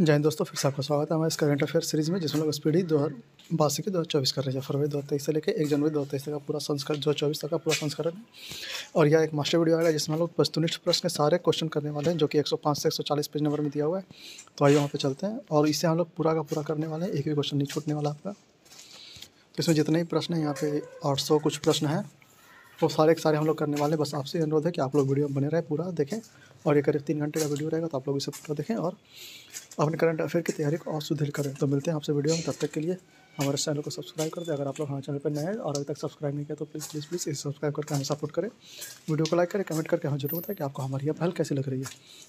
जय दोस्तों फिर से आपका स्वागत है हमारे इस करंट अफेयर सीरीज़ में जिसमें लोग स्पीडी दो हज़ार बासी के दो हज़ार चौबीस कर रहे हैं फरवरी दो हज़ार तेईस से लेकर एक जनवरी दो हज़ार तेईस तक का पूरा संस्कार दो हज़ार चौबीस तक का पूरा संस्करण है और यह एक मास्टर वीडियो आएगा जिसमें लोग वस्तुनिष्ठ प्रश्न के सारे क्वेश्चन करने वाले हैं जो कि एक सौ पाँच से एक सौ चालीस पेज नंबर में दिया हुआ है तो आइए वहाँ पर चलते हैं और इसे हम लोग पूरा का पूरा करने वाले हैं एक भी क्वेश्चन नहीं छूटने वाला आपका इसमें जितने भी प्रश्न हैं यहाँ पे आठ सौ कुछ प्रश्न हैं वो तो सारे के सारे हम लोग करने वाले बस आपसे अनुरोध है कि आप लोग वीडियो बने रहे पूरा देखें और ये करीब तीन घंटे का वीडियो रहेगा तो आप लोग इसे पूरा देखें और अपने करंट अफेयर की तैयारी को और सुधर करें तो मिलते हैं आपसे वीडियो में तब तक के लिए हमारे चैनल को सब्सक्राइब कर दें अगर आप लोग हमारे चैनल पर नए हैं और अभी तक सब्सक्राइब नहीं किया तो प्लीज़ प्लीज़ प्लीज़ इसे सब्सक्राइब करके हमें सपोर्ट करें वीडियो को लाइक करें कमेंट करके हमें जरूर बताएं कि आपको हमारी यह पहल कैसी लग रही है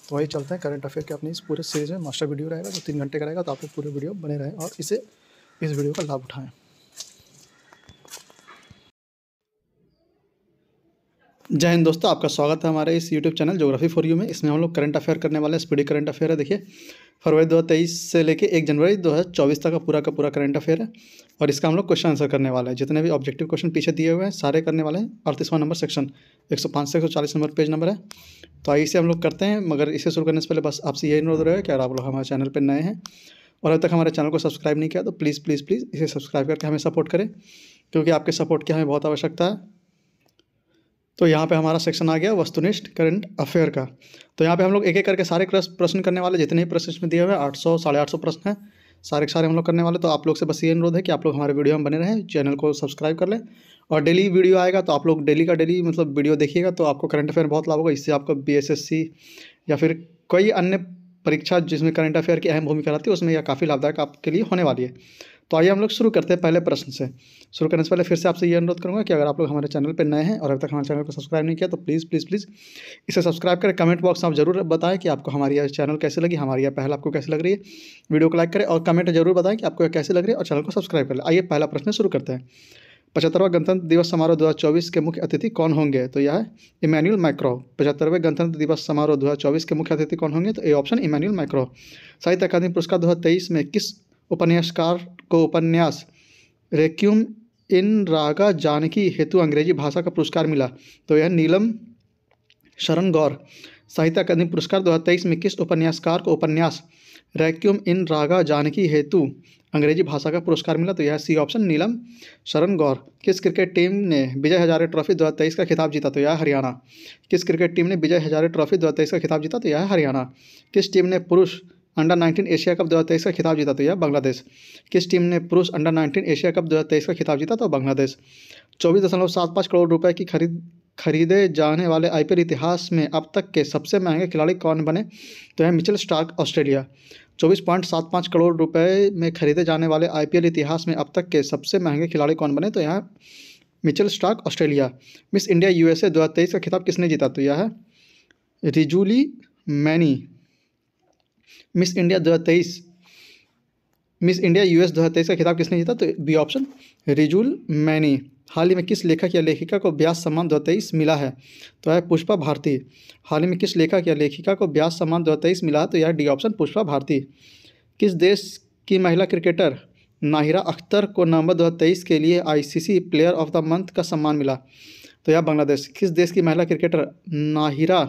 तो वही चलते हैं करंट अफेयर के अपनी इस पूरे सीरीज में मास्टर वीडियो रहेगा जो तीन घंटे का रहेगा तो आप लोग पूरे वीडियो बने रहें और इसे इस वीडियो का लाभ उठाएँ जय हिंद दोस्तों आपका स्वागत है हमारे इस YouTube channel geography for you में इसमें हम लोग करंट अफेयर करने वाले हैं स्पीडी करंट अफेयर है देखिए फरवरी 2023 से लेके एक जनवरी 2024 तक का पूरा का पूरा करंट अफेयर है और इसका हम लोग क्वेश्चन आंसर करने वाले हैं जितने भी ऑब्जेक्टिव क्वेश्चन पीछे दिए हुए हैं सारे करने वाले हैं अड़तीसवां नंबर सेक्शन एक सौ पाँच से एक सौ चालीस नंबर पेज नंबर है तो आइए से हम लोग करते हैं मगर इसे शुरू करने से पहले बस आपसे यही अनुरोध रहेगा कि अगर आप लोग हमारे चैनल पर नए हैं और अभी तक हमारे चैनल को सब्सक्राइब नहीं किया तो प्लीज़ प्लीज़ प्लीज़ इसे सब्सक्राइब करके हमें सपोर्ट करें क्योंकि आपके सपोर्ट की हमें बहुत आवश्यकता है तो यहाँ पे हमारा सेक्शन आ गया वस्तुनिष्ठ करंट अफेयर का तो यहाँ पे हम लोग एक एक करके सारे प्रश्न करने वाले जितने भी प्रश्न इसमें दिए हुए हैं आठ सौ साढ़े आठ सौ प्रश्न हैं सारे के सारे हम लोग करने वाले तो आप लोग से बस ये अनुरोध है कि आप लोग हमारे वीडियो में बने रहें चैनल को सब्सक्राइब कर लें और डेली वीडियो आएगा तो आप लोग डेली का डेली मतलब वीडियो देखिएगा तो आपको करंट अफेयर बहुत लाभ होगा इससे आपको बी या फिर कई अन्य परीक्षा जिसमें करंट अफेयर की अहम भूमिका रहती है उसमें यह काफ़ी लाभदायक आपके लिए होने वाली है तो आइए हम लोग शुरू करते हैं पहले प्रश्न से शुरू करने से पहले फिर से आपसे ये अनुरोध करूँगा कि अगर आप लोग हमारे चैनल पर नए हैं और अभी तक हमारे चैनल को सब्सक्राइब नहीं किया तो प्लीज़ प्लीज़ प्लीज़ इसे सब्सक्राइब करें कमेंट बॉक्स में आप जरूर बताएं कि आपको हमारी यह चैनल कैसे लगी हमारी यह पहल आपको कैसे लग रही है वीडियो को लाइक करें और कमेंट जरूर बताएं कि आपको कैसे लग रही है और चैनल को सब्सक्राइब कर लें आइए पहला प्रश्न शुरू करते हैं पचहत्तरवा गणतंत्र दिवस समारोह चौबीस के मुख्य अतिथि कौन होंगे तो यह है इमैनुअल माइक्रो पचहत्तरवें गणतंत्र दिवस समारोह चौबीस के मुख्य अतिथि कौन होंगे तो ए ऑप्शन इमैनुअल माइक्रो साहित्य अकादमी पुरस्कार तेईस में किस उपन्यासकार को उपन्यास रेक्यूम इन रागा जानकी हेतु अंग्रेजी भाषा का पुरस्कार मिला तो यह नीलम शरण गौर साहित्य अकादमी पुरस्कार 2023 में किस उपन्यासकार को उपन्यास रैक्यूम इन रागा जानकी हेतु अंग्रेजी भाषा का पुरस्कार मिला तो यह सी ऑप्शन नीलम शरण गौर किस क्रिकेट टीम ने विजय हजारे ट्रॉफी 2023 का खिताब जीता तो यह हरियाणा किस क्रिकेट टीम ने विजय हजारे ट्रॉफी 2023 का खिताब जीता तो यह हरियाणा किस टीम ने पुरुष अंडर 19 एशिया कप 2023 का खिताब जीता तो यह बांग्लादेश किस टीम ने पुरुष अंडर 19 एशिया कप 2023 का खिताब जीता तो बांग्लादेश चौबीस दशमलव सात पाँच करोड़ रुपए की खरीद खरीदे जाने वाले आईपीएल इतिहास में अब तक के सबसे महंगे खिलाड़ी कौन बने तो है मिचेल स्टार्क ऑस्ट्रेलिया चौबीस पॉइंट सात पाँच करोड़ रुपए में खरीदे जाने वाले आईपीएल इतिहास में अब तक के सबसे महंगे खिलाड़ी कौन बने तो यहाँ Mitchell Starc Australia miss India USA 2023 का खिताब किसने जीता तो यह है रिजूली मैनी मिस इंडिया दो हज़ार तेईस मिस इंडिया यूएस 2023 का खिताब किसने जीता तो बी ऑप्शन रिजुल मैनी हाल ही में किस लेखक या लेखिका को ब्यास सम्मान 2023 मिला है तो है पुष्पा भारती हाल ही में किस लेखक या लेखिका को ब्यास सम्मान 2023 मिला है तो यह डी ऑप्शन पुष्पा भारती किस देश की महिला क्रिकेटर नाहिरा अख्तर को नवंबर दो के लिए I player of the month का सम्मान मिला तो यह बांग्लादेश किस देश की महिला क्रिकेटर नाहिरा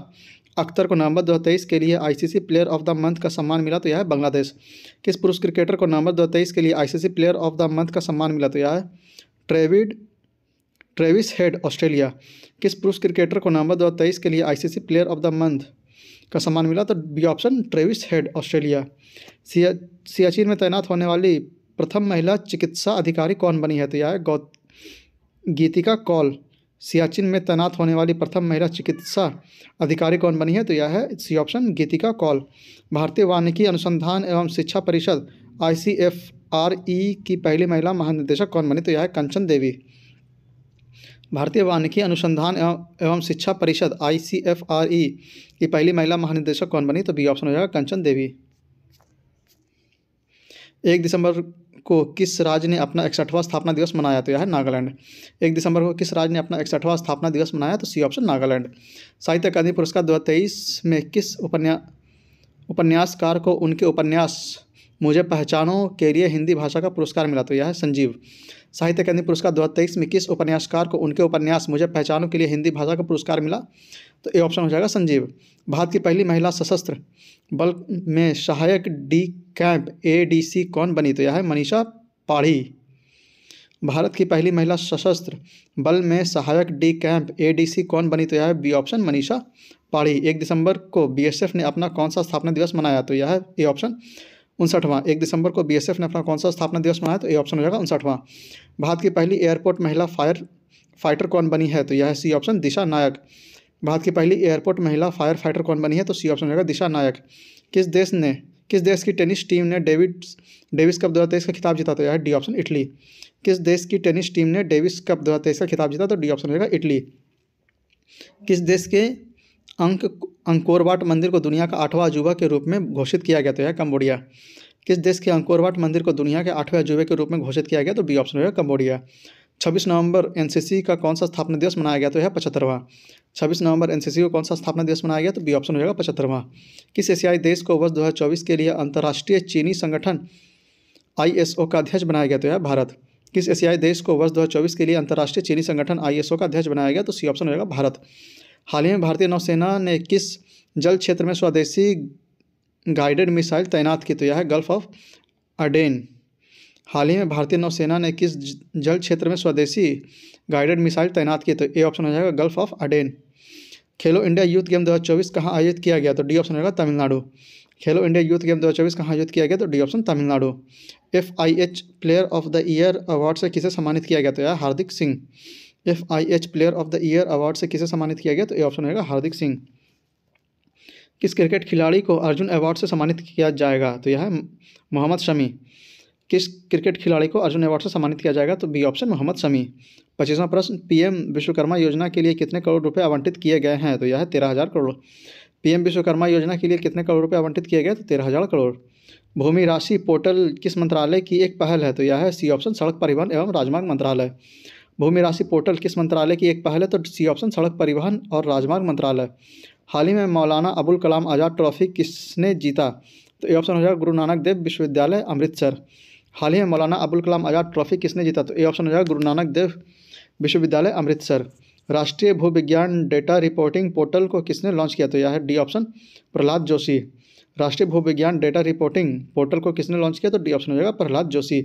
अख्तर को नवंबर 2023 के लिए ICC player of the month का सम्मान मिला तो यह है बांग्लादेश किस पुरुष क्रिकेटर को नवंबर 2023 के लिए ICC player of the month का सम्मान मिला तो यह है ट्रेविड ट्रेविस हेड ऑस्ट्रेलिया किस पुरुष क्रिकेटर को नवंबर 2023 के लिए ICC player of the month का सम्मान मिला तो B option Travis Head Australia Siachen में तैनात होने वाली प्रथम महिला चिकित्सा अधिकारी कौन बनी है तो यह है गौ गीतिका कौल सियाचिन में तैनात होने वाली प्रथम महिला चिकित्सा अधिकारी कौन बनी है तो यह है सी ऑप्शन गीतिका कौल भारतीय वानिकी अनुसंधान एवं शिक्षा परिषद आई सी एफ आर ई की पहली महिला महानिदेशक कौन बनी तो यह है कंचन देवी भारतीय वानिकी अनुसंधान एवं शिक्षा परिषद आई सी एफ आर ई की पहली महिला महानिदेशक कौन बनी तो बी ऑप्शन हो जाएगा कंचन देवी एक दिसंबर को किस राज्य ने अपना इकसठवां स्थापना दिवस मनाया तो यह है नागालैंड एक दिसंबर को किस राज्य ने अपना इकसठवां स्थापना दिवस मनाया तो सी ऑप्शन नागालैंड साहित्य अकादमी पुरस्कार दो में किस उपन्या उपन्यासकार को उनके उपन्यास मुझे पहचानों के लिए हिंदी भाषा का पुरस्कार मिला तो यह है संजीव साहित्य अकादमी पुरस्कार दो में किस उपन्यासकार को उनके उपन्यास मुझे पहचानों के लिए हिंदी भाषा का पुरस्कार मिला तो ये ऑप्शन हो जाएगा संजीव भारत की पहली महिला सशस्त्र बल में सहायक de camp A D C कौन बनी तो यह है मनीषा पाढ़ी भारत की पहली महिला सशस्त्र बल में सहायक डी कैंप एडीसी कौन बनी तो यह है बी ऑप्शन मनीषा पाढ़ी एक दिसंबर को बीएसएफ ने अपना कौन सा स्थापना दिवस मनाया तो यह है ए ऑप्शन उनसठवां एक दिसंबर को बीएसएफ ने अपना कौन सा स्थापना दिवस मनाया तो ये ऑप्शन हो जाएगा उनसठवां भारत की पहली एयरपोर्ट महिला फायर फाइटर कौन बनी है तो यह है सी ऑप्शन दिशा नायक भारत की पहली एयरपोर्ट महिला फायर फाइटर कौन बनी है तो सी ऑप्शन हो जाएगा दिशा नायक किस देश ने किस देश की टेनिस टीम ने डेविड डेविस कप दो हज़ार तेईस का खिताब जीता तो यह डी ऑप्शन इटली किस देश की टेनिस टीम ने डेविस कप दो हज़ार तेईस का खिताब जीता तो डी ऑप्शन हो जाएगा इटली किस देश के अंक अंकोरवाट मंदिर को दुनिया का आठवां अजूबा के रूप में घोषित किया गया तो है कंबोडिया किस देश के अंकोरवाट मंदिर को दुनिया के आठवें अजूबे के रूप में घोषित किया गया तो बी ऑप्शन होगा कंबोडिया छब्बीस नवंबर एनसीसी का कौन सा स्थापना दिवस मनाया गया तो है पचहत्तरवा छब्बीस नवंबर एनसीसी को कौन सा स्थापना दिवस मनाया गया तो बी ऑप्शन हो जाएगा पचहत्तरवा किस एशियाई देश को वर्ष 2024 के लिए अंतर्राष्ट्रीय चीनी संगठन आईएसओ का अध्यक्ष बनाया गया तो है भारत किस एशियाई देश को वर्ष चौबीस के लिए अंतर्राष्ट्रीय चीनी संगठन ओ का अध्यक्ष बनाया गया तो सी ऑप्शन होगा भारत हाल ही में भारतीय नौसेना ने किस जल क्षेत्र में स्वदेशी गाइडेड मिसाइल तैनात की तो यह है गल्फ ऑफ अडेन हाल ही में भारतीय नौसेना ने किस जल क्षेत्र में स्वदेशी गाइडेड मिसाइल तैनात की तो ए ऑप्शन हो जाएगा गल्फ ऑफ अडेन खेलो इंडिया यूथ गेम 2024 कहाँ आयोजित किया गया तो डी ऑप्शन होगा तमिलनाडु खेलो इंडिया यूथ गेम 2024 कहाँ आयोजित किया गया तो D option Tamil Nadu F I H player of the year award से किसे सम्मानित किया गया तो यह Hardik Singh F I H player of the year award से किसे सम्मानित किया गया तो ए ऑप्शन रहेगा हार्दिक सिंह किस क्रिकेट खिलाड़ी को अर्जुन अवार्ड से सम्मानित किया जाएगा तो यह है मोहम्मद शमी किस क्रिकेट खिलाड़ी को अर्जुन अवार्ड से सम्मानित किया जाएगा तो बी ऑप्शन मोहम्मद शमी पच्चीसवां प्रश्न पीएम विश्वकर्मा योजना के लिए कितने करोड़ रुपए आवंटित किए गए हैं तो यह है तेरह हज़ार करोड़ पीएम विश्वकर्मा योजना के लिए कितने करोड़ रुपए आवंटित किए गए तो तेरह हज़ार करोड़ भूमि राशि पोर्टल किस मंत्रालय की एक पहल है तो यह है सी ऑप्शन सड़क परिवहन एवं राजमार्ग मंत्रालय भूमि राशि पोर्टल किस मंत्रालय की एक पहल है तो सी ऑप्शन सड़क परिवहन और राजमार्ग मंत्रालय हाल ही में मौलाना अबुल कलाम आज़ाद ट्रॉफी किसने जीता तो ये ऑप्शन हो जाएगा गुरु नानक देव विश्वविद्यालय अमृतसर हाल ही में मौलाना अबुल कलाम आज़ाद ट्रॉफी किसने जीता तो ये ऑप्शन हो जाएगा गुरु नानक देव विश्वविद्यालय अमृतसर राष्ट्रीय भूविज्ञान डेटा रिपोर्टिंग पोर्टल को किसने लॉन्च किया तो यह है डी ऑप्शन प्रहलाद जोशी राष्ट्रीय भूविज्ञान डेटा रिपोर्टिंग पोर्टल को किसने लॉन्च किया तो डी ऑप्शन हो जाएगा प्रहलाद जोशी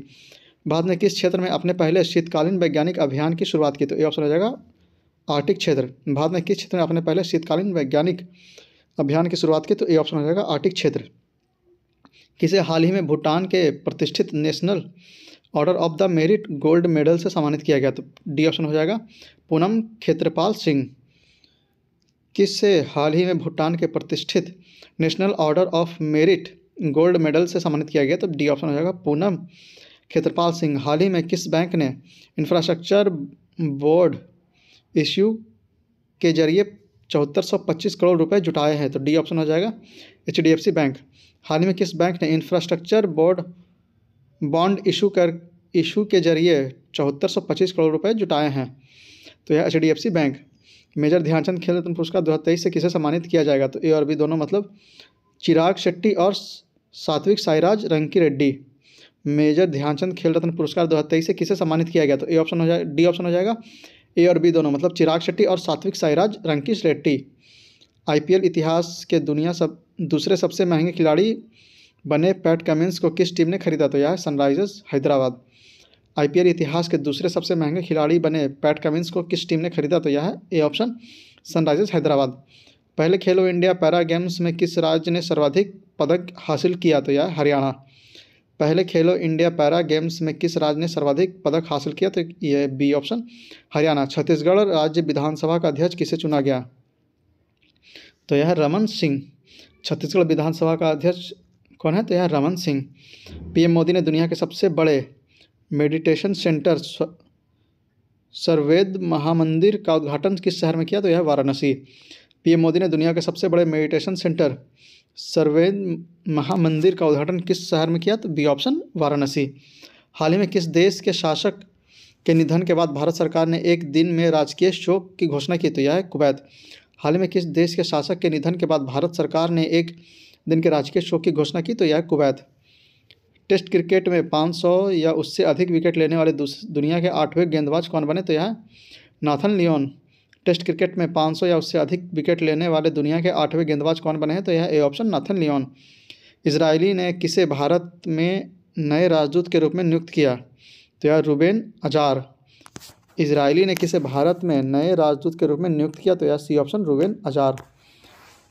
भारत ने किस क्षेत्र में अपने पहले शीतकालीन वैज्ञानिक अभियान की शुरुआत की तो ये ऑप्शन हो जाएगा आर्टिक क्षेत्र भारत ने किस क्षेत्र में अपने पहले शीतकालीन वैज्ञानिक अभियान की शुरुआत की तो ये ऑप्शन हो जाएगा आर्टिक क्षेत्र किसे हाल ही में भूटान के प्रतिष्ठित national order of the merit gold medal से सम्मानित किया गया तो डी ऑप्शन हो जाएगा पूनम खेत्रपाल सिंह किससे हाल ही में भूटान के प्रतिष्ठित national order of merit gold medal से सम्मानित किया गया तो डी ऑप्शन हो जाएगा पूनम खेतरपाल सिंह हाल ही में किस बैंक ने इंफ्रास्ट्रक्चर बोर्ड इश्यू के जरिए चौहत्तर सौ पच्चीस करोड़ रुपए जुटाए हैं तो डी ऑप्शन हो जाएगा H D F C bank हाल ही में किस बैंक ने इंफ्रास्ट्रक्चर बोर्ड बॉन्ड इशू कर इशू के जरिए चौहत्तर सौ पच्चीस करोड़ रुपए जुटाए हैं तो यह H D F C bank major Dhyan Chand Khel Ratna पुरस्कार दो हज़ार तेईस से किसे सम्मानित किया जाएगा तो ए और बी दोनों मतलब चिराग शेट्टी और सात्विक साईराज रंकी रेड्डी मेजर ध्यानचंद खेल रत्न पुरस्कार दो हज़ार तेईस से किसे सम्मानित किया गया तो ए ऑप्शन हो जाए डी ऑप्शन हो जाएगा ए और बी दोनों मतलब चिराग शेट्टी और सात्विक साईराज रंकीश रेड्डी आईपीएल इतिहास के दुनिया सब दूसरे सबसे महंगे खिलाड़ी बने पैट कमिंस को किस टीम ने खरीदा तो यह सनराइजर्स हैदराबाद आईपीएल इतिहास के दूसरे सबसे महंगे खिलाड़ी बने पैट कमिंस को किस टीम ने खरीदा तो यह है ए ऑप्शन सनराइजर्स हैदराबाद पहले खेलो इंडिया पैरा गेम्स में किस राज्य ने सर्वाधिक पदक हासिल किया तो यह हरियाणा पहले खेलो इंडिया पैरा गेम्स में किस राज्य ने सर्वाधिक पदक हासिल किया तो ये बी ऑप्शन हरियाणा छत्तीसगढ़ राज्य विधानसभा का अध्यक्ष किसे चुना गया तो यह रमन सिंह छत्तीसगढ़ विधानसभा का अध्यक्ष कौन है तो यह रमन सिंह पीएम मोदी ने दुनिया के सबसे बड़े मेडिटेशन सेंटर सर्वेद महामंदिर का उद्घाटन किस शहर में किया तो यह वाराणसी पीएम मोदी ने दुनिया के सबसे बड़े मेडिटेशन सेंटर सर्वेद महामंदिर का उद्घाटन किस शहर में किया तो बी ऑप्शन वाराणसी हाल ही में किस देश के शासक के निधन के बाद भारत सरकार ने एक दिन में राजकीय शोक की घोषणा की तो यह है कुवैत हाल ही में किस देश के शासक के निधन के बाद भारत सरकार ने एक दिन के राजकीय शोक की घोषणा की तो यह कुवैत टेस्ट क्रिकेट में 500 या उससे अधिक विकेट लेने वाले दुनिया के आठवें गेंदबाज कौन बने तो यह नाथन लियोन टेस्ट क्रिकेट में 500 या उससे अधिक विकेट लेने वाले दुनिया के आठवें गेंदबाज कौन बने हैं तो यह ए ऑप्शन नाथन लियोन इसराइली ने किसे भारत में नए राजदूत के रूप में नियुक्त किया तो यह रूबेन अजार इसराइली ने किसे भारत में नए राजदूत के रूप में नियुक्त किया तो यह सी ऑप्शन रूबेन अजार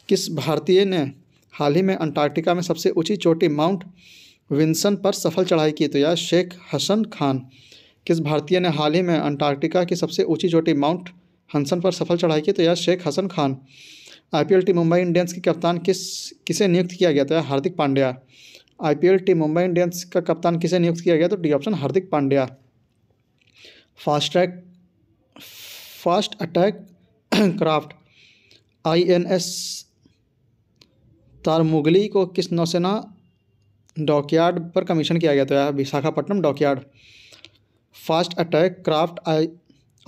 किस भारतीय ने हाल ही में अंटार्कटिका में सबसे ऊंची चोटी माउंट विंसन पर सफल चढ़ाई की तो यह शेख हसन खान किस भारतीय ने हाल ही में अंटार्कटिका की सबसे ऊंची चोटी माउंट हंसन पर सफल चढ़ाई की तो यह Sheikh Hasan Khan IPL team Mumbai Indians के कप्तान किस किसे नियुक्त किया गया था तो Hardik Pandya IPL team Mumbai Indians का कप्तान किसे नियुक्त किया गया तो D option Hardik Pandya fast track fast attack craft I N S Tarmugli को किस नौसेना डॉकयार्ड पर कमीशन किया गया था तो Visakhapatnam dockyard fast attack craft I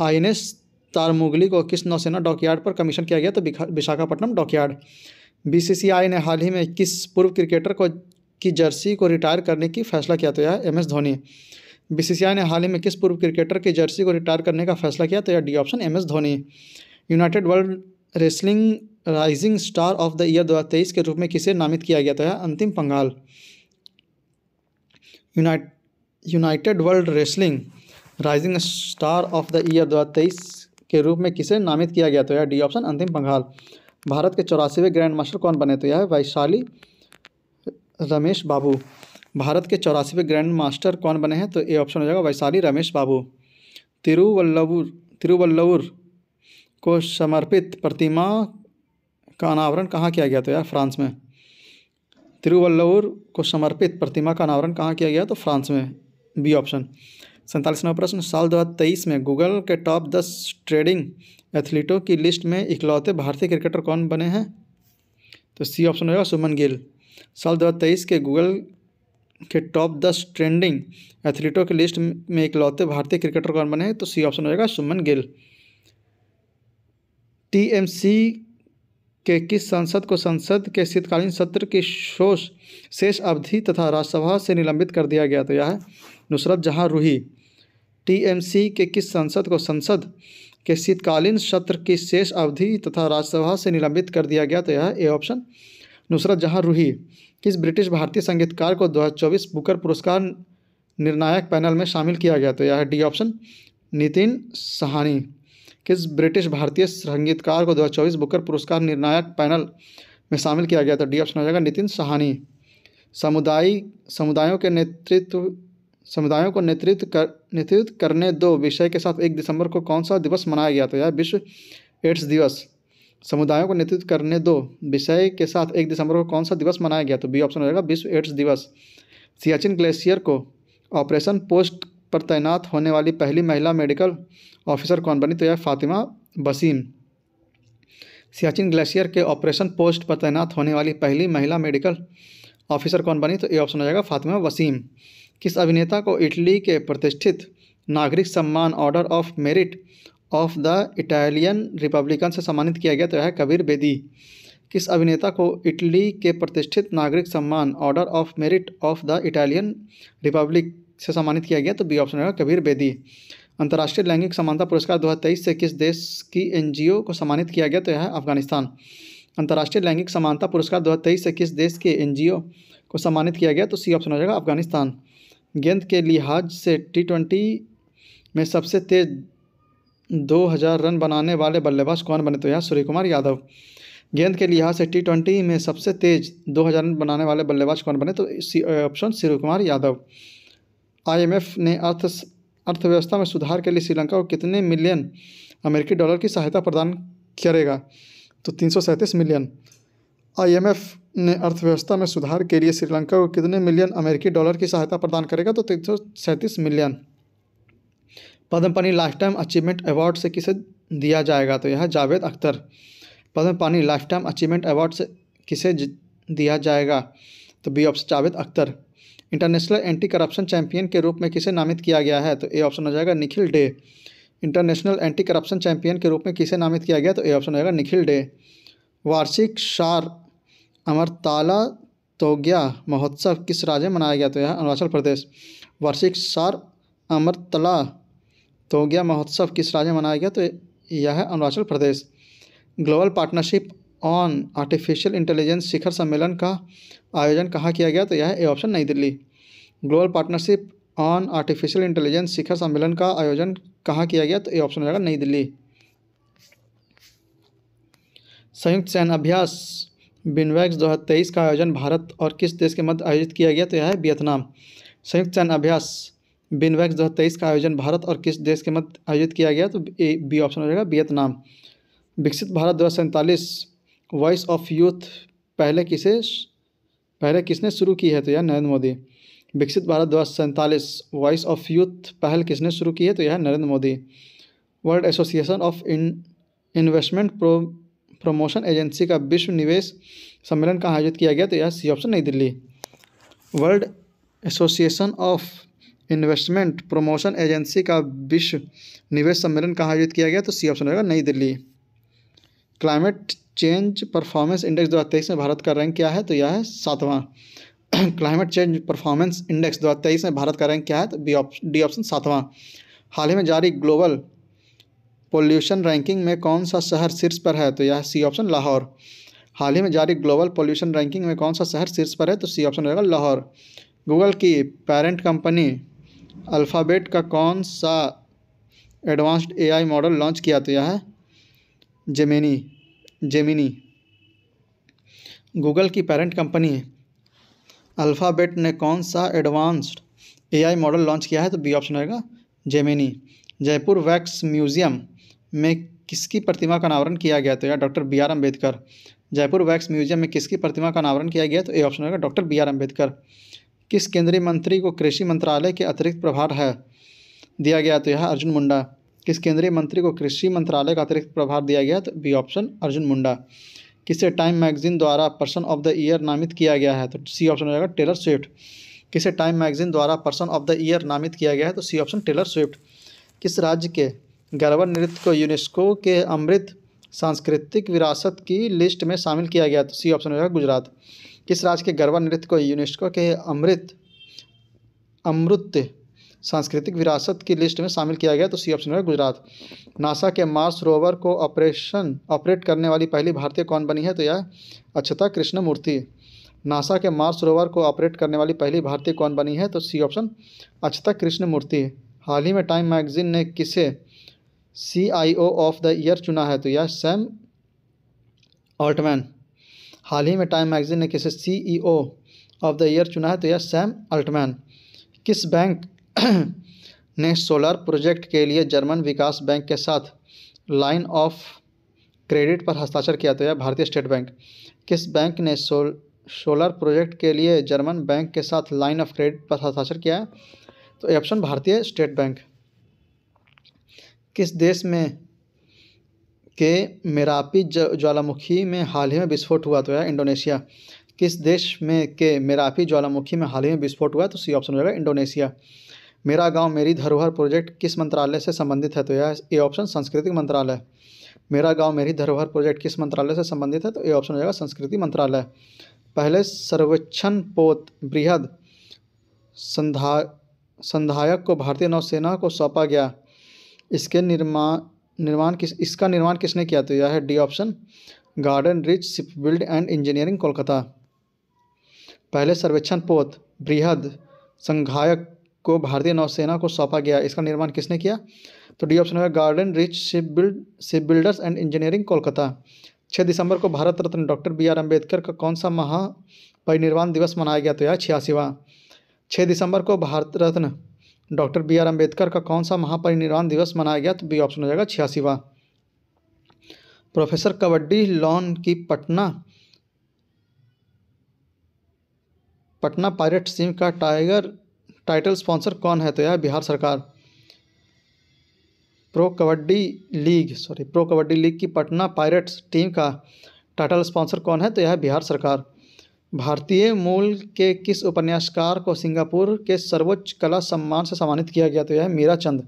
I N S Tarmugli को किस नौसेना डॉकयार्ड पर कमीशन किया गया तो विशाखापट्टनम डॉकयार्ड बीसीसीआई ने हाल ही में किस पूर्व क्रिकेटर को की जर्सी को रिटायर करने की फैसला किया तो यह एम एस धोनी बीसीसीआई ने हाल ही में किस पूर्व क्रिकेटर की जर्सी को रिटायर करने का फैसला किया तो यह D option M S Dhoni United World Wrestling rising star of the year दो के रूप में किसे नामित किया गया था तो Antim Panghal United World Wrestling rising star of the year दो के रूप में किसे नामित किया गया तो यह डी ऑप्शन अंतिम बंगाल भारत के चौरासीवें ग्रैंड मास्टर कौन बने तो यह वैशाली रमेश बाबू भारत के चौरासीवें ग्रैंड मास्टर कौन बने हैं तो ए ऑप्शन हो जाएगा वैशाली रमेश बाबू तिरुवल्लवर तिरुवल्लवर को समर्पित प्रतिमा का अनावरण कहाँ किया गया तो यार फ्रांस में तिरुवल्लवर को समर्पित प्रतिमा का अनावरण कहाँ किया गया तो फ्रांस में बी ऑप्शन सैंतालीसवा प्रश्न साल दो में गूगल के टॉप दस ट्रेडिंग एथलीटों की लिस्ट में इकलौते भारतीय क्रिकेटर कौन बने हैं तो सी ऑप्शन होगा सुमन गिल साल दो के गूगल के टॉप दस ट्रेंडिंग एथलीटों की लिस्ट में इकलौते भारतीय क्रिकेटर कौन बने हैं तो सी ऑप्शन होगा सुमन गिल टी के किस संसद को संसद के शीतकालीन सत्र की शोष शेष अवधि तथा राज्यसभा से निलंबित कर दिया गया तो यह है नुसरत जहां रूही टीएमसी के किस सांसद को संसद के शीतकालीन सत्र की शेष अवधि तथा राज्यसभा से निलंबित कर दिया गया तो यह ए ऑप्शन नुसरत जहां रूही किस ब्रिटिश भारतीय संगीतकार को 2024 बुकर पुरस्कार निर्णायक पैनल में शामिल किया गया तो यह डी ऑप्शन नितिन सहानी किस ब्रिटिश भारतीय संगीतकार को 2024 बुकर पुरस्कार निर्णायक पैनल में शामिल किया गया तो डी ऑप्शन हो जाएगा नितिन सहानी समुदाय समुदायों के नेतृत्व समुदायों को नेतृत्व कर नेतृत्व करने दो विषय के साथ एक दिसंबर को कौन सा दिवस मनाया गया था तो यह विश्व एड्स दिवस समुदायों को नेतृत्व करने दो विषय के साथ एक दिसंबर को कौन सा दिवस मनाया गया तो बी ऑप्शन हो जाएगा विश्व एड्स दिवस सियाचिन ग्लेशियर को ऑपरेशन पोस्ट पर तैनात होने वाली पहली महिला मेडिकल ऑफिसर कौन बनी तो यह फातिमा बसीम सियाचिन ग्लेशियर के ऑपरेशन पोस्ट पर तैनात होने वाली पहली महिला मेडिकल ऑफिसर कौन बनी तो ये ऑप्शन हो जाएगा फातिमा वसीम किस अभिनेता को इटली के प्रतिष्ठित नागरिक सम्मान order of merit of the Italian republican से सम्मानित किया गया तो यह कबीर बेदी किस अभिनेता को इटली के प्रतिष्ठित नागरिक सम्मान order of merit of the Italian republic से सम्मानित किया गया तो बी ऑप्शन होगा कबीर बेदी अंतर्राष्ट्रीय लैंगिक समानता पुरस्कार 2023 से किस देश की एनजीओ को सम्मानित किया गया तो यह अफगानिस्तान अंतर्राष्ट्रीय लैंगिक समानता पुरस्कार 2023 से किस देश के एनजीओ को सम्मानित किया गया तो सी ऑप्शन हो जाएगा अफगानिस्तान गेंद के लिहाज से टी ट्वेंटी में सबसे तेज़ दो हज़ार रन बनाने वाले बल्लेबाज कौन बने तो यहाँ सूर्य कुमार यादव गेंद के लिहाज से टी ट्वेंटी में सबसे तेज़ दो हज़ार रन बनाने वाले बल्लेबाज कौन बने तो option Suryakumar Yadav IMF ने अर्थ अर्थव्यवस्था में सुधार के लिए श्रीलंका को कितने मिलियन अमेरिकी डॉलर की सहायता प्रदान करेगा तो तीन मिलियन आई ने अर्थव्यवस्था में सुधार के लिए श्रीलंका को कितने मिलियन अमेरिकी डॉलर की सहायता प्रदान करेगा तो तीन सौ सैंतीस मिलियन पद्म पानी लाइफ टाइम अचीवमेंट अवार्ड से किसे दिया जाएगा तो यह जावेद अख्तर पद्म पानी लाइफ टाइम अचीवमेंट अवार्ड से किसे दिया जाएगा तो B option Javed Akhtar international anti corruption champion के रूप में किसे नामित किया गया है तो ए ऑप्शन हो जाएगा Nikhil Dey international anti corruption champion के रूप में किसे नामित किया गया तो ए ऑप्शन हो जाएगा निखिल डे वार्षिक शार अमरताला तोग्या महोत्सव किस राज्य में मनाया गया तो यह अरुणाचल प्रदेश वार्षिक सार अमरतला तोग्या महोत्सव किस राज्य में मनाया गया तो यह Arunachal Pradesh global partnership on artificial intelligence शिखर सम्मेलन का आयोजन कहाँ किया गया तो यह ए ऑप्शन नई Delhi global partnership on artificial intelligence शिखर सम्मेलन का आयोजन कहाँ किया गया तो ए ऑप्शन हो जाएगा नई दिल्ली संयुक्त सैन्य अभ्यास बिनवैक्स दो हज़ार तेईस का आयोजन भारत और किस देश के मध्य आयोजित किया गया तो यह है वियतनाम संयुक्त चयन अभ्यास बिनवैक्स दो हज़ार तेईस का आयोजन भारत और किस देश के मध्य आयोजित किया गया तो ए बी ऑप्शन हो जाएगा वियतनाम विकसित भारत दो हज़ार सैंतालीस वॉइस ऑफ यूथ पहले किसे पहले किसने शुरू की है तो यह नरेंद्र मोदी विकसित भारत दो हज़ार सैंतालीस वॉइस ऑफ यूथ पहल किसने शुरू की है तो यह Narendra Modi world association of in investment pro promotion agency का विश्व निवेश सम्मेलन कहाँ आयोजित किया गया तो यह सी ऑप्शन नई Delhi world association of investment promotion agency का विश्व निवेश सम्मेलन कहाँ आयोजित किया गया तो सी ऑप्शन रहेगा Nai Delhi climate change performance index दो हज़ार तेईस में भारत का रैंक क्या है तो यह है सातवां क्लाइमेट चेंज परफॉर्मेंस इंडेक्स दो हज़ार तेईस में भारत का रैंक क्या है तो बी ऑप्शन डी ऑप्शन सातवां हाल ही में जारी ग्लोबल पोल्यूशन रैंकिंग में कौन सा शहर शीर्ष पर है तो यह सी ऑप्शन लाहौर हाल ही में जारी ग्लोबल पोल्यूशन रैंकिंग में कौन सा शहर शीर्ष पर है तो सी ऑप्शन रहेगा लाहौर गूगल की पेरेंट कंपनी अल्फ़ाबेट का कौन सा एडवांस्ड एआई मॉडल लॉन्च किया तो यह है जेमिनी जेमिनी गूगल की पेरेंट कंपनी अल्फ़ाबेट ने कौन सा एडवांस्ड एआई मॉडल लॉन्च किया है तो बी ऑप्शन रहेगा जेमिनी जयपुर वैक्स म्यूज़ियम में किसकी प्रतिमा का अनावरण किया गया तो या doctor B R Ambedkar Jaipur wax museum में किसकी प्रतिमा का अनावरण किया गया तो ए ऑप्शन होगा डॉक्टर बी आर अम्बेडकर किस केंद्रीय मंत्री को कृषि मंत्रालय के अतिरिक्त प्रभार है दिया गया तो यह अर्जुन मुंडा किस केंद्रीय मंत्री को कृषि मंत्रालय का अतिरिक्त प्रभार दिया गया तो बी ऑप्शन अर्जुन मुंडा किसे टाइम मैगजीन द्वारा पर्सन ऑफ द ईयर नामित किया गया है तो सी ऑप्शन हो जाएगा टेलर स्विफ्ट किसे टाइम मैगजीन द्वारा पर्सन ऑफ द ईयर नामित किया गया है तो सी ऑप्शन टेलर स्विफ्ट किस राज्य के गरबा नृत्य को यूनेस्को के अमृत सांस्कृतिक विरासत की लिस्ट में शामिल किया गया तो सी ऑप्शन हो जाएगा गुजरात किस राज्य के गरबा नृत्य को यूनेस्को के अमृत अमृत सांस्कृतिक विरासत की लिस्ट में शामिल किया गया तो सी ऑप्शन है गुजरात नासा के मार्स रोवर को ऑपरेशन ऑपरेट करने वाली पहली भारतीय कौन बनी है तो यह अक्षता कृष्णमूर्ति नासा के मार्स रोवर को ऑपरेट करने वाली पहली भारतीय कौन बनी है तो सी ऑप्शन अक्षता कृष्णमूर्ति हाल ही में टाइम मैगजीन ने किसे C I O of the year चुना है तो यह सैम अल्टमैन हाल ही में टाइम मैगजीन ने किसे C E O of the year चुना है तो यह सैम अल्टमैन किस बैंक ने सोलर प्रोजेक्ट के लिए जर्मन विकास बैंक के साथ लाइन ऑफ क्रेडिट पर हस्ताक्षर किया तो यह भारतीय स्टेट बैंक किस बैंक ने सोल सोलर प्रोजेक्ट के लिए जर्मन बैंक के साथ लाइन ऑफ क्रेडिट पर हस्ताक्षर किया है तो ऑप्शन भारतीय स्टेट बैंक किस देश में के मेरापी ज्वालामुखी में हाल ही में विस्फोट हुआ तो है इंडोनेशिया किस देश में के मेरापी ज्वालामुखी में हाल ही में विस्फोट हुआ तो सी ऑप्शन हो जाएगा इंडोनेशिया मेरा गांव मेरी धरोहर प्रोजेक्ट किस मंत्रालय से संबंधित है तो यह ए ऑप्शन सांस्कृतिक मंत्रालय मेरा गांव मेरी धरोहर प्रोजेक्ट किस मंत्रालय से संबंधित है तो ए ऑप्शन हो जाएगा संस्कृति मंत्रालय पहले सर्वेक्षण पोत बृहद संधा संधायक को भारतीय नौसेना को सौंपा गया इसके निर्माण निर्माण किस इसका निर्माण किसने किया तो यह है D option Garden Reach ship build and engineering Kolkata पहले सर्वेक्षण पोत बृहद संघायक को भारतीय नौसेना को सौंपा गया इसका निर्माण किसने किया तो डी ऑप्शन है Garden Reach ship build ship builders and engineering Kolkata छः दिसंबर को Bharat Ratna doctor B R Ambedkar का कौन सा महापरिनिर्वाण दिवस मनाया गया तो यह छियासीवा छः दिसंबर को Bharat Ratna doctor B R Ambedkar का कौन सा महापरिनिर्वाण दिवस मनाया गया तो बी ऑप्शन हो जाएगा छियासीवा प्रोफेसर कबड्डी लॉन की पटना पटना पायरेट टीम का टाइगर टाइटल स्पॉन्सर कौन है तो यह बिहार सरकार pro kabaddi league sorry pro kabaddi league की पटना पायरेट्स टीम का टाइटल स्पॉन्सर कौन है तो यह बिहार सरकार भारतीय मूल के किस उपन्यासकार को सिंगापुर के सर्वोच्च कला सम्मान से सम्मानित किया गया तो यह मीरा चंद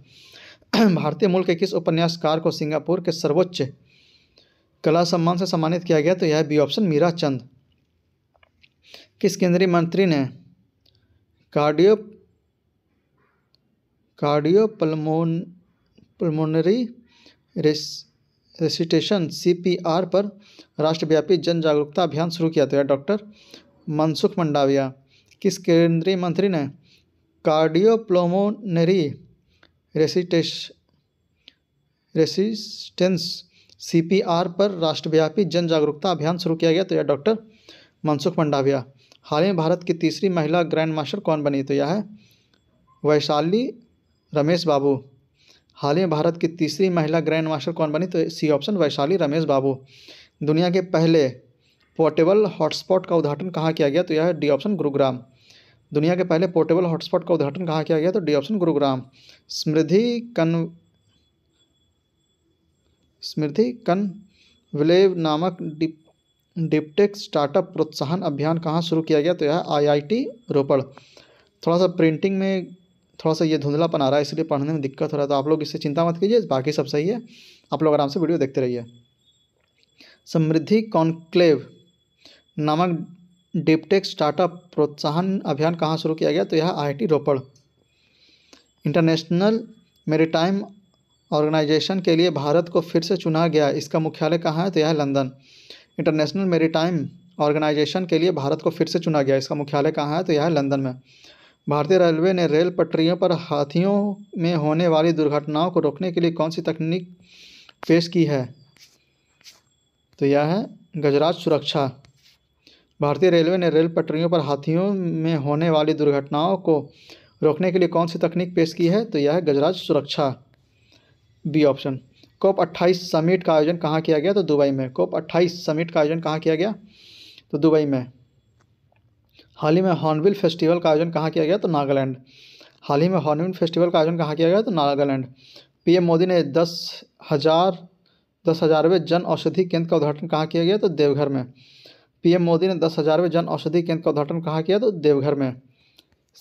भारतीय मूल के किस उपन्यासकार को सिंगापुर के सर्वोच्च कला सम्मान से सम्मानित किया गया तो यह बी ऑप्शन मीरा चंद किस केंद्रीय मंत्री ने cardio cardio pulmon pulmonary res resuscitation CPR पर राष्ट्रव्यापी जन जागरूकता अभियान शुरू किया था तो डॉक्टर मनसुख मंडाविया किस केंद्रीय मंत्री ने कार्डियोप्लोमोनरी रेसिटेश रेसिस्टेंस सीपीआर पर राष्ट्रव्यापी जन जागरूकता अभियान शुरू किया गया तो यह डॉक्टर मनसुख मंडाविया हाल ही में भारत की तीसरी महिला ग्रैंड मास्टर कौन बनी तो यह है वैशाली रमेश बाबू हाल ही में भारत की तीसरी महिला ग्रैंड मास्टर कौन बनी तो C option Vaishali Rameshbabu दुनिया के पहले पोर्टेबल हॉटस्पॉट का उद्घाटन कहाँ किया गया तो यह डी ऑप्शन गुरुग्राम दुनिया के पहले पोर्टेबल हॉटस्पॉट का उद्घाटन कहाँ किया गया तो डी ऑप्शन गुरुग्राम स्मृति कन स्मृति कन विलेव नामक डिप डिपटेक स्टार्टअप प्रोत्साहन अभियान कहाँ शुरू किया गया तो यह आईआईटी रोपड़ थोड़ा सा प्रिंटिंग में थोड़ा सा ये धुंधलापन आ रहा है इसलिए पढ़ने में दिक्कत हो रहा है तो आप लोग इससे चिंता मत कीजिए बाकी सब सही है आप लोग आराम से वीडियो देखते रहिए समृद्धि कॉन्क्लेव नामक डिपटेक स्टार्टअप प्रोत्साहन अभियान कहाँ शुरू किया गया तो यह I Ropar international maritime organization के लिए भारत को फिर से चुना गया इसका मुख्यालय कहाँ है तो यह लंदन इंटरनेशनल मेरीटाइम ऑर्गेनाइजेशन के लिए भारत को फिर से चुना गया इसका मुख्यालय कहाँ है तो यह लंदन में भारतीय रेलवे ने रेल पटरियों पर हाथियों में होने वाली दुर्घटनाओं को रोकने के लिए कौन सी तकनीक पेश की है तो यह है गजराज सुरक्षा भारतीय रेलवे ने रेल पटरियों पर हाथियों में होने वाली दुर्घटनाओं को रोकने के लिए कौन सी तकनीक पेश की है तो यह है गजराज सुरक्षा बी ऑप्शन कोप अट्ठाईस समिट का आयोजन कहाँ किया गया तो दुबई में कोप अट्ठाईस समिट का आयोजन कहाँ किया गया तो दुबई में हाल ही में हॉर्नबिल फेस्टिवल का आयोजन कहाँ किया गया तो नागालैंड हाल ही में हॉर्नबिल फेस्टिवल का आयोजन कहाँ किया गया तो नागालैंड पीएम मोदी ने दस हज़ार दस हज़ारवें जन औषधि केंद्र का उद्घाटन कहाँ किया गया तो देवघर में पीएम मोदी ने दस हज़ारवें जन औषधि केंद्र का उद्घाटन कहाँ किया तो देवघर में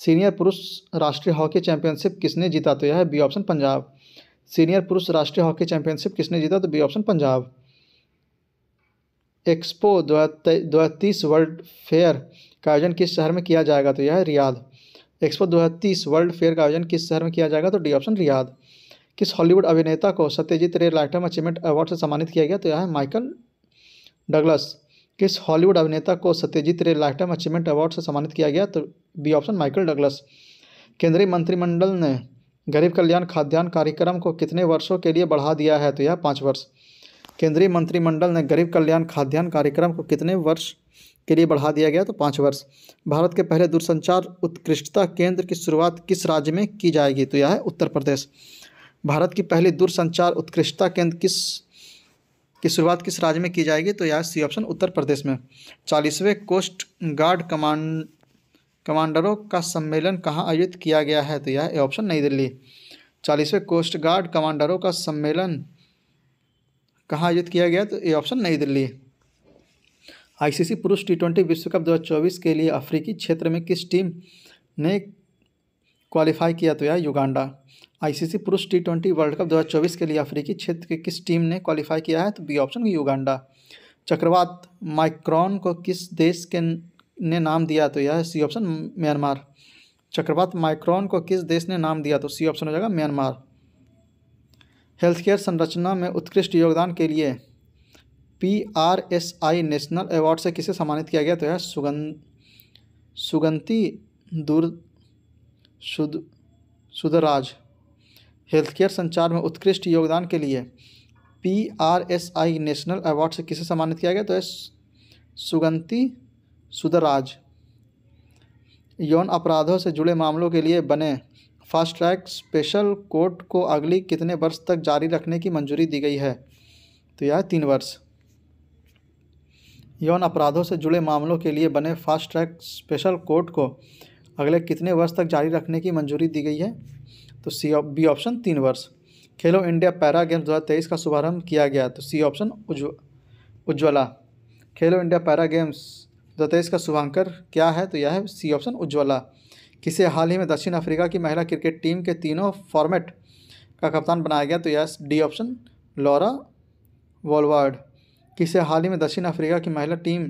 सीनियर पुरुष राष्ट्रीय हॉकी चैंपियनशिप किसने जीता तो यह है बी ऑप्शन पंजाब सीनियर पुरुष राष्ट्रीय हॉकी चैंपियनशिप किसने जीता तो बी ऑप्शन पंजाब एक्सपो दो वर्ल्ड फेयर का आयोजन किस शहर में किया जाएगा तो यह है रियाद एक्सपो दो वर्ल्ड फेयर का आयोजन किस शहर में किया जाएगा तो डी ऑप्शन रियाद किस हॉलीवुड अभिनेता को सत्यजीत रे लाइफ टाइम अचीवमेंट अवार्ड से सम्मानित किया गया तो यह है माइकल डगलस किस हॉलीवुड अभिनेता को सत्यजीत रे लाइफ टाइम अचीवमेंट अवार्ड से सम्मानित किया गया तो बी ऑप्शन माइकल डगलस केंद्रीय मंत्रिमंडल ने गरीब कल्याण खाद्यान्न कार्यक्रम को कितने वर्षों के लिए बढ़ा दिया है तो यह पाँच वर्ष केंद्रीय मंत्रिमंडल ने गरीब कल्याण खाद्यान्न कार्यक्रम को कितने वर्ष के लिए बढ़ा दिया गया तो पाँच वर्ष भारत के पहले दूरसंचार उत्कृष्टता केंद्र की शुरुआत किस राज्य में की जाएगी तो यह है उत्तर प्रदेश भारत की पहली दूरसंचार उत्कृष्टता केंद्र किस की शुरुआत किस राज्य में की जाएगी तो यह सी ऑप्शन उत्तर प्रदेश में चालीसवें कोस्ट गार्ड कमांड कमांडरों का सम्मेलन कहाँ आयोजित किया गया है तो यह ए ऑप्शन नई दिल्ली चालीसवें कोस्ट गार्ड कमांडरों का सम्मेलन कहाँ आयोजित किया गया तो ये ऑप्शन नई दिल्ली आईसीसी पुरुष टी ट्वेंटी विश्व कप 2024 के लिए अफ्रीकी क्षेत्र में किस टीम ने क्वालिफाई किया तो यह युगांडा आईसीसी पुरुष टी ट्वेंटी वर्ल्ड कप 2024 के लिए अफ्रीकी क्षेत्र की किस टीम ने क्वालिफाई किया है तो बी ऑप्शन युगांडा चक्रवात माइक्रॉन को किस देश के ने नाम दिया तो यह सी ऑप्शन म्यांमार चक्रवात माइक्रॉन को किस देश ने नाम दिया तो सी ऑप्शन हो जाएगा म्यांमार हेल्थ केयर संरचना में उत्कृष्ट योगदान के लिए P R S I national award से किसे सम्मानित किया गया तो यह सुगं सुगंती दूर सुद सुदराज हेल्थ केयर संचार में उत्कृष्ट योगदान के लिए P R S I national award से किसे सम्मानित किया गया तो है सुगंती सुदराज यौन अपराधों से जुड़े मामलों के लिए बने फास्ट ट्रैक स्पेशल कोर्ट को अगली कितने वर्ष तक जारी रखने की मंजूरी दी गई है तो यह तीन वर्ष यौन अपराधों से जुड़े मामलों के लिए बने फास्ट ट्रैक स्पेशल कोर्ट को अगले कितने वर्ष तक जारी रखने की मंजूरी दी गई है तो सी बी ऑप्शन तीन वर्ष खेलो इंडिया पैरा गेम्स दो का शुभारंभ किया गया तो सी ऑप्शन उज्ज्वला खेलो इंडिया पैरा गेम्स दो का शुभांकर क्या है तो यह है सी ऑप्शन उज्ज्वला किसे हाल ही में दक्षिण अफ्रीका की महिला क्रिकेट टीम के तीनों फॉर्मेट का कप्तान बनाया गया तो यह डी ऑप्शन लॉरा वॉलवर्ड कि इसे हाल ही में दक्षिण अफ्रीका की महिला टीम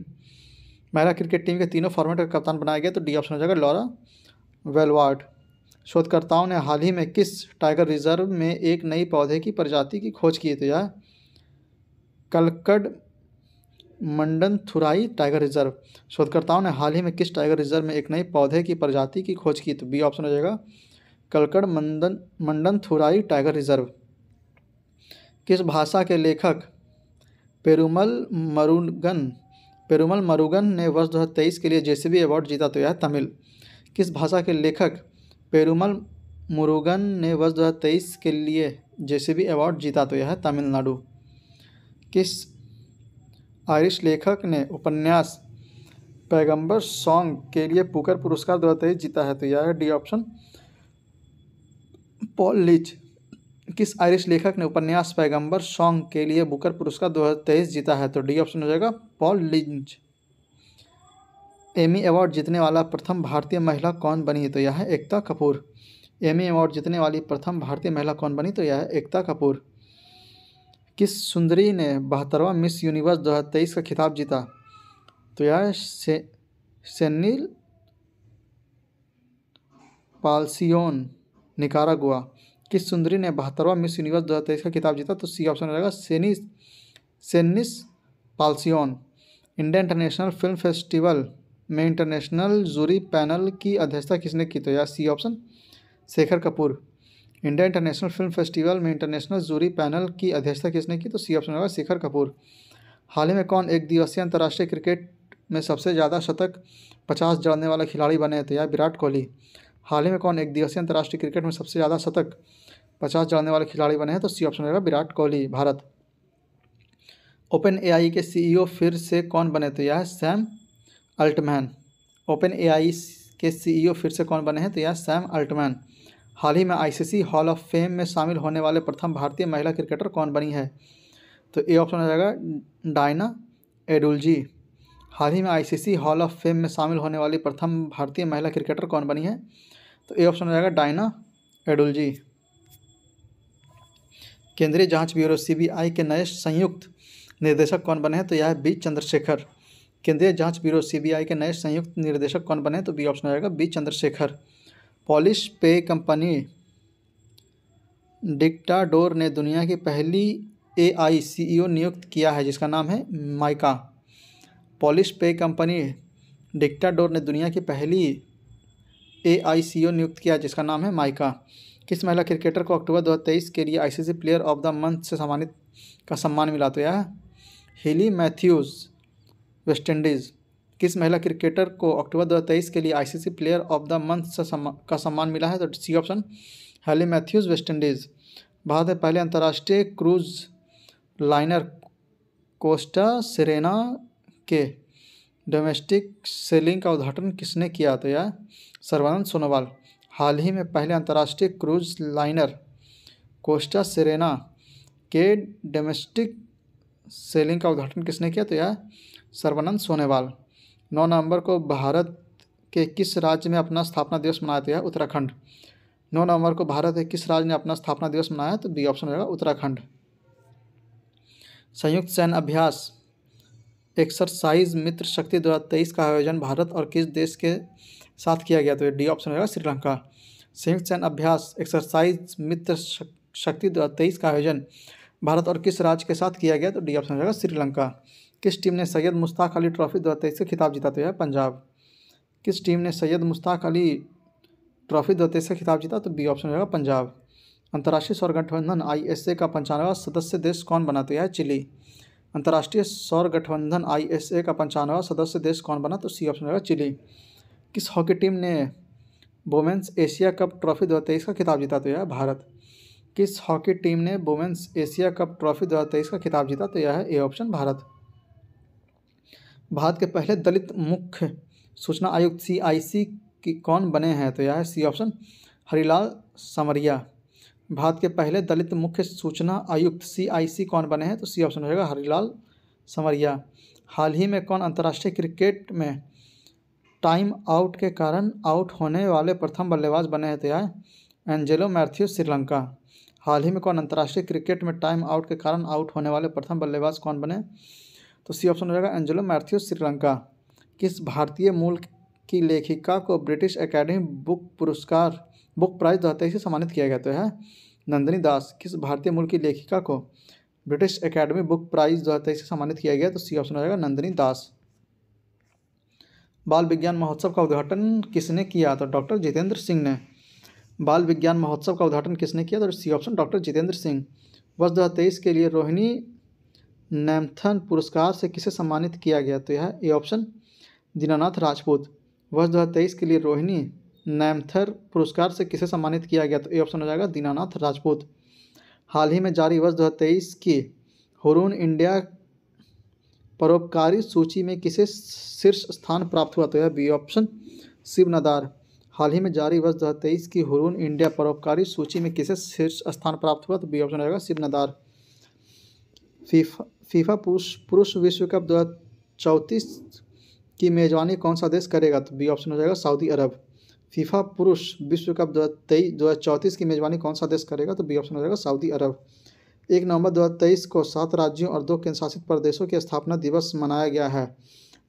महिला क्रिकेट टीम के तीनों फॉर्मेट का कप्तान बनाया गया तो डी ऑप्शन हो जाएगा लॉरा वेलवार्ड शोधकर्ताओं ने हाल ही में किस टाइगर रिजर्व में एक नई पौधे की प्रजाति की खोज की तो यह कलकड मंडन थुराई टाइगर रिजर्व शोधकर्ताओं ने हाल ही में किस टाइगर रिजर्व में एक नई पौधे की प्रजाति की खोज की तो बी ऑप्शन हो जाएगा कलकड़ मंडन मंडन थुराई टाइगर रिजर्व किस भाषा के लेखक पेरुमल मरुगन पेरुमल मरुगन ने वर्ष 2023 के लिए जैसे भी अवार्ड जीता तो यह तमिल किस भाषा के लेखक पेरुमल मुरुगन ने वर्ष 2023 के लिए जैसे भी अवार्ड जीता तो यह तमिलनाडु किस आयरिश लेखक ने उपन्यास पैगंबर सॉन्ग के लिए पुकर पुरस्कार दो जीता है तो यह डी ऑप्शन पॉल लिच किस आयरिश लेखक ने उपन्यास पैगंबर सॉन्ग के लिए बुकर पुरस्कार 2023 जीता है तो डी ऑप्शन हो जाएगा पॉल लिंच एमी अवार्ड जीतने वाला प्रथम भारतीय महिला कौन बनी तो यह है एकता कपूर एमी अवार्ड जीतने वाली प्रथम भारतीय महिला कौन बनी तो यह है एकता कपूर किस सुंदरी ने बहत्तरवा मिस यूनिवर्स दो का खिताब जीता तो यह से सेनील पालसियोन निकारागुआ किस सुंदरी ने बहत्तरवा मिस यूनिवर्स दो हज़ार तेईस का खिताब जीता तो सी ऑप्शन रहेगा सेनिस सेनिस पालसियोन इंडिया इंटरनेशनल फिल्म फेस्टिवल में इंटरनेशनल जूरी पैनल की अध्यक्षता किसने की तो या C option Shekhar Kapur India international film festival में इंटरनेशनल जूरी पैनल की अध्यक्षता किसने की तो सी ऑप्शन रहेगा शेखर कपूर हाल ही में कौन एक दिवसीय अंतर्राष्ट्रीय क्रिकेट में सबसे ज़्यादा शतक पचास जड़ने वाला खिलाड़ी बने थे तो या विराट कोहली हाल ही में कौन एक दिवसीय अंतर्राष्ट्रीय क्रिकेट में सबसे ज़्यादा शतक पचास जाने वाले खिलाड़ी बने हैं तो सी ऑप्शन रहेगा विराट कोहली भारत ओपन ए के सी e फिर से कौन बने तो यह सैम अल्टमैन ओपन ए के सी e फिर से कौन बने हैं तो यह सैम अल्टमैन हाल ही में आईसीसी हॉल ऑफ फेम में शामिल होने वाले प्रथम भारतीय महिला क्रिकेटर कौन बनी है तो ए ऑप्शन हो जाएगा डायना एडुलजी हाल ही में आईसीसी हॉल ऑफ फेम में शामिल होने वाली प्रथम भारतीय महिला क्रिकेटर कौन बनी है तो ए ऑप्शन हो जाएगा डायना एडुलजी केंद्रीय जांच ब्यूरो सीबीआई के नए संयुक्त निर्देशक कौन बने हैं तो यह है बी चंद्रशेखर केंद्रीय जांच ब्यूरो सीबीआई के नए संयुक्त निर्देशक कौन बने तो बी ऑप्शन हो जाएगा बी चंद्रशेखर पॉलिश पे कंपनी डिक्टाडोर ने दुनिया की पहली ए सीईओ e नियुक्त किया है जिसका नाम है माइका पॉलिश पे कंपनी डिक्टाडोर ने दुनिया की पहली ए आई सी ओ नियुक्त किया जिसका नाम है माइका किस महिला क्रिकेटर को अक्टूबर 2023 के लिए ICC player of the month से सम्मानित का सम्मान मिला तो यह हिली मैथ्यूज़ वेस्टइंडीज़ किस महिला क्रिकेटर को अक्टूबर 2023 के लिए ICC player of the month से सम्मा, का सम्मान मिला है तो C option Hayley Matthews West Indies Bharat में पहले अंतर्राष्ट्रीय क्रूज लाइनर कोस्टा सेरेना के डोमेस्टिक सेलिंग का उद्घाटन किसने किया तो यह सर्वानंद सोनोवाल हाल ही में पहले अंतर्राष्ट्रीय क्रूज लाइनर कोस्टा सेरेना के डोमेस्टिक सेलिंग का उद्घाटन किसने किया तो यह सर्वानंद सोनोवाल नौ नवंबर को भारत के किस राज्य में अपना स्थापना दिवस मनाया तो यह उत्तराखंड नौ नवंबर को भारत के किस राज्य ने अपना स्थापना दिवस मनाया तो बी ऑप्शन रहेगा उत्तराखंड संयुक्त सैन्य अभ्यास एक्सरसाइज मित्र शक्ति दो हज़ार तेईस का आयोजन भारत और किस देश के साथ किया गया तो ये डी ऑप्शन रहेगा श्रीलंका संयुक्त सैन्य अभ्यास एक्सरसाइज मित्र शक्ति दो हज़ार तेईस का आयोजन भारत और किस राज्य के साथ किया गया तो डी ऑप्शन रहेगा श्रीलंका किस टीम ने सैयद मुश्ताक अली ट्रॉफी दो हज़ार तेईस का खिताब जीता तो यह पंजाब किस टीम ने सैयद मुश्ताक अली ट्रॉफी दो तेईस का खिताब जीता तो बी ऑप्शन रहेगा पंजाब अंतर्राष्ट्रीय सौर गठबंधन आई का पंचानवे सदस्य देश कौन बनाते तो हैं चिली अंतर्राष्ट्रीय सौर गठबंधन आई का पंचानवा सदस्य देश कौन बना तो सी ऑप्शन रहेगा चिली किस हॉकी टीम ने वोमेंस एशिया कप ट्रॉफी दो का खिताब जीता तो यह है भारत किस हॉकी टीम ने वुमेंस एशिया कप ट्रॉफी दो का खिताब जीता तो यह है ए ऑप्शन भारत भारत के पहले दलित मुख्य सूचना आयुक्त सी आई सी की कौन बने हैं तो यह है सी ऑप्शन हरिलाल समरिया भारत के पहले दलित मुख्य सूचना आयुक्त सीआईसी कौन बने हैं तो सी ऑप्शन हो जाएगा हरिलाल समरिया हाल ही में कौन अंतर्राष्ट्रीय क्रिकेट में टाइम आउट के कारण आउट होने वाले प्रथम बल्लेबाज बने हैं तो यार एंजेलो मैथ्यू श्रीलंका हाल ही में कौन अंतर्राष्ट्रीय क्रिकेट में टाइम आउट के कारण आउट होने वाले प्रथम बल्लेबाज कौन बने तो सी ऑप्शन हो जाएगा एंजेलो मैथ्यू श्रीलंका किस भारतीय मूल की लेखिका को ब्रिटिश एकेडमी बुक पुरस्कार बुक प्राइज दो हज़ार से सम्मानित किया गया तो है नंदिनी दास किस भारतीय मूल की लेखिका को ब्रिटिश एकेडमी बुक प्राइज दो हज़ार से सम्मानित किया गया तो सी ऑप्शन हो जाएगा नंदिनी दास बाल विज्ञान महोत्सव का उद्घाटन किसने किया तो डॉक्टर जितेंद्र सिंह ने बाल विज्ञान महोत्सव का उद्घाटन किसने किया तो C option doctor Jitendra Singh वर्ष दो हज़ार तेईस के लिए रोहिणी नैमथन पुरस्कार से किसे सम्मानित किया गया तो यह ए ऑप्शन दीनानाथ राजपूत वर्ष दो हज़ार तेईस के लिए रोहिणी नैमथर पुरस्कार से किसे सम्मानित किया गया तो ये ऑप्शन हो जाएगा दीनानाथ राजपूत हाल ही में जारी वर्ष तेईस की हुरून इंडिया परोपकारी सूची में किसे शीर्ष स्थान प्राप्त हुआ तो यह बी ऑप्शन शिव नदार हाल ही में जारी वर्ष तेईस की हुरून इंडिया परोपकारी सूची में किसे शीर्ष स्थान प्राप्त हुआ तो बी ऑप्शन रहेगा शिव नदार फीफा फीफा पुरुष पुरुष विश्व कप दो की मेज़बानी कौन सा देश करेगा तो बी ऑप्शन हो जाएगा सऊदी अरब फीफा पुरुष विश्व कप दो हज़ार तेईस दो हज़ार चौंतीस की मेज़बानी कौन सा देश करेगा तो बी ऑप्शन हो जाएगा सऊदी अरब एक नवंबर दो हज़ार तेईस को सात राज्यों और दो केंद्र शासित प्रदेशों के स्थापना दिवस मनाया गया है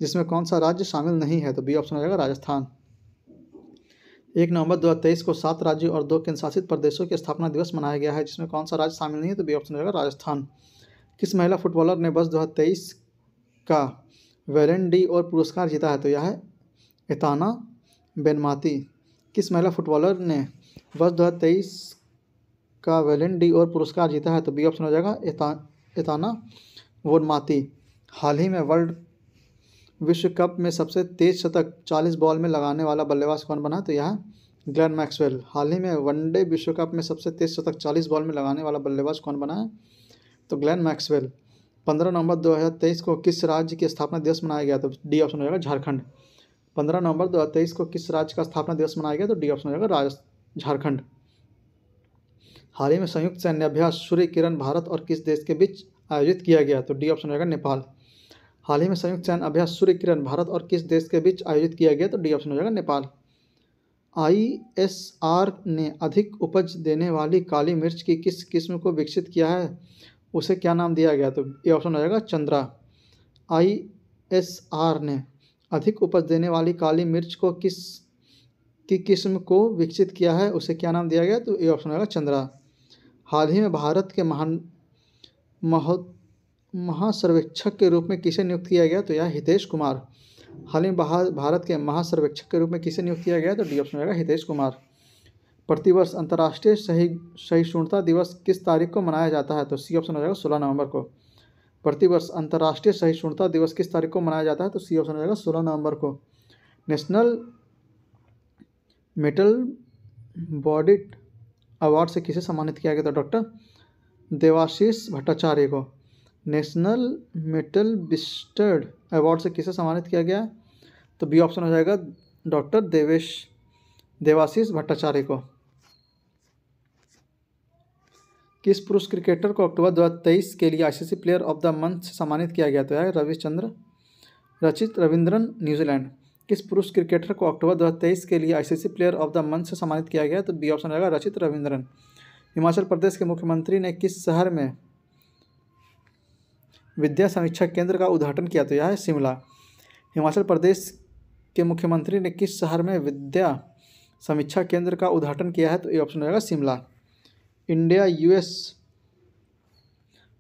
जिसमें कौन सा राज्य शामिल नहीं है तो बी ऑप्शन हो जाएगा राजस्थान एक नवंबर दो हज़ार तेईस को सात राज्यों और दो केंद्र शासित प्रदेशों के स्थापना दिवस मनाया गया है जिसमें कौन सा राज्य शामिल नहीं है तो बी ऑप्शन हो जाएगा राजस्थान किस महिला फुटबॉलर ने बस दो हज़ार तेईस का वेलेंडी और पुरस्कार जीता है तो यह है एताना बेनमाती किस महिला फुटबॉलर ने वर्ष दो हज़ार तेईस का वेलन डी और पुरस्कार जीता है तो बी ऑप्शन हो जाएगा एता एताना वोनमाती हाल ही में वर्ल्ड विश्व कप में सबसे तेज शतक 40 बॉल में लगाने वाला बल्लेबाज कौन बना तो यह ग्लैन मैक्सवेल हाल ही में वनडे विश्व कप में सबसे तेज शतक 40 बॉल में लगाने वाला बल्लेबाज कौन बना है तो ग्लैन मैक्सवेल 15 नवंबर 2023 को किस राज्य की स्थापना दिवस मनाया गया तो डी ऑप्शन हो जाएगा झारखंड पंद्रह नवंबर दो तेईस को किस राज्य का स्थापना दिवस मनाया गया तो डी ऑप्शन हो जाएगा राज झारखंड हाल ही में संयुक्त सैन्य अभ्यास सूर्य किरण भारत और किस देश के बीच आयोजित किया गया तो डी ऑप्शन हो जाएगा नेपाल हाल ही में संयुक्त सैन्य अभ्यास सूर्य किरण भारत और किस देश के बीच आयोजित किया गया तो डी ऑप्शन हो जाएगा नेपाल आर ने अधिक उपज देने वाली काली मिर्च की किस किस्म को विकसित किया है उसे क्या नाम दिया गया तो ये ऑप्शन हो जाएगा चंद्रा आर ने अधिक उपज देने वाली काली मिर्च को किस की किस्म को विकसित किया है उसे क्या नाम दिया गया तो ये ऑप्शन होगा चंद्रा हाल ही में भारत के महान मह महासर्वेक्षक के रूप में किसे नियुक्त किया गया तो यह हितेश कुमार हाल ही में भारत के महासर्वेक्षक के रूप में किसे नियुक्त किया गया तो डी ऑप्शन होगा हितेश कुमार प्रतिवर्ष अंतर्राष्ट्रीय सही सहिष्णुता दिवस किस तारीख को मनाया जाता है तो सी ऑप्शन हो जाएगा सोलह नवंबर को प्रतिवर्ष अंतर्राष्ट्रीय सहिष्णुता दिवस किस तारीख को मनाया जाता है तो सी ऑप्शन हो जाएगा सोलह नवंबर को नेशनल मेटल बॉडिट अवार्ड से किसे सम्मानित किया गया था डॉक्टर देवाशीष भट्टाचार्य को नेशनल मेटल बिस्टर्ड अवार्ड से किसे सम्मानित किया गया तो बी ऑप्शन हो जाएगा डॉक्टर देवेश देवाशीष भट्टाचार्य को किस पुरुष क्रिकेटर को अक्टूबर 2023 के लिए ICC player of the month से सम्मानित किया गया तो है रविचंद्र रचित रविंद्रन न्यूजीलैंड किस पुरुष क्रिकेटर को अक्टूबर 2023 के लिए ICC player of the month से सम्मानित किया गया तो बी ऑप्शन रहेगा रचित रविंद्रन हिमाचल प्रदेश के मुख्यमंत्री ने किस शहर में विद्या समीक्षा केंद्र का उद्घाटन किया तो यह है शिमला हिमाचल प्रदेश के मुख्यमंत्री ने किस शहर में विद्या समीक्षा केंद्र का उद्घाटन किया है तो ये ऑप्शन रहेगा Shimla India US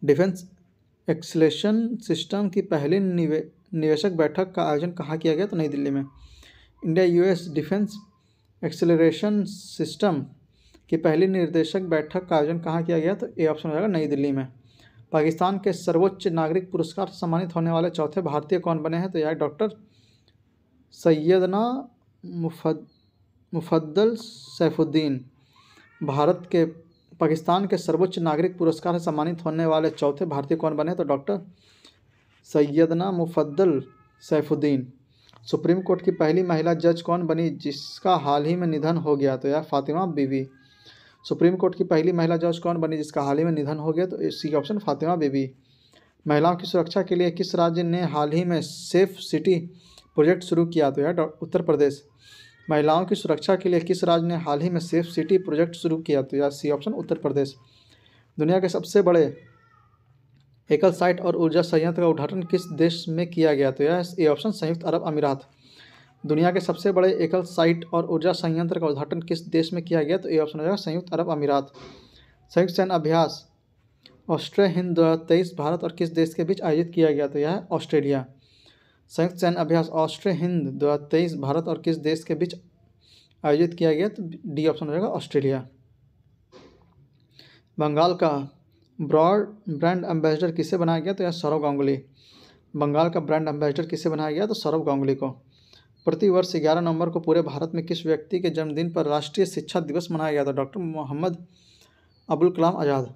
defence acceleration system की पहली निवे निवेशक बैठक का आयोजन कहाँ किया गया तो नई दिल्ली में India US defence acceleration system की पहली निर्देशक बैठक का आयोजन कहाँ किया गया तो ए ऑप्शन हो जाएगा नई दिल्ली में पाकिस्तान के सर्वोच्च नागरिक पुरस्कार सम्मानित होने वाले चौथे भारतीय कौन बने हैं तो यह डॉक्टर सैदना मुफद मुफद्दल सैफुद्दीन भारत के पाकिस्तान के सर्वोच्च नागरिक पुरस्कार से सम्मानित होने वाले चौथे भारतीय कौन बने तो doctor Syedna Mufaddal Saifuddin supreme court की पहली महिला जज कौन बनी जिसका हाल ही में निधन हो गया तो यह फातिमा बीवी सुप्रीम कोर्ट की पहली महिला जज कौन बनी जिसका हाल ही में निधन हो गया तो इसी का ऑप्शन फातिमा बीवी महिलाओं की सुरक्षा के लिए किस राज्य ने हाल ही में सेफ सिटी प्रोजेक्ट शुरू किया तो यह उत्तर प्रदेश महिलाओं की सुरक्षा के लिए किस राज्य ने हाल ही में सेफ सिटी प्रोजेक्ट शुरू किया तो या सी ऑप्शन उत्तर प्रदेश दुनिया के सबसे बड़े एकल साइट और ऊर्जा संयंत्र का उद्घाटन किस देश में किया गया तो यह ए ऑप्शन संयुक्त अरब अमीरात दुनिया के सबसे बड़े एकल साइट और ऊर्जा संयंत्र का उद्घाटन किस देश में किया गया तो ए ऑप्शन हो जाएगा संयुक्त अरब अमीरात संयुक्त सैन्य अभ्यास ऑस्ट्रेलिया हिंद दो भारत और किस देश के बीच आयोजित किया गया तो यह ऑस्ट्रेलिया संयुक्त सैन्य अभ्यास ऑस्ट्रे हिंद दो हज़ार तेईस भारत और किस देश के बीच आयोजित किया गया तो डी ऑप्शन हो जाएगा ऑस्ट्रेलिया बंगाल का ब्रॉड ब्रांड एम्बेसडर किसे बनाया गया तो यह सौरव गांगुली बंगाल का ब्रांड एम्बेसडर किसे बनाया गया तो सौरव गांगुली को प्रति वर्ष ग्यारह नवंबर को पूरे भारत में किस व्यक्ति के जन्मदिन पर राष्ट्रीय शिक्षा दिवस मनाया गया था डॉक्टर मोहम्मद अबुल कलाम आज़ाद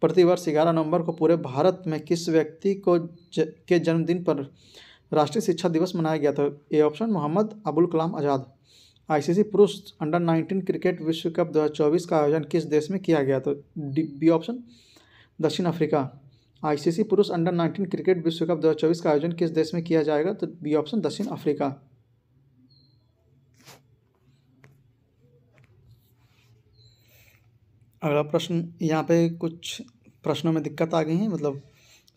प्रति वर्ष ग्यारह नवंबर को पूरे भारत में किस व्यक्ति को ज, के जन्मदिन पर राष्ट्रीय शिक्षा दिवस मनाया गया था A option Mohammad Abul Kalam Azad ICC पुरुष अंडर 19 क्रिकेट विश्व कप 2024 का आयोजन किस देश में किया गया था डी बी ऑप्शन दक्षिण अफ्रीका आईसीसी पुरुष अंडर 19 क्रिकेट विश्व कप 2024 का आयोजन किस देश में किया जाएगा तो बी ऑप्शन दक्षिण अफ्रीका अगला प्रश्न यहाँ पे कुछ प्रश्नों में दिक्कत आ गई है मतलब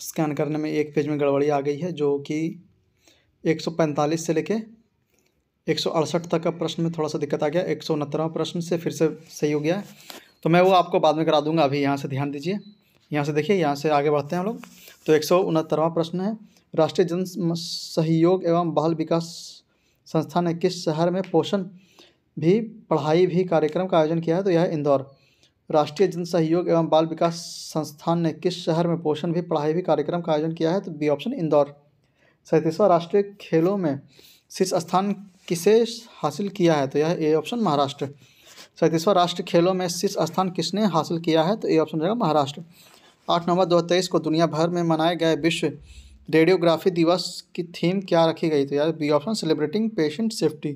स्कैन करने में एक पेज में गड़बड़ी आ गई है जो कि 145 से लेके एक तक का प्रश्न में थोड़ा सा दिक्कत आ गया एक प्रश्न से फिर से सही हो गया तो मैं वो आपको बाद में करा दूंगा अभी यहाँ से ध्यान दीजिए यहाँ से देखिए यहाँ से आगे बढ़ते हैं हम लोग तो एक प्रश्न है राष्ट्रीय जन सहयोग एवं बाल विकास संस्था ने किस शहर में पोषण भी पढ़ाई भी कार्यक्रम का आयोजन किया है तो यह इंदौर राष्ट्रीय जन सहयोग एवं बाल विकास संस्थान ने किस शहर में पोषण भी पढ़ाई भी कार्यक्रम का आयोजन किया है तो बी ऑप्शन इंदौर सैंतीसवां राष्ट्रीय खेलों में शीर्ष स्थान किसे हासिल किया है तो यह ए ऑप्शन महाराष्ट्र सैंतीसवां राष्ट्रीय खेलों में शीर्ष स्थान किसने हासिल किया है तो ए ऑप्शन रहेगा महाराष्ट्र आठ नवंबर दो तेईस को दुनिया भर में मनाए गए विश्व रेडियोग्राफी दिवस की थीम क्या रखी गई तो यार B option celebrating patient safety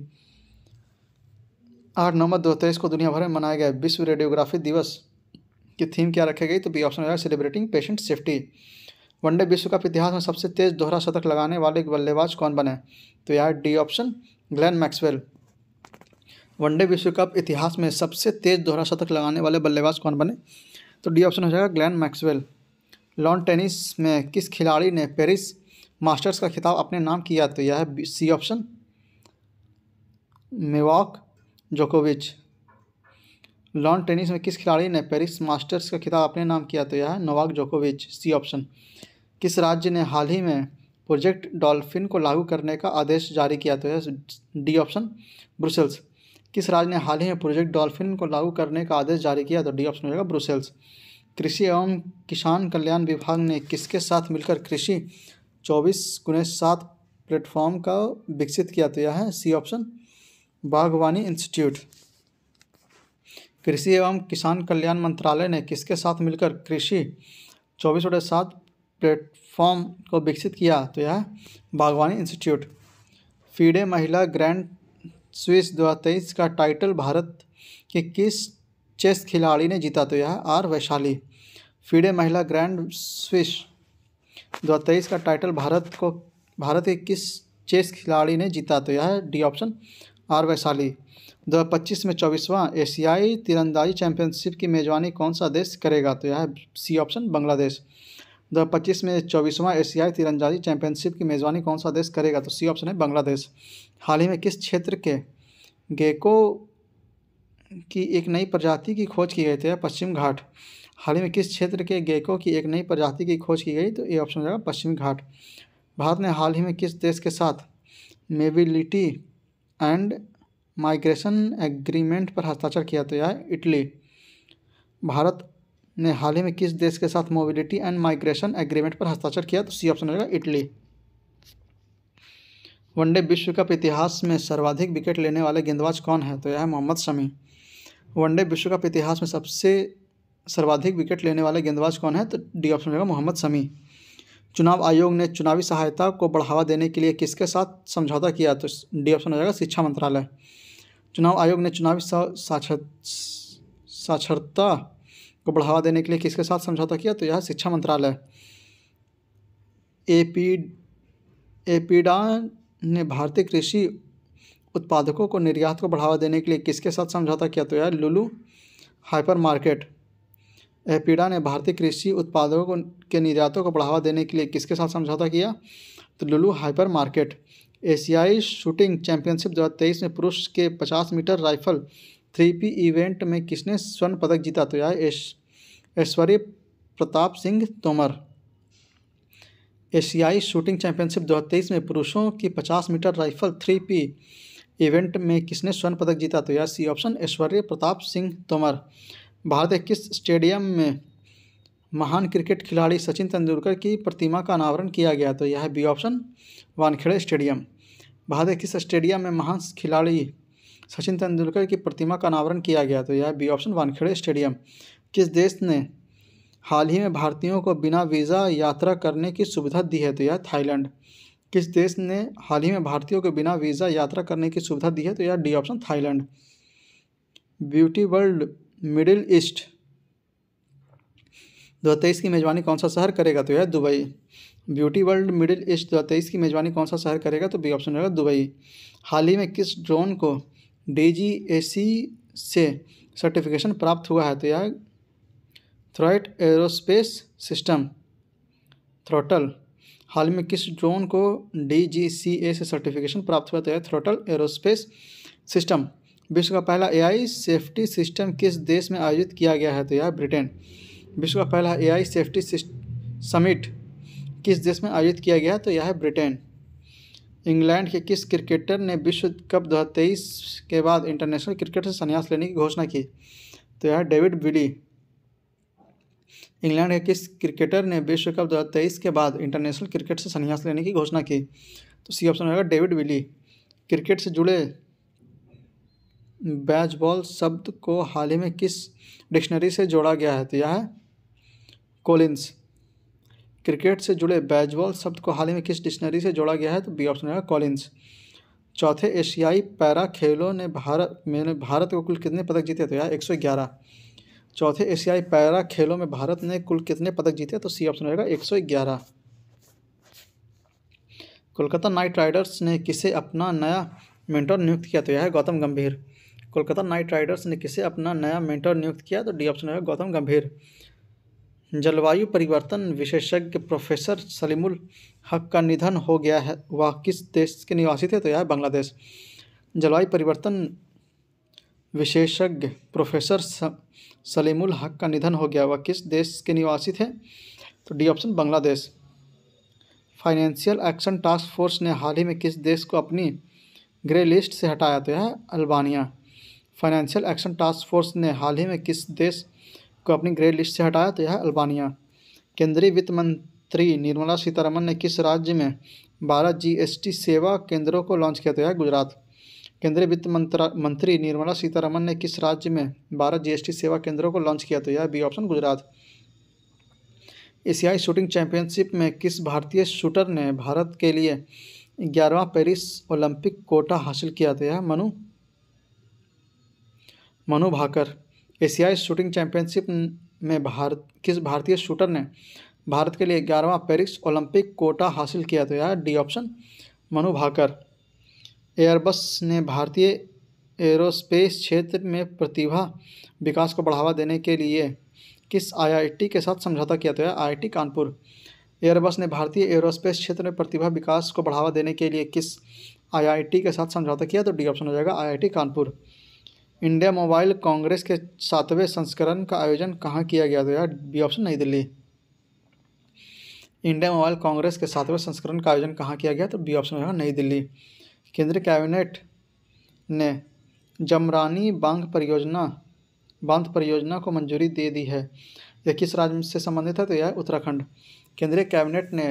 आठ नवंबर दो तेईस को दुनिया भर में मनाया गया विश्व रेडियोग्राफी दिवस की थीम क्या रखी गई तो बी ऑप्शन रहेगा सेलिब्रेटिंग पेशेंट सेफ्टी वनडे विश्व कप इतिहास में सबसे तेज दोहरा शतक लगाने वाले बल्लेबाज कौन बने तो यार D option Glenn Maxwell one day विश्व कप इतिहास में सबसे तेज दोहरा शतक लगाने वाले बल्लेबाज कौन बने तो डी ऑप्शन हो जाएगा ग्लैन मैक्सवेल लॉन टेनिस में किस खिलाड़ी ने पेरिस मास्टर्स का खिताब अपने नाम किया तो यह है सी ऑप्शन मेवाक जोकोविच लॉन टेनिस में किस खिलाड़ी ने पेरिस मास्टर्स का खिताब अपने नाम किया तो यह है नोवाक जोकोविच सी ऑप्शन किस राज्य ने हाल ही में प्रोजेक्ट डॉल्फिन को लागू करने का आदेश जारी किया तो है डी ऑप्शन ब्रुसेल्स किस राज्य ने हाल ही में प्रोजेक्ट डॉल्फिन को लागू करने का आदेश जारी किया तो डी ऑप्शन हो जाएगा ब्रुसेल्स कृषि एवं किसान कल्याण विभाग ने किसके साथ मिलकर कृषि चौबीस गुने सात प्लेटफॉर्म का विकसित किया तो यह है सी ऑप्शन बागवानी इंस्टीट्यूट कृषि एवं किसान कल्याण मंत्रालय ने किसके साथ मिलकर कृषि चौबीस बटे सात प्लेटफॉर्म को विकसित किया तो यह बागवानी इंस्टीट्यूट फीडे महिला ग्रैंड स्विस दो हज़ार तेईस का टाइटल भारत के किस चेस खिलाड़ी ने जीता तो यह आर वैशाली फीडे महिला ग्रैंड स्विस दो हज़ार तेईस का टाइटल भारत को भारत के किस चेस खिलाड़ी ने जीता तो यह डी ऑप्शन आर वैशाली दो हज़ार पच्चीस में चौबीसवां एशियाई तीरंदाजी चैंपियनशिप की मेजबानी कौन सा देश करेगा तो यह सी ऑप्शन बांग्लादेश दो हज़ार पच्चीस में चौबीसवां एशियाई तीरंदाजी चैंपियनशिप की मेज़बानी कौन सा देश करेगा तो सी ऑप्शन है बांग्लादेश हाल ही में किस क्षेत्र के गेको की एक नई प्रजाति की खोज की गई थी पश्चिम घाट हाल ही में किस क्षेत्र के गेको की एक नई प्रजाति की खोज की गई तो ये ऑप्शन हो जाएगा पश्चिम घाट भारत ने हाल ही में किस देश के साथ मेबिलिटी एंड माइग्रेशन एग्रीमेंट पर हस्ताक्षर किया तो यह इटली भारत ने हाल ही में किस देश के साथ मोबिलिटी एंड माइग्रेशन एग्रीमेंट पर हस्ताक्षर किया तो सी ऑप्शन रहेगा इटली वनडे विश्व कप इतिहास में सर्वाधिक विकेट लेने वाले गेंदबाज कौन है तो यह है मोहम्मद शमी वनडे विश्व कप इतिहास में सबसे सर्वाधिक विकेट लेने वाले गेंदबाज कौन है तो डी ऑप्शन रहेगा मोहम्मद शमी चुनाव आयोग ने चुनावी सहायता को बढ़ावा देने के लिए किसके साथ समझौता किया तो डी ऑप्शन हो जाएगा शिक्षा मंत्रालय चुनाव आयोग ने चुनावी साक्षरता को बढ़ावा देने के लिए किसके साथ समझौता किया तो यह शिक्षा मंत्रालय एपी एपीडा ने भारतीय कृषि उत्पादकों को निर्यात को बढ़ावा देने के लिए किसके साथ समझौता किया तो यह लुलू हाइपर मार्केट एपीडा ने भारतीय कृषि उत्पादकों के निर्यातों को बढ़ावा देने के लिए किसके साथ समझौता किया तो लुलू हाइपर मार्केट एशियाई शूटिंग चैंपियनशिप दो में पुरुष के पचास metre rifle three P event में किसने स्वर्ण पदक जीता तो यह ऐश्वर्य प्रताप सिंह तोमर एशियाई शूटिंग चैंपियनशिप 2023 में पुरुषों की 50 metre rifle three P event में किसने स्वर्ण पदक जीता तो यह सी ऑप्शन ऐश्वर्य प्रताप सिंह तोमर भारत के किस स्टेडियम में महान क्रिकेट खिलाड़ी सचिन तेंदुलकर की प्रतिमा का अनावरण किया गया तो यह B option Wankhede stadium Bharat किस स्टेडियम में महान खिलाड़ी सचिन तेंदुलकर की प्रतिमा का अनावरण किया गया तो यह बी ऑप्शन वानखेड़े स्टेडियम किस देश ने हाल ही में भारतीयों को बिना वीज़ा यात्रा करने की सुविधा दी है तो यह थाईलैंड किस देश ने हाल ही में भारतीयों को बिना वीज़ा यात्रा करने की सुविधा दी है तो यह D option Thailand beauty world middle east दो की मेज़बानी कौन सा शहर करेगा तो यह Dubai beauty world middle east दो की मेज़बानी कौन सा शहर करेगा तो बी ऑप्शन रहेगा दुबई हाल ही में किस ड्रोन को डी से सर्टिफिकेशन प्राप्त हुआ है तो यह थ्रॉइट एरोस्पेस सिस्टम थ्रोटल हाल में किस ड्रोन को ए से सर्टिफिकेशन प्राप्त हुआ तो यह थ्रोटल एरोस्पेस सिस्टम विश्व का पहला एआई सेफ्टी सिस्टम किस देश में आयोजित किया गया है तो यह ब्रिटेन विश्व का पहला एआई सेफ्टी समिट किस देश में आयोजित किया गया है तो यह है ब्रिटेन इंग्लैंड के किस क्रिकेटर ने विश्व कप दो के बाद इंटरनेशनल क्रिकेट से संन्यास लेने की घोषणा की तो यह डेविड बिली इंग्लैंड के किस क्रिकेटर ने विश्व कप दो के बाद इंटरनेशनल क्रिकेट से संन्यास लेने की घोषणा की तो सी ऑप्शन होगा डेविड बिली क्रिकेट से जुड़े बॉल शब्द को हाल ही में किस डिक्शनरी से जोड़ा गया है तो यह है कोलिंस क्रिकेट से जुड़े बैजबॉल शब्द को हाल ही में किस डिक्शनरी से जोड़ा गया है तो बी ऑप्शन रहेगा कॉलिन्स चौथे एशियाई पैरा खेलों ने भारत में भारत को कुल कितने पदक जीते तो यार एक सौ ग्यारह चौथे एशियाई पैरा खेलों में भारत ने कुल कितने पदक जीते तो सी ऑप्शन रहेगा एक सौ ग्यारह कोलकाता नाइट राइडर्स ने किसे अपना नया मेंटर नियुक्त किया तो यह है गौतम गंभीर कोलकाता नाइट राइडर्स ने किसे अपना नया मेंटर नियुक्त किया तो डी ऑप्शन रहेगा गौतम गंभीर जलवायु परिवर्तन विशेषज्ञ प्रोफेसर सलीमुल हक का निधन हो गया है वह किस देश के निवासी थे तो यह बांग्लादेश जलवायु परिवर्तन विशेषज्ञ प्रोफेसर सलीमुल हक का निधन हो गया वह किस देश के निवासी थे तो D option Bangladesh financial action task force ने हाल ही में किस देश को अपनी ग्रे लिस्ट से हटाया तो यह Albania financial action task force ने हाल ही में किस देश को अपनी ग्रे लिस्ट से हटाया तो यह अल्बानिया केंद्रीय वित्त मंत्री निर्मला सीतारमन ने किस राज्य में बारह जीएसटी सेवा केंद्रों को लॉन्च किया तो यह गुजरात केंद्रीय वित्त मंत्री निर्मला सीतारमन ने किस राज्य में बारह जीएसटी सेवा केंद्रों को लॉन्च किया तो यह बी ऑप्शन गुजरात एशियाई शूटिंग चैंपियनशिप में किस भारतीय शूटर ने भारत के लिए ग्यारहवा पेरिस ओलंपिक कोटा हासिल किया था तो मनु मनु भाकर एशियाई शूटिंग चैंपियनशिप में भारत किस भारतीय शूटर ने भारत के लिए ग्यारहवा पेरिस ओलंपिक कोटा हासिल किया तो यह D option Manu Bhaker Airbus ने भारतीय एरोस्पेस क्षेत्र में प्रतिभा विकास को बढ़ावा देने के लिए किस आईआईटी के साथ समझौता किया तो है आई कानपुर एयरबस ने भारतीय एरोस्पेस क्षेत्र में प्रतिभा विकास को बढ़ावा देने के लिए किस आई के साथ समझौता किया तो डी ऑप्शन हो जाएगा आई कानपुर इंडिया मोबाइल कांग्रेस के सातवें संस्करण का आयोजन कहाँ किया गया तो यार बी ऑप्शन नई दिल्ली इंडिया मोबाइल कांग्रेस के सातवें संस्करण का आयोजन कहाँ किया गया तो बी ऑप्शन होगा नई दिल्ली केंद्रीय कैबिनेट ने जमरानी बांध परियोजना बांध परियोजना को मंजूरी दे दी है यह किस राज्य से संबंधित है तो यह उत्तराखंड केंद्रीय कैबिनेट ने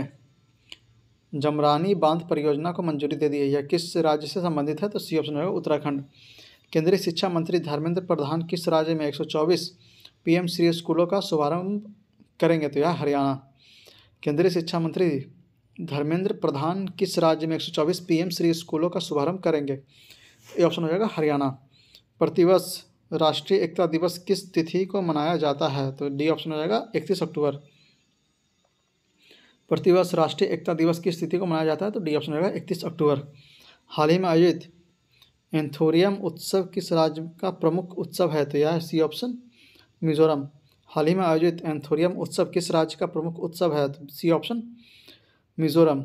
जमरानी बांध परियोजना को मंजूरी दे दी है यह किस राज्य से संबंधित है तो सी ऑप्शन होगा उत्तराखंड केंद्रीय शिक्षा मंत्री धर्मेंद्र प्रधान किस राज्य में 124 पीएम श्री स्कूलों का शुभारंभ करेंगे तो यह हरियाणा केंद्रीय शिक्षा मंत्री धर्मेंद्र प्रधान किस राज्य में 124 पीएम श्री स्कूलों का शुभारंभ करेंगे ये ऑप्शन हो जाएगा हरियाणा प्रतिवर्ष राष्ट्रीय एकता दिवस किस तिथि को मनाया जाता है तो डी ऑप्शन हो जाएगा इकतीस अक्टूबर प्रतिवर्ष राष्ट्रीय एकता दिवस किस तिथि को मनाया जाता है तो डी ऑप्शन रहेगा इकतीस अक्टूबर हाल ही में आयोजित एंथोरियम उत्सव किस राज्य का प्रमुख उत्सव है तो यह है सी ऑप्शन मिजोरम हाल ही में आयोजित एंथोरियम उत्सव किस राज्य का प्रमुख उत्सव है तो सी ऑप्शन मिजोरम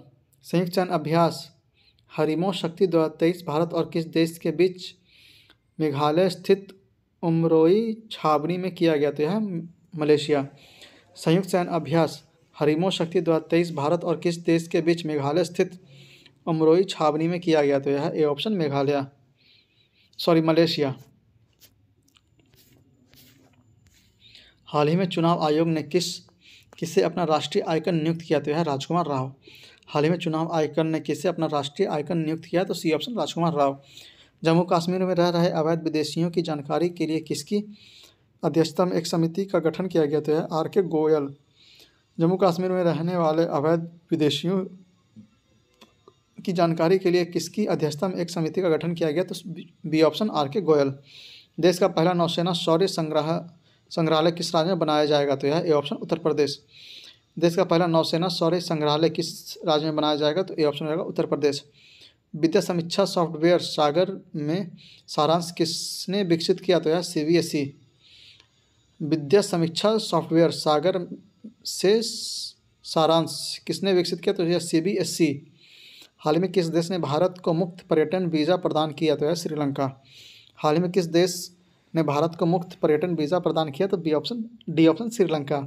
संयुक्त चयन अभ्यास हरिमो शक्ति दो तेईस भारत और किस देश के बीच मेघालय स्थित उमरोई छावनी में किया गया तो यह मलेशिया संयुक्त चयन अभ्यास हरिमो शक्ति दो तेईस भारत और किस देश के बीच मेघालय स्थित उमरोई छावनी में किया गया तो यह A option Meghalaya sorry Malaysia हाल ही में चुनाव आयोग ने किस किसे अपना राष्ट्रीय आयकर नियुक्त किया तो है राजकुमार राव हाल ही में चुनाव आयकर ने किसे अपना राष्ट्रीय आयकर नियुक्त किया तो सी ऑप्शन राजकुमार राव जम्मू कश्मीर में रह रहे अवैध विदेशियों की जानकारी के लिए किसकी अध्यक्षता में एक समिति का गठन किया गया तो है आर के गोयल जम्मू कश्मीर में रहने वाले अवैध विदेशियों की जानकारी के लिए किसकी अध्यक्षता में एक समिति का गठन किया गया तो बी ऑप्शन आर के गोयल देश का पहला नौसेना शौर्य संग्रह संग्रहालय किस राज्य में बनाया जाएगा तो यह ए ऑप्शन उत्तर प्रदेश देश का पहला नौसेना शौर्य संग्रहालय किस राज्य में बनाया जाएगा तो ए ऑप्शन रहेगा उत्तर प्रदेश विद्या समीक्षा सॉफ्टवेयर सागर में सारांश किसने विकसित किया तो यह सी बी एस ई विद्या समीक्षा सॉफ्टवेयर सागर से सारांश किसने विकसित किया तो यह सी बी एस ई हाल ही में किस देश ने भारत को मुफ्त पर्यटन वीज़ा प्रदान किया तो है श्रीलंका हाल ही में किस देश ने भारत को मुफ्त पर्यटन वीज़ा प्रदान किया तो B option D option Sri Lanka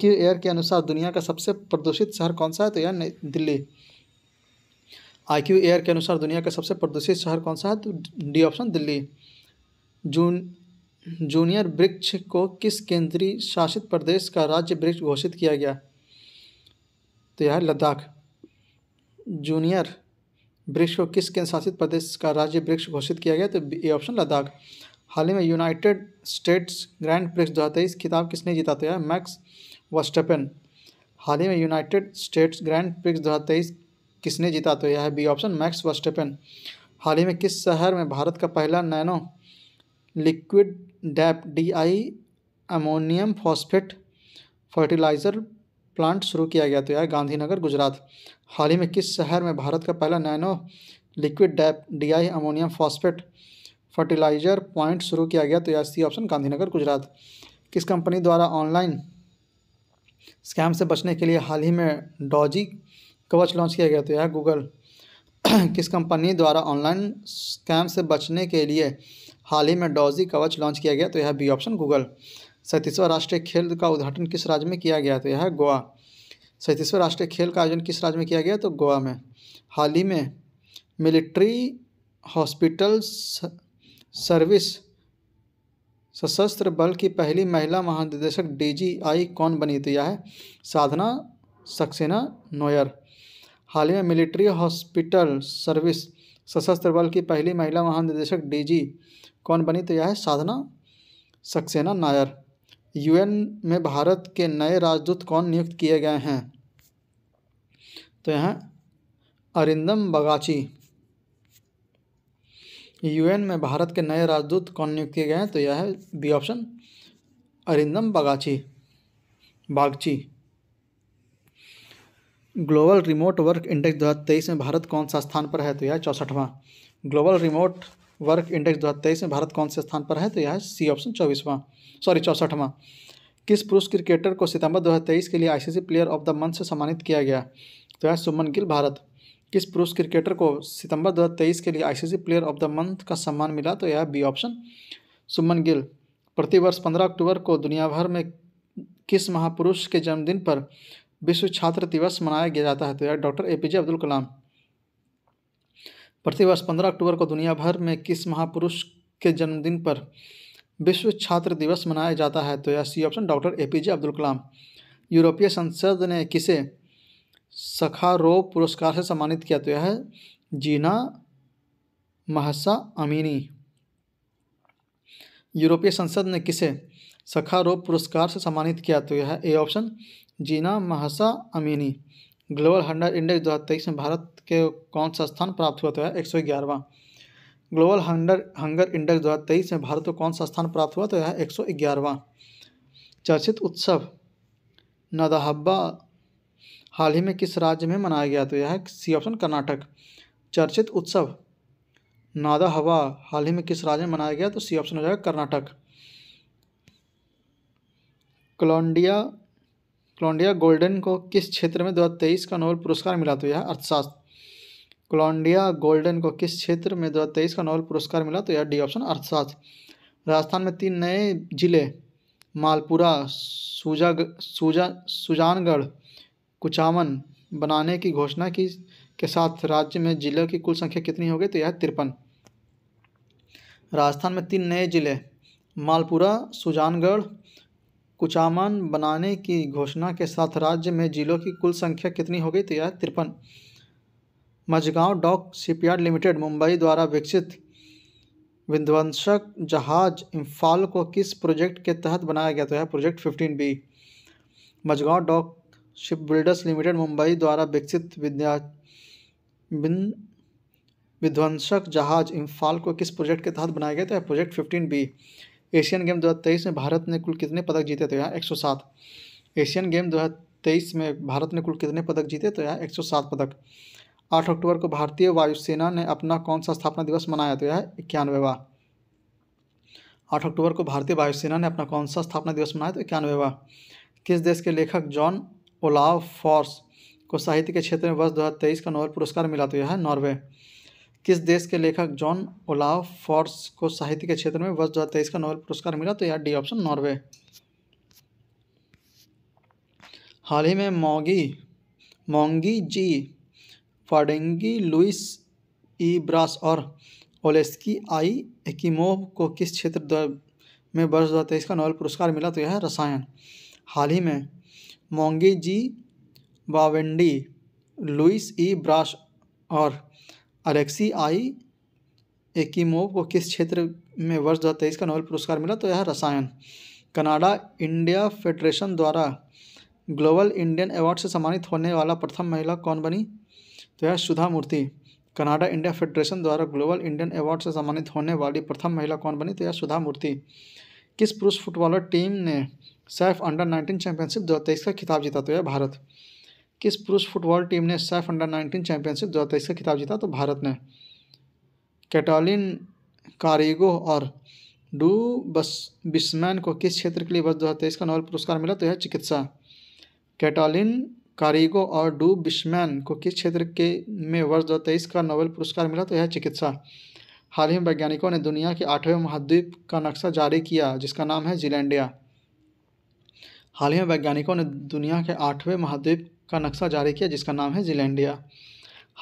Q air के अनुसार दुनिया का सबसे प्रदूषित शहर कौन सा है तो यह दिल्ली क्यू एयर के अनुसार दुनिया का सबसे प्रदूषित शहर कौन सा है तो D option Delhi June junior वृक्ष को किस केंद्रीय शासित प्रदेश का राज्य वृक्ष घोषित किया गया तो यह लद्दाख जूनियर वृक्ष को किस केंद्र शासित प्रदेश का राज्य वृक्ष घोषित किया गया तो ये ऑप्शन लद्दाख हाल ही में यूनाइटेड स्टेट्स ग्रैंड प्रिक्स दो हज़ार तेईस खिताब किसने जीता तो है मैक्स वस्टपेन हाल ही में यूनाइटेड स्टेट्स ग्रैंड प्रिक्स दो हज़ार तेईस किसने जीता तो यह है बी ऑप्शन मैक्स वस्टपेन हाल ही में किस शहर में भारत का पहला nano liquid DAP D I ammonium phosphate fertiliser plant शुरू किया गया तो यह गांधीनगर गुजरात हाल ही में किस शहर में भारत का पहला nano liquid DAP D I ammonium phosphate fertiliser point शुरू किया गया तो यह सी ऑप्शन गांधीनगर गुजरात किस कंपनी द्वारा ऑनलाइन स्कैम से बचने के लिए हाल ही में डॉजी कवच लॉन्च किया गया तो यह गूगल किस कंपनी द्वारा ऑनलाइन स्कैम से बचने के लिए हाल ही में डॉजी कवच लॉन्च किया गया तो यह बी ऑप्शन गूगल सैंतीसवां राष्ट्रीय खेल का उद्घाटन किस राज्य में किया गया तो यह है गोवा सैंतीसवें राष्ट्रीय खेल का आयोजन किस राज्य में किया गया तो गोवा में हाल ही में मिलिट्री हॉस्पिटल सर्विस सशस्त्र बल की पहली महिला महानिदेशक डीजीआई कौन बनी तो यह है साधना सक्सेना नोयर हाल ही में मिलिट्री हॉस्पिटल सर्विस सशस्त्र बल की पहली महिला महानिदेशक डीजी कौन बनी तो यह है साधना सक्सेना नायर यूएन में भारत के नए राजदूत कौन नियुक्त किए गए हैं तो यहाँ अरिंदम बगाची यूएन में भारत के नए राजदूत कौन नियुक्त किए गए हैं तो यह है B option Arindam Bagchi Bagchi global remote work index 2023 में भारत कौन सा स्थान पर है तो यह चौंसठवां ग्लोबल रिमोट वर्क इंडेक्स दो में भारत कौन से स्थान पर है तो यह है सी ऑप्शन चौबीसवां सॉरी चौसठवां किस पुरुष क्रिकेटर को सितंबर 2023 के लिए ICC player of the month से सम्मानित किया गया तो यह सुमन गिल भारत किस पुरुष क्रिकेटर को सितंबर 2023 के लिए ICC player of the month का सम्मान मिला तो यह बी ऑप्शन सुमन गिल प्रतिवर्ष 15 अक्टूबर को दुनिया भर में किस महापुरुष के जन्मदिन पर विश्व छात्र दिवस मनाया गया जाता है तो यह doctor A P J Abdul Kalam प्रतिवर्ष पंद्रह अक्टूबर को दुनिया भर में किस महापुरुष के जन्मदिन पर विश्व छात्र दिवस मनाया जाता है तो यह C option doctor A P J Abdul Kalam यूरोपीय संसद ने किसे सखारो पुरस्कार से सम्मानित किया तो यह जीना महसा अमीनी यूरोपीय संसद ने किसे सखारो पुरस्कार से सम्मानित किया तो यह A option Jina Mahsa Amini global hunger index दो में भारत के कौन सा स्थान प्राप्त हुआ तो है एक सौ ग्यारहवा ग्लोबल हंगर हंगर इंडेक्स दो हज़ार तेईस में भारत को कौन सा स्थान प्राप्त हुआ तो यह एक सौ चर्चित उत्सव नदहब्बा हाल ही में किस राज्य में मनाया गया तो यह सी ऑप्शन कर्नाटक चर्चित उत्सव नादा हवा हाल ही में किस राज्य में मनाया गया तो सी ऑप्शन हो जाएगा कर्नाटक कोलंडिया कोलंडिया गोल्डन को किस क्षेत्र में 2023 का नोबेल पुरस्कार मिला तो यह अर्थशास्त्र क्लॉन्डिया गोल्डन को किस क्षेत्र में दो का नोबेल पुरस्कार मिला तो यह डी ऑप्शन अर्थशास्त्र राजस्थान में तीन नए जिले मालपुरा सूजा सूजा सुजानगढ़ कुचामन बनाने की घोषणा की के साथ राज्य में जिलों की कुल संख्या कितनी हो गई तो यह तिरपन राजस्थान में तीन नए जिले मालपुरा सुजानगढ़ कुचामन बनाने की घोषणा के साथ राज्य में जिलों की कुल संख्या कितनी हो गई तो यह तिरपन Mazagaon dock shipyard limited Mumbai द्वारा विकसित विध्वंसक जहाज इम्फाल को किस प्रोजेक्ट के तहत बनाया गया तो है project fifteen B Mazagaon dock ship builders limited Mumbai द्वारा विकसित विद्या विध्वंसक जहाज इम्फाल को किस प्रोजेक्ट के तहत बनाया गया तो है project fifteen B Asian game दो में भारत ने कुल कितने पदक जीते तो यहाँ एक एशियन गेम दो में भारत ने कुल कितने पदक जीते तो यहाँ एक पदक आठ अक्टूबर को भारतीय वायुसेना ने अपना कौन सा स्थापना दिवस मनाया तो यह इक्यानवेवा आठ अक्टूबर को भारतीय वायुसेना ने अपना कौन सा स्थापना दिवस मनाया तो इक्यानवेवा किस देश के लेखक जॉन ओलाव फॉर्स को साहित्य के क्षेत्र में वर्ष दो का नोबेल पुरस्कार मिला तो यह है नॉर्वे किस देश के लेखक जॉन ओलाव फॉर्स को साहित्य के क्षेत्र में वर्ष दो का नोबेल पुरस्कार मिला तो यह डी ऑप्शन नॉर्वे हाल ही में मोगी मोंगी जी फाडेंगी लुइस ई ब्रास और ओलेस्की आई एकिमोव को किस क्षेत्र में वर्ष दो हज़ार का नोबेल पुरस्कार मिला तो यह है रसायन हाल ही में Moungi G Bawendi Louis E Brus और अलेक्सी आई एकिमोव को किस क्षेत्र में वर्ष दो हज़ार का नोबेल पुरस्कार मिला तो यह रसायन कनाडा इंडिया फेडरेशन द्वारा ग्लोबल इंडियन अवार्ड से सम्मानित होने वाला प्रथम महिला कौन बनी तो यह Sudha Murthy Canada India federation द्वारा ग्लोबल इंडियन अवार्ड से सम्मानित होने वाली प्रथम महिला कौन बनी तो यह सुधा मूर्ति किस पुरुष फुटबॉलर टीम ने सैफ अंडर नाइनटीन चैंपियनशिप दो का खिताब जीता तो यह भारत किस पुरुष फुटबॉल टीम ने सैफ अंडर नाइनटीन चैंपियनशिप दो का खिताब जीता तो भारत ने कैटालिन कारिगो और डू बस बिस्मैन को किस क्षेत्र के लिए वर्ष दो का नोबल पुरस्कार मिला तो यह चिकित्सा कैटालिन कारिगो और डू बिशमैन को किस क्षेत्र के में वर्ष दो तेईस का नोबेल पुरस्कार मिला तो यह चिकित्सा हाल ही में वैज्ञानिकों ने दुनिया के आठवें महाद्वीप का नक्शा जारी किया जिसका नाम है जीलैंडिया हाल ही में वैज्ञानिकों ने दुनिया के आठवें महाद्वीप का नक्शा जारी किया जिसका नाम है जीलैंडिया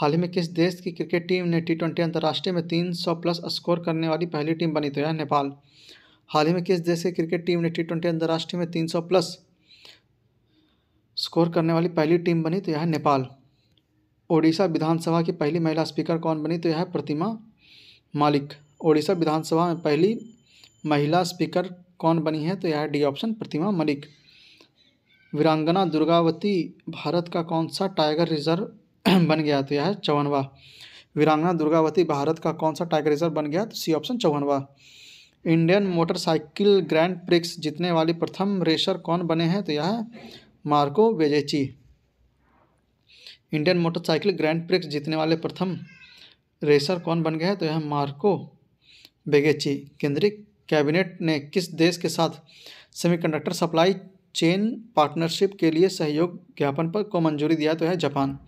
हाल ही में किस देश की क्रिकेट टीम ने टी ट्वेंटी अंतर्राष्ट्रीय में तीन सौ प्लस स्कोर करने वाली पहली टीम बनी तो यह नेपाल हाल ही में किस देश की क्रिकेट टीम ने टी ट्वेंटी अंतर्राष्ट्रीय में तीन सौ प्लस स्कोर करने वाली पहली टीम बनी तो यह है नेपाल ओडिशा विधानसभा की पहली महिला स्पीकर कौन बनी तो यह है प्रतिमा मालिक ओडिशा विधानसभा में पहली महिला स्पीकर कौन बनी है तो यह है डी ऑप्शन प्रतिमा मलिक वीरांगना दुर्गावती भारत का कौन सा टाइगर रिजर्व बन गया तो यह है चौवनवा वीरांगना दुर्गावती भारत का कौन सा टाइगर रिजर्व बन गया तो सी ऑप्शन चौवनवा इंडियन मोटरसाइकिल ग्रैंड प्रिक्स जीतने वाली प्रथम रेसर कौन बने हैं तो यह है मार्को वेजेची इंडियन मोटरसाइकिल ग्रैंड प्रिक्स जीतने वाले प्रथम रेसर कौन बन गए हैं तो यह मार्को बेगेची केंद्रीय कैबिनेट ने किस देश के साथ सेमीकंडक्टर सप्लाई चेन पार्टनरशिप के लिए सहयोग ज्ञापन पर को मंजूरी दिया तो है जापान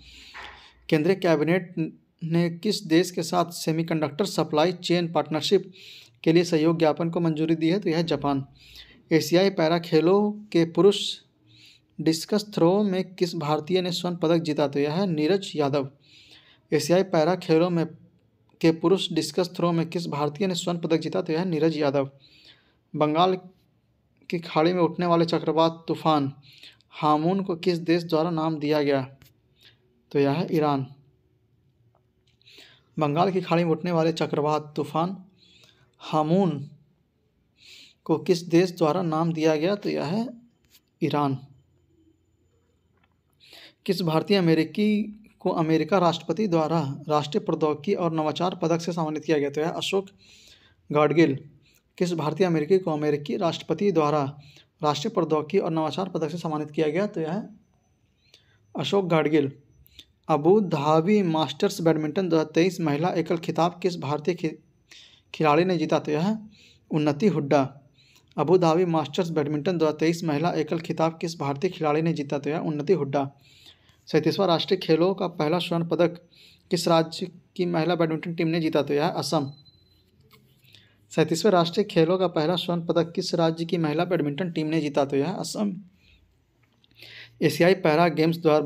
केंद्रीय कैबिनेट ने किस देश के साथ सेमीकंडक्टर सप्लाई चेन पार्टनरशिप के लिए सहयोग ज्ञापन को मंजूरी दी है तो यह जापान एशियाई पैरा खेलों के पुरुष डिस्कस थ्रो में किस भारतीय ने स्वर्ण पदक जीता तो यह है नीरज यादव एशियाई पैरा खेलों में के पुरुष डिस्कस थ्रो में किस भारतीय ने स्वर्ण पदक जीता तो यह है नीरज यादव बंगाल की खाड़ी में उठने वाले चक्रवात तूफान हामून को किस देश द्वारा नाम दिया गया तो यह है ईरान बंगाल की खाड़ी में उठने वाले चक्रवात तूफान हामून को किस देश द्वारा नाम दिया गया तो यह है ईरान किस भारतीय अमेरिकी को अमेरिका राष्ट्रपति द्वारा राष्ट्रीय प्रौद्योगिकी और नवाचार पदक से सम्मानित किया गया तो है अशोक गाडगिल किस भारतीय अमेरिकी को अमेरिकी राष्ट्रपति द्वारा राष्ट्रीय प्रौद्योगिकी और नवाचार पदक से सम्मानित किया गया तो यह Ashok Gadgil Abu Dhabi masters badminton 2023 तो महिला एकल खिताब किस भारतीय खिलाड़ी ने जीता तो यह Unnati Hooda Abu Dhabi masters badminton 2023 महिला एकल खिताब किस भारतीय खिलाड़ी ने जीता तो यह उन्नति हुड्डा सैंतीसवां राष्ट्रीय खेलों का पहला स्वर्ण पदक किस राज्य की महिला बैडमिंटन टीम ने जीता तो यह असम सैंतीसवें राष्ट्रीय खेलों का पहला स्वर्ण पदक किस राज्य की महिला बैडमिंटन टीम ने जीता तो यह असम एशियाई पैरा गेम्स दो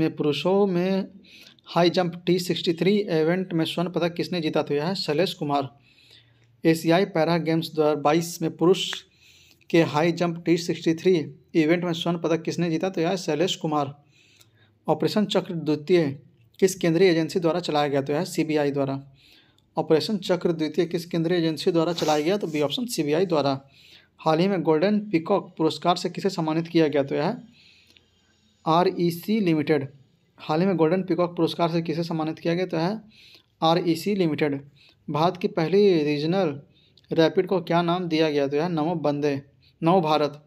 में पुरुषों में high jump T sixty three event में स्वर्ण पदक किसने जीता तो यह शैलेश कुमार एशियाई पैरा गेम्स दो में पुरुष के high jump T sixty three event में स्वर्ण पदक किसने जीता तो यह शैलेश कुमार ऑपरेशन चक्र द्वितीय किस केंद्रीय एजेंसी द्वारा चलाया गया तो है सीबीआई द्वारा ऑपरेशन चक्र द्वितीय किस केंद्रीय एजेंसी द्वारा चलाया गया तो बी ऑप्शन सीबीआई द्वारा हाल ही में गोल्डन पिकॉक पुरस्कार से किसे सम्मानित किया गया तो यह आर ई सी लिमिटेड हाल ही में गोल्डन पिकॉक पुरस्कार से किसे सम्मानित किया गया तो है R E C limited Bharat की पहली रीजनल रैपिड को क्या नाम दिया गया तो यह नमो बंदे नमो भारत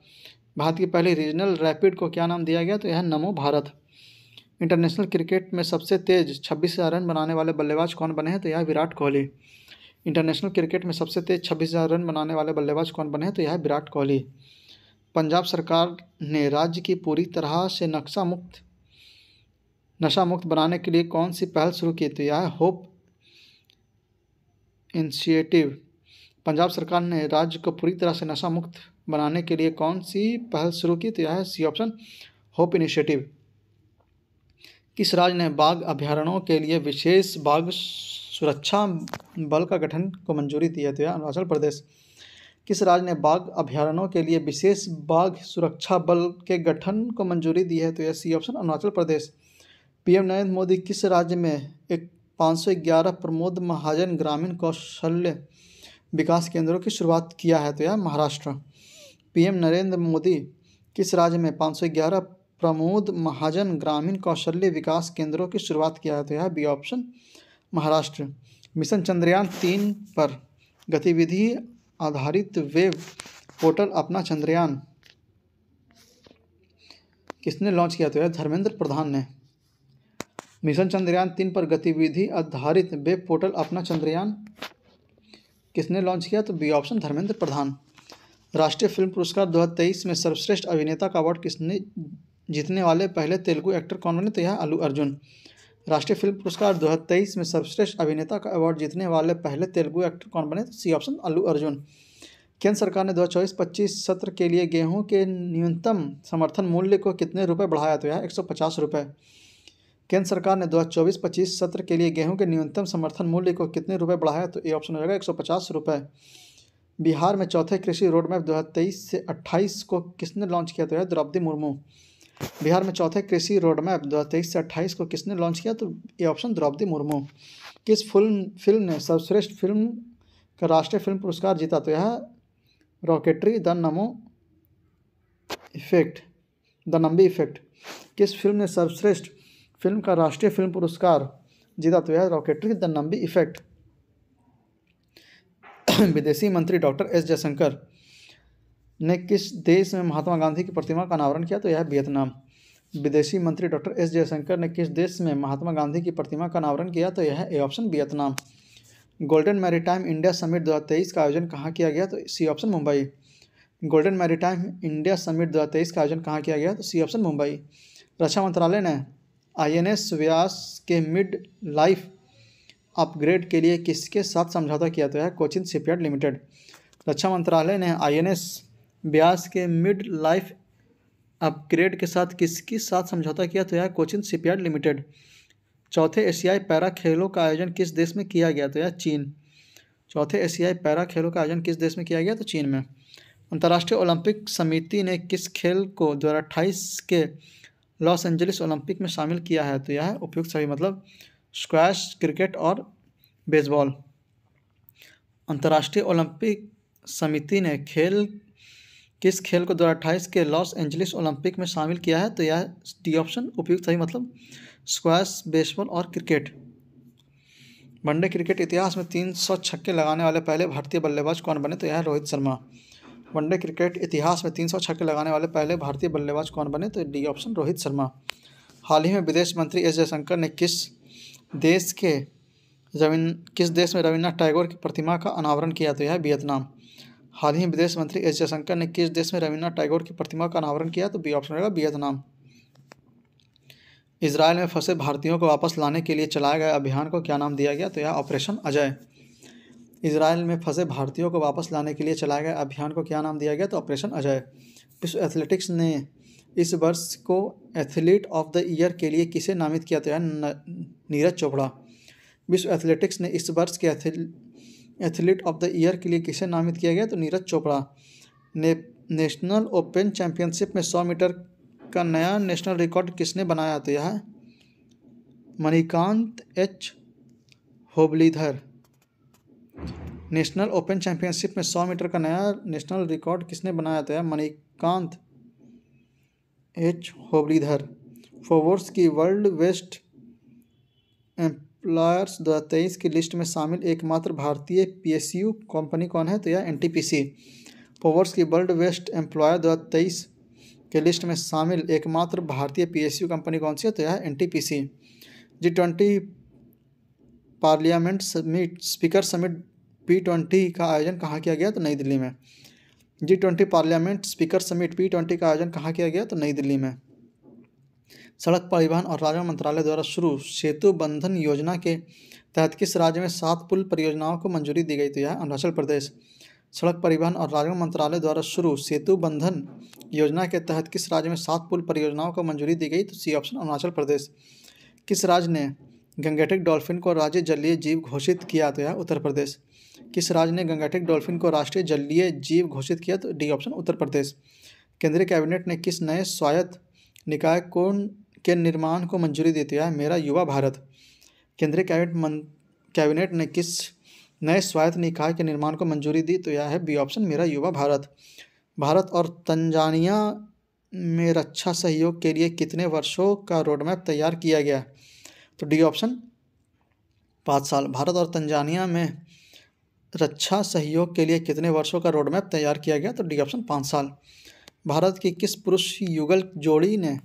भारत की पहली रीजनल रैपिड को क्या नाम दिया गया तो यह नमो भारत इंटरनेशनल क्रिकेट में सबसे तेज़ छब्बीस रन बनाने वाले बल्लेबाज कौन बने हैं तो यह विराट कोहली इंटरनेशनल क्रिकेट में सबसे तेज़ छब्बीस रन बनाने वाले बल्लेबाज कौन बने हैं तो यह विराट कोहली पंजाब सरकार ने राज्य की पूरी तरह से नक्शा मुक्त नशा मुक्त बनाने के लिए कौन सी पहल शुरू की तो यह होप इनिशिएटिव पंजाब सरकार ने राज्य को पूरी तरह से नशा मुक्त बनाने के लिए कौन सी पहल शुरू की तो यह सी ऑप्शन होप इनिशिएटिव किस राज्य ने बाघ अभ्यारण्यों के लिए विशेष बाघ सुरक्षा बल का गठन को मंजूरी दी है तो यह अरुणाचल प्रदेश किस राज्य ने बाघ अभ्यारण्यों के लिए विशेष बाघ सुरक्षा बल के गठन को मंजूरी दी है तो यह C option Arunachal Pradesh PM Narendra Modi किस राज्य में एक ग्यारह प्रमोद महाजन ग्रामीण कौशल्य विकास केंद्रों की शुरुआत किया है तो यह महाराष्ट्र पीएम नरेंद्र मोदी किस राज्य में 511 प्रमोद महाजन ग्रामीण कौशल्य विकास केंद्रों की शुरुआत किया है तो यह B option Maharashtra mission Chandrayaan तीन पर गतिविधि आधारित वेब पोर्टल अपना चंद्रयान किसने लॉन्च किया तो यह धर्मेंद्र प्रधान ने मिशन चंद्रयान तीन पर गतिविधि आधारित वेब पोर्टल अपना चंद्रयान किसने लॉन्च किया तो बी ऑप्शन धर्मेंद्र प्रधान राष्ट्रीय फिल्म पुरस्कार 2023 में सर्वश्रेष्ठ अभिनेता का अवार्ड किसने जीतने वाले पहले तेलुगु एक्टर कौन बने तो यह अलू अर्जुन राष्ट्रीय फिल्म पुरस्कार 2023 में सर्वश्रेष्ठ अभिनेता का अवार्ड जीतने वाले पहले तेलुगु एक्टर कौन बने तो सी ऑप्शन अल्लू अर्जुन केंद्र सरकार ने दो चौबीस पच्चीस सत्र के लिए गेहूं के न्यूनतम समर्थन मूल्य को कितने रुपये बढ़ाया तो यह एक सौ पचास रुपये केंद्र सरकार ने दो हज़ार चौबीस पच्चीस सत्र के लिए गेहूं के न्यूनतम समर्थन मूल्य को कितने रुपये बढ़ाया तो ये ऑप्शन हो जाएगा एक सौ पचास रुपये बिहार में चौथे कृषि रोडमैप दो हज़ार तेईस से अट्ठाईस को किसने लॉन्च किया तो यह द्रौपदी मुर्मू बिहार में चौथे कृषि रोडमैप दो हज़ार तेईस से अट्ठाईस को किसने लॉन्च किया तो ये ऑप्शन द्रौपदी मुर्मू किस फिल्म फिल्म ने सर्वश्रेष्ठ फिल्म का राष्ट्रीय फिल्म पुरस्कार जीता तो यह rocketry the Namo effect the Nambi effect किस फिल्म ने सर्वश्रेष्ठ फिल्म का राष्ट्रीय फिल्म पुरस्कार जीता तो यह रॉकेटरी द नंबी इफेक्ट विदेशी मंत्री डॉक्टर एस जयशंकर ने किस देश में महात्मा गांधी की प्रतिमा का अनावरण किया तो यह वियतनाम विदेशी मंत्री डॉक्टर एस जयशंकर ने किस देश में महात्मा गांधी की प्रतिमा का अनावरण किया तो यह A option Vietnam golden maritime India summit 2023 का आयोजन कहाँ किया गया तो C option Mumbai golden maritime India summit 2023 का आयोजन कहाँ किया गया तो सी ऑप्शन मुंबई रक्षा मंत्रालय ने आईएनएस व्यास के मिड लाइफ अपग्रेड के लिए किसके साथ समझौता किया तो है कोचिन शिपयार्ड लिमिटेड रक्षा मंत्रालय ने आई ब्यास के मिड लाइफ अपग्रेड के साथ किसके साथ समझौता किया तो यह कोचिन शिपयार्ड लिमिटेड चौथे एशियाई पैरा खेलों का आयोजन किस देश में किया गया तो यह चीन चौथे एशियाई पैरा खेलों का आयोजन किस देश में किया गया तो चीन में अंतर्राष्ट्रीय ओलंपिक समिति ने किस खेल को दो के लॉस एंजलिस ओलंपिक में शामिल किया है तो यह है उपयुक्त सभी मतलब स्क्वैश क्रिकेट और बेसबॉल अंतर्राष्ट्रीय ओलंपिक समिति ने खेल किस खेल को दो अट्ठाईस के लॉस एंजलिस ओलंपिक में शामिल किया है तो यह डी ऑप्शन उपयुक्त सही मतलब स्क्वास बेसबॉल और क्रिकेट वनडे क्रिकेट इतिहास में तीन सौ छक्के लगाने वाले पहले भारतीय बल्लेबाज कौन बने तो यह रोहित शर्मा वनडे क्रिकेट इतिहास में तीन सौ छक्के लगाने वाले पहले भारतीय बल्लेबाज कौन बने तो डी ऑप्शन रोहित शर्मा हाल ही में विदेश मंत्री एस जयशंकर ने किस देश के जमीन किस देश में रविन्द्रनाथ टैगोर की प्रतिमा का अनावरण किया तो यह वियतनाम हाल ही विदेश मंत्री एस जयशंकर ने किस देश में रविन्द्रनाथ टैगोर की प्रतिमा का अनावरण किया तो बी ऑप्शन रहेगा वियतनाम इसराइल में फंसे भारतीयों को वापस लाने के लिए चलाया गया अभियान को क्या नाम दिया गया तो यह ऑपरेशन अजय इसराइल में फंसे भारतीयों को वापस लाने के लिए चलाया गया अभियान को क्या नाम दिया गया तो ऑपरेशन अजय विश्व एथलेटिक्स ने इस वर्ष को एथलीट ऑफ द ईयर के लिए किसे नामित किया तो यह नीरज चोपड़ा विश्व एथलेटिक्स ने इस वर्ष के एथलीट ऑफ द ईयर के लिए किसे नामित किया गया तो नीरज चोपड़ा ने नेशनल ओपन चैंपियनशिप में सौ मीटर का नया नेशनल रिकॉर्ड किसने बनाया तो यह Manikanth H Hoblidhar national open championship में सौ मीटर का नया नेशनल रिकॉर्ड किसने बनाया तो यह मणिकांत एच होबलीधर फोवर्स की वर्ल्ड वेस्ट एम्प्लॉयर्स दो की लिस्ट में शामिल एकमात्र भारतीय पीएसयू कंपनी कौन है तो यह एनटीपीसी पोवर्स की वर्ल्ड वेस्ट एम्प्लॉयर दो के लिस्ट में शामिल एकमात्र भारतीय पीएसयू कंपनी कौन सी है तो यह NTPC G twenty parliament summit speaker summit P twenty का आयोजन कहाँ किया गया तो नई दिल्ली में G twenty parliament speaker summit P twenty का आयोजन कहाँ किया गया तो नई दिल्ली में सड़क परिवहन और राजमार्ग मंत्रालय द्वारा शुरू सेतु बंधन योजना के तहत किस राज्य में सात पुल परियोजनाओं को मंजूरी दी गई तो यह अरुणाचल प्रदेश सड़क परिवहन और राजमार्ग मंत्रालय द्वारा शुरू सेतु बंधन योजना के तहत किस राज्य में सात पुल परियोजनाओं को मंजूरी दी गई तो सी ऑप्शन अरुणाचल प्रदेश किस राज्य ने गंगेटिक डॉल्फिन को राज्य जलीय जीव घोषित किया तो यह उत्तर प्रदेश किस राज्य ने गंगेटिक डॉल्फिन को राष्ट्रीय जलीय जीव घोषित किया तो डी ऑप्शन उत्तर प्रदेश केंद्रीय कैबिनेट ने किस नए स्वायत्त निकाय को के निर्माण को मंजूरी देते है मेरा युवा भारत केंद्रीय कैबिनेट मन कैबिनेट ने किस नए स्वायत्त निकाय के निर्माण को मंजूरी दी तो यह है बी ऑप्शन मेरा युवा भारत भारत और तंजानिया में रक्षा सहयोग के लिए कितने वर्षों का रोडमैप तैयार किया गया तो डी ऑप्शन पाँच साल भारत और तंजानिया में रक्षा सहयोग के लिए कितने वर्षों का रोडमैप तैयार किया गया तो डी ऑप्शन पाँच साल भारत की किस पुरुष युगल जोड़ी ने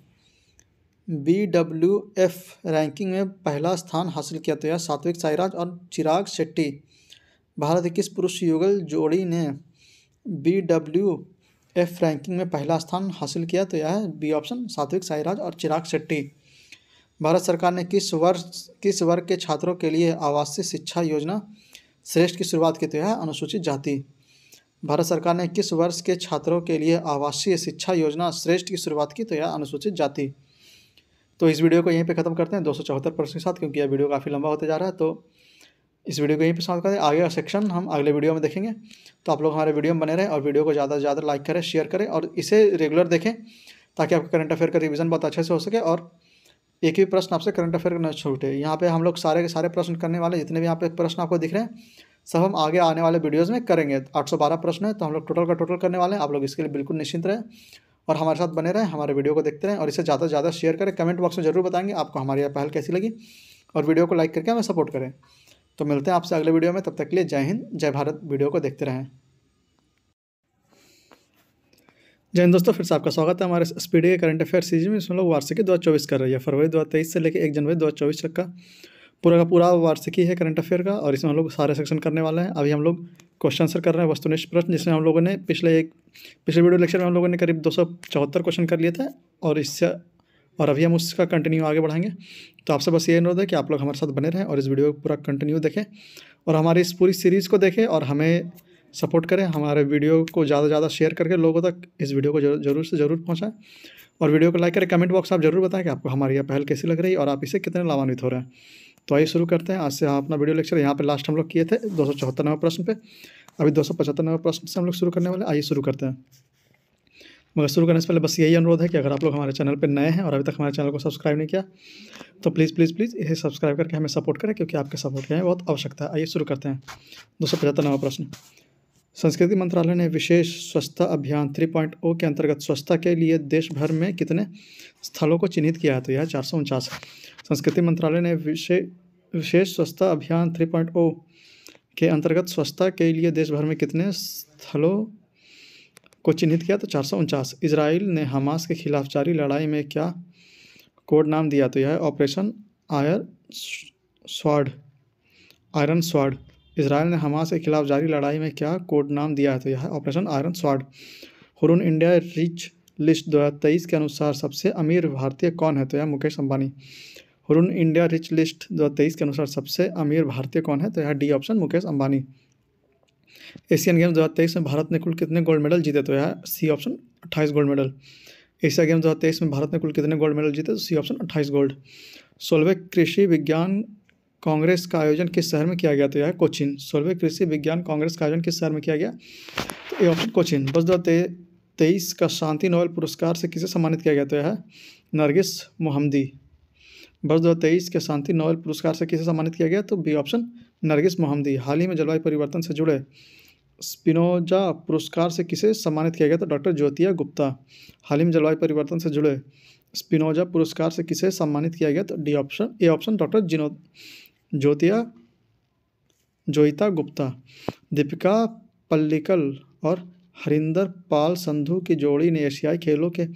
बी डब्ल्यू एफ रैंकिंग में पहला स्थान हासिल किया तो यह सात्विक साईराज और चिराग शेट्टी भारत की किस पुरुष युगल जोड़ी ने बी डब्ल्यू एफ रैंकिंग में पहला स्थान हासिल किया तो यह है बी ऑप्शन सात्विक साईराज और चिराग शेट्टी भारत सरकार ने किस वर्ष किस वर्ग के छात्रों के लिए आवासीय शिक्षा योजना श्रेष्ठ की शुरुआत की तो यह अनुसूचित जाति भारत सरकार ने किस वर्ष के छात्रों के लिए आवासीय शिक्षा योजना श्रेष्ठ की शुरुआत की तो यह अनुसूचित जाति तो इस वीडियो को यहीं पे ख़त्म करते हैं दो सौ चौहत्तर प्रश्न के साथ क्योंकि यह वीडियो काफ़ी लंबा होते जा रहा है तो इस वीडियो को यहीं पर समाप्त करते हैं आगे का सेक्शन हम अगले वीडियो में देखेंगे तो आप लोग हमारे वीडियो में बने रहें और वीडियो को ज़्यादा से ज़्यादा लाइक करें शेयर करें और इसे रेगुलर देखें ताकि आपका करंट अफेयर का रिविज़न बहुत अच्छे से हो सके और एक ही प्रश्न आपसे करंट अफेयर का न छूटे यहाँ पे हम लोग सारे के सारे प्रश्न करने वाले जितने भी यहाँ पे प्रश्न आपको दिख रहे हैं सब हम आगे आने वाले वीडियोज़ में करेंगे 812 प्रश्न है तो हम लोग टोटल का टोटल करने वाले हैं आप लोग इसके लिए बिल्कुल निश्चिंत रहें और हमारे साथ बने रहें हमारे वीडियो को देखते रहें और इसे ज़्यादा से ज़्यादा शेयर करें कमेंट बॉक्स में ज़रूर बताएंगे आपको हमारी यह पहल कैसी लगी और वीडियो को लाइक करके हमें सपोर्ट करें तो मिलते हैं आपसे अगले वीडियो में तब तक के लिए जय हिंद जय भारत वीडियो को देखते रहें जय हिंद दोस्तों फिर से आपका स्वागत है हमारे स्पीडी के करंट अफेयर सीरीज में इसमें लोग वार्षिकी दो कर रही है फरवरी दो से लेकर एक जनवरी दो तक का पूरा का पूरा वार्षिकी है करंट अफेयर का और इसमें हम लोग सारे सेक्शन करने वाले हैं अभी हम लोग क्वेश्चन आंसर कर रहे हैं वस्तुनिष्ठ प्रश्न जिसमें हम लोगों ने पिछले एक पिछले वीडियो लेक्चर में हम लोगों ने करीब दो क्वेश्चन कर लिए थे और इससे और अभी हम उसका कंटिन्यू आगे बढ़ाएंगे तो आपसे बस ये अनुरोध है कि आप लोग हमारे साथ बने रहें और इस वीडियो को पूरा कंटिन्यू देखें और हमारी इस पूरी सीरीज़ को देखें और हमें सपोर्ट करें हमारे वीडियो को ज़्यादा से ज़्यादा शेयर करके लोगों तक इस वीडियो को ज़रूर से ज़रूर पहुँचाएँ और वीडियो को लाइक करें कमेंट बॉक्स आप जरूर बताएं कि आपको हमारी यह पहल कैसी लग रही है और आप इसे कितने लाभान्वित हो रहे हैं तो आइए शुरू करते हैं आज से हाँ अपना वीडियो लेक्चर यहाँ पर लास्ट हम लोग किए थे दो सौ चौहत्तर प्रश्न पे अभी दो सौ प्रश्न से हम लोग शुरू करने वाले आइए शुरू करते हैं मगर शुरू करने से पहले बस यही अनुरोध है कि अगर आप लोग हमारे चैनल पर नए हैं और अभी तक हमारे चैनल को सब्सक्राइब नहीं किया तो प्लीज़ प्लीज़ प्लीज़ इसे सब्सक्राइब करके हमें सपोर्ट करें क्योंकि आपके सपोर्ट की बहुत आवश्यकता है आइए शुरू करते हैं दो सौ पचहत्तर प्रश्न संस्कृति मंत्रालय ने विशेष स्वच्छता अभियान थ्री पॉइंट ओ के अंतर्गत स्वच्छता के लिए देश भर में कितने स्थलों को चिन्हित किया है तो यह चार सौ उनचास संस्कृति मंत्रालय ने विशेष विशेष स्वच्छता अभियान थ्री पॉइंट ओ के अंतर्गत स्वच्छता के लिए देश भर में कितने स्थलों को चिन्हित किया तो चार सौ उनचास इसराइल ने हमास के खिलाफ जारी लड़ाई में क्या कोड नाम दिया तो यह operation iron sword iron sword Israel ने हमास के खिलाफ जारी लड़ाई में क्या कोड नाम दिया है तो यह operation iron sword Hurun India rich list दो हज़ार तेईस के अनुसार सबसे अमीर भारतीय कौन है तो यह Mukesh Ambani Hurun India rich list दो हज़ार तेईस के अनुसार सबसे अमीर भारतीय कौन है तो यह D option Mukesh Ambani Asian games दो हज़ार तेईस में भारत ने कुल कितने गोल्ड मेडल जीते तो यह सी ऑप्शन अट्ठाईस गोल्ड मेडल एशिया गेम्स दो हज़ार तेईस में भारत ने कुल कितने गोल्ड मेडल जीते तो सी ऑप्शन अट्ठाईस गोल्ड सोलवे कृषि विज्ञान कांग्रेस का आयोजन किस शहर में किया गया तो यह कोचिन सोलवे कृषि विज्ञान कांग्रेस का आयोजन किस शहर में किया गया तो ये ऑप्शन कोचिन बस दो तेईस का शांति नोबेल पुरस्कार से किसे सम्मानित किया गया तो यह नरगिस मोहम्मदी बस दो के शांति नोबेल पुरस्कार से किसे सम्मानित किया गया तो बी ऑप्शन नरगिस मोहम्मदी हाल ही में जलवायु परिवर्तन से जुड़े स्पिनोजा पुरस्कार से किसे सम्मानित किया गया तो डॉक्टर ज्योतिया गुप्ता हाल ही में जलवायु परिवर्तन से जुड़े स्पिनोजा पुरस्कार से किसे सम्मानित किया गया तो D option A option doctor जिनो ज्योतिया ज्योता गुप्ता दीपिका पल्लिकल और हरिंदर पाल संधु की जोड़ी ने एशियाई खेलों के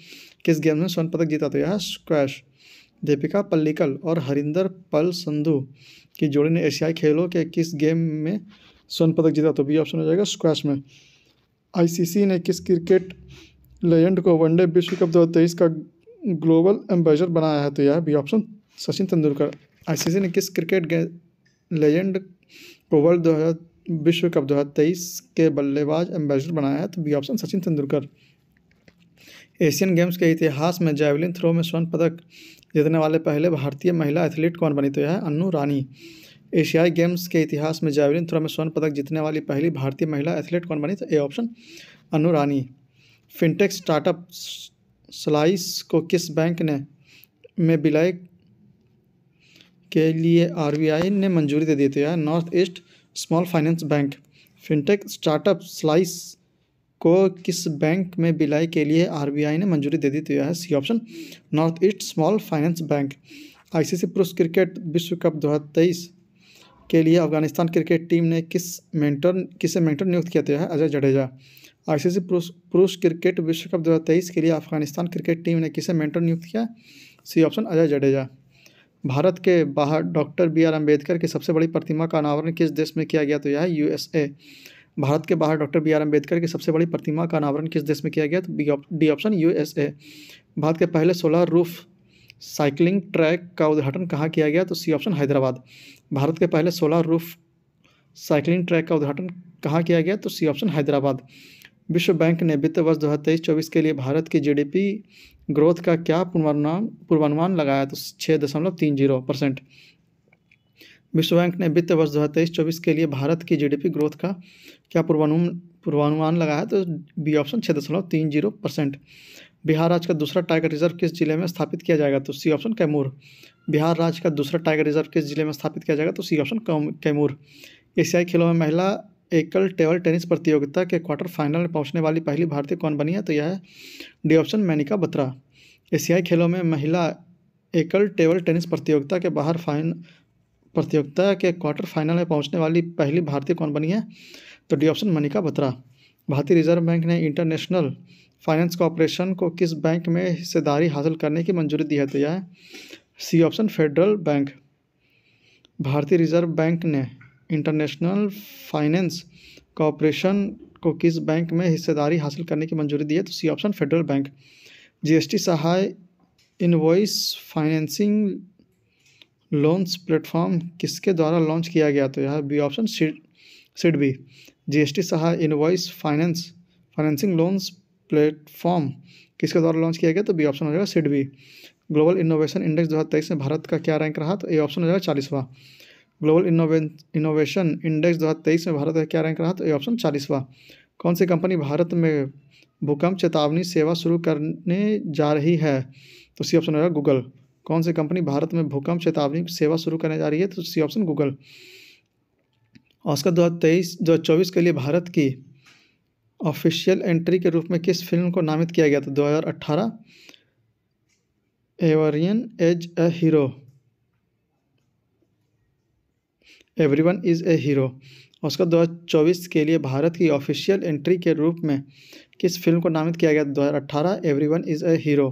किस गेम में स्वर्ण पदक जीता तो यह स्क्वैश दीपिका पल्लिकल और हरिंदर पल संधु की जोड़ी ने एशियाई खेलों के किस गेम में स्वर्ण पदक जीता तो बी ऑप्शन हो जाएगा स्क्वैश में आईसीसी ने किस क्रिकेट लेजेंड को वनडे विश्व कप दो का ग्लोबल एम्बेसडर बनाया है तो यह बी ऑप्शन सचिन तेंदुलकर आई ने किस क्रिकेट लेजेंड को वर्ल्ड दो हज़ार विश्व कप दो हज़ार तेईस के बल्लेबाज एम्बेसडर बनाया है तो B option Sachin Tendulkar Asian games के इतिहास में जैवलिन थ्रो में स्वर्ण पदक जीतने वाले पहले भारतीय महिला एथलीट कौन बनी तो यह अनु अन्नू रानी एशियाई गेम्स के इतिहास में जैवलिन थ्रो में स्वर्ण पदक जीतने वाली पहली भारतीय महिला एथलीट कौन बनी तो A option Annu Rani fintech startup Slice को किस बैंक ने में विलय के लिए आरबीआई ने मंजूरी दे दी थी north east small finance bank fintech startup Slice को किस बैंक में बिलाई के लिए आरबीआई ने मंजूरी दे दी थी है C option north east small finance bank ICC पुरुष क्रिकेट विश्व कप दो के लिए अफगानिस्तान क्रिकेट टीम ने किस मेंटर किसे मेंटर नियुक्त किया था है अजय जडेजा आईसीसी पुरुष पुरुष क्रिकेट विश्व कप दो के लिए अफगानिस्तान क्रिकेट टीम ने किसे मेंटर नियुक्त किया सी ऑप्शन अजय जडेजा भारत के बाहर डॉक्टर बी आर अम्बेडकर की सबसे बड़ी प्रतिमा का अनावरण किस देश में किया गया तो यह है ए भारत के बाहर डॉक्टर बी आर अम्बेडकर की सबसे बड़ी प्रतिमा का अनावरण किस देश में किया गया तो B D option A Bharat के पहले सोलह रूफ साइकिलिंग ट्रैक का उद्घाटन कहाँ किया गया तो सी ऑप्शन हैदराबाद भारत के पहले सोलह रूफ साइकिलिंग ट्रैक का उद्घाटन कहाँ किया गया तो सी ऑप्शन हैदराबाद विश्व बैंक ने वित्त वर्ष दो हज़ार तेईस चौबीस के लिए भारत की जीडीपी ग्रोथ का क्या पूर्वानुमान पूर्वानुमान लगाया तो छः दशमलव तीन जीरो परसेंट विश्व बैंक ने वित्त वर्ष दो हज़ार तेईस चौबीस के लिए भारत की जीडीपी ग्रोथ का क्या पूर्वानुमान पूर्वानुमान लगाया तो बी ऑप्शन छः दशमलव तीन जीरो परसेंट बिहार राज्य का दूसरा टाइगर रिजर्व किस जिले में स्थापित किया जाएगा तो सी ऑप्शन कैमूर बिहार राज्य का दूसरा टाइगर रिजर्व किस जिले में स्थापित किया जाएगा तो सी ऑप्शन कैमूर एशियाई खेलों में महिला एकल टेबल टेनिस प्रतियोगिता के क्वार्टर फाइनल में पहुंचने वाली पहली भारतीय कौन बनी है तो यह है डी ऑप्शन मैनिका बत्रा एशियाई खेलों में महिला एकल टेबल टेनिस प्रतियोगिता के बाहर फाइन प्रतियोगिता के क्वार्टर फाइनल में पहुंचने वाली पहली भारतीय कौन बनी है तो डी ऑप्शन मनिका बत्रा भारतीय रिजर्व बैंक ने इंटरनेशनल फाइनेंस कॉरपोरेशन को किस बैंक में हिस्सेदारी हासिल करने की मंजूरी दी है तो यह सी ऑप्शन फेडरल बैंक भारतीय रिजर्व बैंक ने इंटरनेशनल फाइनेंस कॉरपोरेशन को किस बैंक में हिस्सेदारी हासिल करने की मंजूरी दी है तो C option federal bank GST Sahay invoice financing loans platform किसके द्वारा लॉन्च किया गया तो यह B option SIDBI GST Sahay invoice finance financing loans platform किसके द्वारा लॉन्च किया गया तो बी ऑप्शन हो जाएगा SIDBI global innovation index दो हज़ार तेईस में भारत का क्या रैंक रहा तो ए ऑप्शन हो जाएगा चालीसवा ग्लोबल इनोवेशन इंडेक्स दो हज़ार तेईस में भारत का क्या रैंक रहा तो ये ऑप्शन चालीसवा कौन सी कंपनी भारत में भूकंप चेतावनी सेवा शुरू करने जा रही है तो सी ऑप्शन होगा गूगल कौन सी कंपनी भारत में भूकंप चेतावनी सेवा शुरू करने जा रही है तो सी ऑप्शन गूगल ऑस्कर दो हज़ार तेईस दो हज़ार चौबीस के लिए भारत की ऑफिशियल एंट्री के रूप में किस फिल्म को नामित किया गया था दो हज़ार अट्ठारह everyone is a hero everyone is a hero Oscar 2024 के लिए भारत की ऑफिशियल एंट्री के रूप में किस फिल्म को नामित किया गया 2018 everyone is a hero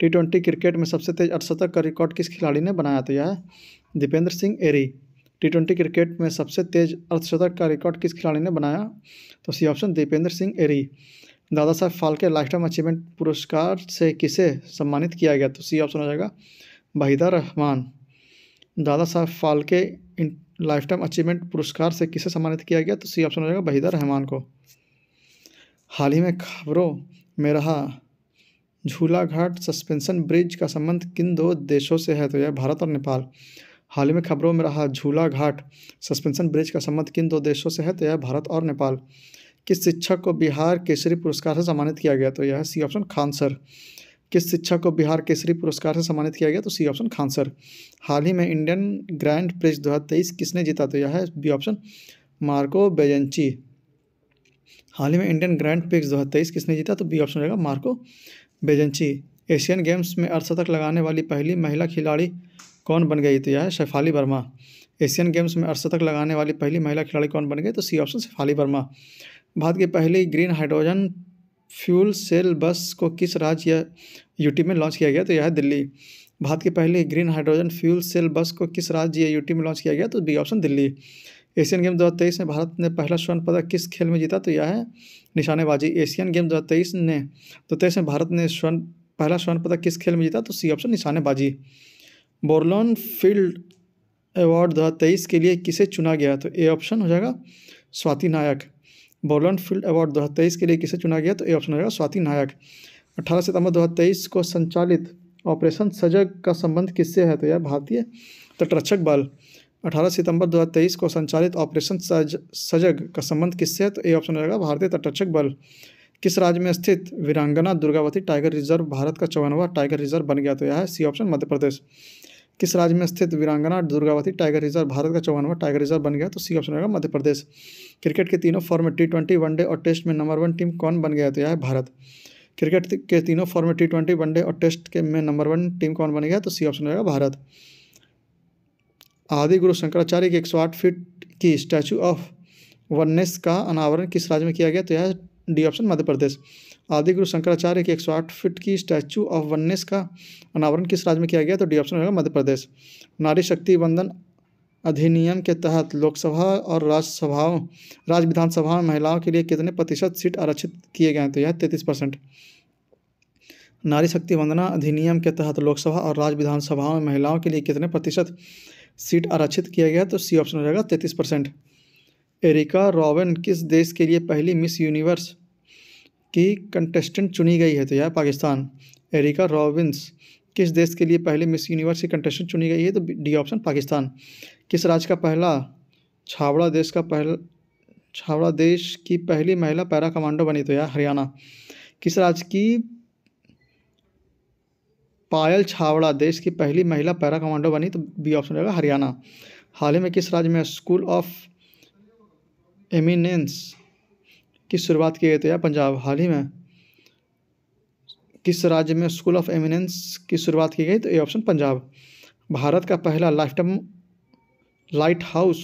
T twenty cricket में सबसे तेज अड़सतक का रिकॉर्ड किस खिलाड़ी ने बनाया तो यह Dipendra Singh Airee T twenty cricket में सबसे तेज अर्धशतक का रिकॉर्ड किस खिलाड़ी ने बनाया तो C option Dipendra Singh Airee Dada Saheb Phalke life time achievement पुरस्कार से किसे सम्मानित किया गया तो सी ऑप्शन हो जाएगा भाईदा रहमान दादा Saheb Phalke life time achievement पुरस्कार से किसे सम्मानित किया गया तो सी ऑप्शन हो जाएगा वहीदा रहमान को हाल ही में खबरों में रहा झूलाघाट सस्पेंशन ब्रिज का संबंध किन दो देशों से है तो यह भारत और नेपाल हाल ही में खबरों में रहा झूलाघाट सस्पेंशन ब्रिज का संबंध किन दो देशों से है तो यह भारत और नेपाल किस शिक्षक को बिहार केसरी पुरस्कार से सम्मानित किया गया तो यह सी ऑप्शन खान सर किस शिक्षा को बिहार केसरी पुरस्कार से सम्मानित किया गया तो सी ऑप्शन खान सर हाल ही में इंडियन ग्रैंड प्रेस दो किसने जीता तो यह है बी ऑप्शन मार्को बेजेंची हाल ही में इंडियन ग्रैंड प्रिक्स दो किसने जीता तो बी ऑप्शन रहेगा मार्को बेजेंची एशियन गेम्स में अर्धशतक लगाने वाली पहली महिला खिलाड़ी कौन बन गई तो यह है शेफाली वर्मा एशियन गेम्स में अर्धशतक लगाने वाली पहली महिला खिलाड़ी कौन बन गई तो सी ऑप्शन शेफाली वर्मा भारत की पहली ग्रीन हाइड्रोजन फ्यूल सेल बस को किस राज्य या यूटी में लॉन्च किया गया तो यह है दिल्ली भारत की पहली ग्रीन हाइड्रोजन फ्यूल सेल बस को किस राज्य या यूटी में लॉन्च किया गया तो B option Delhi Asian game दो में भारत ने पहला स्वर्ण पदक किस खेल में जीता तो यह है निशानेबाजी एशियन गेम दो ने दो तो तेईस में भारत ने स्वर्ण पहला स्वर्ण पदक किस खेल में जीता तो सी ऑप्शन निशानेबाजी बोर्लोन फील्ड अवार्ड दो के लिए किसे चुना गया तो ए ऑप्शन हो जाएगा स्वाति नायक बोलन फील्ड अवार्ड दो हज़ार तेईस के लिए किसे चुना गया तो ए ऑप्शन हो जाएगा स्वाति नायक अठारह सितंबर दो हज़ार तेईस को संचालित ऑपरेशन सजग का संबंध किससे है तो यह भारतीय तटरक्षक बल 18 सितंबर 2023 को संचालित ऑपरेशन सज, सजग का संबंध किससे है तो ए ऑप्शन रहेगा भारतीय तटरक्षक बल किस राज्य में स्थित वीरांगना दुर्गावती टाइगर रिजर्व भारत का चौवनवा टाइगर रिजर्व बन गया तो यह है सी ऑप्शन मध्य प्रदेश किस राज्य में स्थित वीरांगना दुर्गावती टाइगर रिजर्व भारत का चौवनवा टाइगर रिजर्व बन गया तो सी ऑप्शन रहेगा मध्य प्रदेश क्रिकेट के तीनों फॉर्मेट टी ट्वेंटी वनडे और टेस्ट में नंबर वन टीम कौन बन गया तो यह है भारत क्रिकेट के तीनों फॉर्मेट टी ट्वेंटी वनडे और टेस्ट के में नंबर वन टीम कौन बन गया तो सी ऑप्शन रहेगा भारत आदि गुरु शंकराचार्य के एक सौ आठ फीट की स्टैचू ऑफ वननेस का अनावरण किस राज्य में किया गया तो यह डी ऑप्शन मध्य प्रदेश आदि गुरु शंकराचार्य के एक सौ आठ फीट की स्टैचू ऑफ वननेस का अनावरण किस राज्य में किया गया तो डी ऑप्शन होगा मध्य प्रदेश नारी शक्ति वंदन अधिनियम के तहत लोकसभा और राज्यसभाओं राज्य विधानसभा में महिलाओं के लिए कितने प्रतिशत सीट आरक्षित किए गए तो यह तैंतीस परसेंट नारी शक्ति वंदना अधिनियम के तहत लोकसभा और राज्य विधानसभाओं में महिलाओं के लिए कितने प्रतिशत सीट आरक्षित किया गया तो सी ऑप्शन हो जाएगा तैंतीस परसेंट एरिका रॉबिन किस देश के लिए पहली मिस यूनिवर्स की कंटेस्टेंट चुनी गई है तो यह पाकिस्तान एरिका रॉबिन्स किस देश के लिए पहले मिस यूनिवर्स की कंटेस्टेंट चुनी गई है तो डी ऑप्शन पाकिस्तान किस राज्य का पहला छावड़ा देश का पहला छावड़ा देश की पहली महिला पैरा कमांडो बनी तो यार हरियाणा किस राज्य की पायल छावड़ा देश की पहली महिला पैरा कमांडो बनी तो बी ऑप्शन रहेगा हरियाणा हाल ही में किस राज्य में स्कूल ऑफ एमिनेंस की शुरुआत की गई तो यार पंजाब हाल ही में किस राज्य में स्कूल ऑफ एमिनेंस की शुरुआत की गई तो ये ऑप्शन पंजाब भारत का पहला लाइफ टाइम लाइट हाउस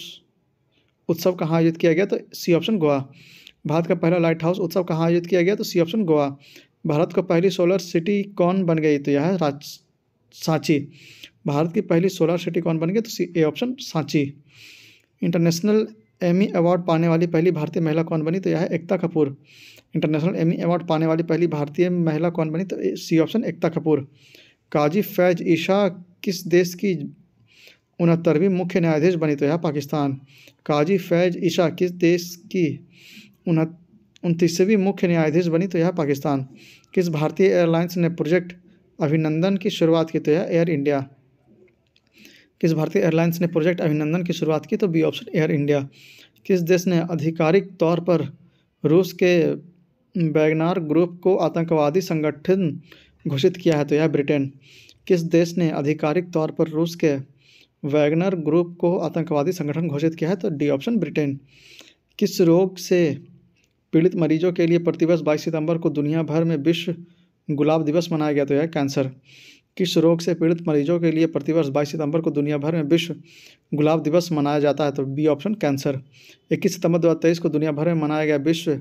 उत्सव कहाँ आयोजित किया गया तो सी ऑप्शन गोवा भारत का पहला लाइट हाउस उत्सव कहाँ आयोजित किया गया तो सी ऑप्शन गोवा भारत का पहली सोलर सिटी कौन बन गई तो यह है राज सांची भारत की पहली सोलर सिटी कौन बन गई तो C A option Sanchi international Emmy award पाने वाली पहली भारतीय महिला कौन बनी तो यह है Ekta Kapoor international Emmy award पाने वाली पहली भारतीय महिला कौन बनी तो सी ऑप्शन एकता कपूर काजी फैज ईशा किस देश की उनहत्तरवीं मुख्य न्यायाधीश बनी तो यह पाकिस्तान काजी फैज ईशा किस देश की उनतीसवीं मुख्य न्यायाधीश बनी तो यह पाकिस्तान किस भारतीय एयरलाइंस ने प्रोजेक्ट अभिनंदन की शुरुआत की तो यह एयर इंडिया किस भारतीय एयरलाइंस ने प्रोजेक्ट अभिनंदन की शुरुआत की तो बी ऑप्शन एयर इंडिया किस देश ने आधिकारिक तौर पर रूस के बैगनार ग्रुप को आतंकवादी संगठन घोषित किया है तो यह ब्रिटेन किस देश ने आधिकारिक तौर पर रूस के वैगनर ग्रुप को आतंकवादी संगठन घोषित किया है तो डी ऑप्शन ब्रिटेन किस रोग से पीड़ित मरीजों के लिए प्रतिवर्ष बाईस सितंबर को दुनिया भर में विश्व गुलाब दिवस मनाया गया तो यह कैंसर किस रोग से पीड़ित मरीजों के लिए प्रतिवर्ष बाईस सितंबर को दुनिया भर में विश्व गुलाब दिवस मनाया जाता है तो बी ऑप्शन कैंसर इक्कीस सितंबर दो को दुनिया भर में मनाया गया विश्व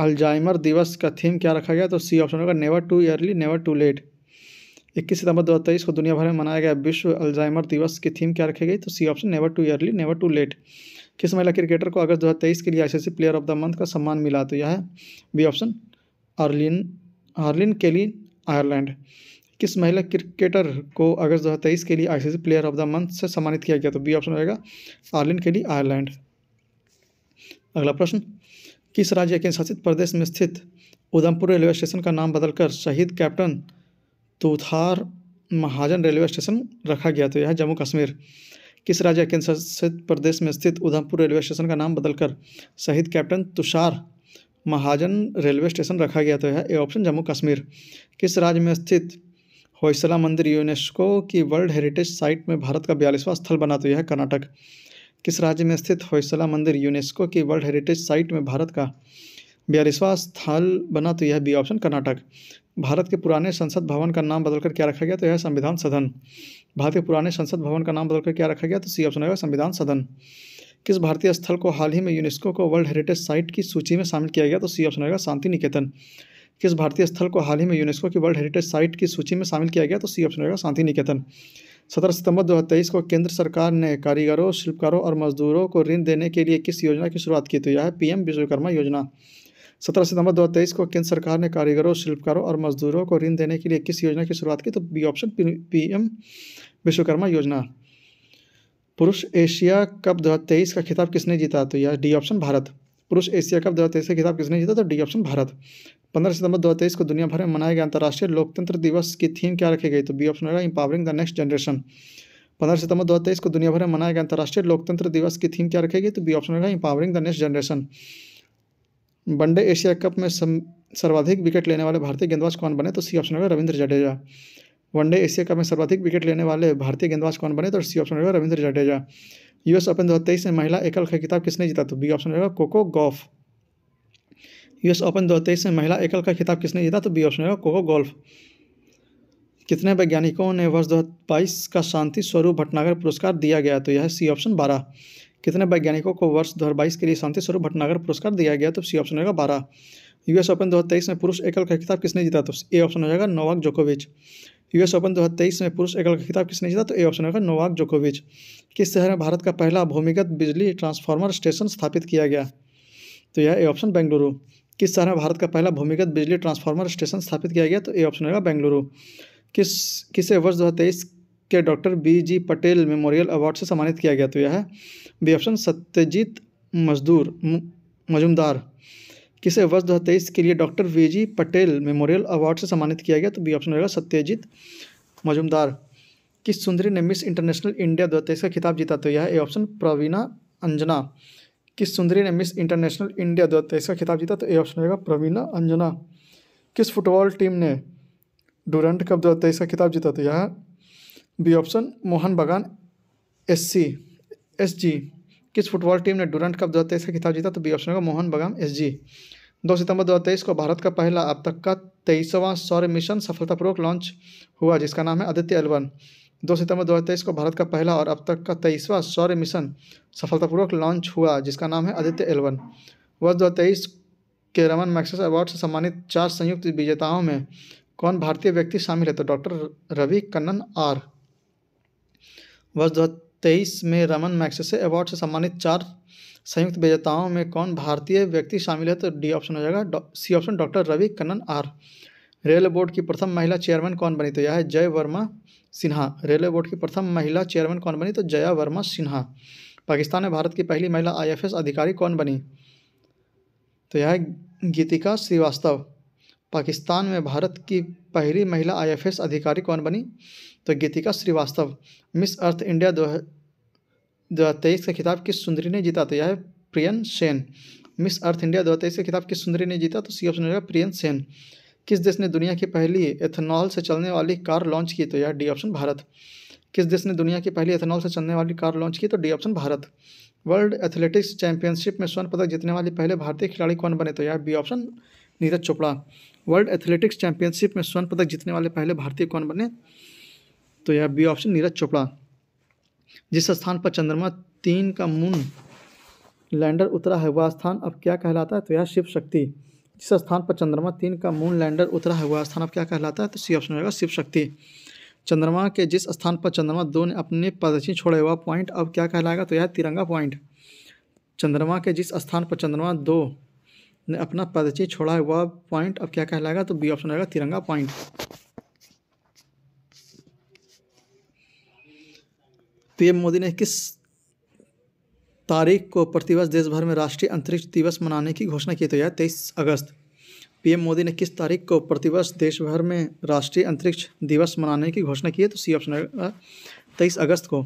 अल्जाइमर दिवस का थीम क्या रखा गया तो सी ऑप्शन होगा never too early never too late इक्कीस सितंबर दो हज़ार तेईस को दुनिया भर में मनाया गया विश्व अल्जाइमर दिवस की थीम क्या रखी गई तो C option never too early never too late किस महिला क्रिकेटर को अगस्त दो हज़ार तेईस के लिए I player of the month का सम्मान मिला तो यह है B option Arlene Arlene Kelly Ireland किस महिला क्रिकेटर को अगस्त दो हज़ार तेईस के लिए ICC player of the month से सम्मानित किया गया तो बी ऑप्शन रहेगा आर्लिन के लिए आयरलैंड अगला प्रश्न किस राज्य के शासित प्रदेश में स्थित उधमपुर रेलवे स्टेशन का नाम बदलकर शहीद captain Tushar Mahajan railway station रखा गया तो यह जम्मू कश्मीर किस राज्य केंद्र शासित प्रदेश में स्थित उधमपुर रेलवे स्टेशन का नाम बदलकर शहीद captain Tushar Mahajan railway station रखा गया तो यह ए ऑप्शन जम्मू कश्मीर किस राज्य में स्थित होयसला मंदिर यूनेस्को की वर्ल्ड हेरिटेज साइट में भारत का बयालीसवां स्थल बना तो यह कर्नाटक किस राज्य में स्थित होयसला मंदिर यूनेस्को की वर्ल्ड हेरिटेज साइट में भारत का बयालीसवां स्थल बना तो यह बी ऑप्शन कर्नाटक भारत के पुराने संसद भवन का नाम बदलकर क्या रखा गया तो यह संविधान सदन भारत के पुराने संसद भवन का नाम बदलकर क्या रखा गया तो सी ऑप्शन आएगा संविधान सदन किस भारतीय स्थल को हाल ही में यूनेस्को को वर्ल्ड हेरिटेज साइट की सूची में शामिल किया गया तो सी ऑप्शन आएगा शांति निकेतन किस भारतीय स्थल को हाल ही में यूनेस्को की वर्ल्ड हेरिटेज साइट की सूची में शामिल किया गया तो सी ऑप्शन आएगा शांति निकेतन सत्रह सितंबर 2023 को केंद्र सरकार ने कारीगरों शिल्पकारों और मजदूरों को ऋण देने के लिए किस योजना की शुरुआत की तो यह है पीएम विश्वकर्मा योजना सत्रह सितंबर दो को केंद्र सरकार ने कारीगरों शिल्पकारों और मजदूरों को ऋण देने के लिए किस योजना की शुरुआत की तो बी ऑप्शन पीएम विश्वकर्मा योजना पुरुष एशिया कप 2023 का खिताब किसने जीता तो यह डी ऑप्शन भारत पुरुष एशिया कप 2023 का खिताब किसने जीता तो डी ऑप्शन भारत पंद्रह सितंबर 2023 को दुनिया भर में मनाए गए अंतर्राष्ट्रीय लोकतंत्र दिवस की थीम क्या रखी गई तो बी ऑप्शन रहेगा इंपावरिंग द नेक्स्ट जनरेशन पंद्रह सितंबर 2023 को दुनिया भर में मनाया गया अंतर्राष्ट्रीय लोकतंत्र दिवस की थीम क्या रखेगी तो बी ऑप्शन रहेगा इंपावरिंग द नेक्स्ट जनरेशन तो वनडे एशिया कप में सर्वाधिक विकेट लेने वाले भारतीय गेंदबाज कौन बने तो सी ऑप्शन होगा Ravindra Jadeja one day Asia cup में सर्वाधिक विकेट लेने वाले भारतीय गेंदबाज कौन बने तो सी ऑप्शन होगा रविंद्र जडेजा यूएस ओपन दो तेईस में महिला एकल का खिताब किसने जीता तो बी ऑप्शन होगा कोको गॉफ यूएस ओपन दो तेईस में महिला एकल का खिताब किसने जीता तो बी ऑप्शन होगा कोको गोल्फ कितने वैज्ञानिकों ने वर्ष दो हज़ार बाईस का शांति स्वरूप भटनागर पुरस्कार दिया गया तो यह सी ऑप्शन बारह कितने वैज्ञानिकों को वर्ष दो के लिए शांति स्वरूप भटनागर पुरस्कार दिया गया तो सी ऑप्शन होगा बारह यूएस ओपन 2023 में पुरुष एकल का खिताब किसने जीता तो ए ऑप्शन हो जाएगा नोवाक जोकोविच यूएस ओपन 2023 में पुरुष एकल का खिताब किसने जीता तो ए ऑप्शन होगा नोवाक जोकोविच किस शहर में भारत का पहला भूमिगत बिजली ट्रांसफार्मर स्टेशन स्थापित किया गया तो यह ए ऑप्शन बेंगलुरु किस शहर में भारत का पहला भूमिगत बिजली ट्रांसफार्मर स्टेशन स्थापित किया गया तो ए ऑप्शन होगा बेंगलुरु किस किसे वर्ष दो के doctor B G Patel memorial award से सम्मानित किया गया तो यह बी ऑप्शन सत्यजीत मजदूर मजुमदार किसे वर्ष दो तेईस के लिए doctor V G Patel memorial award से सम्मानित किया गया तो बी ऑप्शन रहेगा सत्यजीत मजुमदार किस सुंदरी ने मिस इंटरनेशनल इंडिया दो तेईस का खिताब जीता तो यह ए ऑप्शन प्रवीणा अंजना किस सुंदरी ने मिस इंटरनेशनल इंडिया दो तेईस का खिताब जीता तो ए ऑप्शन रहेगा प्रवीणा अंजना किस फुटबॉल टीम ने डूरंट कप दो तेईस का खिताब जीता तो यह बी ऑप्शन मोहन बगान एस सी एस जी किस फुटबॉल टीम ने डूरंट कप दो हज़ार तेईस का खिताब जीता तो बी ऑप्शन होगा मोहन बगाम एस जी दो सितंबर दो हज़ार तेईस को भारत का पहला अब तक का तेईसवां सौर मिशन सफलतापूर्वक लॉन्च हुआ जिसका नाम है आदित्य एलवन दो सितंबर दो हज़ार तेईस को भारत का पहला और अब तक का तेईसवां सौर मिशन सफलतापूर्वक लॉन्च हुआ जिसका नाम है आदित्य एलवन वर्ष दो हज़ार तेईस के रमन मैक्सेस अवार्ड से सम्मानित चार संयुक्त विजेताओं में कौन भारतीय व्यक्ति शामिल है तो डॉक्टर रवि कन्नन आर वर्ष दो तेईस में रमन मैक्स से अवार्ड से सम्मानित चार संयुक्त विजेताओं में कौन भारतीय व्यक्ति शामिल है तो डी ऑप्शन हो जाएगा C option doctor Ravi Kannan R railway board की प्रथम महिला चेयरमैन कौन बनी तो यह है जय वर्मा सिन्हा रेलवे बोर्ड की प्रथम महिला चेयरमैन कौन बनी तो जया वर्मा सिन्हा पाकिस्तान में भारत की पहली महिला आईएफएस अधिकारी कौन बनी तो यह है गीतिका श्रीवास्तव पाकिस्तान में भारत की पहली महिला आईएफएस अधिकारी कौन बनी तो Geetika Srivastava Miss Earth India दो हज़ार तेईस का खिताब किस सुंदरी ने जीता तो यह है Priyan Sen Miss Earth India दो हज़ार तेईस का खिताब किस सुंदरी ने जीता तो सी ऑप्शन रहेगा प्रियन सेन किस देश ने दुनिया की पहली एथेनॉल से चलने वाली कार लॉन्च की तो यह डी ऑप्शन भारत किस देश ने दुनिया की पहली एथेनॉल से चलने वाली कार लॉन्च की तो D option Bharat world athletics championship में स्वर्ण पदक जीतने वाले पहले भारतीय खिलाड़ी कौन बने तो यह B option Neeraj Chopra world athletics championship में स्वर्ण पदक जीतने वाले पहले भारतीय कौन बने तो यह बी ऑप्शन नीरज चोपड़ा जिस स्थान पर चंद्रमा तीन का मून लैंडर उतरा है वह स्थान अब क्या कहलाता है तो यह शिव शक्ति जिस स्थान पर चंद्रमा तीन का मून लैंडर उतरा है वह स्थान अब क्या कहलाता है तो सी ऑप्शन रहेगा शिव शक्ति चंद्रमा के जिस स्थान पर चंद्रमा दो ने अपने प्रदक्षिण छोड़े हुआ पॉइंट अब क्या कहलाएगा तो यह तिरंगा पॉइंट चंद्रमा के जिस स्थान पर चंद्रमा दो ने अपना प्रदक्षिण छोड़ा हुआ पॉइंट अब क्या कहलाएगा तो बी ऑप्शन रहेगा तिरंगा पॉइंट पीएम मोदी ने किस तारीख को प्रतिवर्ष देश भर में राष्ट्रीय अंतरिक्ष दिवस मनाने की घोषणा की तो यह तेईस अगस्त पीएम मोदी ने किस तारीख को प्रतिवर्ष देश भर में राष्ट्रीय अंतरिक्ष दिवस मनाने की घोषणा की है तो सी ऑप्शन तेईस अगस्त को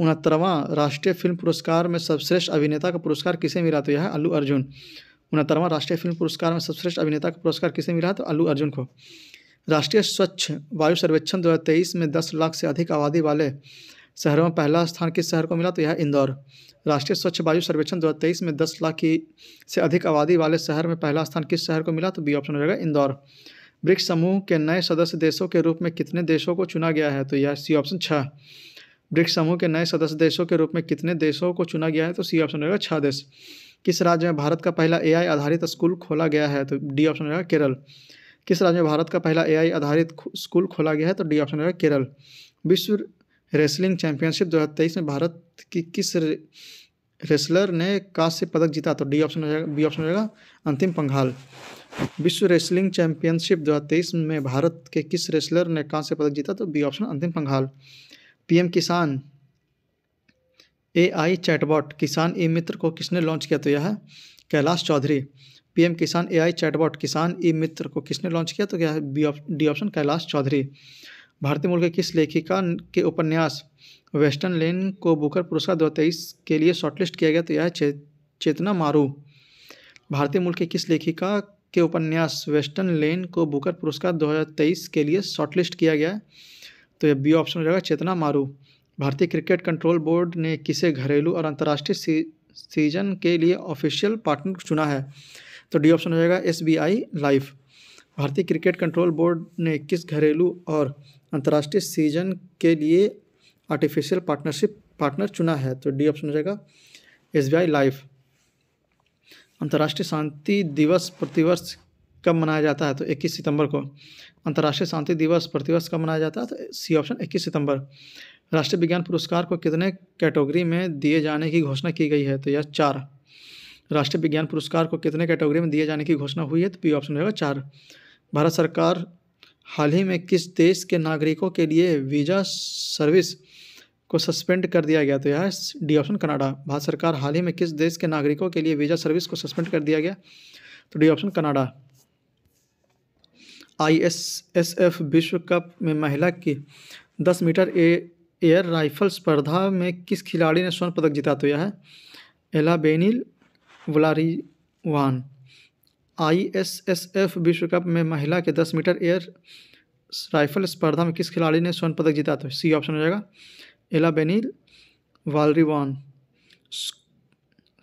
उनहत्तरवां राष्ट्रीय फिल्म पुरस्कार में सर्वश्रेष्ठ अभिनेता का पुरस्कार किसे मिला तो यह अल्लू अर्जुन उनहत्तरवां राष्ट्रीय फिल्म पुरस्कार में सर्वश्रेष्ठ अभिनेता का पुरस्कार किसे मिला तो अल्लू अर्जुन को राष्ट्रीय स्वच्छ वायु सर्वेक्षण दो में दस लाख से अधिक आबादी वाले शहरों में पहला स्थान किस शहर को मिला तो यह इंदौर राष्ट्रीय स्वच्छ वायु सर्वेक्षण 2023 में 10 लाख की से अधिक आबादी वाले शहर में पहला स्थान किस शहर को मिला तो बी ऑप्शन हो जाएगा इंदौर ब्रिक्स समूह के नए सदस्य देशों के रूप में कितने देशों को चुना गया है तो यह सी ऑप्शन छः ब्रिक्स समूह के नए सदस्य देशों के रूप में कितने देशों को चुना गया है तो सी ऑप्शन रहेगा छः देश किस राज्य में भारत का पहला एआई आधारित स्कूल खोला गया है तो डी ऑप्शन रहेगा केरल किस राज्य में भारत का पहला एआई आधारित स्कूल खोला गया है तो डी ऑप्शन रहेगा केरल विश्व रेसलिंग चैंपियनशिप 2023 में भारत की किस रेसलर ने कांस्य पदक जीता तो डी ऑप्शन हो जाएगा बी ऑप्शन हो जाएगा अंतिम पंघाल विश्व रेसलिंग चैंपियनशिप 2023 में भारत के किस रेसलर ने कांस्य पदक जीता तो बी ऑप्शन अंतिम पंघाल पीएम किसान ए आई चैटबॉट किसान ई मित्र को किसने लॉन्च किया तो यह है कैलाश चौधरी पीएम किसान ए आई चैटबॉट किसान ई मित्र को किसने लॉन्च किया तो क्या है B option D option Kailash Choudhary भारतीय मूल के किस लेखिका के उपन्यास वेस्टर्न लेन को बुकर पुरस्कार दो के लिए शॉर्टलिस्ट किया गया तो यह चे, चेतना मारू भारतीय मूल के किस लेखिका के उपन्यास वेस्टर्न लेन को बुकर पुरस्कार 2023 के लिए शॉर्टलिस्ट किया गया तो यह बी ऑप्शन हो जाएगा चेतना मारू भारतीय क्रिकेट कंट्रोल बोर्ड ने किसे घरेलू और अंतर्राष्ट्रीय सी, सीजन के लिए ऑफिशियल पार्टनर चुना है तो डी ऑप्शन हो जाएगा एस बी आई लाइफ भारतीय क्रिकेट कंट्रोल बोर्ड ने इक्कीस घरेलू और अंतर्राष्ट्रीय सीजन के लिए आर्टिफिशियल पार्टनरशिप पार्टनर चुना है तो डी ऑप्शन हो जाएगा एस बी आई लाइफ अंतर्राष्ट्रीय शांति दिवस प्रतिवर्ष कब मनाया जाता है तो 21 सितंबर को अंतर्राष्ट्रीय शांति दिवस प्रतिवर्ष कब मनाया जाता है तो सी ऑप्शन 21 सितंबर राष्ट्रीय विज्ञान पुरस्कार को कितने कैटेगरी में दिए जाने की घोषणा की गई है तो यह चार राष्ट्रीय विज्ञान पुरस्कार को कितने कैटेगरी में दिए जाने की घोषणा हुई है तो पी ऑप्शन रहेगा चार भारत सरकार हाल ही में किस देश के नागरिकों के लिए वीज़ा सर्विस को सस्पेंड कर दिया गया तो यह डी ऑप्शन कनाडा भारत सरकार हाल ही में किस देश के नागरिकों के लिए वीज़ा सर्विस को सस्पेंड कर दिया गया तो D option Canada I S S F विश्व कप में महिला की दस मीटर ए एयर राइफल स्पर्धा में किस खिलाड़ी ने स्वर्ण पदक जीता तो यह एलाबेनिल वलारीवान आईएसएसएफ विश्व कप में महिला के 10 मीटर एयर राइफल स्पर्धा में किस खिलाड़ी ने स्वर्ण पदक जीता तो सी ऑप्शन हो जाएगा एला बेनील वालरीवान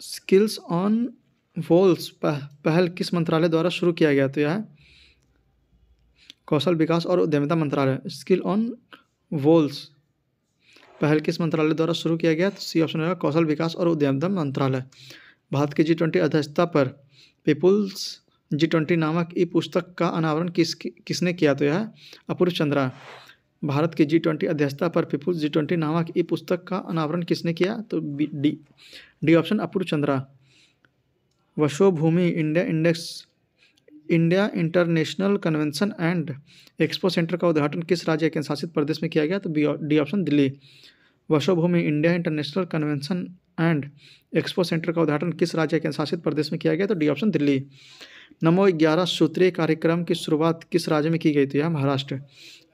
स्किल्स ऑन वोल्स पह, पहल किस मंत्रालय द्वारा शुरू किया गया तो यह कौशल विकास और उद्यमिता मंत्रालय स्किल ऑन वोल्स पहल किस मंत्रालय द्वारा शुरू किया गया तो सी ऑप्शन होगा कौशल विकास और उद्यमिता मंत्रालय भारत के जी ट्वेंटी अध्यक्षता पर पीपुल्स जी ट्वेंटी नामक ई पुस्तक का अनावरण किस किसने किया तो यह अपूर्व चंद्रा भारत के जी ट्वेंटी अध्यक्षता पर पीपुल्स जी ट्वेंटी नामक ई पुस्तक का अनावरण किसने किया तो D D option Apoorva Chandra Yashobhoomi India index India international convention and expo centre का उद्घाटन किस राज्य के शासित प्रदेश में किया गया तो B D option Delhi Yashobhoomi India international convention and expo centre का उद्घाटन किस राज्य के शासित प्रदेश में किया गया तो डी ऑप्शन दिल्ली नमो ग्यारह सूत्रीय कार्यक्रम की शुरुआत किस राज्य में की गई तो यह महाराष्ट्र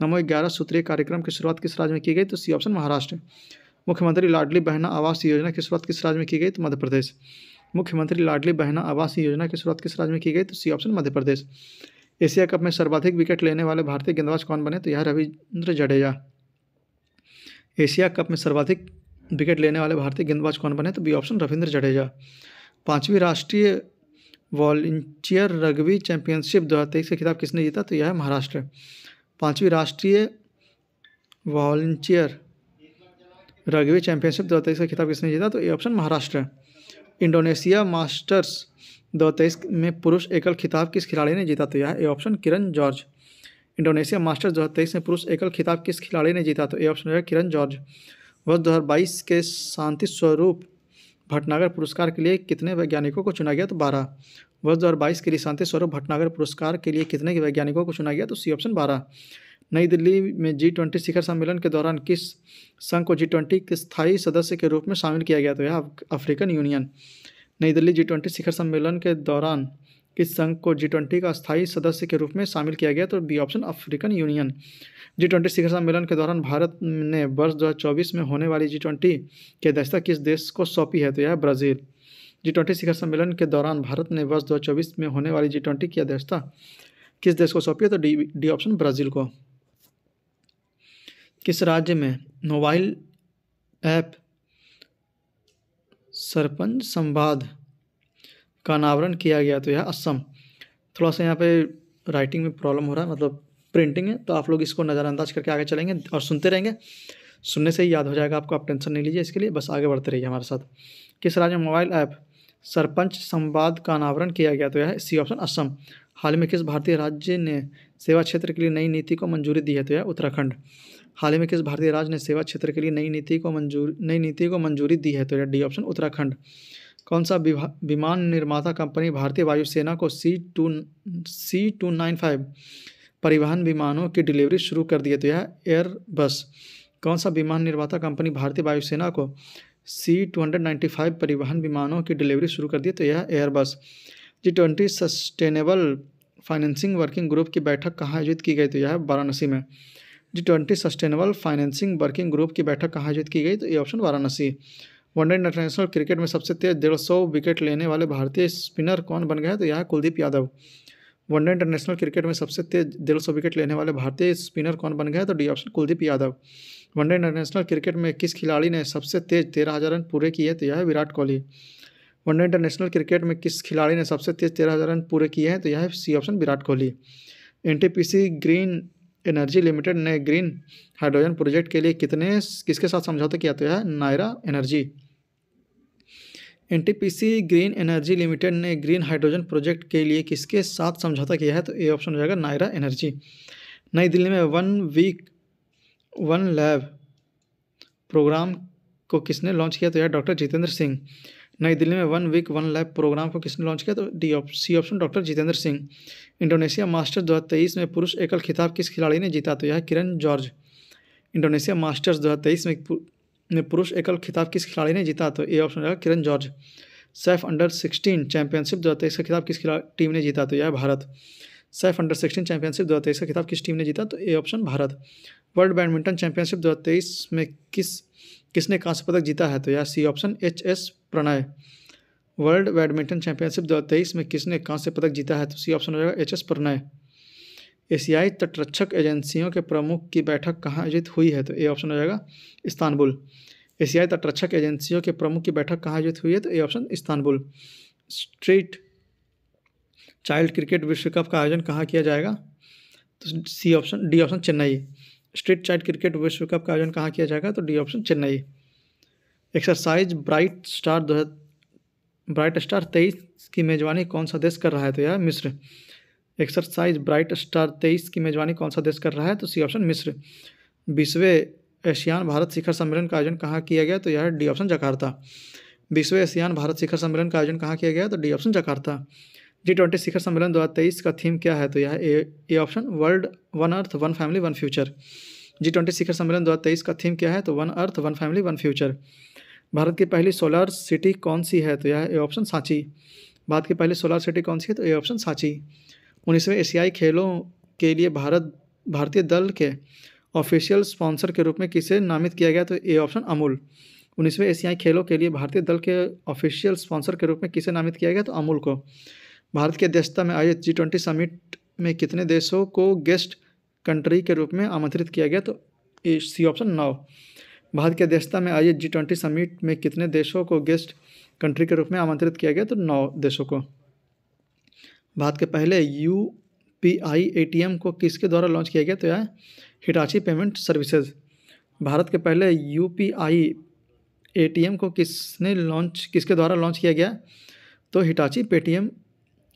नमो ग्यारह सूत्रीय कार्यक्रम की शुरुआत किस राज्य में की गई तो सी ऑप्शन महाराष्ट्र मुख्यमंत्री लाडली बहना आवास योजना की शुरुआत किस राज्य में की गई तो मध्य प्रदेश मुख्यमंत्री लाडली बहना आवास योजना की शुरुआत किस राज्य में की गई तो C option Madhya Pradesh Asia cup में सर्वाधिक विकेट लेने वाले भारतीय गेंदबाज कौन बने तो यह रविंद्र जडेजा एशिया कप में सर्वाधिक विकेट लेने वाले भारतीय गेंदबाज कौन बने तो बी ऑप्शन रविंद्र जडेजा पांचवी राष्ट्रीय वॉल्टियर रग्बी चैंपियनशिप दो हज़ार तेईस का खिताब किसने जीता तो यह है महाराष्ट्र पाँचवीं राष्ट्रीय वॉल्टियर रग्बी चैंपियनशिप दो हज़ार तेईस का खिताब किसने जीता तो ये ऑप्शन महाराष्ट्र इंडोनेशिया मास्टर्स दो हज़ार तेईस में पुरुष एकल खिताब किस खिलाड़ी ने जीता तो यह A option Kiran George Indonesia masters दो हज़ार तेईस में पुरुष एकल खिताब किस खिलाड़ी ने जीता तो ए ऑप्शन है किरण जॉर्ज वर्ष दो हज़ार बाईस के शांति स्वरूप भटनागर पुरस्कार के लिए कितने वैज्ञानिकों को चुना गया तो बारह वर्ष दो बाईस के शांति स्वरूप भटनागर पुरस्कार के लिए कितने वैज्ञानिकों को चुना गया तो सी ऑप्शन बारह नई दिल्ली में जी ट्वेंटी शिखर सम्मेलन के दौरान किस संघ को जी ट्वेंटी के स्थायी सदस्य के रूप में शामिल किया गया तो यह अफ्रीकन यूनियन नई दिल्ली जी ट्वेंटी शिखर सम्मेलन के दौरान किस संघ को जी ट्वेंटी का स्थायी सदस्य के रूप में शामिल किया गया तो B option African union G twenty शिखर सम्मेलन के दौरान भारत ने वर्ष दो में होने वाली जी ट्वेंटी तो की अध्यक्षता किस देश को सौंपी है तो यह ब्राज़ील जी ट्वेंटी शिखर सम्मेलन के दौरान भारत ने वर्ष दो में होने वाली जी ट्वेंटी की अध्यक्षता किस देश को सौंपी है तो डी डी ऑप्शन ब्राज़ील को किस राज्य में मोबाइल ऐप सरपंच संवाद का अनावरण किया गया तो यह असम थोड़ा सा यहाँ पे राइटिंग में प्रॉब्लम हो रहा है मतलब प्रिंटिंग है तो आप लोग इसको नज़रअंदाज करके आगे चलेंगे और सुनते रहेंगे सुनने से ही याद हो जाएगा आपको आप टेंशन नहीं लीजिए इसके लिए बस आगे बढ़ते रहिए हमारे साथ किस राज्य में मोबाइल ऐप सरपंच संवाद का अनावरण किया गया तो यह सी ऑप्शन असम हाल ही में किस भारतीय राज्य ने सेवा क्षेत्र के लिए नई नीति को मंजूरी दी है तो यह उत्तराखंड हाल ही में किस भारतीय राज्य ने सेवा क्षेत्र के लिए नई नीति को मंजूर नई नीति को मंजूरी दी है तो यह डी ऑप्शन उत्तराखंड कौन सा विमान निर्माता कंपनी भारतीय वायुसेना को C two C two nine five परिवहन विमानों की डिलीवरी शुरू कर दिए तो यह एयरबस कौन सा विमान निर्माता कंपनी भारतीय वायुसेना को C two hundred ninety five परिवहन विमानों की डिलीवरी शुरू कर दिए तो यह Airbus G twenty sustainable financing working group की बैठक कहाँ आयोजित की गई तो यह वाराणसी में G twenty sustainable financing working group की बैठक कहाँ आयोजित की गई तो ये option Varanasi one day international cricket में सबसे तेज डेढ़ सौ विकेट लेने वाले भारतीय स्पिनर कौन बन गए तो यह Kuldeep Yadav one day international cricket में सबसे तेज डेढ़ सौ विकेट लेने वाले भारतीय स्पिनर कौन बन गए तो D option Kuldeep Yadav one day international cricket में किस खिलाड़ी ने सबसे तेज तेरह हज़ार रन पूरे किए तो यह है Virat Kohli one day international cricket में किस खिलाड़ी ने सबसे तेज तेरह हज़ार रन पूरे किए हैं तो यह है C option Virat Kohli C green energy limited ने ग्रीन हाइड्रोजन प्रोजेक्ट के लिए कितने किसके साथ समझौता किया तो यह Nayara energy NTPC green energy limited ने ग्रीन हाइड्रोजन प्रोजेक्ट के लिए किसके साथ समझौता किया है तो ए ऑप्शन हो जाएगा नायरा एनर्जी नई दिल्ली में one week one lab programme को किसने लॉन्च किया तो यह डॉक्टर जितेंद्र सिंह नई दिल्ली में one week one lab programme को किसने लॉन्च किया तो D C option doctor Jitendra Singh Indonesia masters दो में पुरुष एकल खिताब किस खिलाड़ी ने जीता तो यह किरण जॉर्ज इंडोनेशिया मास्टर्स दो में ने पुरुष एकल खिताब किस खिलाड़ी ने जीता तो ए ऑप्शन रहेगा किरण जॉर्ज सेफ तो अंडर सिक्सटीन चैंपियनशिप दो हज़ार तेईस का खिताब किस टीम ने जीता तो यह Bharat SAFF under sixteen championship दो हज़ार तेईस का खिताब किस टीम ने जीता तो A option Bharat world badminton championship दो हज़ार तेईस में किस किसने कांस्य पदक जीता है तो यह C option H S Prannoy world badminton championship दो हज़ार तेईस में किसने कांस्य पदक जीता है तो सी ऑप्शन हो जाएगा एच एस प्रणय एशियाई तटरक्षक एजेंसियों के प्रमुख की बैठक कहाँ आयोजित हुई है तो ए ऑप्शन हो जाएगा इस्तानबुल एशियाई तटरक्षक एजेंसियों के प्रमुख की बैठक कहाँ आयोजित हुई है तो A option Istanbul street child cricket विश्व कप का आयोजन कहाँ किया जाएगा तो C option D option Chennai street child cricket विश्व कप का आयोजन कहाँ किया जाएगा तो D option Chennai exercise bright star दो ब्राइट स्टार तेईस की मेजबानी कौन सा देश कर रहा है तो यह मिस्र एक्सरसाइज ब्राइट स्टार तेईस की मेजबानी कौन सा देश कर रहा है तो सी ऑप्शन मिस्र बीसवें एशियान भारत शिखर सम्मेलन का आयोजन कहाँ किया गया तो यह है डी ऑप्शन जकार्ता बीसवें एशियान भारत शिखर सम्मेलन का आयोजन कहाँ किया गया तो D option Jakarta G twenty शिखर सम्मेलन दो तेईस का थीम क्या है तो यह A option world one earth one family one future G twenty शिखर सम्मेलन दो तेईस का थीम क्या है तो one earth one family one future Bharat की पहली सोलर सिटी कौन सी है तो यह ए ऑप्शन सांची भारत की पहली सोलर सिटी कौन सी है तो ए ऑप्शन सांची उन्नीसवें एशियाई खेलों के लिए भारत भारतीय दल के ऑफिशियल स्पॉन्सर के रूप में किसे नामित किया गया तो ए ऑप्शन अमूल उन्नीसवें एशियाई खेलों के लिए भारतीय दल के ऑफिशियल स्पॉन्सर के रूप में किसे नामित किया गया तो अमूल को भारत की अध्यक्षता में आयोजित जी ट्वेंटी समिट में कितने देशों को गेस्ट कंट्री के रूप में आमंत्रित किया गया तो ए सी ऑप्शन नौ भारत की अध्यक्षता में आयोजित जी ट्वेंटी समिट में कितने देशों को गेस्ट कंट्री के रूप में आमंत्रित किया गया तो नौ देशों को भारत के पहले यू पी आई ए को किसके द्वारा लॉन्च किया गया तो यह हिटाची पेमेंट सर्विसेज भारत के पहले यू पी आई ए को किसने लॉन्च किसके द्वारा लॉन्च किया गया तो हिटाची पेटीएम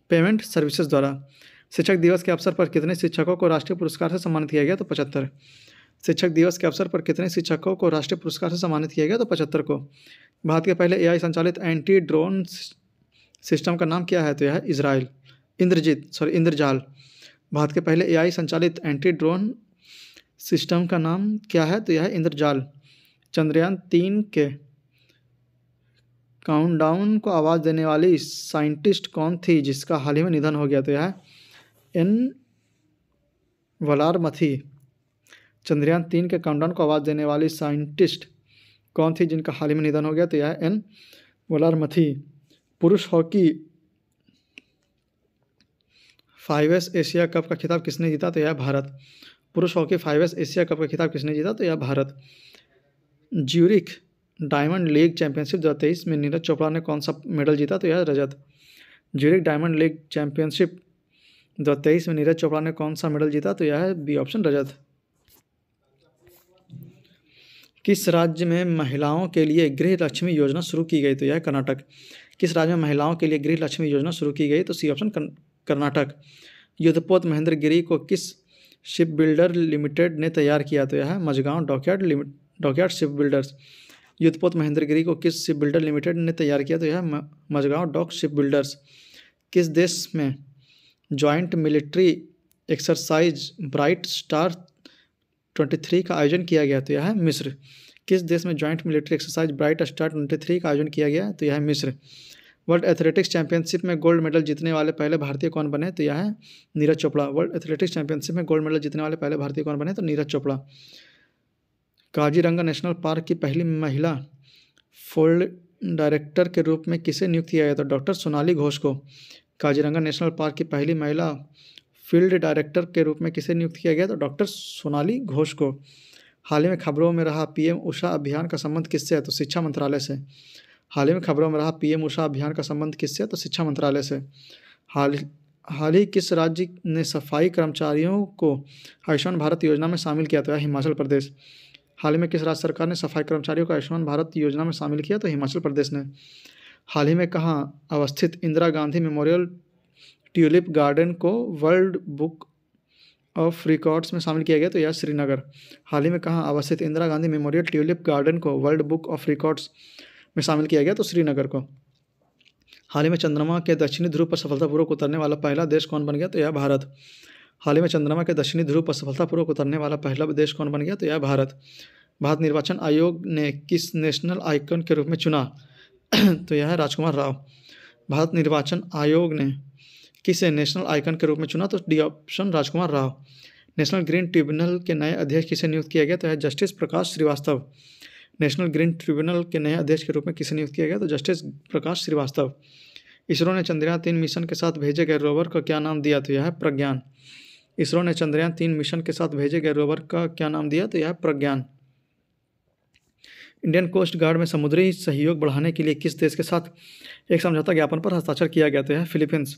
पेमेंट सर्विसेज द्वारा शिक्षक दिवस के अवसर पर कितने शिक्षकों को राष्ट्रीय पुरस्कार से सम्मानित किया गया तो पचहत्तर शिक्षक दिवस के अवसर पर कितने शिक्षकों को राष्ट्रीय पुरस्कार से सम्मानित किया गया तो पचहत्तर को भारत के पहले एआई संचालित एंटी ड्रोन सिस्टम का नाम क्या है तो यह है इसराइल इंद्रजीत सॉरी इंद्रजाल भारत के पहले एआई संचालित एंटी ड्रोन सिस्टम का नाम क्या है तो यह है इंद्रजाल चंद्रयान तीन के काउंटडाउन को आवाज़ देने वाली साइंटिस्ट कौन थी जिसका हाल ही में निधन हो गया तो यह एन वलारमथी चंद्रयान तीन के काउंटडाउन को आवाज़ देने वाली साइंटिस्ट कौन थी जिनका हाल ही में निधन हो गया तो यह एन वलारमथी पुरुष hockey fives Asia cup का खिताब किसने जीता तो यह भारत पुरुष hockey fives Asia cup का खिताब किसने जीता तो यह Bharat Zurich diamond league championship दो तेईस में नीरज चोपड़ा ने कौन सा मेडल जीता तो यह रजत ज्यूरिक डायमंड लीग चैंपियनशिप दो तेईस में नीरज चोपड़ा ने कौन सा मेडल जीता तो यह है बी ऑप्शन रजत किस राज्य में महिलाओं के लिए गृह लक्ष्मी योजना शुरू की गई तो यह कर्नाटक किस राज्य में महिलाओं के लिए गृह लक्ष्मी योजना शुरू की गई तो सी ऑप्शन कर्नाटक युद्धपोत महेंद्र गिरी को किस शिप बिल्डर लिमिटेड ने तैयार किया तो यह Mazagon dockyard limit dockyard ship builders युद्धपोत महेंद्र गिरी को किस शिप बिल्डर लिमिटेड ने तैयार किया तो यह मजगांव डॉक शिप बिल्डर्स किस देश में joint military exercise bright star twenty three का आयोजन किया गया तो यह है मिस्र किस देश में joint military exercise bright star twenty three का आयोजन किया गया तो यह है मिस्र वर्ल्ड एथलेटिक्स चैंपियनशिप में गोल्ड मेडल जीतने वाले पहले भारतीय कौन बने तो यह है Neeraj Chopra world athletics championship में गोल्ड मेडल जीतने वाले पहले भारतीय कौन बने तो नीरज चोपड़ा काजीरंगा नेशनल पार्क की पहली महिला फोल्ड डायरेक्टर के रूप में किसे नियुक्त किया गया तो डॉक्टर सोनाली घोष को काजीरंगा नेशनल पार्क की पहली महिला फील्ड डायरेक्टर के रूप में किसे नियुक्त किया गया तो डॉक्टर सोनाली घोष को हाल ही में खबरों में रहा पीएम उषा अभियान का संबंध किससे है तो शिक्षा मंत्रालय से हाल ही में खबरों में रहा पीएम उषा अभियान का संबंध किससे तो शिक्षा मंत्रालय से हाल हाल ही किस राज्य ने सफाई कर्मचारियों को आयुष्मान भारत योजना में शामिल किया तो हिमाचल प्रदेश हाल ही में किस राज्य सरकार ने सफाई कर्मचारियों को आयुष्मान भारत योजना में शामिल किया तो हिमाचल प्रदेश ने हाल ही में कहाँ अवस्थित Indira Gandhi memorial tulip garden को वर्ल्ड बुक ऑफ रिकॉर्ड्स में शामिल किया गया तो यह श्रीनगर हाल ही में कहाँ अवस्थित Indira Gandhi memorial tulip garden को वर्ल्ड बुक ऑफ रिकॉर्ड्स में शामिल किया गया तो श्रीनगर को हाल ही में चंद्रमा के दक्षिणी ध्रुव पर सफलतापूर्वक उतरने वाला पहला देश कौन बन गया तो यह भारत हाल ही में चंद्रमा के दक्षिणी ध्रुव पर सफलतापूर्वक उतरने वाला पहला देश कौन बन गया तो यह भारत भारत निर्वाचन आयोग ने किस नेशनल आइकन के रूप में चुना तो यह है राजकुमार राव भारत निर्वाचन आयोग ने किसे नेशनल आइकन के रूप में चुना तो D option Rajkumar Rao national green tribunal के नए अध्यक्ष किसे नियुक्त किया गया तो है justice Prakash Srivastava national green tribunal के नए अध्यक्ष के रूप में किसे नियुक्त किया गया तो जस्टिस प्रकाश श्रीवास्तव इसरो ने चंद्रयान तीन मिशन के साथ भेजे गए रोवर का क्या नाम दिया तो यह है प्रज्ञान इसरो ने चंद्रयान तीन मिशन के साथ भेजे गए रोवर का क्या नाम दिया तो यह प्रज्ञान इंडियन कोस्ट गार्ड में समुद्री सहयोग बढ़ाने के लिए किस देश के साथ एक समझौता ज्ञापन पर हस्ताक्षर किया गया तो है फिलीपींस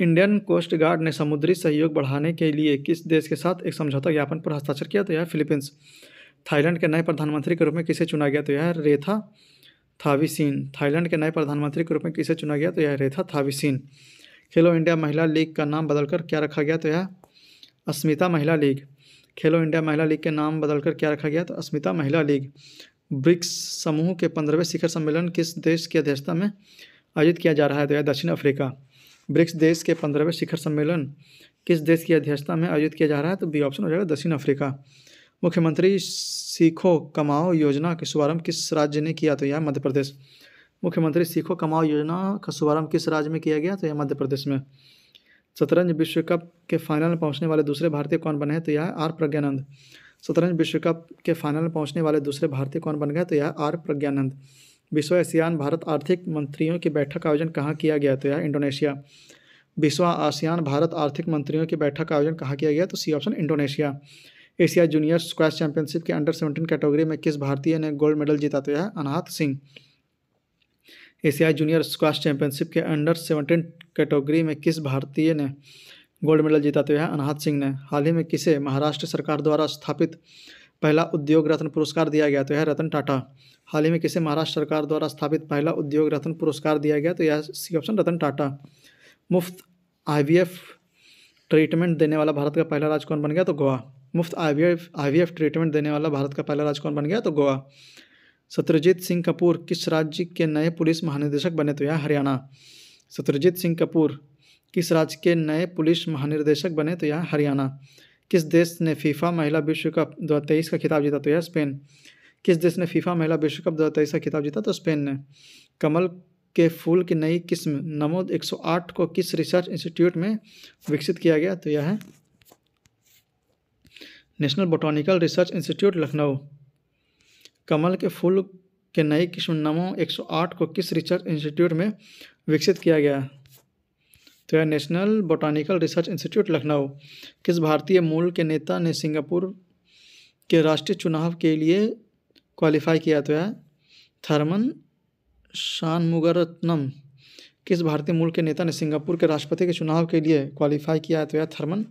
इंडियन कोस्ट गार्ड ने समुद्री सहयोग बढ़ाने के लिए किस देश के साथ एक समझौता ज्ञापन पर हस्ताक्षर किया तो यह फिलीपींस थाईलैंड के नए प्रधानमंत्री के रूप में किसे चुना गया तो यह रेथा थाविसीन थाईलैंड के नए प्रधानमंत्री के रूप में किसे चुना गया तो यह रेथा थाविसीन खेलो इंडिया महिला लीग का नाम बदलकर क्या रखा गया तो यह अस्मिता महिला लीग खेलो इंडिया महिला लीग के नाम बदलकर क्या रखा गया तो अस्मिता महिला लीग ब्रिक्स समूह के पंद्रहवें शिखर सम्मेलन किस देश की अध्यक्षता में आयोजित किया जा रहा है तो यह दक्षिण अफ्रीका ब्रिक्स देश के पंद्रहवें शिखर सम्मेलन किस देश की अध्यक्षता में आयोजित किया जा रहा है तो बी ऑप्शन हो जाएगा दक्षिण अफ्रीका मुख्यमंत्री सीखो कमाओ योजना का शुभारंभ किस राज्य ने किया तो यह मध्य प्रदेश मुख्यमंत्री सीखो कमाओ योजना का शुभारंभ किस राज्य में किया गया तो यह मध्य प्रदेश में शतरंज विश्व कप के फाइनल में पहुंचने वाले दूसरे भारतीय कौन बने हैं तो यह आर प्रज्ञानंद शतरंज विश्व कप के फाइनल में पहुंचने वाले दूसरे भारतीय कौन बन गए तो यह आर प्रज्ञानंद विश्व आसियान भारत आर्थिक मंत्रियों की बैठक का आयोजन कहाँ किया गया तो यह इंडोनेशिया विश्व आसियान भारत आर्थिक मंत्रियों की बैठक का आयोजन कहाँ किया गया तो C option Indonesia Asia junior squash championship के अंडर सेवेंटीन कैटेगरी में किस भारतीय ने गोल्ड मेडल जीता तो यह अनाथ सिंह एशियाई जूनियर स्क्वाश चैंपियनशिप के अंडर सेवनटीन कैटेगरी में किस भारतीय ने गोल्ड मेडल जीता तो यह अनाहत तो सिंह ने हाल ही में किसे महाराष्ट्र सरकार द्वारा स्थापित पहला उद्योग रत्न पुरस्कार दिया गया तो यह रतन टाटा हाल ही में किसे महाराष्ट्र सरकार द्वारा स्थापित पहला उद्योग रत्न पुरस्कार दिया गया तो यह सी ऑप्शन रतन टाटा मुफ्त आईवीएफ ट्रीटमेंट देने वाला भारत का पहला राज्य कौन बन गया तो गोवा मुफ्त आई वी ट्रीटमेंट देने वाला भारत का पहला राज्य कौन बन गया तो गोवा सत्यजीत सिंह कपूर किस राज्य के नए पुलिस महानिदेशक बने तो यह हरियाणा सत्यजीत सिंह कपूर किस राज्य के नए पुलिस महानिर्देशक बने तो यह हरियाणा किस देश ने फीफा महिला विश्व कप दो हज़ार तेईस का खिताब जीता तो यह स्पेन किस देश ने फीफा महिला विश्व कप दो हज़ार तेईस का खिताब जीता तो स्पेन ने कमल के फूल की नई किस्म नमो 108 को किस रिसर्च इंस्टीट्यूट में विकसित किया गया तो यह है national botanical research institute Lucknow कमल के फूल के नई किस्म नमो 108 को किस रिसर्च इंस्टीट्यूट में विकसित किया गया तो यह national botanical research institute Lucknow किस भारतीय मूल के नेता ने सिंगापुर के राष्ट्रीय चुनाव के लिए क्वालिफाई किया तो यह थर्मन शानमुगरत्नम किस भारतीय मूल के नेता ने सिंगापुर के राष्ट्रपति के चुनाव के लिए क्वालिफाई किया तो यह थर्मन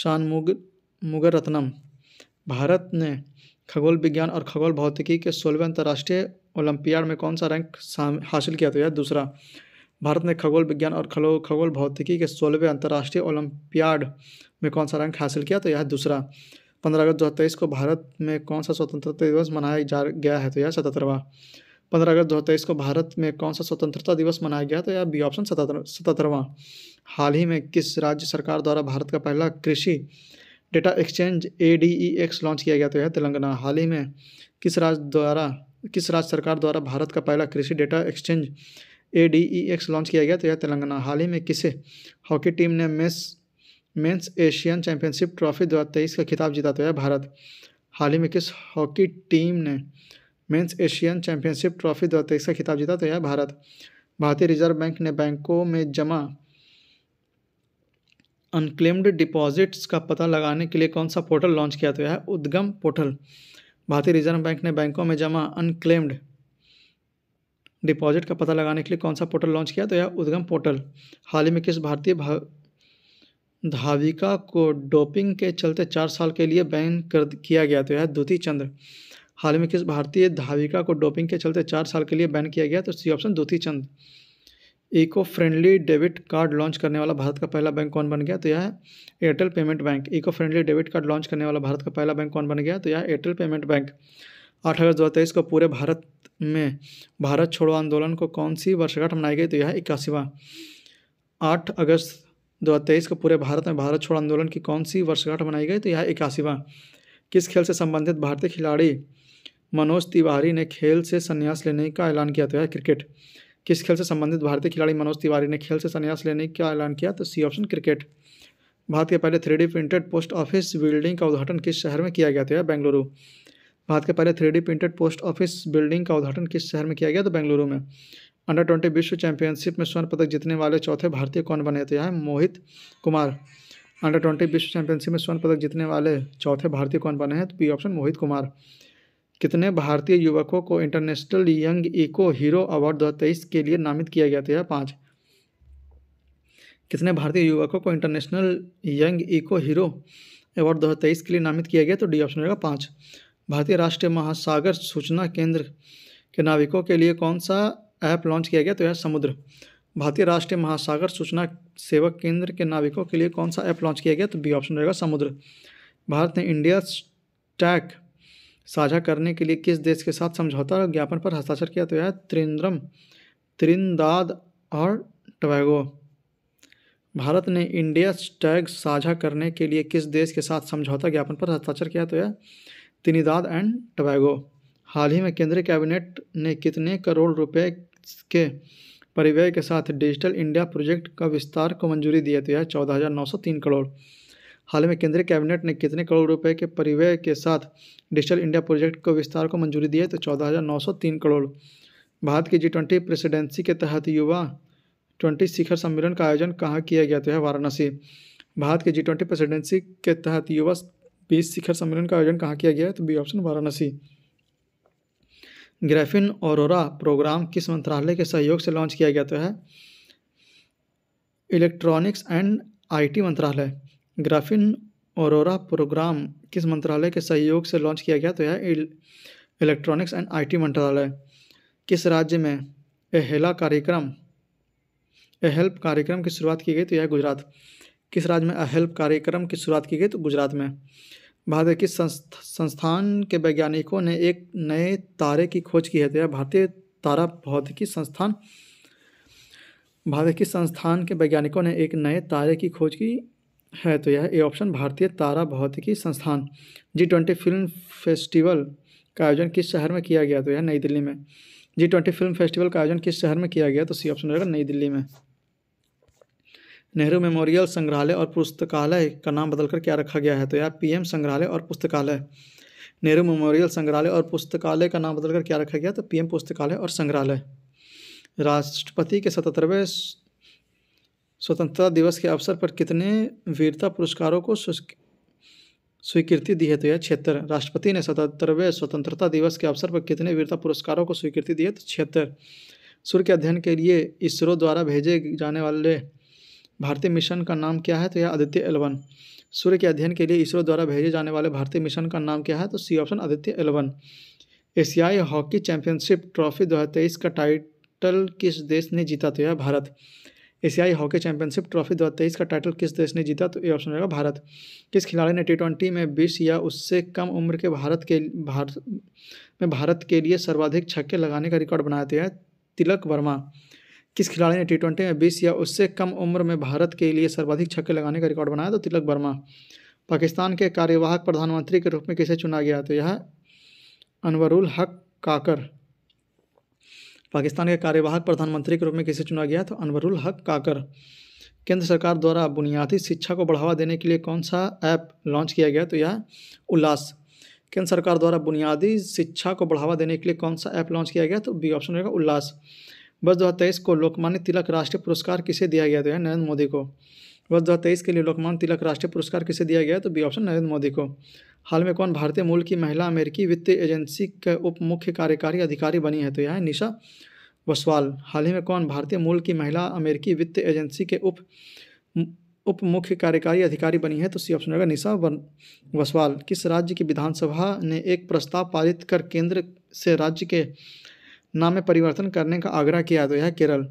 शानमुग मुगल रत्नम भारत ने खगोल विज्ञान और खगोल भौतिकी के सोलहवें अंतर्राष्ट्रीय ओलंपियाड में कौन सा रैंक हासिल किया तो यह दूसरा भारत ने खगोल विज्ञान और खगोल खगोल भौतिकी के सोलहवें अंतर्राष्ट्रीय ओलंपियाड में कौन सा रैंक हासिल किया तो यह दूसरा पंद्रह अगस्त दो हज़ार तेईस को भारत में कौन सा स्वतंत्रता दिवस मनाया जा गया है तो यह सतहत्तरवा पंद्रह अगस्त दो हज़ार तेईस को भारत में कौन सा स्वतंत्रता दिवस मनाया गया तो यह बी ऑप्शन सतहत्तरवा हाल ही में किस राज्य सरकार द्वारा भारत का पहला कृषि data exchange A D E X launch किया गया तो है तेलंगाना हाल ही में किस राज्य द्वारा किस राज्य सरकार द्वारा भारत का पहला कृषि data exchange A D E X launch किया गया तो यह तेलंगाना हाल ही में किसे हॉकी टीम ने मेस मेंस एशियन चैंपियनशिप ट्रॉफी दो हज़ार तेईस का खिताब जीता तो है भारत हाल ही में किस हॉकी टीम ने मेंस एशियन चैंपियनशिप ट्रॉफी दो हज़ार तेईस का खिताब जीता तो यह भारत भारतीय रिजर्व बैंक ने बैंकों में जमा अनक्लेम्ड डिपॉजिट्स का पता लगाने के लिए कौन सा पोर्टल लॉन्च किया गया है उद्गम पोर्टल भारतीय रिजर्व बैंक ने बैंकों में जमा अनक्लेम्ड डिपॉजिट का पता लगाने के लिए कौन सा पोर्टल लॉन्च किया तो यह तो उद्गम पोर्टल हाल ही में किस भारतीय भा... धाविका को डोपिंग के चलते चार साल के लिए बैन कर किया गया तो यह दुती चंद्र हाल ही में किस भारतीय धाविका को डोपिंग के चलते चार साल के लिए बैन किया गया तो C option Dutee Chand eco friendly debit card launch करने वाला भारत का पहला बैंक कौन बन गया तो यह Airtel payment bank eco friendly debit card launch करने वाला भारत का पहला बैंक कौन बन गया तो यह एयरटेल पेमेंट बैंक आठ अगस्त दो हज़ार तेईस को पूरे भारत में भारत छोड़ो आंदोलन को कौन सी वर्षगांठ मनाई गई तो यह इक्यासीवा आठ अगस्त दो हज़ार तेईस को पूरे भारत में भारत छोड़ो आंदोलन की कौन सी वर्षगांठ मनाई गई तो यह इक्यासीवा किस खेल से संबंधित भारतीय खिलाड़ी मनोज तिवारी ने खेल से संन्यास लेने का ऐलान किया तो यह क्रिकेट किस खेल से संबंधित भारतीय खिलाड़ी मनोज तिवारी ने खेल से संन्यास लेने का ऐलान किया तो सी ऑप्शन क्रिकेट भारत के पहले three printed post office building का उद्घाटन किस शहर में किया गया था तो बेंगलुरु भारत के पहले three printed post office building का उद्घाटन किस शहर में किया गया तो बेंगलुरु में अंडर ट्वेंटी विश्व चैंपियनशिप में स्वर्ण पदक जीतने वाले चौथे भारतीय कौन बने थे तो हैं मोहित कुमार अंडर ट्वेंटी विश्व चैंपियनशिप में स्वर्ण पदक जीतने वाले चौथे भारतीय कौन बने हैं तो बी ऑप्शन मोहित कुमार कितने भारतीय युवकों को international young eco hero award दो के लिए नामित किया गया था पाँच कितने भारतीय युवकों को international young eco hero award दो के लिए नामित किया गया तो डी ऑप्शन रहेगा पाँच भारतीय राष्ट्रीय महासागर सूचना केंद्र के नाविकों के लिए कौन सा ऐप लॉन्च किया गया तो यह समुद्र भारतीय राष्ट्रीय महासागर सूचना सेवक केंद्र के नाविकों के लिए कौन सा ऐप लॉन्च किया गया तो बी ऑप्शन रहेगा समुद्र भारत ने इंडिया टैक साझा करने के लिए किस देश के साथ समझौता ज्ञापन पर हस्ताक्षर किया तो यह त्रिंद्रम त्रिंदाद और टवैगो भारत ने इंडिया टैग साझा करने के लिए किस देश के साथ समझौता ज्ञापन पर हस्ताक्षर किया तो यह तिनिदाद एंड टबैगो हाल ही में केंद्रीय कैबिनेट ने कितने करोड़ रुपए के परिव्यय के साथ डिजिटल इंडिया प्रोजेक्ट का विस्तार को मंजूरी दी है तो यह चौदह हज़ार नौ सौ तीन करोड़ हाल में केंद्रीय कैबिनेट ने कितने करोड़ रुपए के परिव्यय के साथ डिजिटल इंडिया प्रोजेक्ट को विस्तार को मंजूरी दी है तो चौदह करोड़ भारत की जी ट्वेंटी प्रेसिडेंसी के तहत युवा ट्वेंटी शिखर सम्मेलन का आयोजन कहाँ किया गया तो है वाराणसी भारत के जी ट्वेंटी प्रेसिडेंसी के तहत युवा बीस शिखर सम्मेलन का आयोजन कहाँ किया गया है तो B option Varanasi graphene aurora programme किस मंत्रालय के सहयोग से लॉन्च किया गया तो है इलेक्ट्रॉनिक्स एंड आईटी मंत्रालय ग्राफिन औरोरा प्रोग्राम किस मंत्रालय के सहयोग से लॉन्च किया गया तो यह इलेक्ट्रॉनिक्स एंड आईटी मंत्रालय किस राज्य में अहेला कार्यक्रम अहेल्प कार्यक्रम की शुरुआत की गई तो यह गुजरात किस राज्य में अहेल्प कार्यक्रम की शुरुआत की गई तो गुजरात में भारत के किस संस्थान के वैज्ञानिकों ने एक नए तारे की खोज की है तो यह भारतीय तारा भौतिकी संस्थान भारत के संस्थान के वैज्ञानिकों ने एक नए तारे की खोज की है तो यह ए ऑप्शन भारतीय तारा भौतिकी संस्थान जी ट्वेंटी फिल्म फेस्टिवल का आयोजन किस शहर में किया गया तो यह नई दिल्ली में जी ट्वेंटी फिल्म फेस्टिवल का आयोजन किस शहर में किया गया तो सी ऑप्शन रहेगा नई दिल्ली में नेहरू मेमोरियल संग्रहालय और पुस्तकालय का नाम बदलकर क्या रखा गया है तो यह पी संग्रहालय और पुस्तकालय नेहरू मेमोरियल संग्रहालय और पुस्तकालय का नाम बदलकर क्या रखा गया तो पी पुस्तकालय और संग्रहालय राष्ट्रपति के सतहत्तरवें स्वतंत्रता दिवस के अवसर पर कितने वीरता पुरस्कारों को स्वीकृति दी है तो यह छिहत्तर राष्ट्रपति ने सतहत्तरवें स्वतंत्रता दिवस के अवसर पर कितने वीरता पुरस्कारों को स्वीकृति दी है तो छिहत्तर सूर्य के अध्ययन के लिए इसरो द्वारा भेजे जाने वाले भारतीय मिशन का नाम क्या है तो यह आदित्य एलेवन सूर्य के अध्ययन के लिए इसरो द्वारा भेजे जाने वाले भारतीय मिशन का नाम क्या है तो सी ऑप्शन आदित्य एलेवन एशियाई हॉकी चैंपियनशिप ट्रॉफी दो का टाइटल किस देश ने जीता तो यह भारत एशियाई हॉकी चैंपियनशिप ट्रॉफी दो का टाइटल किस देश ने जीता तो ये ऑप्शन रहेगा भारत किस खिलाड़ी ने टी ट्वेंटी में बीस या उससे कम उम्र के भारत के भारत में भारत के लिए सर्वाधिक छक्के लगाने का रिकॉर्ड बनाया दिया तो है तिलक वर्मा किस खिलाड़ी ने टी ट्वेंटी में बीस या उससे कम उम्र में भारत के लिए सर्वाधिक छक्के लगाने का रिकॉर्ड बनाया तो तिलक वर्मा पाकिस्तान के कार्यवाहक प्रधानमंत्री के रूप में किसे चुना गया तो यह अनवरुल हक काकर पाकिस्तान के कार्यवाहक प्रधानमंत्री के रूप में किसे चुना गया तो अनवरुल हक काकर केंद्र सरकार द्वारा बुनियादी शिक्षा को बढ़ावा देने के लिए कौन सा ऐप लॉन्च किया गया तो यह उल्लास केंद्र सरकार द्वारा बुनियादी शिक्षा को बढ़ावा देने के लिए कौन सा ऐप लॉन्च किया गया तो बी ऑप्शन रहेगा उल्लास वर्ष दो हज़ार तेईस को लोकमान्य तिलक राष्ट्रीय पुरस्कार किसे दिया गया तो यह नरेंद्र मोदी को वर्ष दो हज़ार तेईस के लिए लोकमान्य तिलक राष्ट्रीय पुरस्कार किसे दिया गया तो बी ऑप्शन नरेंद्र मोदी को हाल में कौन भारतीय मूल की महिला अमेरिकी वित्तीय एजेंसी के उप मुख्य कार्यकारी अधिकारी बनी है तो यह है निशा वसवाल हाल ही में कौन भारतीय मूल की महिला अमेरिकी वित्त एजेंसी के उप उप मुख्य कार्यकारी अधिकारी बनी है तो सी ऑप्शन रहेगा निशा वसवाल किस राज्य की विधानसभा ने एक प्रस्ताव पारित कर केंद्र से राज्य के नाम में परिवर्तन करने का आग्रह किया तो यह केरल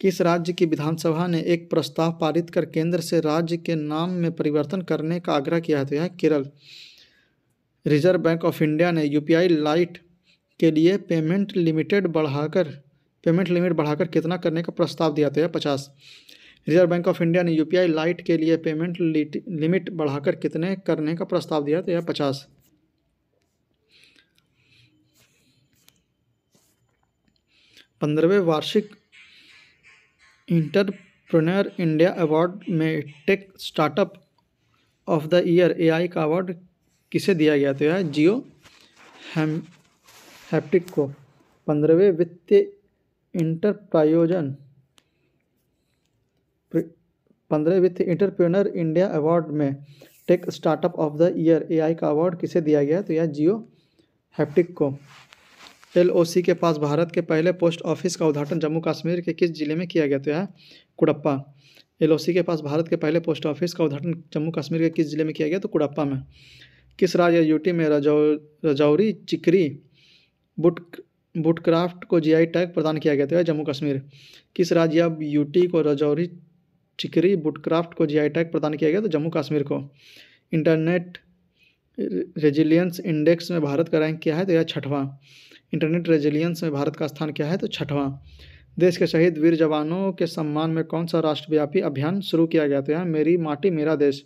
किस राज्य की विधानसभा ने एक प्रस्ताव पारित कर केंद्र से राज्य के नाम में परिवर्तन करने का आग्रह किया है तो यह Kerala Reserve Bank of India UPI यूपीआई लाइट के लिए पेमेंट लिमिटेड बढ़ाकर पेमेंट लिमिट बढ़ाकर कितना करने का प्रस्ताव दिया था तो पचास Reserve Bank of India UPI यूपीआई लाइट के लिए पेमेंट लिमिट बढ़ाकर कितने करने का प्रस्ताव दिया था तो पचास पंद्रहवें वार्षिक इंटरप्रनर इंडिया अवार्ड में tech startup of the year AI का अवार्ड किसे दिया गया तो यह जियो हैम हैप्टिक को पंद्रहवें वित्तीय इंटरप्रायोजन पंद्रह वित्त इंटरप्रेनर इंडिया अवार्ड में tech startup of the year AI का अवार्ड किसे दिया गया तो यह जियो हैप्टिक को एलओसी के पास भारत के पहले पोस्ट ऑफिस का उद्घाटन जम्मू कश्मीर के किस जिले में किया गया तो यह कुड़प्पा एलओसी के पास भारत के पहले पोस्ट ऑफिस का उद्घाटन जम्मू कश्मीर के किस जिले में किया गया तो कुड़प्पा में किस राज्य यूटी में रजौ रजौरी चिकरी बुट बुटक्राफ्ट को जीआई टैग प्रदान किया गया था जम्मू कश्मीर किस राज्य अब यूटी को रजौरी चिकरी बुटक्राफ्ट को जीआई टैग प्रदान किया गया तो जम्मू कश्मीर को इंटरनेट रेजिलियंस इंडेक्स में भारत का रैंक क्या है तो यह छठवां इंटरनेट रेजिलियंस में भारत का स्थान क्या है तो छठवां देश के शहीद वीर जवानों के सम्मान में कौन सा राष्ट्रव्यापी अभियान शुरू किया गया था तो यहाँ मेरी माटी मेरा देश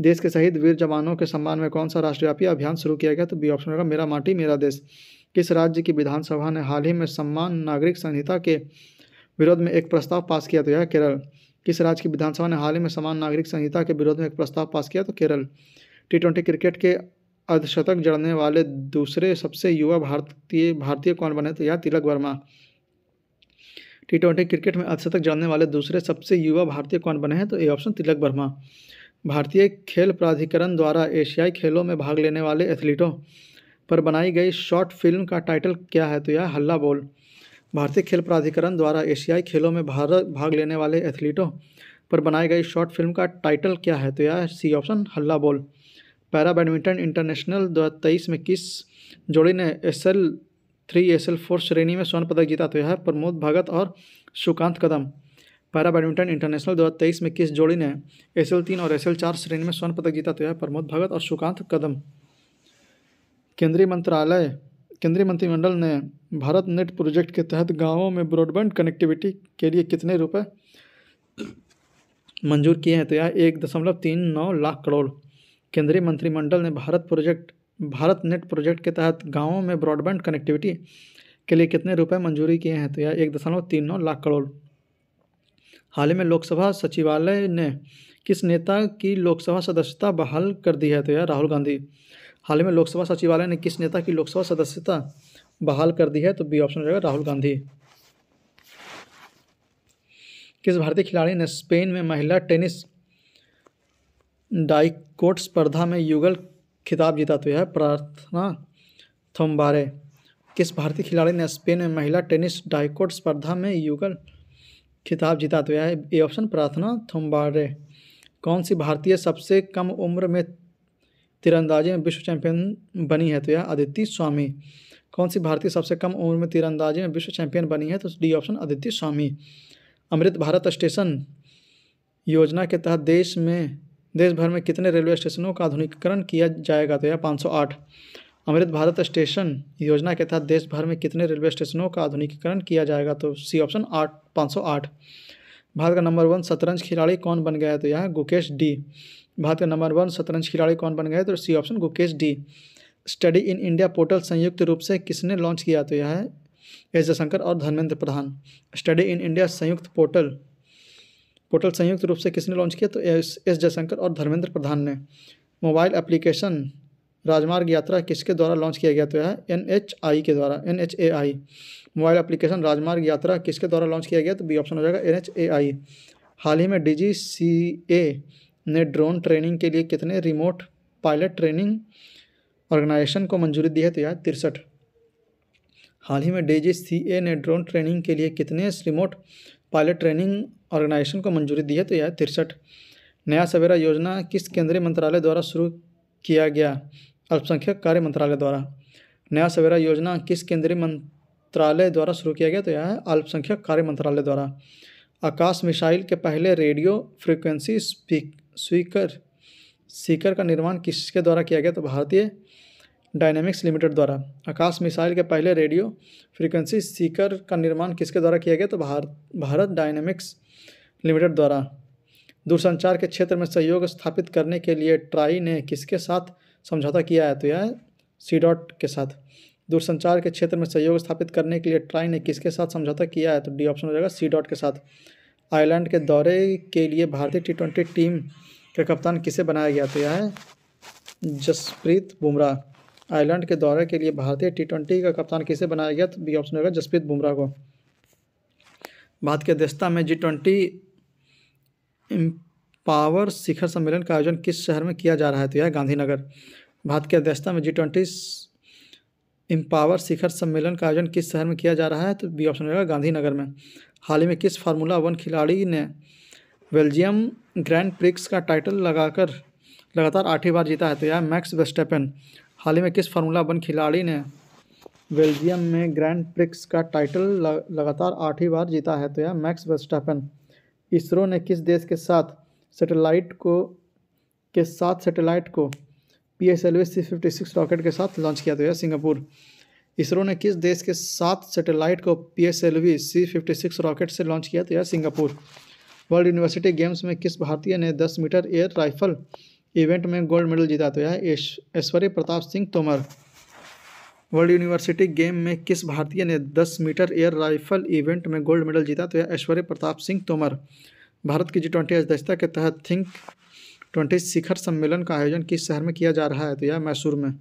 देश के शहीद वीर जवानों के सम्मान में कौन सा राष्ट्रव्यापी अभियान शुरू किया गया तो बी ऑप्शन होगा मेरा माटी मेरा देश किस राज्य की विधानसभा ने हाल ही में सम्मान नागरिक संहिता के विरोध में एक प्रस्ताव पास किया तो यह केरल किस राज्य की विधानसभा ने हाल ही में समान नागरिक संहिता के विरोध में एक प्रस्ताव पास किया तो केरल टी ट्वेंटी क्रिकेट के अर्धशतक जड़ने वाले दूसरे सबसे युवा भारतीय भारतीय कौन बने तो यह Tilak Varma T twenty cricket में अर्धशतक जड़ने वाले दूसरे सबसे युवा भारतीय कौन बने हैं तो ये ऑप्शन तिलक वर्मा भारतीय खेल प्राधिकरण द्वारा एशियाई खेलों में भाग लेने वाले एथलीटों पर बनाई गई शॉर्ट फिल्म का टाइटल क्या है तो यह हल्ला बोल भारतीय खेल प्राधिकरण द्वारा एशियाई खेलों में भारत भाग लेने वाले एथलीटों पर बनाई गई शॉर्ट फिल्म का टाइटल क्या है तो यह सी ऑप्शन हल्ला बोल पैरा बैडमिंटन इंटरनेशनल दो तेईस में किस जोड़ी ने S L three S L four श्रेणी में स्वर्ण पदक जीता तो यह प्रमोद भगत और Sukant Kadam para badminton international 2023 में किस जोड़ी ने एस एल तीन और एस एल चार श्रेणी में स्वर्ण पदक जीता तो यह प्रमोद भगत और सुकांत कदम केंद्रीय मंत्रालय केंद्रीय मंत्रिमंडल ने भारत नेट प्रोजेक्ट के तहत गांवों में ब्रॉडबैंड कनेक्टिविटी के लिए कितने रुपए मंजूर किए हैं तो यह एक दशमलव तीन नौ लाख करोड़ केंद्रीय मंत्रिमंडल ने Bharat project Bharat net project के तहत गाँवों में ब्रॉडबैंड कनेक्टिविटी के लिए कितने रुपये मंजूरी किए हैं तो यह एक दशमलव तीन नौ लाख करोड़ हाल ही में लोकसभा सचिवालय ने किस नेता की लोकसभा सदस्यता बहाल कर दी है तो यह राहुल गांधी हाल ही में लोकसभा सचिवालय ने किस नेता की लोकसभा सदस्यता बहाल कर दी है तो बी ऑप्शन हो जाएगा राहुल गांधी किस भारतीय खिलाड़ी ने स्पेन में महिला टेनिस डाइकोट स्पर्धा में युगल खिताब जीता तो यह प्रार्थना थम्बारे किस भारतीय खिलाड़ी ने स्पेन में महिला टेनिस डाइकोट स्पर्धा में युगल खिताब जीता तो यह ए ऑप्शन प्रार्थना थम्बारे कौन सी भारतीय सबसे कम उम्र में तीरंदाजी में विश्व चैंपियन बनी है तो यह अदिति स्वामी कौन सी भारतीय सबसे कम उम्र में तीरंदाजी में विश्व चैंपियन बनी है तो D option Aditi Swami Amrit Bharat station योजना के तहत देश में देश भर में कितने रेलवे स्टेशनों का आधुनिकीकरण किया जाएगा तो यह पाँच अमृत भारत स्टेशन योजना के तहत देश भर में कितने रेलवे स्टेशनों का आधुनिकीकरण किया जाएगा तो सी ऑप्शन आठ पाँच सौ आठ भारत का नंबर वन शतरंज खिलाड़ी कौन बन गया तो है गुकेश डी भारत का नंबर वन शतरंज खिलाड़ी कौन बन गया तो C option Gukesh D study in India portal संयुक्त रूप से किसने लॉन्च किया तो यह है एस जयशंकर और Dharmendra Pradhan study in India संयुक्त पोर्टल पोर्टल संयुक्त रूप से किसने लॉन्च किया तो एस एस जयशंकर और धर्मेंद्र प्रधान ने मोबाइल एप्लीकेशन राजमार्ग यात्रा किसके द्वारा लॉन्च किया गया तो यह एन एच आई के द्वारा N H A I mobile application राजमार्ग यात्रा किसके द्वारा लॉन्च किया गया तो बी ऑप्शन हो जाएगा एन एच ए आई हाल ही में डी जी सी ए ने ड्रोन ट्रेनिंग के लिए कितने रिमोट पायलट ट्रेनिंग ऑर्गेनाइजेशन को मंजूरी दी है तो यह तिरसठ हाल ही में डी जी सी ए ने ड्रोन ट्रेनिंग के लिए कितने रिमोट पायलट ट्रेनिंग ऑर्गेनाइजेशन को मंजूरी दी है तो यह तिरसठ नया सवेरा योजना किस केंद्रीय मंत्रालय द्वारा शुरू किया गया अल्पसंख्यक कार्य मंत्रालय द्वारा नया सवेरा योजना किस केंद्रीय मंत्रालय द्वारा शुरू किया गया तो यह है अल्पसंख्यक कार्य मंत्रालय द्वारा आकाश मिसाइल के पहले रेडियो फ्रीक्वेंसी स्वीकर सीकर का निर्माण किसके द्वारा किया गया तो भारतीय डायनेमिक्स लिमिटेड द्वारा आकाश मिसाइल के पहले रेडियो फ्रीक्वेंसी सीकर का निर्माण किसके द्वारा किया गया तो भारत भारत डायनेमिक्स लिमिटेड द्वारा दूरसंचार के क्षेत्र में सहयोग स्थापित करने के लिए ट्राई ने किसके साथ समझौता किया है तो यह सी डॉट के साथ दूरसंचार के क्षेत्र में सहयोग स्थापित करने के लिए ट्राई ने किसके साथ समझौता किया है तो डी ऑप्शन हो जाएगा सी डॉट के साथ आयरलैंड के दौरे के लिए भारतीय टी ट्वेंटी टीम का कप्तान किसे बनाया गया तो यह है जसप्रीत बुमराह आयरलैंड के दौरे के लिए भारतीय टी ट्वेंटी का कप्तान किसे बनाया गया तो बी ऑप्शन होगा जसप्रीत बुमराह को भारत की अध्यक्षता में जी ट्वेंटी पावर शिखर सम्मेलन का आयोजन किस शहर में किया जा रहा है तो यह गांधीनगर भारत की अध्यक्षता में जी ट्वेंटी इम्पावर शिखर सम्मेलन का आयोजन किस शहर में किया जा रहा है तो बी ऑप्शन रहेगा गांधीनगर में हाल ही में किस फार्मूला वन खिलाड़ी ने बेल्जियम ग्रैंड प्रिक्स का टाइटल लगाकर लगातार आठवीं बार जीता है तो यह मैक्स वेस्टेपन हाल ही में किस फार्मूला वन खिलाड़ी ने बेल्जियम में ग्रैंड प्रिक्स का टाइटल लगातार आठवीं बार जीता है तो यह मैक्स वेस्टेपन इसरो ने किस देश के साथ सैटेलाइट को के साथ सैटेलाइट को P S L V C fifty six rocket के साथ लॉन्च किया गया तो सिंगापुर इसरो ने किस देश के सात सैटेलाइट को P S L V C fifty six rocket से लॉन्च किया गया तो सिंगापुर वर्ल्ड यूनिवर्सिटी गेम्स में किस भारतीय ने दस मीटर एयर राइफल इवेंट में गोल्ड मेडल जीता तो यह Aishwarya Pratap Singh Tomar world university game में किस भारतीय ने 10 मीटर एयर राइफल इवेंट में गोल्ड मेडल जीता तो यह ऐश्वर्य प्रताप सिंह तोमर भारत की जी ट्वेंटी अध्यक्षता के तहत थिंक ट्वेंटी शिखर सम्मेलन का आयोजन किस शहर में किया जा रहा है तो यह मैसूर में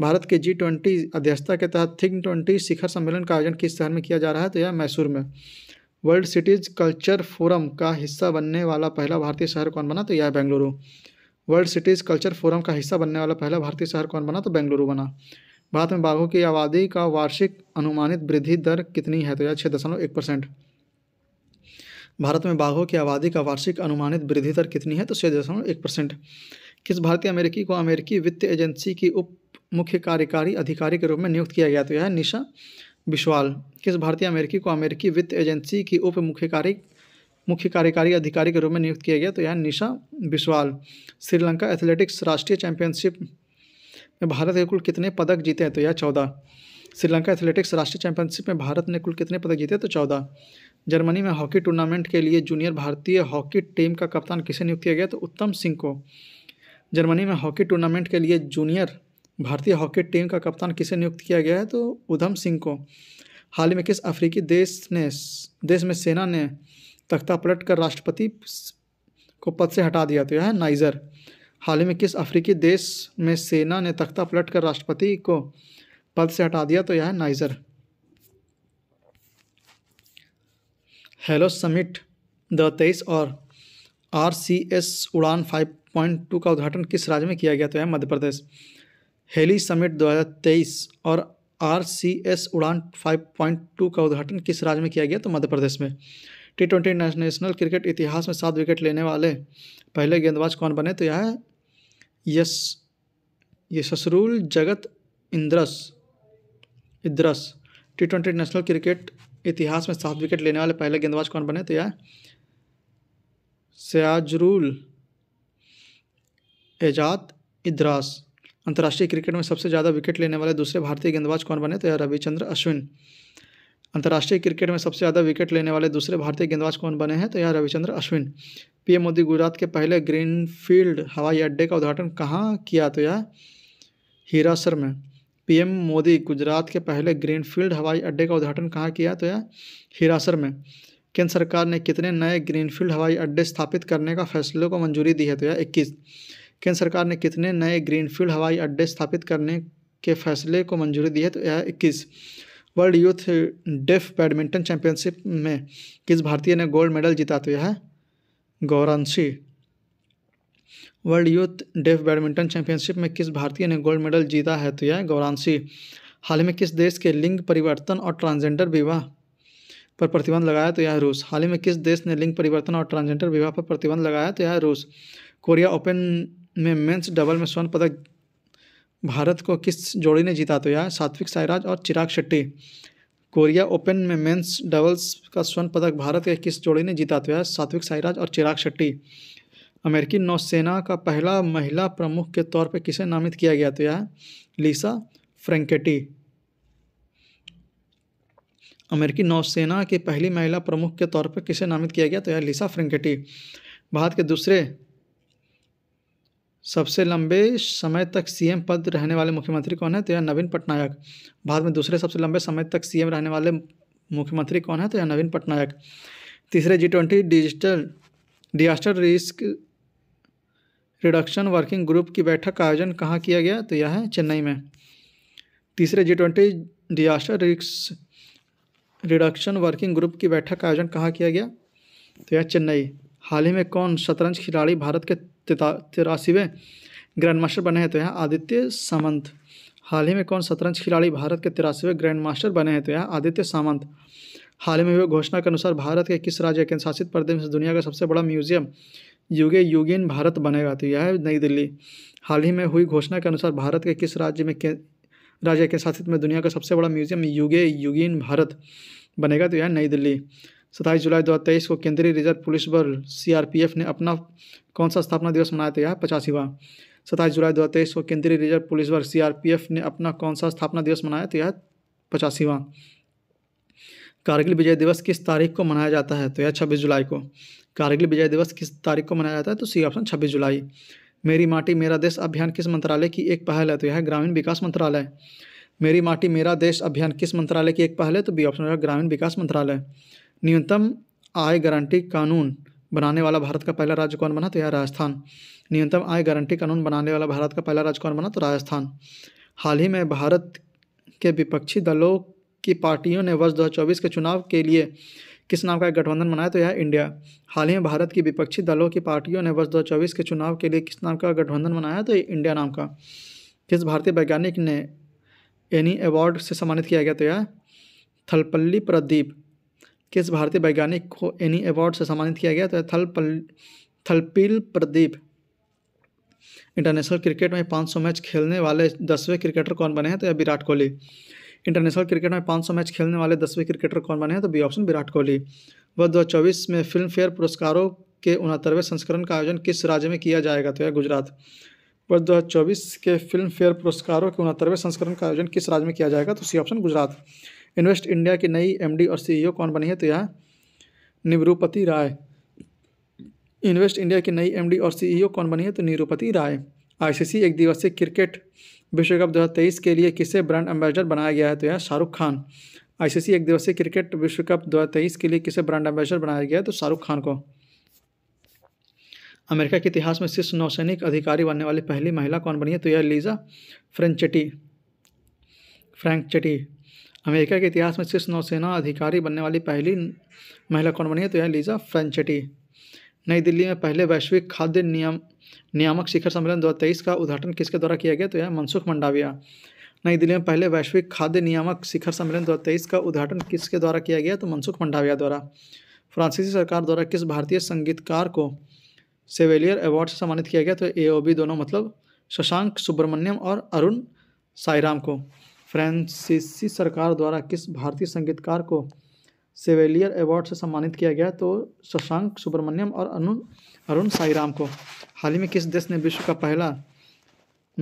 भारत के जी ट्वेंटी अध्यक्षता के तहत थिंक ट्वेंटी शिखर सम्मेलन का आयोजन किस शहर में किया जा रहा है तो यह मैसूर में वर्ल्ड सिटीज़ कल्चर फोरम का हिस्सा बनने वाला पहला भारतीय शहर कौन बना तो यह Bengaluru world cities culture forum का हिस्सा बनने वाला पहला भारतीय शहर कौन बना तो बेंगलुरु बना भारत में बाघों की आबादी का वार्षिक अनुमानित वृद्धि दर कितनी है तो यह छः दशमलव एक परसेंट भारत में बाघों की आबादी का वार्षिक अनुमानित वृद्धि दर कितनी है तो छः दशमलव एक परसेंट किस भारतीय अमेरिकी को अमेरिकी वित्त एजेंसी की उप मुख्य कार्यकारी अधिकारी के रूप में नियुक्त किया गया तो यह है निशा बिश्वाल किस भारतीय अमेरिकी को अमेरिकी वित्त एजेंसी की उप मुख्य कार्य मुख्य कार्यकारी अधिकारी के रूप में नियुक्त किया गया तो यह निशा बिश्वाल श्रीलंका एथलेटिक्स राष्ट्रीय चैंपियनशिप में भारत के कुल कितने पदक जीते हैं तो यह चौदह श्रीलंका एथलेटिक्स राष्ट्रीय चैंपियनशिप में भारत ने कुल कितने पदक जीते तो चौदह जर्मनी में हॉकी टूर्नामेंट के लिए जूनियर भारतीय हॉकी टीम का कप्तान किसे नियुक्त किया गया तो उत्तम सिंह को जर्मनी में हॉकी टूर्नामेंट के लिए जूनियर भारतीय हॉकी टीम का कप्तान किसे नियुक्त किया गया है तो उधम सिंह को हाल ही में किस अफ्रीकी देश ने देश में सेना ने तख्ता पलट कर राष्ट्रपति को पद से हटा दिया तो यह है नाइजर हाल ही में किस अफ्रीकी देश में सेना ने तख्ता पलट कर राष्ट्रपति को पद से हटा दिया तो यह है नाइजर हेलो समिट द तेईस और R C S Udan five point two का उद्घाटन किस राज्य में किया गया तो है मध्य प्रदेश हेली समिट दो हज़ार तेईस और R C S Udan five point two का उद्घाटन किस राज्य में किया गया तो मध्य प्रदेश में टी ट्वेंटी नेशनल क्रिकेट इतिहास में सात विकेट लेने वाले पहले गेंदबाज कौन बने तो यह यस यशसरुल जगत इंद्रस इद्रस टी ट्वेंटी नेशनल क्रिकेट इतिहास में सात विकेट लेने वाले पहले गेंदबाज कौन बने तो यह सयाजरूल एजाद इद्रास अंतर्राष्ट्रीय क्रिकेट में सबसे ज़्यादा विकेट लेने वाले दूसरे भारतीय गेंदबाज कौन बने तो यह रविचंद्र अश्विन अंतर्राष्ट्रीय क्रिकेट में सबसे ज़्यादा विकेट लेने वाले दूसरे भारतीय गेंदबाज कौन बने हैं तो यह रविचंद्र अश्विन पीएम मोदी गुजरात के पहले ग्रीनफील्ड हवाई अड्डे का उद्घाटन कहाँ किया तो यह हीरासर में पीएम मोदी गुजरात के पहले ग्रीनफील्ड हवाई अड्डे का उद्घाटन कहाँ किया तो यह हिरासर में केंद्र सरकार ने कितने नए ग्रीनफील्ड हवाई अड्डे स्थापित करने का फैसले को मंजूरी दी है तो यह इक्कीस केंद्र सरकार ने कितने नए ग्रीनफील्ड हवाई अड्डे स्थापित करने के फैसले को मंजूरी दी है तो यह इक्कीस world youth deaf badminton championship में किस भारतीय ने गोल्ड मेडल जीता तो यह Gauranshi world youth deaf badminton championship में किस भारतीय ने गोल्ड मेडल जीता है तो यह गौरांशी हाल ही में किस देश के लिंग परिवर्तन और ट्रांसजेंडर विवाह पर प्रतिबंध लगाया तो यह रूस हाल ही में किस देश ने लिंग परिवर्तन और ट्रांसजेंडर विवाह पर प्रतिबंध लगाया तो यह रूस कोरिया ओपन में मेंस डबल में स्वर्ण पदक भारत को किस जोड़ी ने जीता तो यह सात्विक साईराज और चिराग शेट्टी कोरिया ओपन में मेंस डबल्स का स्वर्ण पदक भारत के किस जोड़ी ने जीता तो यह सात्विक साईराज और चिराग शेट्टी अमेरिकी नौसेना का पहला महिला प्रमुख के तौर पर किसे नामित किया गया तो यह लिसा फ्रेंकेटी अमेरिकी नौसेना की पहली महिला प्रमुख के तौर पर किसे नामित किया गया तो यह लिसा फ्रेंकेटी भारत के दूसरे सबसे लंबे समय तक सीएम पद रहने वाले मुख्यमंत्री कौन है तो यह नवीन पटनायक भारत में दूसरे सबसे लंबे समय तक सीएम रहने वाले मुख्यमंत्री कौन है तो यह नवीन पटनायक तीसरे G twenty digital disaster risk reduction working group की बैठक का आयोजन कहाँ किया गया तो यह है चेन्नई में तीसरे जी ट्वेंटी डिजास्टर रिक्स रिडक्शन वर्किंग ग्रुप की बैठक का आयोजन कहाँ किया गया तो यह चेन्नई हाल ही में कौन शतरंज खिलाड़ी भारत के तिरासीवें ग्रैंड मास्टर बने हैं तो यह आदित्य सामंत हाल ही में कौन शतरंज खिलाड़ी भारत के तिरासीवें ग्रैंड मास्टर बने हैं तो यह आदित्य सामंत हाल ही में हुए घोषणा के अनुसार भारत के किस राज्य केंद्र शासित प्रदेश में दुनिया का सबसे बड़ा म्यूजियम युगे युगिन भारत बनेगा तो यह है नई दिल्ली हाल ही में हुई घोषणा के अनुसार भारत के किस राज्य में के राज्य के शासित में दुनिया का सबसे बड़ा म्यूजियम युगे युगिन भारत बनेगा तो यह नई दिल्ली सताईस जुलाई दो हज़ार तेईस को केंद्रीय रिजर्व पुलिस बल सीआरपीएफ ने अपना कौन सा स्थापना दिवस मनाया तो यह पचासीवा सताईस जुलाई दो हज़ार तेईस को केंद्रीय रिजर्व पुलिस बल सीआरपीएफ ने अपना कौन सा स्थापना दिवस मनाया तो यह पचासीवा कारगिल विजय दिवस किस तारीख को मनाया जाता है तो यह छब्बीस जुलाई को कारगिल विजय दिवस किस तारीख को मनाया जाता है तो सी ऑप्शन छब्बीस जुलाई मेरी माटी मेरा देश अभियान किस मंत्रालय की एक पहल है तो यह ग्रामीण विकास मंत्रालय मेरी माटी मेरा देश अभियान किस मंत्रालय की एक पहल है तो बी ऑप्शन होगा ग्रामीण विकास मंत्रालय न्यूनतम आय गारंटी कानून बनाने वाला भारत का पहला राज्य कौन बना तो यह राजस्थान न्यूनतम आय गारंटी कानून बनाने वाला भारत का पहला राज्य कौन बना तो राजस्थान हाल ही में भारत के विपक्षी दलों की पार्टियों ने वर्ष 2024 के चुनाव के लिए किस नाम का गठबंधन बनाया तो यह इंडिया हाल ही में भारत की विपक्षी दलों की पार्टियों ने वर्ष दो के चुनाव के लिए किस नाम का गठबंधन बनाया तो इंडिया नाम का किस भारतीय वैज्ञानिक ने एनी अवार्ड से सम्मानित किया गया तो यह थलपल्ली प्रदीप किस भारतीय वैज्ञानिक को एनी अवार्ड से सम्मानित किया गया तो थलपल थलपील प्रदीप इंटरनेशनल क्रिकेट में 500 मैच खेलने वाले दसवें क्रिकेटर कौन बने हैं तो यह विराट कोहली इंटरनेशनल क्रिकेट में पाँच मैच खेलने वाले दसवें क्रिकेटर कौन बने हैं तो बी ऑप्शन विराट कोहली वर्ष दो में फिल्म फेयर पुरस्कारों के उनहत्तरवें संस्करण का आयोजन किस राज्य में किया जाएगा तो यह गुजरात वर्ष दो के फिल्म फेयर पुरस्कारों के उनहत्तरवें संस्करण का आयोजन किस राज्य में किया जाएगा तो C option Gujarat invest India की नई एमडी और सीईओ कौन बनी है तो यह निरूपति राय इन्वेस्ट इंडिया की नई एमडी और सीईओ कौन बनी है तो निरूपति राय आईसीसी एक दिवसीय क्रिकेट विश्व कप दो के लिए किसे ब्रांड एम्बेसडर बनाया गया है तो यह शाहरुख खान आईसीसी एक दिवसीय क्रिकेट विश्व कप दो के लिए किसे ब्रांड एम्बेसडर बनाया गया है तो शाहरुख खान को अमेरिका के इतिहास में शीर्ष नौसैनिक अधिकारी बनने वाली पहली महिला कौन बनी है तो यह लीजा फ्रेंचेटी फ्रैंकचेटी अमेरिका के इतिहास में शीर्ष नौसेना अधिकारी बनने वाली पहली महिला कौन बनी है तो यह लीजा फ्रेंचेटी नई दिल्ली में पहले वैश्विक खाद्य नियम नियामक शिखर सम्मेलन दो का उद्घाटन किसके द्वारा किया गया तो यह मनसुख मंडाविया नई दिल्ली में पहले वैश्विक खाद्य नियामक शिखर सम्मेलन दो का उद्घाटन किसके द्वारा किया गया तो मनसुख मंडाविया द्वारा फ्रांसीसी सरकार द्वारा किस भारतीय संगीतकार को सेवेलियर अवार्ड से सम्मानित किया गया तो ए दोनों मतलब शशांक सुब्रमण्यम और अरुण साईराम को फ्रांसीसी सरकार द्वारा किस भारतीय संगीतकार को सेवेलियर अवार्ड से सम्मानित किया गया तो शशांक सुब्रमण्यम और अरुण अरुण साईराम को हाल ही में किस देश ने विश्व का पहला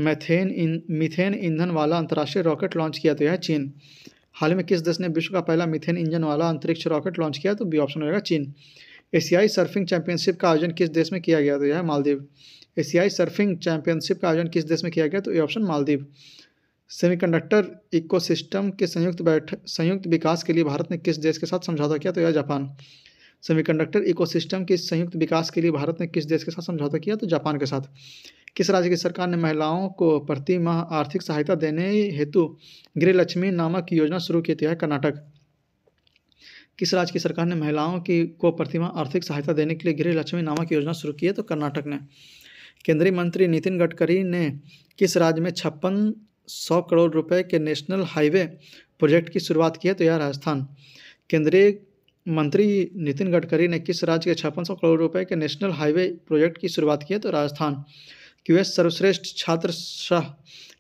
मैथेन इन मिथेन ईंधन वाला अंतर्राष्ट्रीय रॉकेट लॉन्च किया तो यह चीन हाल ही में किस देश ने विश्व का पहला मिथेन इंजन वाला अंतरिक्ष रॉकेट लॉन्च किया तो बी ऑप्शन हो जाएगा चीन एशियाई सर्फिंग चैंपियनशिप का आयोजन किस देश में किया गया तो यह मालदीव एशियाई सर्फिंग चैंपियनशिप का आयोजन किस देश में किया गया तो ये ऑप्शन मालदीव सेमीकंडक्टर इकोसिस्टम के संयुक्त बैठक संयुक्त विकास के लिए भारत ने किस देश के साथ समझौता किया तो यह जापान सेमीकंडक्टर इकोसिस्टम के संयुक्त विकास के लिए भारत ने किस देश के साथ समझौता किया तो जापान के साथ किस राज्य की सरकार ने महिलाओं को प्रति माह आर्थिक सहायता देने हेतु गृहलक्ष्मी नामक योजना शुरू की थी कर्नाटक किस राज्य की सरकार ने महिलाओं की को प्रतिमा आर्थिक सहायता देने के लिए गृह लक्ष्मी नामक योजना शुरू की है तो कर्नाटक ने केंद्रीय मंत्री नितिन गडकरी ने किस राज्य में छप्पन सौ करोड़ रुपए के नेशनल हाईवे प्रोजेक्ट की शुरुआत की है तो यह राजस्थान केंद्रीय मंत्री नितिन गडकरी ने किस राज्य के छप्पन सौ करोड़ रुपए के नेशनल हाईवे प्रोजेक्ट की शुरुआत की है तो राजस्थान क्यूएस सर्वश्रेष्ठ छात्र शाह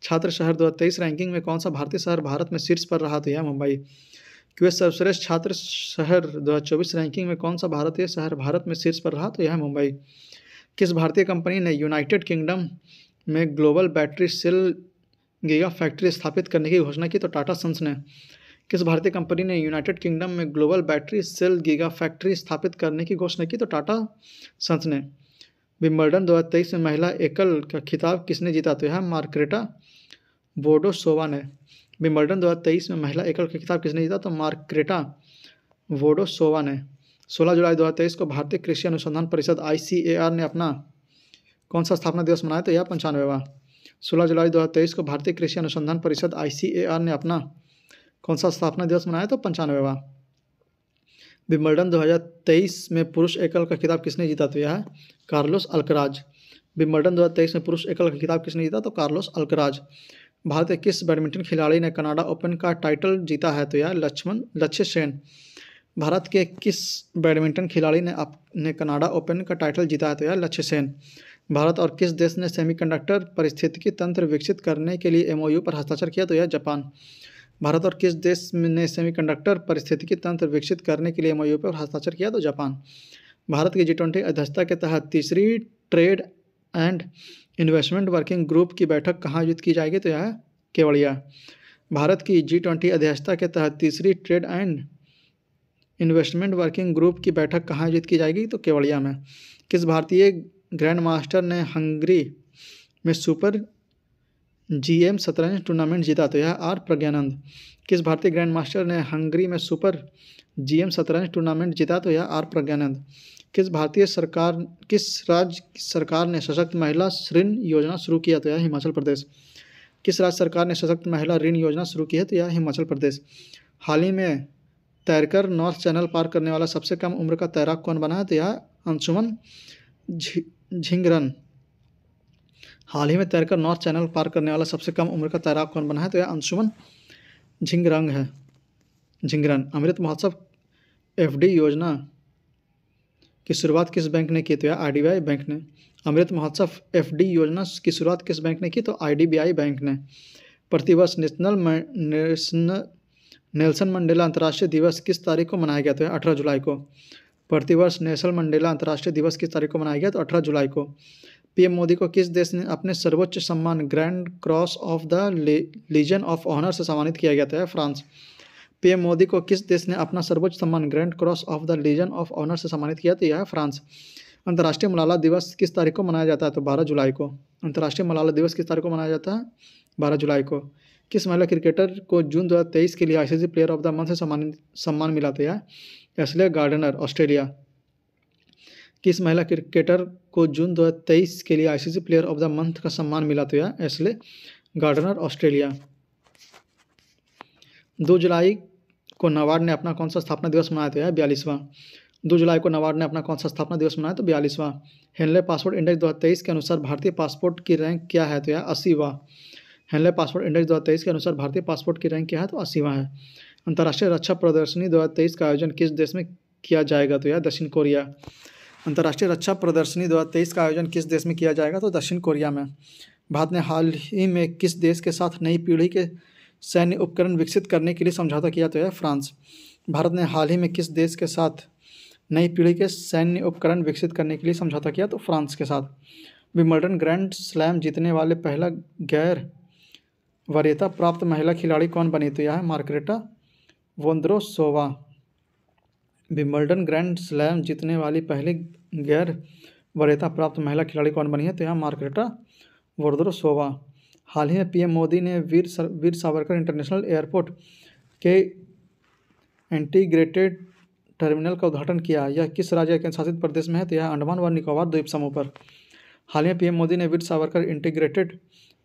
छात्र शहर 2023 रैंकिंग में कौन सा भारतीय शहर भारत में शीर्ष पर रहा तो यह मुंबई क्यूएस सर्वश्रेष्ठ छात्र शहर 2024 रैंकिंग में कौन सा भारतीय शहर भारत में शीर्ष पर रहा तो यह मुंबई किस भारतीय कंपनी ने यूनाइटेड किंगडम में global battery cell giga factory स्थापित करने की घोषणा की तो टाटा सन्स ने किस भारतीय कंपनी ने यूनाइटेड किंगडम में global battery cell giga factory स्थापित करने की घोषणा की तो टाटा संस ने विम्बल्डन 2023 में महिला एकल का खिताब किसने जीता तो यह मार्क्रेटा वोडोसोवा ने विम्बल्डन 2023 में महिला एकल का खिताब किसने जीता तो मार्क्रेटा वोडोसोवा ने 16 जुलाई 2023 को भारतीय कृषि अनुसंधान परिषद आई ने अपना कौन सा स्थापना दिवस मनाया तो यह पंचानवेवा सोलह जुलाई दो को भारतीय कृषि अनुसंधान परिषद आई ने अपना कौन सा स्थापना दिवस मनाया तो पंचानवेवा विम्बल्डन 2023 में पुरुष एकल का खिताब किसने जीता तो यह कार्लोस अल्कराज विम्बल्डन 2023 में पुरुष एकल का खिताब किसने जीता तो कार्लोस अल्कराज भारत के किस बैडमिंटन खिलाड़ी ने कनाडा ओपन का टाइटल जीता है तो यह लक्ष्मण लक्ष्य सेन भारत के किस बैडमिंटन खिलाड़ी ने अपने कनाडा ओपन का टाइटल जीता है तो यह लक्ष्य सेन भारत और किस देश ने सेमीकंडक्टर पारिस्थितिकी तंत्र विकसित करने के लिए एमओयू पर हस्ताक्षर किया तो यह जापान भारत और किस देश ने सेमीकंडक्टर परिस्थितिकी तंत्र विकसित करने के लिए मयू पर हस्ताक्षर किया तो जापान भारत की जी ट्वेंटी अध्यक्षता के तहत तीसरी trade and investment working group की बैठक कहाँ आयोजित की जाएगी तो यह केवड़िया भारत की जी ट्वेंटी अध्यक्षता के तहत तीसरी trade and investment working group की बैठक कहाँ आयोजित की जाएगी तो केवड़िया में किस भारतीय ग्रैंड मास्टर ने हंगरी में सुपर जी एम शतरंज टूर्नामेंट जीता तो यह आर प्रज्ञानंद किस भारतीय ग्रैंड मास्टर ने हंगरी में सुपर जी एम शतरंज टूर्नामेंट जीता तो यह आर प्रज्ञानंद किस भारतीय सरकार किस राज्य सरकार ने सशक्त महिला ऋण योजना शुरू किया तो यह हिमाचल प्रदेश किस राज्य सरकार ने सशक्त महिला ऋण योजना शुरू की है तो यह हिमाचल प्रदेश हाल ही में तैरकर नॉर्थ चैनल पार करने वाला सबसे कम उम्र का तैराक कौन बना है तो यह अंशुमन झिंगरन हाल ही में तैरकर नॉर्थ चैनल पार करने वाला सबसे कम उम्र का तैराक कौन बना है तो यह अंशुमन झिंगरंग है झिंगरन अमृत महोत्सव एफ योजना की शुरुआत किस बैंक ने की तो यह आई बैंक ने अमृत महोत्सव एफ योजना की शुरुआत किस बैंक ने की तो आई बैंक ने प्रतिवर्ष नेशनल नेल्सन मंडेला अंतर्राष्ट्रीय दिवस किस तारीख को मनाया गया तो अठारह जुलाई को प्रतिवर्ष नेशनल मंडेला अंतर्राष्ट्रीय दिवस किस तारीख को मनाया गया तो अठारह जुलाई को पीएम मोदी को किस देश ने अपने सर्वोच्च सम्मान grand cross of the legion of honour से सम्मानित किया गया था फ्रांस पीएम मोदी को किस देश ने अपना सर्वोच्च सम्मान grand cross of the legion of honour से सम्मानित किया तो यह है फ्रांस अंतर्राष्ट्रीय मलाला दिवस किस तारीख को मनाया जाता है तो बारह जुलाई को अंतर्राष्ट्रीय मलाला दिवस किस तारीख को मनाया जाता है बारह जुलाई को किस महिला क्रिकेटर को जून दो के लिए I player of the month से सम्मान सम्मान मिला था तो यह एसले गार्डनर ऑस्ट्रेलिया किस महिला क्रिकेटर को जून 2023 के लिए ICC player of the month का सम्मान मिला तो एसले गार्डनर ऑस्ट्रेलिया दो जुलाई को नवार्ड ने अपना कौन सा स्थापना दिवस मनाया तो यह बयालीसवां दो जुलाई को नवार्ड ने अपना कौन सा स्थापना दिवस मनाया तो बयालीसवां हेनले पासपोर्ट इंडेक्स दो के अनुसार भारतीय पासपोर्ट की रैंक क्या है तो यह अस्सीवा हेनले पासपोर्ट इंडेक्स दो के अनुसार भारतीय पासपोर्ट की रैंक क्या है तो अस्सीवा है अंतर्राष्ट्रीय रक्षा प्रदर्शनी दो का आयोजन किस देश में किया जाएगा तो यह दक्षिण कोरिया अंतर्राष्ट्रीय रक्षा प्रदर्शनी दो का आयोजन किस देश में किया जाएगा तो दक्षिण कोरिया में भारत ने हाल ही में किस देश के साथ नई पीढ़ी के सैन्य उपकरण विकसित करने के लिए समझौता किया तो है फ्रांस भारत ने हाल ही में किस देश के साथ नई पीढ़ी के सैन्य उपकरण विकसित करने के लिए समझौता किया तो फ्रांस के साथ विमल्टन ग्रैंड स्लैम जीतने वाले पहला गैर वरीयता प्राप्त महिला खिलाड़ी कौन बनी तो यह है Marketa Vondrousova Wimbledon grand slam जीतने वाली पहली गैर वरीयता प्राप्त महिला खिलाड़ी कौन बनी है तो यहाँ मार्केटा वोर्द्रोसोवा हाल ही में पीएम मोदी ने वीर सर, वीर सावरकर इंटरनेशनल एयरपोर्ट के इंटीग्रेटेड टर्मिनल का उद्घाटन किया यह किस राज्य या केंद्र शासित प्रदेश में है तो यह अंडमान व निकोबार द्वीप समूह पर हाल ही में पीएम मोदी ने वीर सावरकर इंटीग्रेटेड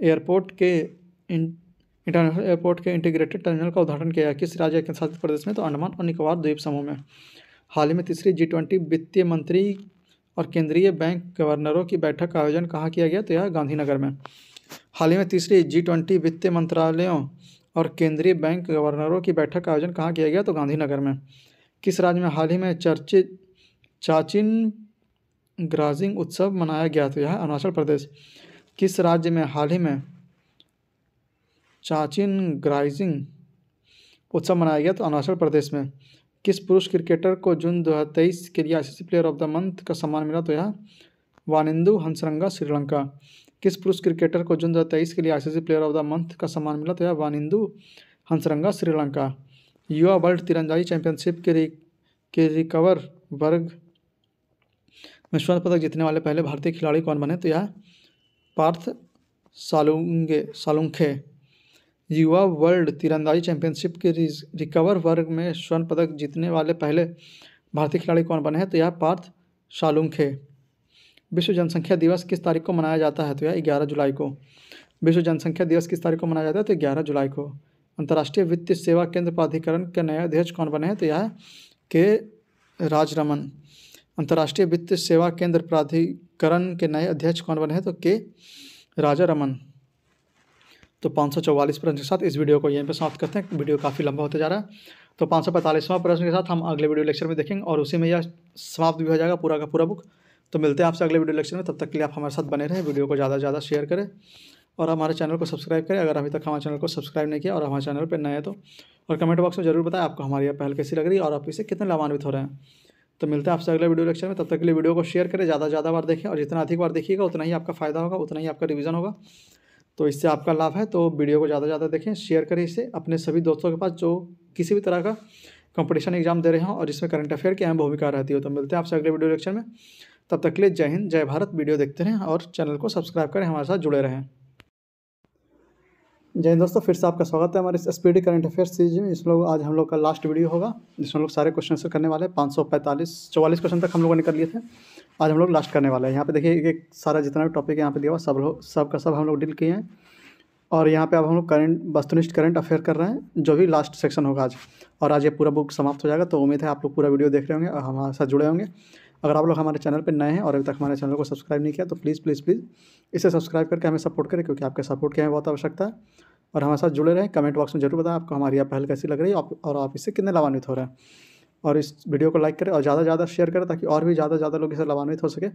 एयरपोर्ट के इंटरनेशनल एयरपोर्ट के इंटीग्रेटेड टर्मिनल का उद्घाटन किया किस राज्य के केंद्र शासित प्रदेश में तो अंडमान और निकोबार द्वीप समूह में हाल ही में तीसरी जी ट्वेंटी वित्तीय मंत्री और केंद्रीय बैंक गवर्नरों की बैठक का आयोजन कहाँ किया गया तो यह गांधीनगर में हाल ही में तीसरी जी ट्वेंटी वित्तीय मंत्रालयों और केंद्रीय बैंक गवर्नरों की बैठक का आयोजन कहाँ किया गया तो गांधीनगर में किस राज्य में हाल ही में चर्चित चाचिन ग्राजिंग उत्सव मनाया गया तो यह अरुणाचल प्रदेश किस राज्य में हाल ही में चाचिन ग्राइजिंग उत्सव मनाया गया तो अरुणाचल प्रदेश में किस पुरुष क्रिकेटर को जून तेईस के लिए I player of the month का सम्मान मिला तो यह वानिंदु हंसरंगा श्रीलंका किस पुरुष क्रिकेटर को जून तेईस के लिए I player of the month का सम्मान मिला तो यह वानिंदु हंसरंगा श्रीलंका युवा वर्ल्ड तिरंदाजी चैंपियनशिप के के रिकवर वर्ग में स्वर्ण पदक जीतने वाले पहले भारतीय खिलाड़ी कौन बने तो यह पार्थ सालुंगे सालुंखे युवा वर्ल्ड तीरंदाजी चैंपियनशिप के रिकवर वर्ग में स्वर्ण पदक जीतने वाले पहले भारतीय खिलाड़ी कौन बने हैं तो यह पार्थ शालुंखे विश्व जनसंख्या दिवस किस तारीख को मनाया जाता है तो यह ग्यारह जुलाई को विश्व जनसंख्या दिवस किस तारीख को मनाया जाता है तो ग्यारह जुलाई को अंतर्राष्ट्रीय वित्तीय सेवा केंद्र प्राधिकरण के नए अध्यक्ष कौन बने हैं तो यह के राजरमन अंतर्राष्ट्रीय वित्तीय सेवा केंद्र प्राधिकरण के नए अध्यक्ष कौन बने हैं तो के राजा रमन तो पाँच सौ चौवालीस प्रश्न के साथ इस वीडियो को यहीं पर समाप्त करते हैं वीडियो काफ़ी लंबा होते जा रहा है तो पाँच सौ पैंतालीसवां प्रश्न के साथ हम अगले वीडियो लेक्चर में देखेंगे और उसी में यह समाप्त भी हो जाएगा पूरा का पूरा बुक तो मिलते हैं आपसे अगले वीडियो लेक्चर में तब तक के लिए आप हमारे साथ बने रहें वीडियो को ज़्यादा से ज़्यादा शेयर करें और हमारे चैनल को सब्सक्राइब करें अगर अभी तक हमारे चैनल को सब्सक्राइब नहीं किया और हमारे चैनल पर नए हैं तो और कमेंट बॉक्स में जरूर बताएं आपको हमारी यह पहल कैसी लग रही है और आप इसे कितने लाभान्वित हो रहे हैं तो मिलते हैं आपसे अगले वीडियो लेक्चर में तब तक के लिए वीडियो को शेयर करें ज़्यादा से ज़्यादा बार देखें और जितना अधिक बार देखिएगा उतना ही आपका फायदा होगा उतना ही आपका रिवीजन होगा तो इससे आपका लाभ है तो वीडियो को ज़्यादा से ज़्यादा देखें शेयर करें इसे अपने सभी दोस्तों के पास जो किसी भी तरह का कंपटीशन एग्जाम दे रहे हैं और जिसमें करंट अफेयर की अहम भूमिका रहती हो तो मिलते हैं आपसे अगले वीडियो लेक्चर में तब तक के लिए जय हिंद जय भारत वीडियो देखते रहें और चैनल को सब्सक्राइब करें हमारे साथ जुड़े रहें जय दोस्तों फिर से आपका स्वागत है हमारे इस स्पीडी करंट अफेयर्स सीरीज में इस लोग आज हम लोग का लास्ट वीडियो होगा जिसमें हम लोग सारे क्वेश्चन करने वाले हैं पाँच सौ पैंतालीस चौवालीस क्वेश्चन तक हम लोगों ने कर लिए थे आज हम लोग लास्ट करने वाले हैं यहाँ पे देखिए एक एक सारा जितना भी टॉपिक यहाँ पे दिया हुआ सब लोग सब का सब हम लोग डील किए हैं और यहाँ पर अब हम लोग करंट वस्तुनिष्ठ करंट अफेयर कर रहे हैं जो भी लास्ट सेक्शन होगा आज और आज ये पूरा बुक समाप्त हो जाएगा तो उम्मीद है आप लोग पूरा वीडियो देख रहे होंगे और हमारे साथ जुड़े होंगे अगर आप लोग हमारे चैनल पर नए हैं और अभी तक हमारे चैनल को सब्सक्राइब नहीं किया तो प्लीज़ प्लीज़ प्लीज़ इसे सब्सक्राइब करके हमें सपोर्ट करें क्योंकि आपके सपोर्ट की हमें बहुत आवश्यकता है और हमारे साथ जुड़े रहें कमेंट बॉक्स में जरूर बताएं आपको हमारी यह पहल कैसी लग रही है और आप इससे कितने लाभान्वित हो रहे हैं और इस वीडियो को लाइक करें और ज़्यादा से ज़्यादा शेयर करें ताकि और भी ज़्यादा ज़्यादा लोग इसे लाभान्वित हो सके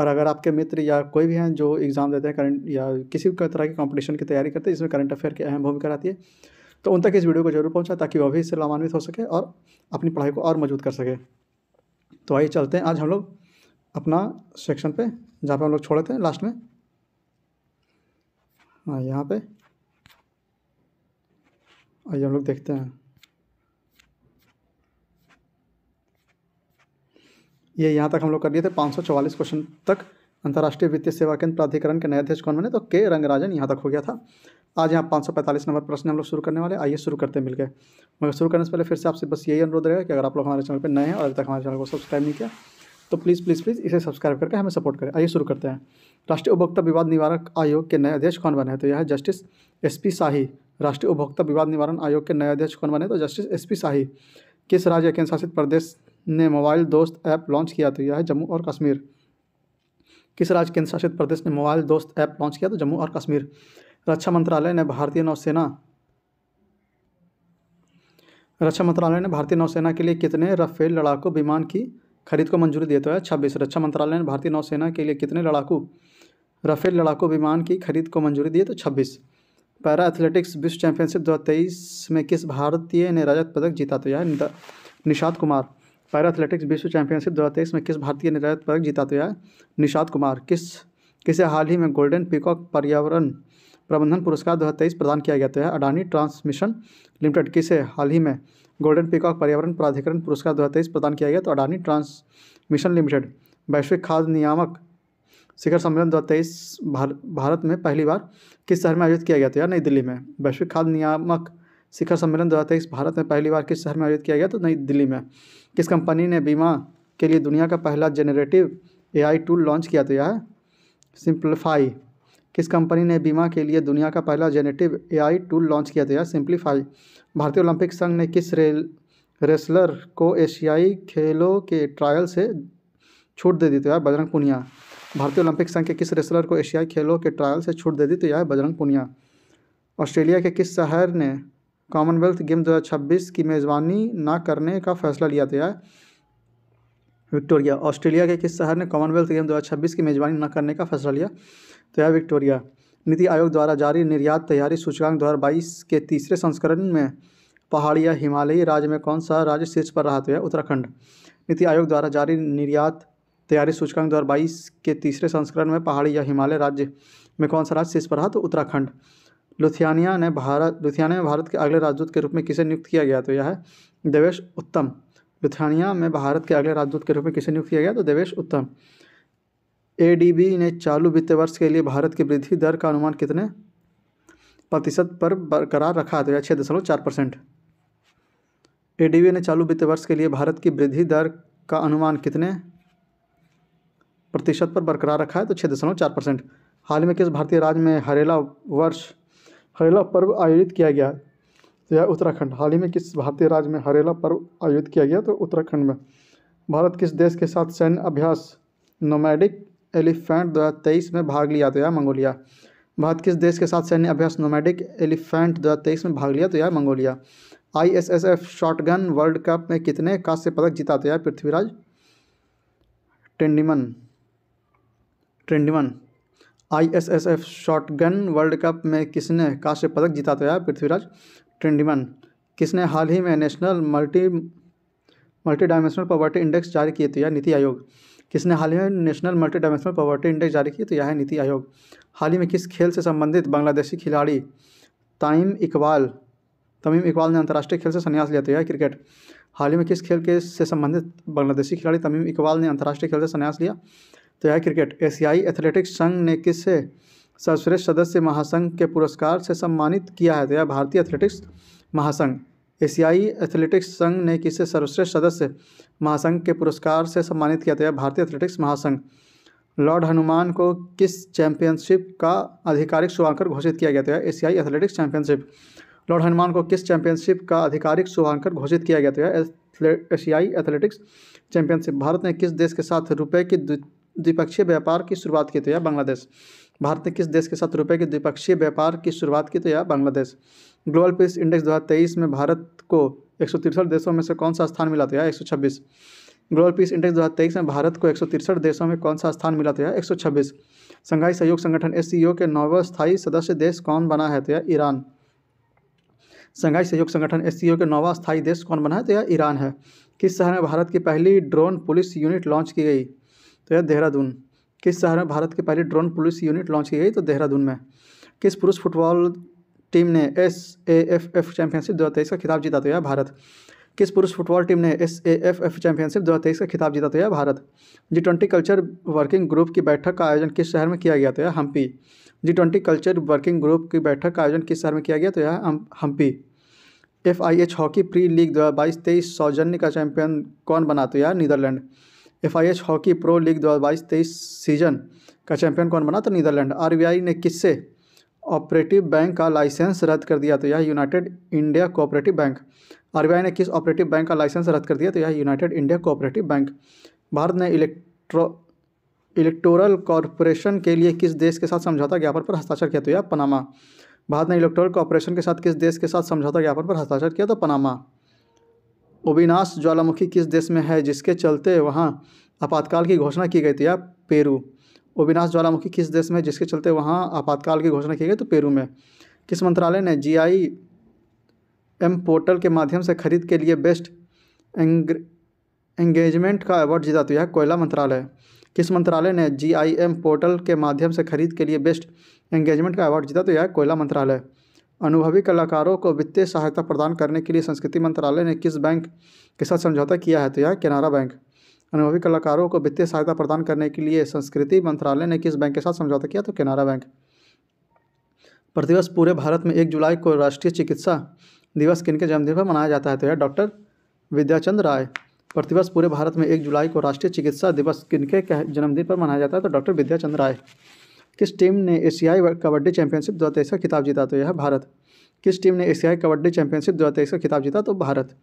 और अगर आपके मित्र या कोई भी हैं जो एग्ज़ाम देते हैं करंट या किसी भी तरह की कॉम्पिटिशन की तैयारी करते हैं इसमें करंट अफेयर की अहम भूमिका रहती है तो उन तक इस वीडियो को जरूर पहुँचाएँ ताकि वह भी इससे लाभान्वित हो सके और अपनी पढ़ाई को और मजबूत कर सके तो आइए चलते हैं आज हम लोग अपना सेक्शन पर जहाँ पर हम लोग छोड़े थे लास्ट में हाँ यहाँ पर आइए हम लोग देखते हैं ये यहाँ तक हम लोग कर लिए थे 544 क्वेश्चन तक अंतर्राष्ट्रीय वित्तीय सेवा केंद्र प्राधिकरण के न्यायाधीश कौन बने तो के रंगराजन यहाँ तक हो गया था आज यहाँ 545 नंबर प्रश्न हम लोग शुरू करने वाले आइए शुरू करते मिल गए मगर शुरू करने से पहले फिर से आपसे बस यही अनुरोध रहेगा कि अगर आप लोग हमारे चैनल पर नए हैं और अभी तक हमारे चैनल को सब्सक्राइब नहीं किया तो प्लीज़ प्लीज़ प्लीज़ इसे सब्सक्राइब करके हमें सपोर्ट करें आइए शुरू करते हैं राष्ट्रीय उपभोक्ता विवाद निवारक आयोग के नए अध्यक्ष कौन बने तो यह है जस्टिस एस पी शाही राष्ट्रीय उपभोक्ता विवाद निवारण आयोग के नए अध्यक्ष कौन बने तो जस्टिस एस पी शाही किस राज्य केंद्रशासित केंद्र शासित प्रदेश ने मोबाइल दोस्त ऐप लॉन्च किया तो यह है जम्मू और कश्मीर किस राज्य केंद्र शासित प्रदेश ने मोबाइल दोस्त ऐप लॉन्च किया तो जम्मू और कश्मीर रक्षा मंत्रालय ने भारतीय नौसेना रक्षा मंत्रालय ने भारतीय नौसेना के लिए कितने रफेल लड़ाकू विमान की खरीद को मंजूरी तो है छब्बीस रक्षा मंत्रालय ने भारतीय नौसेना के लिए कितने लड़ाकू रफेल लड़ाकू विमान की खरीद को मंजूरी दी तो छब्बीस पैरा एथलेटिक्स विश्व चैंपियनशिप दो में किस भारतीय ने रजत पदक जीता तो यह निषाद कुमार पैरा एथलेटिक्स विश्व चैंपियनशिप दो में किस भारतीय ने रजत पदक जीता तो यह निषाद कुमार किस किसे हाल ही में गोल्डन पीकॉक पर्यावरण प्रबंधन पुरस्कार 2023 प्रदान किया गया तो है अडानी ट्रांसमिशन लिमिटेड किसे हाल ही में गोल्डन पीकॉक पर्यावरण प्राधिकरण पुरस्कार दो प्रदान किया गया तो अडानी ट्रांसमिशन लिमिटेड वैश्विक खाद्य नियामक शिखर सम्मेलन दो तेईस भार, भारत में पहली बार किस शहर में आयोजित किया गया था नई दिल्ली में वैश्विक खाद्य नियामक शिखर सम्मेलन दो भारत में पहली बार किस शहर में आयोजित किया गया तो नई दिल्ली में किस कंपनी ने बीमा के लिए दुनिया का पहला जेनरेटिव ए टूल लॉन्च किया तो यह सिंप्लीफाई किस कंपनी ने बीमा के लिए दुनिया का पहला जेनेटिव ए टूल लॉन्च किया था सिंप्लीफाई भारतीय ओलंपिक संघ ने किस रेल रेसलर को एशियाई खेलों के ट्रायल से छूट दे दी थी बजरंग पुनिया भारतीय ओलंपिक संघ के किस रेसलर को एशियाई खेलों के ट्रायल से छूट दे दी तो यह है बजरंग पुनिया ऑस्ट्रेलिया के किस शहर ने कॉमनवेल्थ गेम 2026 की मेज़बानी ना करने का फैसला लिया तो यह विक्टोरिया ऑस्ट्रेलिया के किस शहर ने कॉमनवेल्थ गेम 2026 की मेज़बानी न करने का फैसला लिया तो यह विक्टोरिया नीति आयोग द्वारा जारी निर्यात तैयारी सूचकांक दो के तीसरे संस्करण में पहाड़ी या हिमालयी राज्य में कौन सा राज्य शीर्ष पर रहा तो यह उत्तराखंड नीति आयोग द्वारा जारी निर्यात तैयारी सूचकांक दो के तीसरे संस्करण में पहाड़ी या हिमालय राज्य में कौन सा राज्य शीर्ष पर रहा तो उत्तराखंड लुथियानिया ने भारत लुथियानिया में भारत के अगले राजदूत के रूप में किसे नियुक्त किया गया तो यह है देवेश उत्तम लुथियानिया में भारत के अगले राजदूत के रूप में किसे नियुक्त किया गया तो देवेश उत्तम एडीबी ने चालू वित्त वर्ष के लिए भारत की वृद्धि दर का अनुमान कितने प्रतिशत पर बरकरार रखा तो यह छः दशमलव चार परसेंट एडीबी ने चालू वित्त वर्ष के लिए भारत की वृद्धि दर का अनुमान कितने प्रतिशत पर बरकरार रखा है तो छः दशमलव चार परसेंट हाल ही में किस भारतीय राज्य में हरेला वर्ष हरेला पर्व आयोजित किया गया तो यह उत्तराखंड हाल ही में किस भारतीय राज्य में हरेला पर्व आयोजित किया गया तो उत्तराखंड में भारत किस देश के साथ सैन्य अभ्यास नोमैडिक एलिफेंट दो में भाग लिया तो यह मंगोलिया भारत किस देश के साथ सैन्य अभ्यास नोमैडिक एलिफेंट दो में भाग लिया तो यह Mongolia I S S F shotgun world cup में कितने कांस्य पदक जीता तो यह Prithviraj Tondaiman twenty one I S S F shotgun world cup में किसने कांस्य पदक जीता था तो पृथ्वीराज ट्वेंटी वन किसने हाल ही में national multi multidimensional poverty index जारी किए तो यह नीति आयोग किसने हाल ही में national multidimensional poverty index जारी किए तो यह है नीति आयोग हाल ही में किस खेल से संबंधित बांग्लादेशी खिलाड़ी ताइम इकबाल तमीम इकबाल ने अंतर्राष्ट्रीय खेल से संन्यास लिया तो यह क्रिकेट हाल ही में किस खेल के से संबंधित बांग्लादेशी खिलाड़ी तमीम इकबाल ने अंतर्राष्ट्रीय खेल से संन्यास लिया तो यह क्रिकेट एशियाई एथलेटिक्स संघ ने किसे सर्वश्रेष्ठ सदस्य महासंघ के पुरस्कार से सम्मानित किया है तो यह भारतीय एथलेटिक्स महासंघ एशियाई एथलेटिक्स संघ ने किसे सर्वश्रेष्ठ सदस्य महासंघ के पुरस्कार से सम्मानित किया था तो भारतीय एथलेटिक्स महासंघ लॉर्ड हनुमान को किस चैंपियनशिप का आधिकारिक शुभांकर घोषित किया गया था तो एशियाई एथलेटिक्स चैंपियनशिप लॉर्ड हनुमान को किस चैंपियनशिप का आधिकारिक शुभांकर घोषित किया गया तो यह एशियाई एथलेटिक्स चैंपियनशिप भारत ने किस देश के साथ रुपये की द्विपक्षीय व्यापार की शुरुआत की तो या बांग्लादेश भारत ने किस देश के साथ रुपये के द्विपक्षीय व्यापार की शुरुआत की तो यह बांग्लादेश ग्लोबल पीस इंडेक्स 2023 में भारत को एक देशों में से कौन सा स्थान मिला तो या एक ग्लोबल पीस इंडेक्स 2023 में भारत को एक देशों में कौन सा स्थान मिला तो या एक संघाई सहयोग संगठन एस के नौवे स्थायी सदस्य देश कौन बना है तो यह ईरान संघाई सहयोग संगठन एस के नौवा स्थायी देश कौन बना है तो यह ईरान है किस शहर में भारत की पहली ड्रोन पुलिस यूनिट लॉन्च की गई तो है देहरादून किस शहर में भारत की पहली ड्रोन पुलिस यूनिट लॉन्च की गई तो देहरादून में किस पुरुष फुटबॉल टीम ने S A F F championship दो हज़ार तेईस का खिताब जीता तो यह भारत किस पुरुष फुटबॉल टीम ने S A F F championship दो हज़ार तेईस का खिताब जीता तो यह Bharat G twenty culture working group की बैठक का आयोजन किस शहर में किया गया तो यह Hampi G twenty culture working group की बैठक का आयोजन किस शहर में किया गया तो यह Hampi F I H hockey pro league दो हज़ार बाईस तेईस सौजन्य का चैंपियन कौन बना तो यह Netherland F hockey pro league दो हज़ार सीजन का चैंपियन कौन बना तो नीदरलैंड आई ने किससे ऑपरेटिव बैंक का लाइसेंस रद्द कर दिया तो यह United India cooperative bank RBI ने किस ऑपरेटिव बैंक का लाइसेंस रद्द कर दिया तो यह United India cooperative bank Bharat ने इलेक्ट्रो इलेक्टोरल कॉरपोरेशन के लिए किस देश के साथ समझौता ज्ञापन पर हस्ताक्षर किया तो यह पनामा भारत ने इलेक्टोरल कॉरपोरेशन के साथ किस देश के साथ समझौता ज्ञापन पर हस्ताक्षर किया तो पनामा ओबिनाश ज्वालामुखी किस देश में है जिसके चलते वहाँ आपातकाल की घोषणा की गई थी या पेरू ओबिनाश ज्वालामुखी किस देश में जिसके चलते वहाँ आपातकाल की घोषणा की गई तो पेरू में किस मंत्रालय ने जी आई एम पोर्टल के माध्यम से खरीद के लिए बेस्ट एंग एंगेजमेंट का अवार्ड जीता तो यह कोयला मंत्रालय किस मंत्रालय ने जी आई एम पोर्टल के माध्यम से खरीद के लिए बेस्ट एंगेजमेंट का अवार्ड जीता तो यह कोयला मंत्रालय अनुभवी कलाकारों को वित्तीय सहायता प्रदान करने के लिए संस्कृति मंत्रालय ने किस बैंक के साथ समझौता किया है तो यह केनारा बैंक अनुभवी कलाकारों को वित्तीय सहायता प्रदान करने के लिए संस्कृति मंत्रालय ने किस बैंक के साथ समझौता किया तो केनारा बैंक प्रतिवर्ष पूरे भारत में एक जुलाई को राष्ट्रीय चिकित्सा दिवस किनके जन्मदिन पर मनाया जाता है तो यह डॉक्टर विद्याचंद राय प्रतिवर्ष पूरे भारत में एक जुलाई को राष्ट्रीय चिकित्सा दिवस किनके जन्मदिन पर मनाया जाता है तो डॉक्टर विद्याचंद राय किस टीम ने एशियाई कबड्डी चैंपियनशिप दो का खिताब जीता तो यह भारत किस टीम ने एशियाई कबड्डी चैंपियनशिप दो का खिताब जीता तो भारत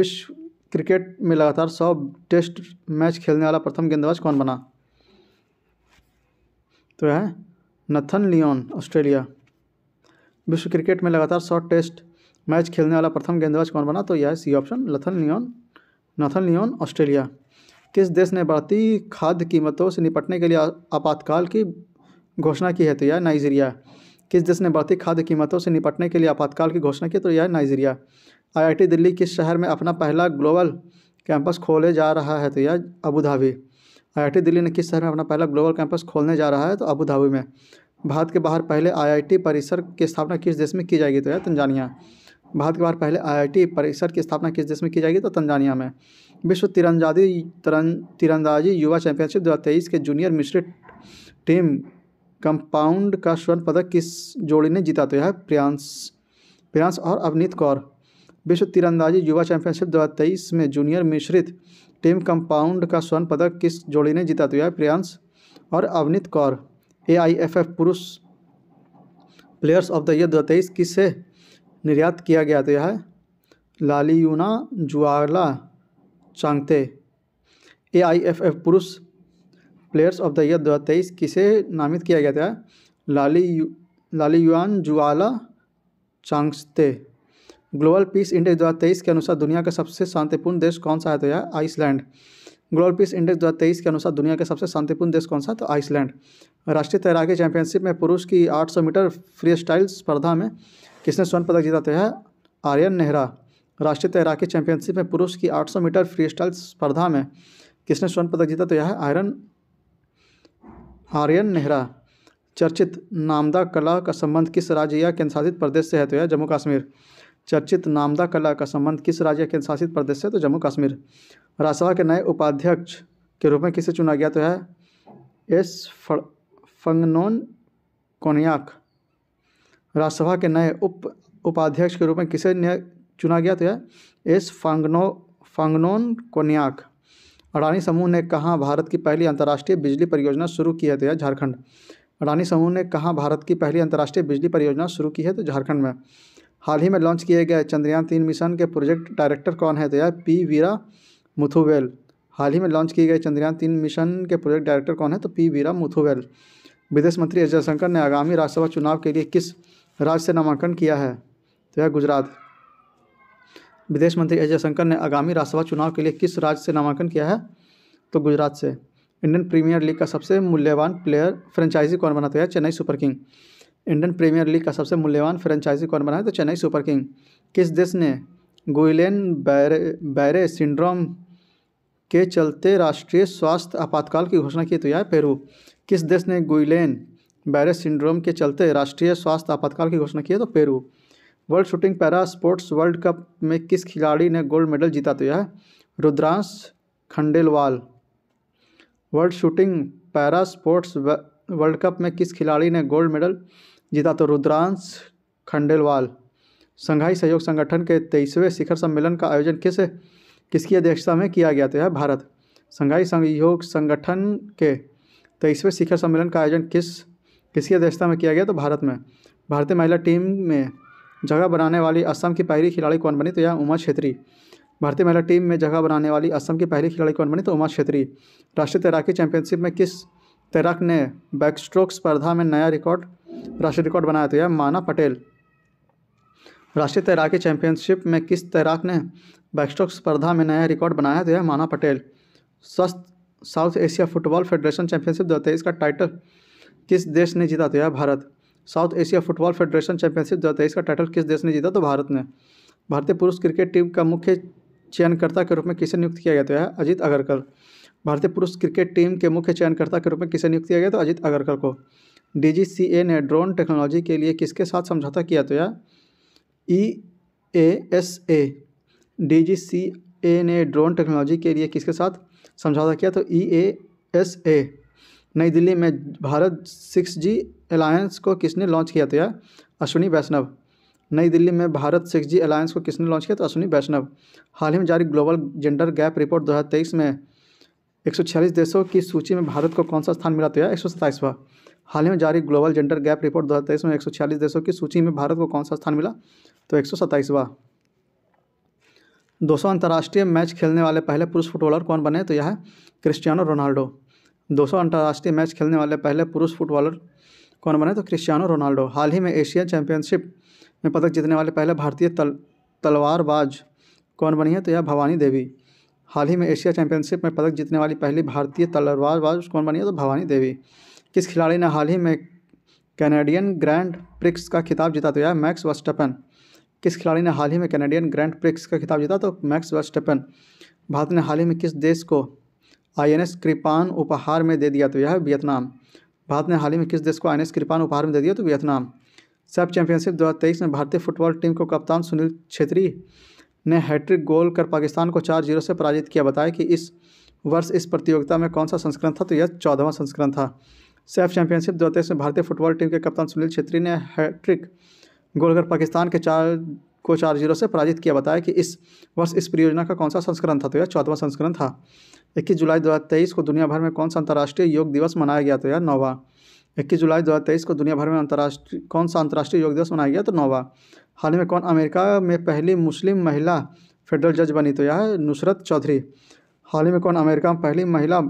विश्व क्रिकेट में लगातार सौ टेस्ट मैच खेलने वाला प्रथम गेंदबाज कौन बना तो यह नथन लियोन ऑस्ट्रेलिया विश्व क्रिकेट में लगातार सौ टेस्ट मैच खेलने वाला प्रथम गेंदबाज कौन बना तो यह सी ऑप्शन लथन लियोन नथन लियोन ऑस्ट्रेलिया किस देश ने बढ़ती खाद्य कीमतों से निपटने के लिए आपातकाल की घोषणा की है तो यह नाइजीरिया किस देश ने बढ़ती खाद्य कीमतों से निपटने के लिए आपातकाल की घोषणा की तो यह नाइजीरिया आईआईटी दिल्ली किस शहर में अपना पहला ग्लोबल कैंपस खोले जा रहा है तो यह अबूधाबी आई दिल्ली ने किस शहर में अपना पहला ग्लोबल कैंपस खोलने जा रहा है तो अबूधाबी में भारत के बाहर पहले आई परिसर की स्थापना किस देश में की जाएगी तो यह तंजानिया भारत के बाहर पहले आईआईटी परिसर की स्थापना किस देश में की जाएगी तो तंजानिया में विश्व तिरंदाजी तिरंदाजी युवा चैंपियनशिप दो के जूनियर मिश्रित टीम कंपाउंड का स्वर्ण पदक किस जोड़ी ने जीता तो यह प्रियांश प्रियांश और अवनीत कौर विश्व तीरंदाजी युवा चैंपियनशिप दो में जूनियर मिश्रित टीम कंपाउंड का स्वर्ण पदक किस जोड़ी ने जीता तो यह प्रियांश और अवनीत कौर एफ पुरुष प्लेयर्स ऑफ द ईयर दो हज़ार से निर्यात किया गया तो यह लालीयूना जुआला चांगते एफ पुरुष प्लेयर्स ऑफ द ईयर दो हज़ार तेईस किसे नामित किया गया था लाली यू Lallianzuala Chhangte global peace index दो हज़ार तेईस के अनुसार दुनिया का सबसे शांतिपूर्ण देश कौन सा है तो यह आइसलैंड ग्लोबल पीस इंडेक्स दो हज़ार तेईस के अनुसार दुनिया का सबसे शांतिपूर्ण देश कौन सा तो आइसलैंड राष्ट्रीय तैराकी चैंपियनशिप में पुरुष की 800 मीटर फ्री स्टाइल स्पर्धा में किसने स्वर्ण पदक जीता तो यह आर्यन नेहरा राष्ट्रीय तैराकी चैंपियनशिप में पुरुष की आठ मीटर फ्री स्टाइल स्पर्धा में किसने स्वर्ण पदक जीता तो यह आयरन आर्यन नेहरा चर्चित नामदा कला का संबंध किस राज्य या केंद्रशासित प्रदेश से है तो यह जम्मू कश्मीर चर्चित नामदा कला का संबंध किस राज्य या केंद्रशासित प्रदेश से तो जम्मू कश्मीर राज्यसभा के नए उपाध्यक्ष के रूप में किसे चुना गया तो है एस फंगनोन कोनियाक राज्यसभा के नए उप उपाध्यक्ष के रूप में किसे चुना गया तो है एस फांगनो फांगनोन कोन्याक अडानी समूह ने कहा भारत की पहली अंतर्राष्ट्रीय बिजली परियोजना शुरू की है तो यह झारखंड अडानी समूह ने कहा भारत की पहली अंतर्राष्ट्रीय बिजली परियोजना शुरू की है तो झारखंड में हाल ही में लॉन्च किए गए चंद्रयान तीन मिशन के प्रोजेक्ट डायरेक्टर कौन है तो यह पी वीरा मुथुवेल हाल ही में लॉन्च किए गए चंद्रयान तीन मिशन के प्रोजेक्ट डायरेक्टर कौन है तो पी वीरा मुथुवेल विदेश मंत्री एस जयशंकर ने आगामी राज्यसभा चुनाव के लिए किस राज्य से नामांकन किया है तो यह गुजरात विदेश मंत्री अजय शंकर ने आगामी राज्यसभा चुनाव के लिए किस राज्य से नामांकन किया है तो गुजरात से इंडियन प्रीमियर लीग का सबसे मूल्यवान प्लेयर फ्रेंचाइजी कौन बना तो है Chennai super king Indian premier league का सबसे मूल्यवान फ्रेंचाइजी कौन बना है तो चेन्नई सुपर किंग किस देश ने गुइलेन बैरे बैरे सिंड्रोम के चलते राष्ट्रीय स्वास्थ्य आपातकाल की घोषणा की तो यह पेरू किस देश ने गुइलेन बैरे सिंड्रोम के चलते राष्ट्रीय स्वास्थ्य आपातकाल की घोषणा की है तो Peru world shooting para sports world cup में किस खिलाड़ी ने गोल्ड मेडल जीता तो यह Rudransh Khandelwal world shooting para sports world cup में किस खिलाड़ी ने गोल्ड मेडल जीता तो रुद्रांश खंडेलवाल संघाई सहयोग संगठन के तेईसवें शिखर सम्मेलन का आयोजन किस किसकी अध्यक्षता में किया गया तो यह भारत संघाई सहयोग संगठन के तेईसवें शिखर सम्मेलन का आयोजन किस किसकी अध्यक्षता में किया गया तो भारत में भारतीय महिला टीम में जगह बनाने वाली असम की पहली खिलाड़ी कौन बनी तो यह उमा छेत्री भारतीय महिला टीम में जगह बनाने वाली असम की पहली खिलाड़ी कौन बनी तो उमा छेत्री राष्ट्रीय तैराकी चैंपियनशिप में किस तैराक ने बैकस्ट्रोक स्पर्धा में नया रिकॉर्ड राष्ट्रीय रिकॉर्ड बनाया तो यह माना पटेल राष्ट्रीय तैराकी चैंपियनशिप में किस तैराक ने बैकस्ट्रोक स्पर्धा में नया रिकॉर्ड बनाया तो यह माना पटेल स्वस्थ south Asia football federation championship दो का टाइटल किस देश ने जीता तो यह Bharat south Asia football federation championship दो का टाइटल किस देश ने जीता तो भारत ने भारतीय पुरुष क्रिकेट टीम का मुख्य चयनकर्ता के रूप में किसे नियुक्त किया गया तो है अजीत अगरकर भारतीय पुरुष क्रिकेट टीम के मुख्य चयनकर्ता के रूप में किसे नियुक्त किया गया तो अजीत अगरकर को डी ने ड्रोन टेक्नोलॉजी के लिए किसके साथ समझौता किया तो या E A S A D ने ड्रोन टेक्नोलॉजी के लिए किसके साथ समझौता किया तो ई ए एस ए नई दिल्ली में भारत सिक्स जी अलायंस को किसने लॉन्च किया था तो अश्विनी वैष्णव नई दिल्ली में भारत सिक्स जी अलायंस को किसने लॉन्च किया था तो अश्विनी वैष्णव हाल ही में जारी ग्लोबल जेंडर गैप रिपोर्ट दो में एक देशों की सूची में भारत को कौन सा स्थान मिला तो एक सौ हाल ही में जारी ग्लोबल जेंडर गैप रिपोर्ट दो में एक देशों की सूची में भारत को कौन सा स्थान मिला तो एक सौ अंतर्राष्ट्रीय मैच खेलने वाले पहले पुरुष फुटबॉलर कौन बने तो यह क्रिस्टियानो रोनाल्डो सौ अंतर्राष्ट्रीय मैच खेलने वाले पहले पुरुष फुटबॉलर कौन बने तो क्रिस्टियानो रोनाल्डो हाल ही में एशिया चैंपियनशिप में पदक जीतने वाले पहले भारतीय तल तलवारबाज कौन बनी है तो यह भवानी देवी हाल ही में एशिया चैंपियनशिप में पदक जीतने वाली पहली भारतीय तलवारबाज कौन बनी है तो भवानी देवी किस खिलाड़ी ने हाल ही में कैनेडियन ग्रैंड प्रिक्स का खिताब जीता तो यह मैक्स वस्टपन किस खिलाड़ी ने हाल ही में कैनेडियन ग्रैंड प्रिक्स का खिताब जीता तो मैक्स वस्टपन भारत ने हाल ही में किस देश को आई एन एस कृपान उपहार में दे दिया तो यह वियतनाम भारत ने हाल ही में किस देश को आई एस कृपान उपहार में दे दिया तो वियतनाम सब चैंपियनशिप दो में भारतीय फुटबॉल टीम को कप्तान सुनील छेत्री ने हैट्रिक गोल कर पाकिस्तान को चार जीरो से पराजित किया बताया कि इस वर्ष इस प्रतियोगिता में कौन सा संस्करण था तो यह चौदहवा संस्करण था सैफ चैंपियनशिप दो में भारतीय फुटबॉल टीम के कप्तान सुनील छेत्री ने हैट्रिक गोल कर पाकिस्तान के चार को चार जीरो से पराजित किया बताया कि इस वर्ष इस परियोजना का कौन सा संस्करण था तो यह चौदहवां संस्करण था इक्कीस जुलाई दो को दुनिया भर में कौन सा अंतर्राष्ट्रीय योग दिवस मनाया गया तो यार नोवा इक्कीस जुलाई दो को दुनिया भर में अंतर्राष्ट्रीय कौन सा अंतर्राष्ट्रीय योग दिवस मनाया गया तो नोवा हाल ही में कौन अमेरिका में पहली मुस्लिम महिला फेडरल जज बनी तो यह नुसरत चौधरी हाल ही में कौन अमेरिका में पहली महिला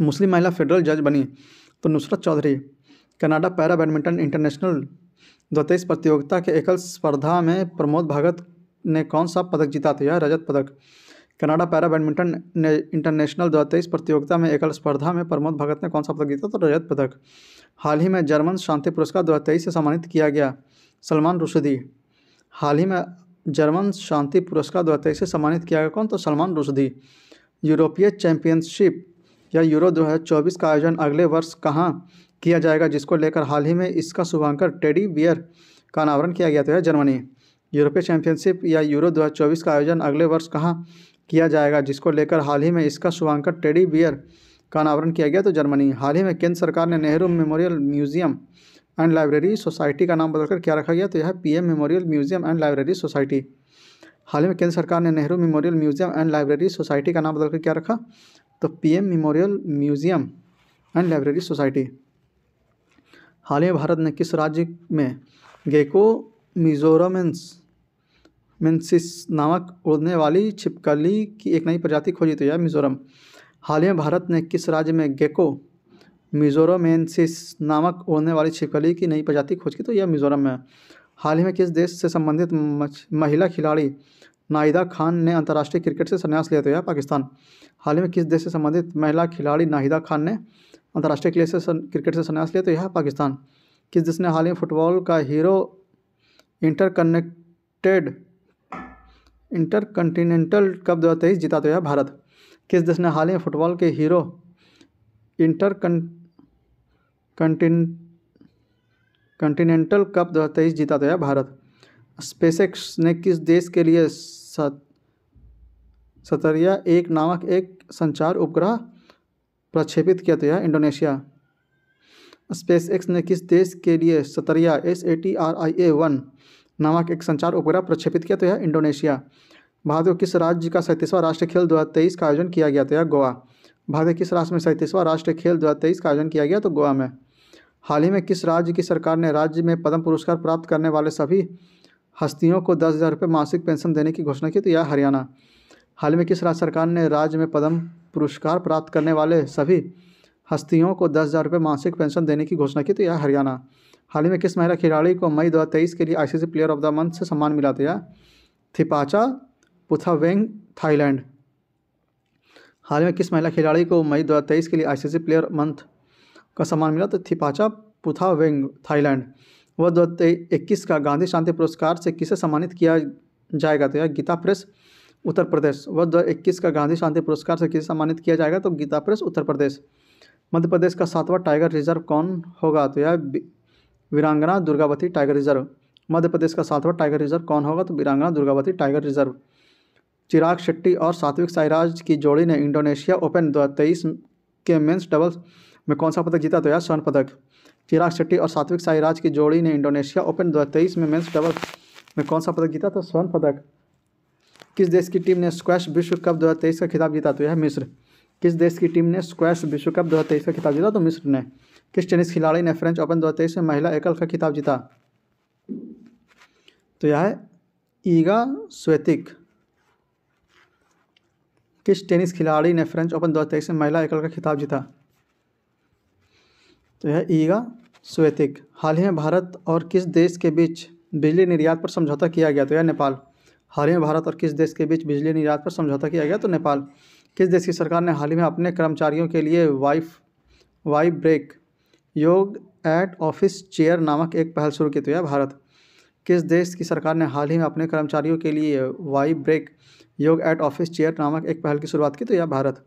मुस्लिम महिला फेडरल जज बनी तो Nusrat Choudhury Canada para badminton international दो तेईस प्रतियोगिता के एकल स्पर्धा में प्रमोद भगत ने कौन सा पदक जीता तो यह रजत पदक कनाडा पैरा बैडमिंटन इंटरनेशनल दो तेईस प्रतियोगिता में एकल स्पर्धा में प्रमोद भगत ने कौन सा पदक जीता तो रजत पदक हाल ही में जर्मन शांति पुरस्कार दो से सम्मानित किया गया सलमान रुशदी हाल ही में जर्मन शांति पुरस्कार दो से सम्मानित किया गया कौन तो सलमान रुशदी यूरोपीय चैंपियनशिप या यूरो दो का आयोजन अगले वर्ष कहाँ किया जाएगा जिसको लेकर हाल ही में इसका शुभांकर टेडी बियर का अनावरण किया गया तो है जर्मनी यूरोपीय चैंपियनशिप या यूरो 2024 का आयोजन अगले वर्ष कहाँ किया जाएगा जिसको लेकर हाल ही में इसका शुभांकर टेडी बियर का अनावरण किया गया तो जर्मनी हाल ही में केंद्र सरकार ने Nehru memorial museum and library society का नाम बदलकर क्या रखा गया तो यह PM memorial museum and library society हाल ही में केंद्र सरकार ने Nehru memorial museum and library society का नाम बदलकर क्या रखा तो PM memorial museum and library society हाल ही में भारत ने किस राज्य में गेको मिजोरमेंस मेन्सिस नामक उड़ने वाली छिपकली की एक नई प्रजाति खोजी तो यह मिजोरम हाल ही में भारत ने किस राज्य में गेको मिजोरमेंसिस नामक उड़ने वाली छिपकली की नई प्रजाति खोज की तो यह मिजोरम में हाल ही में किस देश से संबंधित महिला खिलाड़ी नाहिदा खान ने अंतर्राष्ट्रीय क्रिकेट से संन्यास लिया तो यह पाकिस्तान हाल ही में किस देश से संबंधित महिला खिलाड़ी नाहिदा खान ने अंतर्राष्ट्रीय क्रिकेट से क्रिकेट से संन्यास लिया तो यह पाकिस्तान किस देश ने हाल ही में फुटबॉल का हीरो इंटरकनेक्टेड इंटरकॉन्टिनेंटल कप दो हज़ार तेईस जीता तो यह भारत किस देश ने हाल ही में फुटबॉल के हीरो इंटर कॉन्टिनेंटल कप दो हज़ार तेईस जीता तो यह भारत स्पेसएक्स ने किस देश के लिए सतरिया एक नामक एक संचार उपग्रह प्रक्षेपित किया तो यह इंडोनेशिया स्पेस एक्स ने किस देश के लिए Satria S A T R I A one नामक एक संचार उपग्रह प्रक्षेपित किया तो यह इंडोनेशिया भारत को किस राज्य का सैंतीसवां राष्ट्रीय खेल दो का आयोजन किया गया तो यह गोवा भारत के किस राष्ट्र में सैंतीसवां राष्ट्रीय खेल दो का आयोजन किया गया तो गोवा में हाल ही में किस राज्य की सरकार ने राज्य में पद्म पुरस्कार प्राप्त करने वाले सभी हस्तियों को दस हज़ार रुपये मासिक पेंशन देने की घोषणा की तो यह हरियाणा हाल ही में किस राज्य सरकार ने राज्य में पद्म पुरस्कार प्राप्त करने वाले सभी हस्तियों को दस हज़ार रुपये मासिक पेंशन देने की घोषणा की तो यह हरियाणा हाल ही में किस महिला खिलाड़ी को मई दो के लिए C player of the month से सम्मान मिला था थिपाचा पुथावेंग थाईलैंड हाल ही में किस महिला खिलाड़ी को मई 2023 के लिए आईसीसी प्लेयर मंथ का सम्मान मिला तो थिपाचा पुथावेंग थाईलैंड वह दो इक्कीस का गांधी शांति पुरस्कार से किसे सम्मानित किया जाएगा तो यह गीता प्रेस उत्तर प्रदेश वर्ष दो इक्कीस का गांधी शांति पुरस्कार से किसे सम्मानित किया जाएगा तो गीता प्रेस उत्तर प्रदेश मध्य प्रदेश का सातवां टाइगर रिजर्व कौन होगा तो यह वीरांगना दुर्गावती टाइगर रिजर्व मध्य प्रदेश का सातवां टाइगर रिजर्व कौन होगा तो वीरांगना दुर्गावती टाइगर रिजर्व चिराग शेट्टी और सात्विक साईराज की जोड़ी ने इंडोनेशिया ओपन दो के मेन्स डबल्स में कौन सा पदक जीता तो यार स्वर्ण पदक चिराग शेट्टी और सात्विक साईराज की जोड़ी ने इंडोनेशिया ओपन दो में मेन्स डबल्स में कौन सा पदक जीता तो स्वर्ण पदक किस देश की टीम ने स्क्वैश विश्व कप दो का खिताब जीता तो यह मिस्र किस देश की टीम ने स्क्वैश विश्व कप दो का खिताब जीता तो मिस्र ने किस टेनिस खिलाड़ी ने फ्रेंच ओपन दो में महिला एकल का खिताब जीता तो यह है ईगा स्वेतिक किस टेनिस खिलाड़ी ने फ्रेंच ओपन दो में महिला एकल का खिताब जीता तो यह ईगा स्वेतिक हाल ही में भारत और किस देश के बीच बिजली निर्यात पर समझौता किया गया तो यह नेपाल हाल ही में भारत और किस देश के बीच बिजली निर्यात पर समझौता किया गया तो नेपाल किस देश की सरकार ने हाल ही में अपने कर्मचारियों के लिए वाइफ वाइफ ब्रेक योग एट ऑफिस चेयर नामक एक पहल शुरू की तो है भारत किस देश की सरकार ने हाल ही में अपने कर्मचारियों के लिए वाई ब्रेक योग एट ऑफिस चेयर नामक एक पहल की शुरुआत की तो यह भारत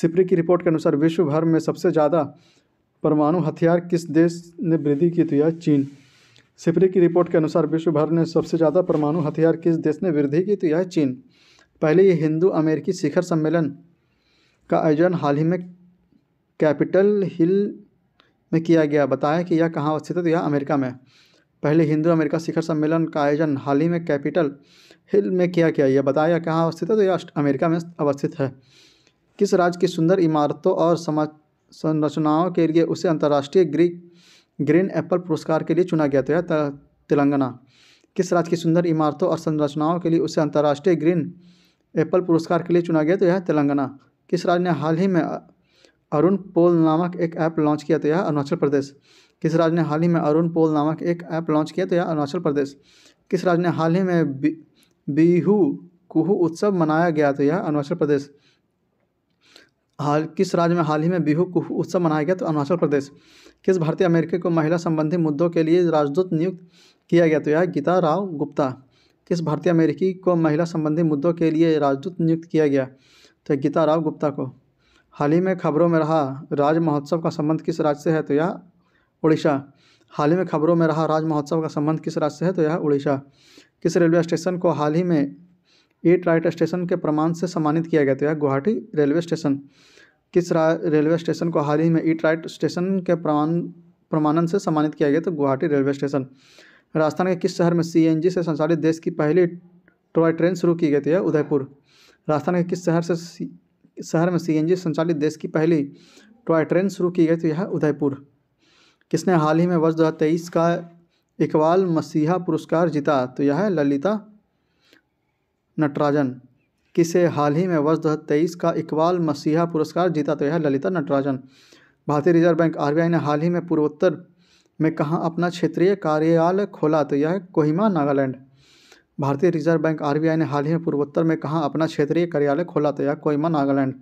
सिपरी की रिपोर्ट के अनुसार विश्व भर में सबसे ज़्यादा परमाणु हथियार किस देश ने वृद्धि की तो यह चीन सिपरी की रिपोर्ट के अनुसार विश्व भर में सबसे ज़्यादा परमाणु हथियार किस देश ने वृद्धि की तो यह चीन पहले ये हिंदू अमेरिकी शिखर सम्मेलन का आयोजन हाल ही में कैपिटल हिल में किया गया बताया कि यह कहाँ स्थित है तो यह अमेरिका में पहले हिंदू अमेरिका शिखर सम्मेलन का आयोजन हाल ही में कैपिटल हिल में किया गया यह बताया कहाँ अवस्थित है तो यह अमेरिका में अवस्थित है किस राज्य की सुंदर इमारतों और समाज संरचनाओं के लिए उसे अंतर्राष्ट्रीय ग्री ग्रीन एप्पल पुरस्कार के लिए चुना गया तो यह तेलंगाना किस राज्य की सुंदर इमारतों और संरचनाओं के लिए उसे अंतर्राष्ट्रीय ग्रीन एप्पल पुरस्कार के लिए चुना गया तो यह तेलंगाना किस राज्य ने हाल ही में अरुण पोल नामक एक ऐप लॉन्च किया तो यह अरुणाचल प्रदेश किस राज्य ने हाल ही में अरुण पोल नामक एक ऐप लॉन्च किया तो यह अरुणाचल प्रदेश किस राज्य ने हाल ही में बि, बिहू कुहू उत्सव मनाया गया तो यह अरुणाचल प्रदेश हाल किस राज्य में हाल ही में बिहू कुहू उत्सव मनाया गया तो अरुणाचल प्रदेश किस भारतीय अमेरिकी को महिला संबंधी मुद्दों के लिए राजदूत नियुक्त किया गया तो यह गीता राव गुप्ता किस भारतीय अमेरिकी को महिला संबंधी मुद्दों के लिए राजदूत नियुक्त किया गया तो गीता राव गुप्ता को हाल ही में खबरों में रहा राज महोत्सव का संबंध किस राज्य से है तो यह उड़ीसा हाल ही में खबरों में रहा राज महोत्सव का संबंध किस राज्य से है तो यह उड़ीसा किस रेलवे स्टेशन को हाल ही में एट राइट स्टेशन के प्रमाण से सम्मानित किया गया तो यह गुवाहाटी रेलवे स्टेशन किस रेलवे स्टेशन को हाल ही में ईट राइट स्टेशन के प्रमाण प्रमाणन से सम्मानित किया गया तो गुवाहाटी रेलवे स्टेशन राजस्थान के किस शहर में सीएनजी से संचालित देश की पहली टॉय ट्रेन शुरू की गई थी तो उदयपुर राजस्थान के किस शहर से शहर में सीएनजी संचालित देश की पहली टॉय ट्रेन शुरू की गई थी यह उदयपुर किसने हाल ही में वर्ष दो का इकबाल मसीहा पुरस्कार जीता तो यह ललिता नटराजन किसे हाल ही में वर्ष दो का इकबाल मसीहा पुरस्कार जीता तो यह ललिता नटराजन भारतीय रिजर्व बैंक आरबीआई ने हाल ही में पूर्वोत्तर में कहाँ अपना क्षेत्रीय कार्यालय खोला तो यह कोहिमा नागालैंड भारतीय रिजर्व बैंक आर ने हाल ही में पूर्वोत्तर में कहाँ अपना क्षेत्रीय कार्यालय खोला था तो या कोयमा नागालैंड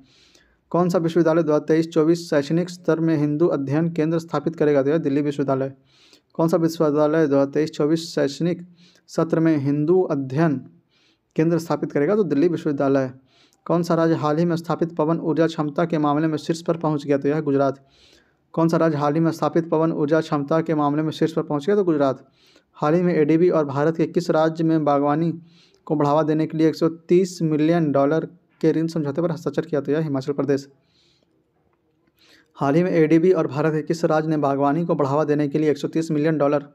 कौन सा विश्वविद्यालय दो हज़ार तेईस चौबीस शैक्षणिक स्तर में हिंदू अध्ययन केंद्र स्थापित करेगा तो दिल्ली विश्वविद्यालय कौन सा विश्वविद्यालय दो हज़ार तेईस चौबीस शैक्षणिक सत्र में हिंदू अध्ययन केंद्र स्थापित करेगा तो दिल्ली विश्वविद्यालय कौन सा राज्य हाल ही में स्थापित पवन ऊर्जा क्षमता के मामले में शीर्ष पर पहुंच गया तो यह गुजरात कौन सा राज्य हाल ही में स्थापित पवन ऊर्जा क्षमता के मामले में शीर्ष पर पहुंच गया तो गुजरात हाल ही में एडीबी और भारत के किस राज्य में बागवानी को बढ़ावा देने के लिए 130 मिलियन डॉलर के ऋण समझौते पर हस्ताक्षर किया तो यह हिमाचल प्रदेश हाल ही में एडीबी और भारत के किस राज्य ने बागवानी को बढ़ावा देने के लिए 130 मिलियन डॉलर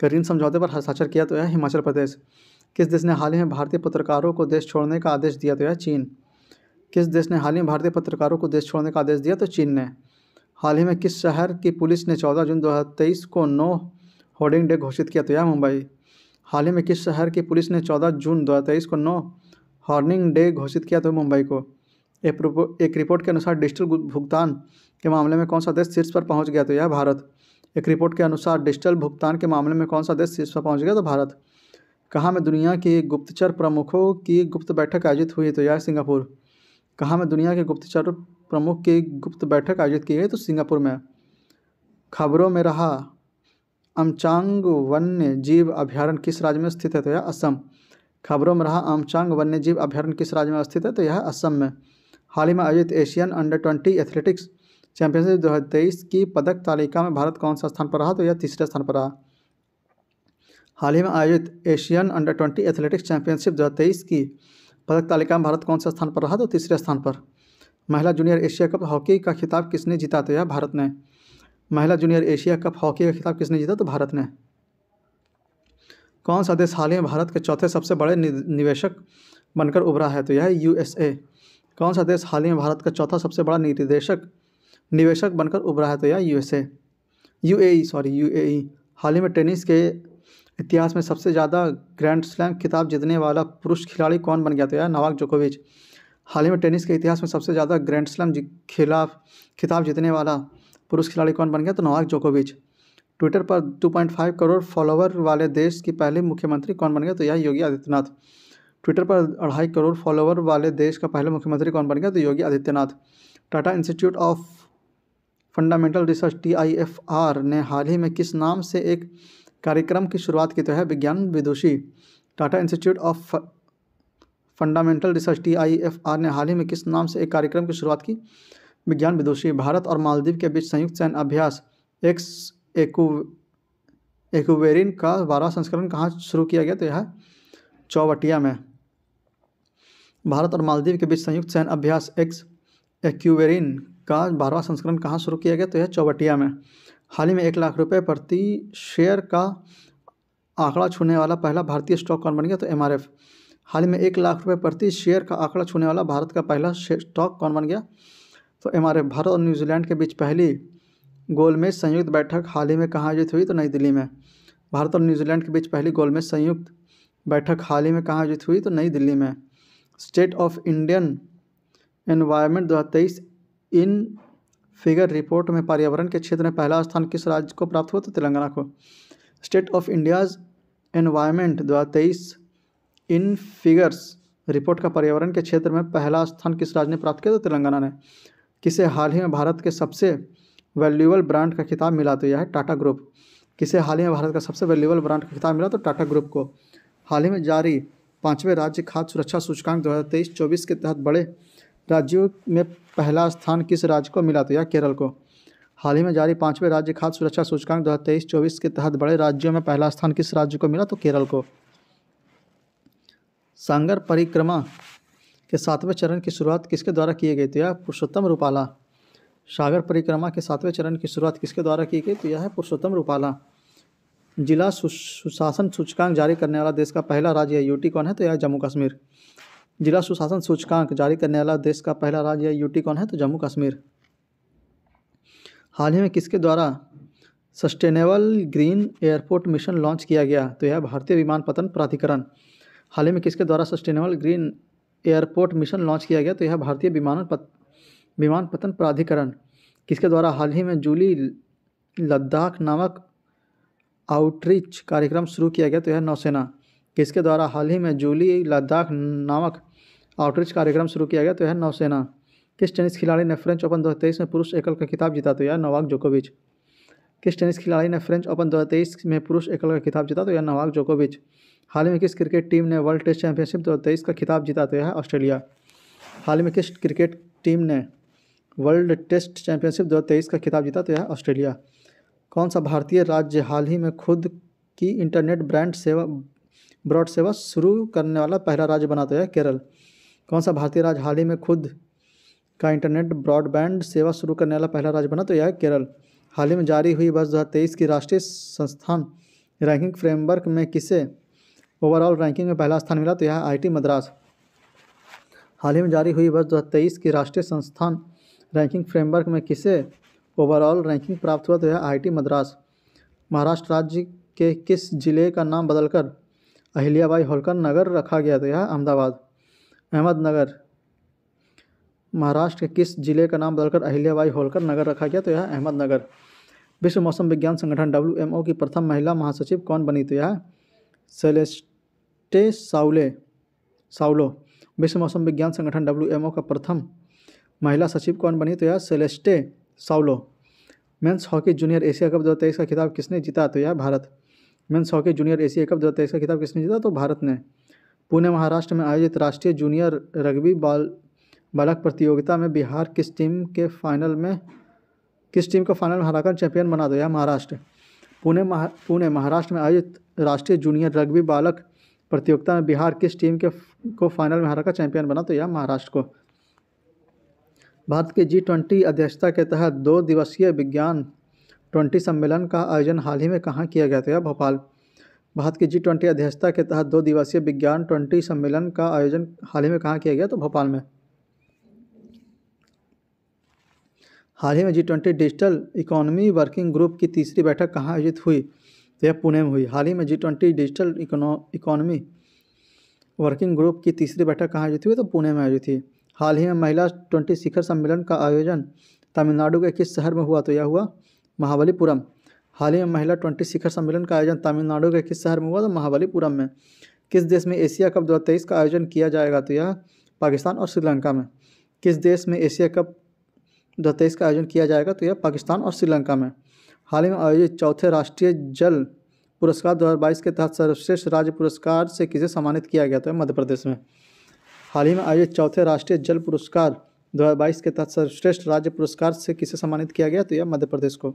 के ऋण समझौते पर हस्ताक्षर किया तो यह हिमाचल प्रदेश किस देश ने हाल ही में भारतीय पत्रकारों को देश छोड़ने का आदेश दिया तो यह चीन किस देश ने हाल ही में भारतीय पत्रकारों को देश छोड़ने का आदेश दिया तो चीन ने हाल ही में किस शहर की पुलिस ने चौदह जून दो को नौ होर्डिंग डे घोषित किया तो यह मुंबई हाल ही में किस शहर की पुलिस ने 14 जून दो को नो हॉर्निंग डे घोषित किया तो मुंबई को एक रिपोर्ट के अनुसार डिजिटल भुगतान के मामले में कौन सा देश शीर्ष पर पहुंच गया तो यह भारत एक रिपोर्ट के अनुसार डिजिटल भुगतान के मामले में कौन सा देश शीर्ष पर पहुंच गया तो भारत कहाँ में दुनिया की गुप्तचर प्रमुखों की गुप्त बैठक आयोजित हुई तो यह सिंगापुर कहाँ में दुनिया के गुप्तचर प्रमुख की गुप्त बैठक आयोजित की गई तो सिंगापुर में खबरों में रहा आमचांग वन्य जीव अभ्यारण्य किस राज्य में स्थित है तो यह असम खबरों में रहा आमचांग वन्य जीव अभ्यारण्य किस राज्य में स्थित है तो यह असम में हाल ही में आयोजित Asian under twenty athletics championship दो हज़ार तेईस की पदक तालिका में भारत कौन सा स्थान पर रहा तो यह तीसरे स्थान पर रहा हाल ही में आयोजित Asian under twenty athletics championship दो हज़ार तेईस की पदक तालिका में भारत कौन सा स्थान पर रहा तो तीसरे स्थान पर महिला जूनियर एशिया कप हॉकी का खिताब किसने जीता तो यह भारत ने महिला जूनियर एशिया कप हॉकी का खिताब किसने जीता तो भारत ने कौन सा देश हाल ही में भारत के चौथे सबसे बड़े निवेशक बनकर उभरा है तो यह एस यूएसए कौन सा देश हाल ही में भारत का चौथा सबसे बड़ा निर्देशक निवेशक बनकर उभरा है तो यह यूएसए यूएई सॉरी यूएई हाल ही में टेनिस के इतिहास में सबसे ज़्यादा ग्रैंड स्लैम खिताब जीतने वाला पुरुष खिलाड़ी कौन बन गया तो यह नवाक जोकोविच हाल ही में टेनिस के इतिहास में सबसे ज़्यादा ग्रैंड स्लैम खिलाफ खिताब जीतने वाला पुरुष खिलाड़ी कौन बन गया तो नोवाक जोकोविच ट्विटर पर 2.5 करोड़ फॉलोवर वाले देश की पहले मुख्यमंत्री कौन बन गया तो यह योगी आदित्यनाथ ट्विटर पर अढ़ाई करोड़ फॉलोवर वाले देश का पहले मुख्यमंत्री कौन बन गया तो Yogi Adityanath Tata institute of fundamental research T ने हाल ही में किस नाम से एक कार्यक्रम की शुरुआत की तो है Vigyan Vidushi Tata institute of fundamental research T ने हाल ही में किस नाम से एक कार्यक्रम की शुरुआत की विज्ञान विदोषी तो भारत और मालदीव के बीच संयुक्त सैन्य अभ्यास एक्स एकुवेरिन का बारह संस्करण कहाँ शुरू किया गया तो यह चौवटिया में भारत और मालदीव के बीच संयुक्त सैन्य अभ्यास एक्स एक्यूवेरिन का बारहवा संस्करण कहाँ शुरू किया गया तो यह चौवटिया में हाल ही में एक लाख रुपये प्रति शेयर का आंकड़ा छूने वाला पहला भारतीय स्टॉक कौन बन गया तो एम हाल ही में एक लाख रुपये प्रति शेयर का आंकड़ा छूने वाला भारत का पहला स्टॉक कौन बन गया तो हमारे भारत और न्यूजीलैंड के बीच पहली गोलमेज संयुक्त बैठक हाल ही में कहाँ आयोजित हुई तो नई दिल्ली में भारत और न्यूजीलैंड के बीच पहली गोलमेज संयुक्त बैठक हाल ही में कहाँ आयोजित हुई तो नई दिल्ली में state of Indian environment 2023 in figure report में पर्यावरण के क्षेत्र में पहला स्थान किस राज्य को प्राप्त हुआ तो तेलंगाना को स्टेट ऑफ इंडियाज एनवायरमेंट दो इन फिगर्स रिपोर्ट का पर्यावरण के क्षेत्र में पहला स्थान किस राज्य ने प्राप्त किया तो तेलंगाना ने किसे हाल ही में भारत के सबसे वैल्यूबल ब्रांड का खिताब मिला तो यह है टाटा ग्रुप किसे हाल ही में भारत का सबसे वैल्यूबल ब्रांड का खिताब मिला तो टाटा ग्रुप को हाल ही में जारी पाँचवें राज्य खाद्य सुरक्षा सूचकांक दो हज़ार के तहत बड़े राज्यों में पहला स्थान किस राज्य को मिला तो यह केरल को हाल ही में जारी पाँचवें राज्य खाद्य सुरक्षा सूचकांक दो हज़ार के तहत बड़े राज्यों में पहला स्थान किस राज्य को मिला तो केरल को सांगर परिक्रमा के सातवें चरण की शुरुआत किसके द्वारा किए गई तो यह पुरुषोत्तम रूपाला सागर परिक्रमा के सातवें चरण की शुरुआत किसके द्वारा की गई तो यह है पुरुषोत्तम रूपाला जिला सुशासन सूचकांक जारी करने वाला देश का पहला राज्य है यूटी कौन है तो यह जम्मू कश्मीर जिला सुशासन सूचकांक जारी करने वाला देश का पहला राज्य है यूटी कौन है तो जम्मू कश्मीर हाल ही में किसके द्वारा sustainable green airport mission launch किया गया तो यह भारतीय विमानपतन प्राधिकरण हाल ही में किसके द्वारा sustainable green airport mission launch किया गया तो यह भारतीय विमानन पत, विमान पतन प्राधिकरण किसके द्वारा हाल ही में जूली लद्दाख नामक आउटरीच कार्यक्रम शुरू किया गया तो यह नौसेना किसके द्वारा हाल ही में जूली लद्दाख नामक आउटरीच कार्यक्रम शुरू किया गया तो यह नौसेना किस टेनिस खिलाड़ी ने फ्रेंच ओपन दो में पुरुष एकल का खिताब जीता तो यह नवाक जोकोविच किस टेनिस खिलाड़ी ने फ्रेंच ओपन दो में पुरुष एकल का खिताब जीता तो यह नवाक जोकोविच हाल ही में किस क्रिकेट टीम ने वर्ल्ड टेस्ट चैंपियनशिप दो हज़ार तेईस का खिताब जीता तो है ऑस्ट्रेलिया हाल ही में किस क्रिकेट टीम ने वर्ल्ड टेस्ट चैंपियनशिप दो हज़ार तेईस का खिताब जीता तो यह ऑस्ट्रेलिया कौन सा भारतीय राज्य हाल ही में खुद की इंटरनेट ब्रांड सेवा ब्रॉड सेवा शुरू करने वाला पहला राज्य बना तो है केरल कौन सा भारतीय राज्य हाल ही में खुद का इंटरनेट ब्रॉडबैंड सेवा शुरू करने वाला पहला राज्य बना तो यह केरल हाल ही में जारी हुई वर्ष दो की राष्ट्रीय संस्थान रैंकिंग फ्रेमवर्क में किसे ओवरऑल रैंकिंग में पहला स्थान मिला तो यह टी मद्रास हाल ही में जारी हुई वर्ष दो की राष्ट्रीय संस्थान रैंकिंग फ्रेमवर्क में किसे ओवरऑल रैंकिंग प्राप्त हुआ तो यह टी मद्रास महाराष्ट्र राज्य के किस जिले का नाम बदलकर अहिल्याबाई होलकर नगर रखा गया तो यह अहमदाबाद अहमदनगर महाराष्ट्र के किस जिले का नाम बदलकर अहिल्याबाई होलकर नगर रखा गया तो यह अहमदनगर विश्व मौसम विज्ञान संगठन डब्ल्यू की प्रथम महिला महासचिव कौन बनी तो यह सेलेस्ट टे साउले साउलो विश्व मौसम विज्ञान संगठन डब्ल्यू का प्रथम महिला सचिव कौन बनी तो यह Celeste Saulo men's hockey junior Asia cup दो का खिताब किसने जीता तो यह Bharat men's hockey junior Asia cup दो का खिताब किसने जीता तो भारत ने पुणे महाराष्ट्र में आयोजित राष्ट्रीय जूनियर रग्बी बाल बालक प्रतियोगिता में बिहार किस टीम के फाइनल में किस टीम को फाइनल में हराकर चैंपियन बना दो तो यह महाराष्ट्र पुणे महा पुणे महाराष्ट्र में आयोजित राष्ट्रीय जूनियर रग्बी बालक प्रतियोगिता में बिहार किस टीम के को फाइनल में का चैंपियन बना तो यह महाराष्ट्र को भारत के जी ट्वेंटी अध्यक्षता के तहत दो दिवसीय विज्ञान ट्वेंटी सम्मेलन का आयोजन हाल ही में कहाँ किया गया था भोपाल भारत के जी ट्वेंटी अध्यक्षता के तहत दो दिवसीय विज्ञान ट्वेंटी सम्मेलन का आयोजन हाल ही में कहाँ किया गया तो भोपाल में हाल ही में G twenty digital economy working group की तीसरी बैठक कहाँ आयोजित हुई तो यह पुणे में हुई हाल ही में G twenty digital economy working group की तीसरी बैठक कहाँ आयोजित हुई तो पुणे में आयोजित हुई हाल ही में महिला ट्वेंटी शिखर सम्मेलन का आयोजन तमिलनाडु के किस शहर में हुआ तो यह हुआ महाबलीपुरम हाल ही में महिला ट्वेंटी शिखर सम्मेलन का आयोजन तमिलनाडु के किस शहर में हुआ तो महाबलीपुरम में किस देश में एशिया कप दो का आयोजन किया जाएगा तो यह पाकिस्तान और श्रीलंका में किस देश में एशिया कप दो का आयोजन किया जाएगा तो यह पाकिस्तान और श्रीलंका में हाल ही में आयोजित चौथे राष्ट्रीय जल पुरस्कार 2022 के तहत सर्वश्रेष्ठ राज्य पुरस्कार से किसे सम्मानित किया गया तो मध्य प्रदेश में हाल ही में आयोजित चौथे राष्ट्रीय जल पुरस्कार 2022 के तहत सर्वश्रेष्ठ राज्य पुरस्कार से किसे सम्मानित किया गया तो यह मध्य प्रदेश को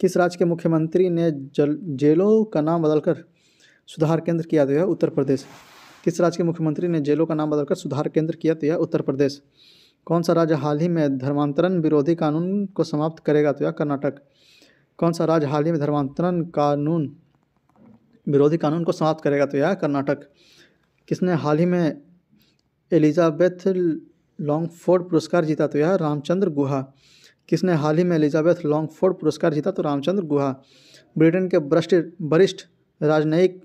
किस राज्य के मुख्यमंत्री ने जल जेलों का नाम बदलकर सुधार केंद्र किया तो यह उत्तर प्रदेश किस राज्य के मुख्यमंत्री ने जेलों का नाम बदलकर सुधार केंद्र किया तो यह उत्तर प्रदेश कौन सा राज्य हाल ही में धर्मांतरण विरोधी कानून को समाप्त करेगा तो यह कर्नाटक कौन सा राज्य हाल ही में धर्मांतरण कानून विरोधी कानून को समाप्त करेगा तो यह कर्नाटक किसने हाल ही में एलिजाबेथ लॉन्गफोर्ड पुरस्कार जीता तो यह रामचंद्र गुहा किसने हाल ही में एलिजाबेथ लॉन्गफोर्ड पुरस्कार जीता तो रामचंद्र गुहा ब्रिटेन के भ्रष्ट वरिष्ठ राजनयिक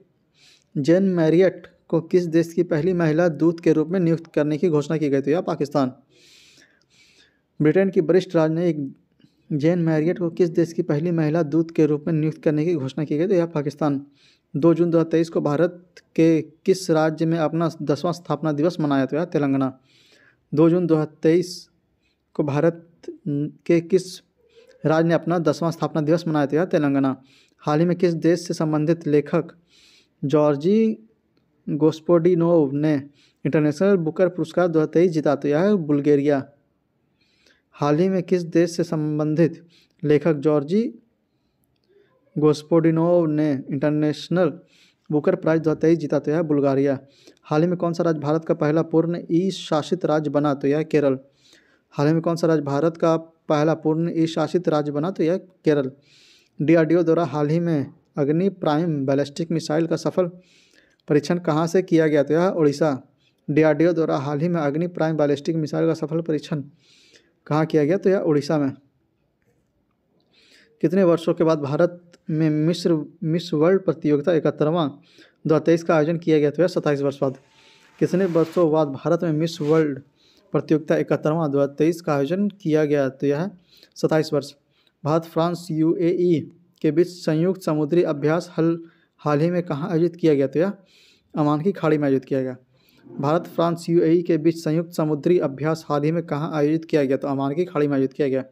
जेन मैरियट को किस देश की पहली महिला दूत के रूप में नियुक्त करने की घोषणा की गई तो यह पाकिस्तान ब्रिटेन की वरिष्ठ राजनयिक जैन मैरियट को किस देश की पहली महिला दूत के रूप में नियुक्त करने की घोषणा की गई तो यह पाकिस्तान दो जून दो हज़ार तेईस को भारत के किस राज्य में अपना दसवां स्थापना दिवस मनाया गया तेलंगाना दो जून दो हज़ार तेईस को भारत के किस राज्य ने अपना दसवां स्थापना दिवस मनाया गया तेलंगाना हाल ही में किस देश से संबंधित लेखक जॉर्जी गोस्पोडिनोव ने इंटरनेशनल बुकर पुरस्कार दो जीता तो यह बुल्गेरिया हाल ही में किस देश से संबंधित लेखक जॉर्जी गोस्पोडिनोव ने इंटरनेशनल बुकर प्राइज दो तेईस जीता तो यह बुल्गारिया हाल ही में कौन सा राज्य भारत का पहला पूर्ण ई शासित राज्य बना तो यह केरल हाल ही में कौन सा राज्य भारत का पहला पूर्ण ई शासित राज्य बना तो यह केरल डीआरडीओ द्वारा हाल ही में अग्नि प्राइम बैलिस्टिक मिसाइल का सफल परीक्षण कहाँ से किया गया तो यह उड़ीसा डीआरडीओ द्वारा हाल ही में अग्नि प्राइम बैलिस्टिक मिसाइल का सफल परीक्षण कहाँ किया गया तो यह उड़ीसा में कितने वर्षों के बाद भारत में मिस्र मिस वर्ल्ड प्रतियोगिता इकहत्तरवां दो हज़ार तेईस का आयोजन किया गया तो यह सत्ताईस वर्ष बाद कितने वर्षों बाद भारत में मिस वर्ल्ड प्रतियोगिता इकहत्तरवां दो हज़ार तेईस का आयोजन किया गया तो यह सत्ताईस वर्ष भारत फ्रांस यू के बीच संयुक्त समुद्री अभ्यास हल हाल ही में कहाँ आयोजित किया गया तो यह अमान की खाड़ी में आयोजित किया गया भारत फ्रांस यूएई के बीच संयुक्त समुद्री अभ्यास हाल ही में कहाँ आयोजित किया गया तो अमान की खाड़ी में आयोजित किया गया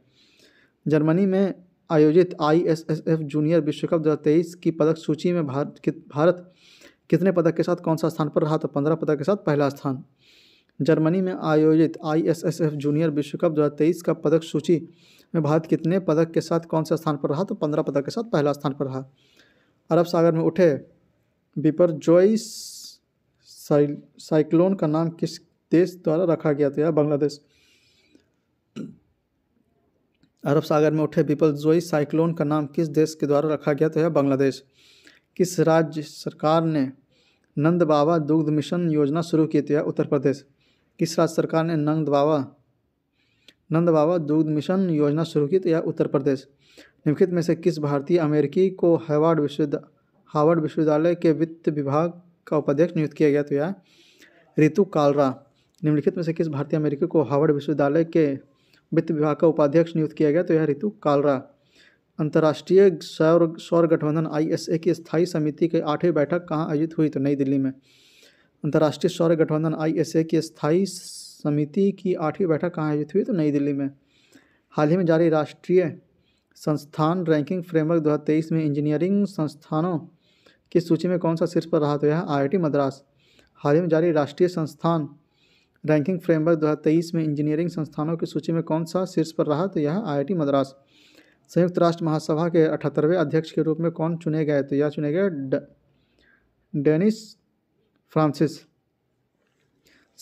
जर्मनी में आयोजित आईएसएसएफ जूनियर विश्व कप दो की पदक सूची में भारत कि, भारत कितने पदक के साथ कौन सा स्थान पर रहा तो पंद्रह पदक के साथ पहला स्थान जर्मनी में आयोजित आईएसएसएफ जूनियर विश्व कप दो का पदक सूची में भारत कितने पदक के साथ कौन सा स्थान पर रहा तो पंद्रह पदक के साथ पहला स्थान पर रहा अरब सागर में उठे बिपर जोइस साइक्लोन का नाम किस देश द्वारा रखा गया था बांग्लादेश अरब सागर में उठे जोई साइक्लोन का नाम किस देश के द्वारा रखा गया था बांग्लादेश किस राज्य सरकार ने नंद बाबा दुग्ध मिशन योजना शुरू की थी उत्तर प्रदेश किस राज्य सरकार ने नंद बाबा नंद बाबा दुग्ध मिशन योजना शुरू की थी उत्तर प्रदेश निम्नलिखित में से किस भारतीय अमेरिकी को हार्वर्ड विश्वविद्यालय हार्वर्ड विश्वविद्यालय के वित्त विभाग का उपाध्यक्ष नियुक्त किया गया तो यह रितु कालरा निम्नलिखित में से किस भारतीय अमेरिकी को हार्वर्ड विश्वविद्यालय के वित्त विभाग का उपाध्यक्ष नियुक्त किया गया तो यह ऋतु कालरा अंतर्राष्ट्रीय सौर सौर गठबंधन आई की स्थायी समिति की आठवीं बैठक कहाँ आयोजित हुई तो नई दिल्ली में अंतर्राष्ट्रीय सौर गठबंधन आई की स्थायी समिति की आठवीं बैठक कहाँ आयोजित हुई तो नई दिल्ली में हाल ही में जारी राष्ट्रीय संस्थान रैंकिंग फ्रेमवर्क 2023 में इंजीनियरिंग संस्थानों की सूची में कौन सा शीर्ष पर रहा तो यह आई मद्रास हाल ही में जारी राष्ट्रीय संस्थान रैंकिंग फ्रेमवर्क 2023 में इंजीनियरिंग संस्थानों की सूची में कौन सा शीर्ष पर रहा तो यह आई मद्रास संयुक्त राष्ट्र महासभा के अठहत्तरवें अध्यक्ष के रूप में कौन चुने गए तो यह चुने गए डेनिस फ्रांसिस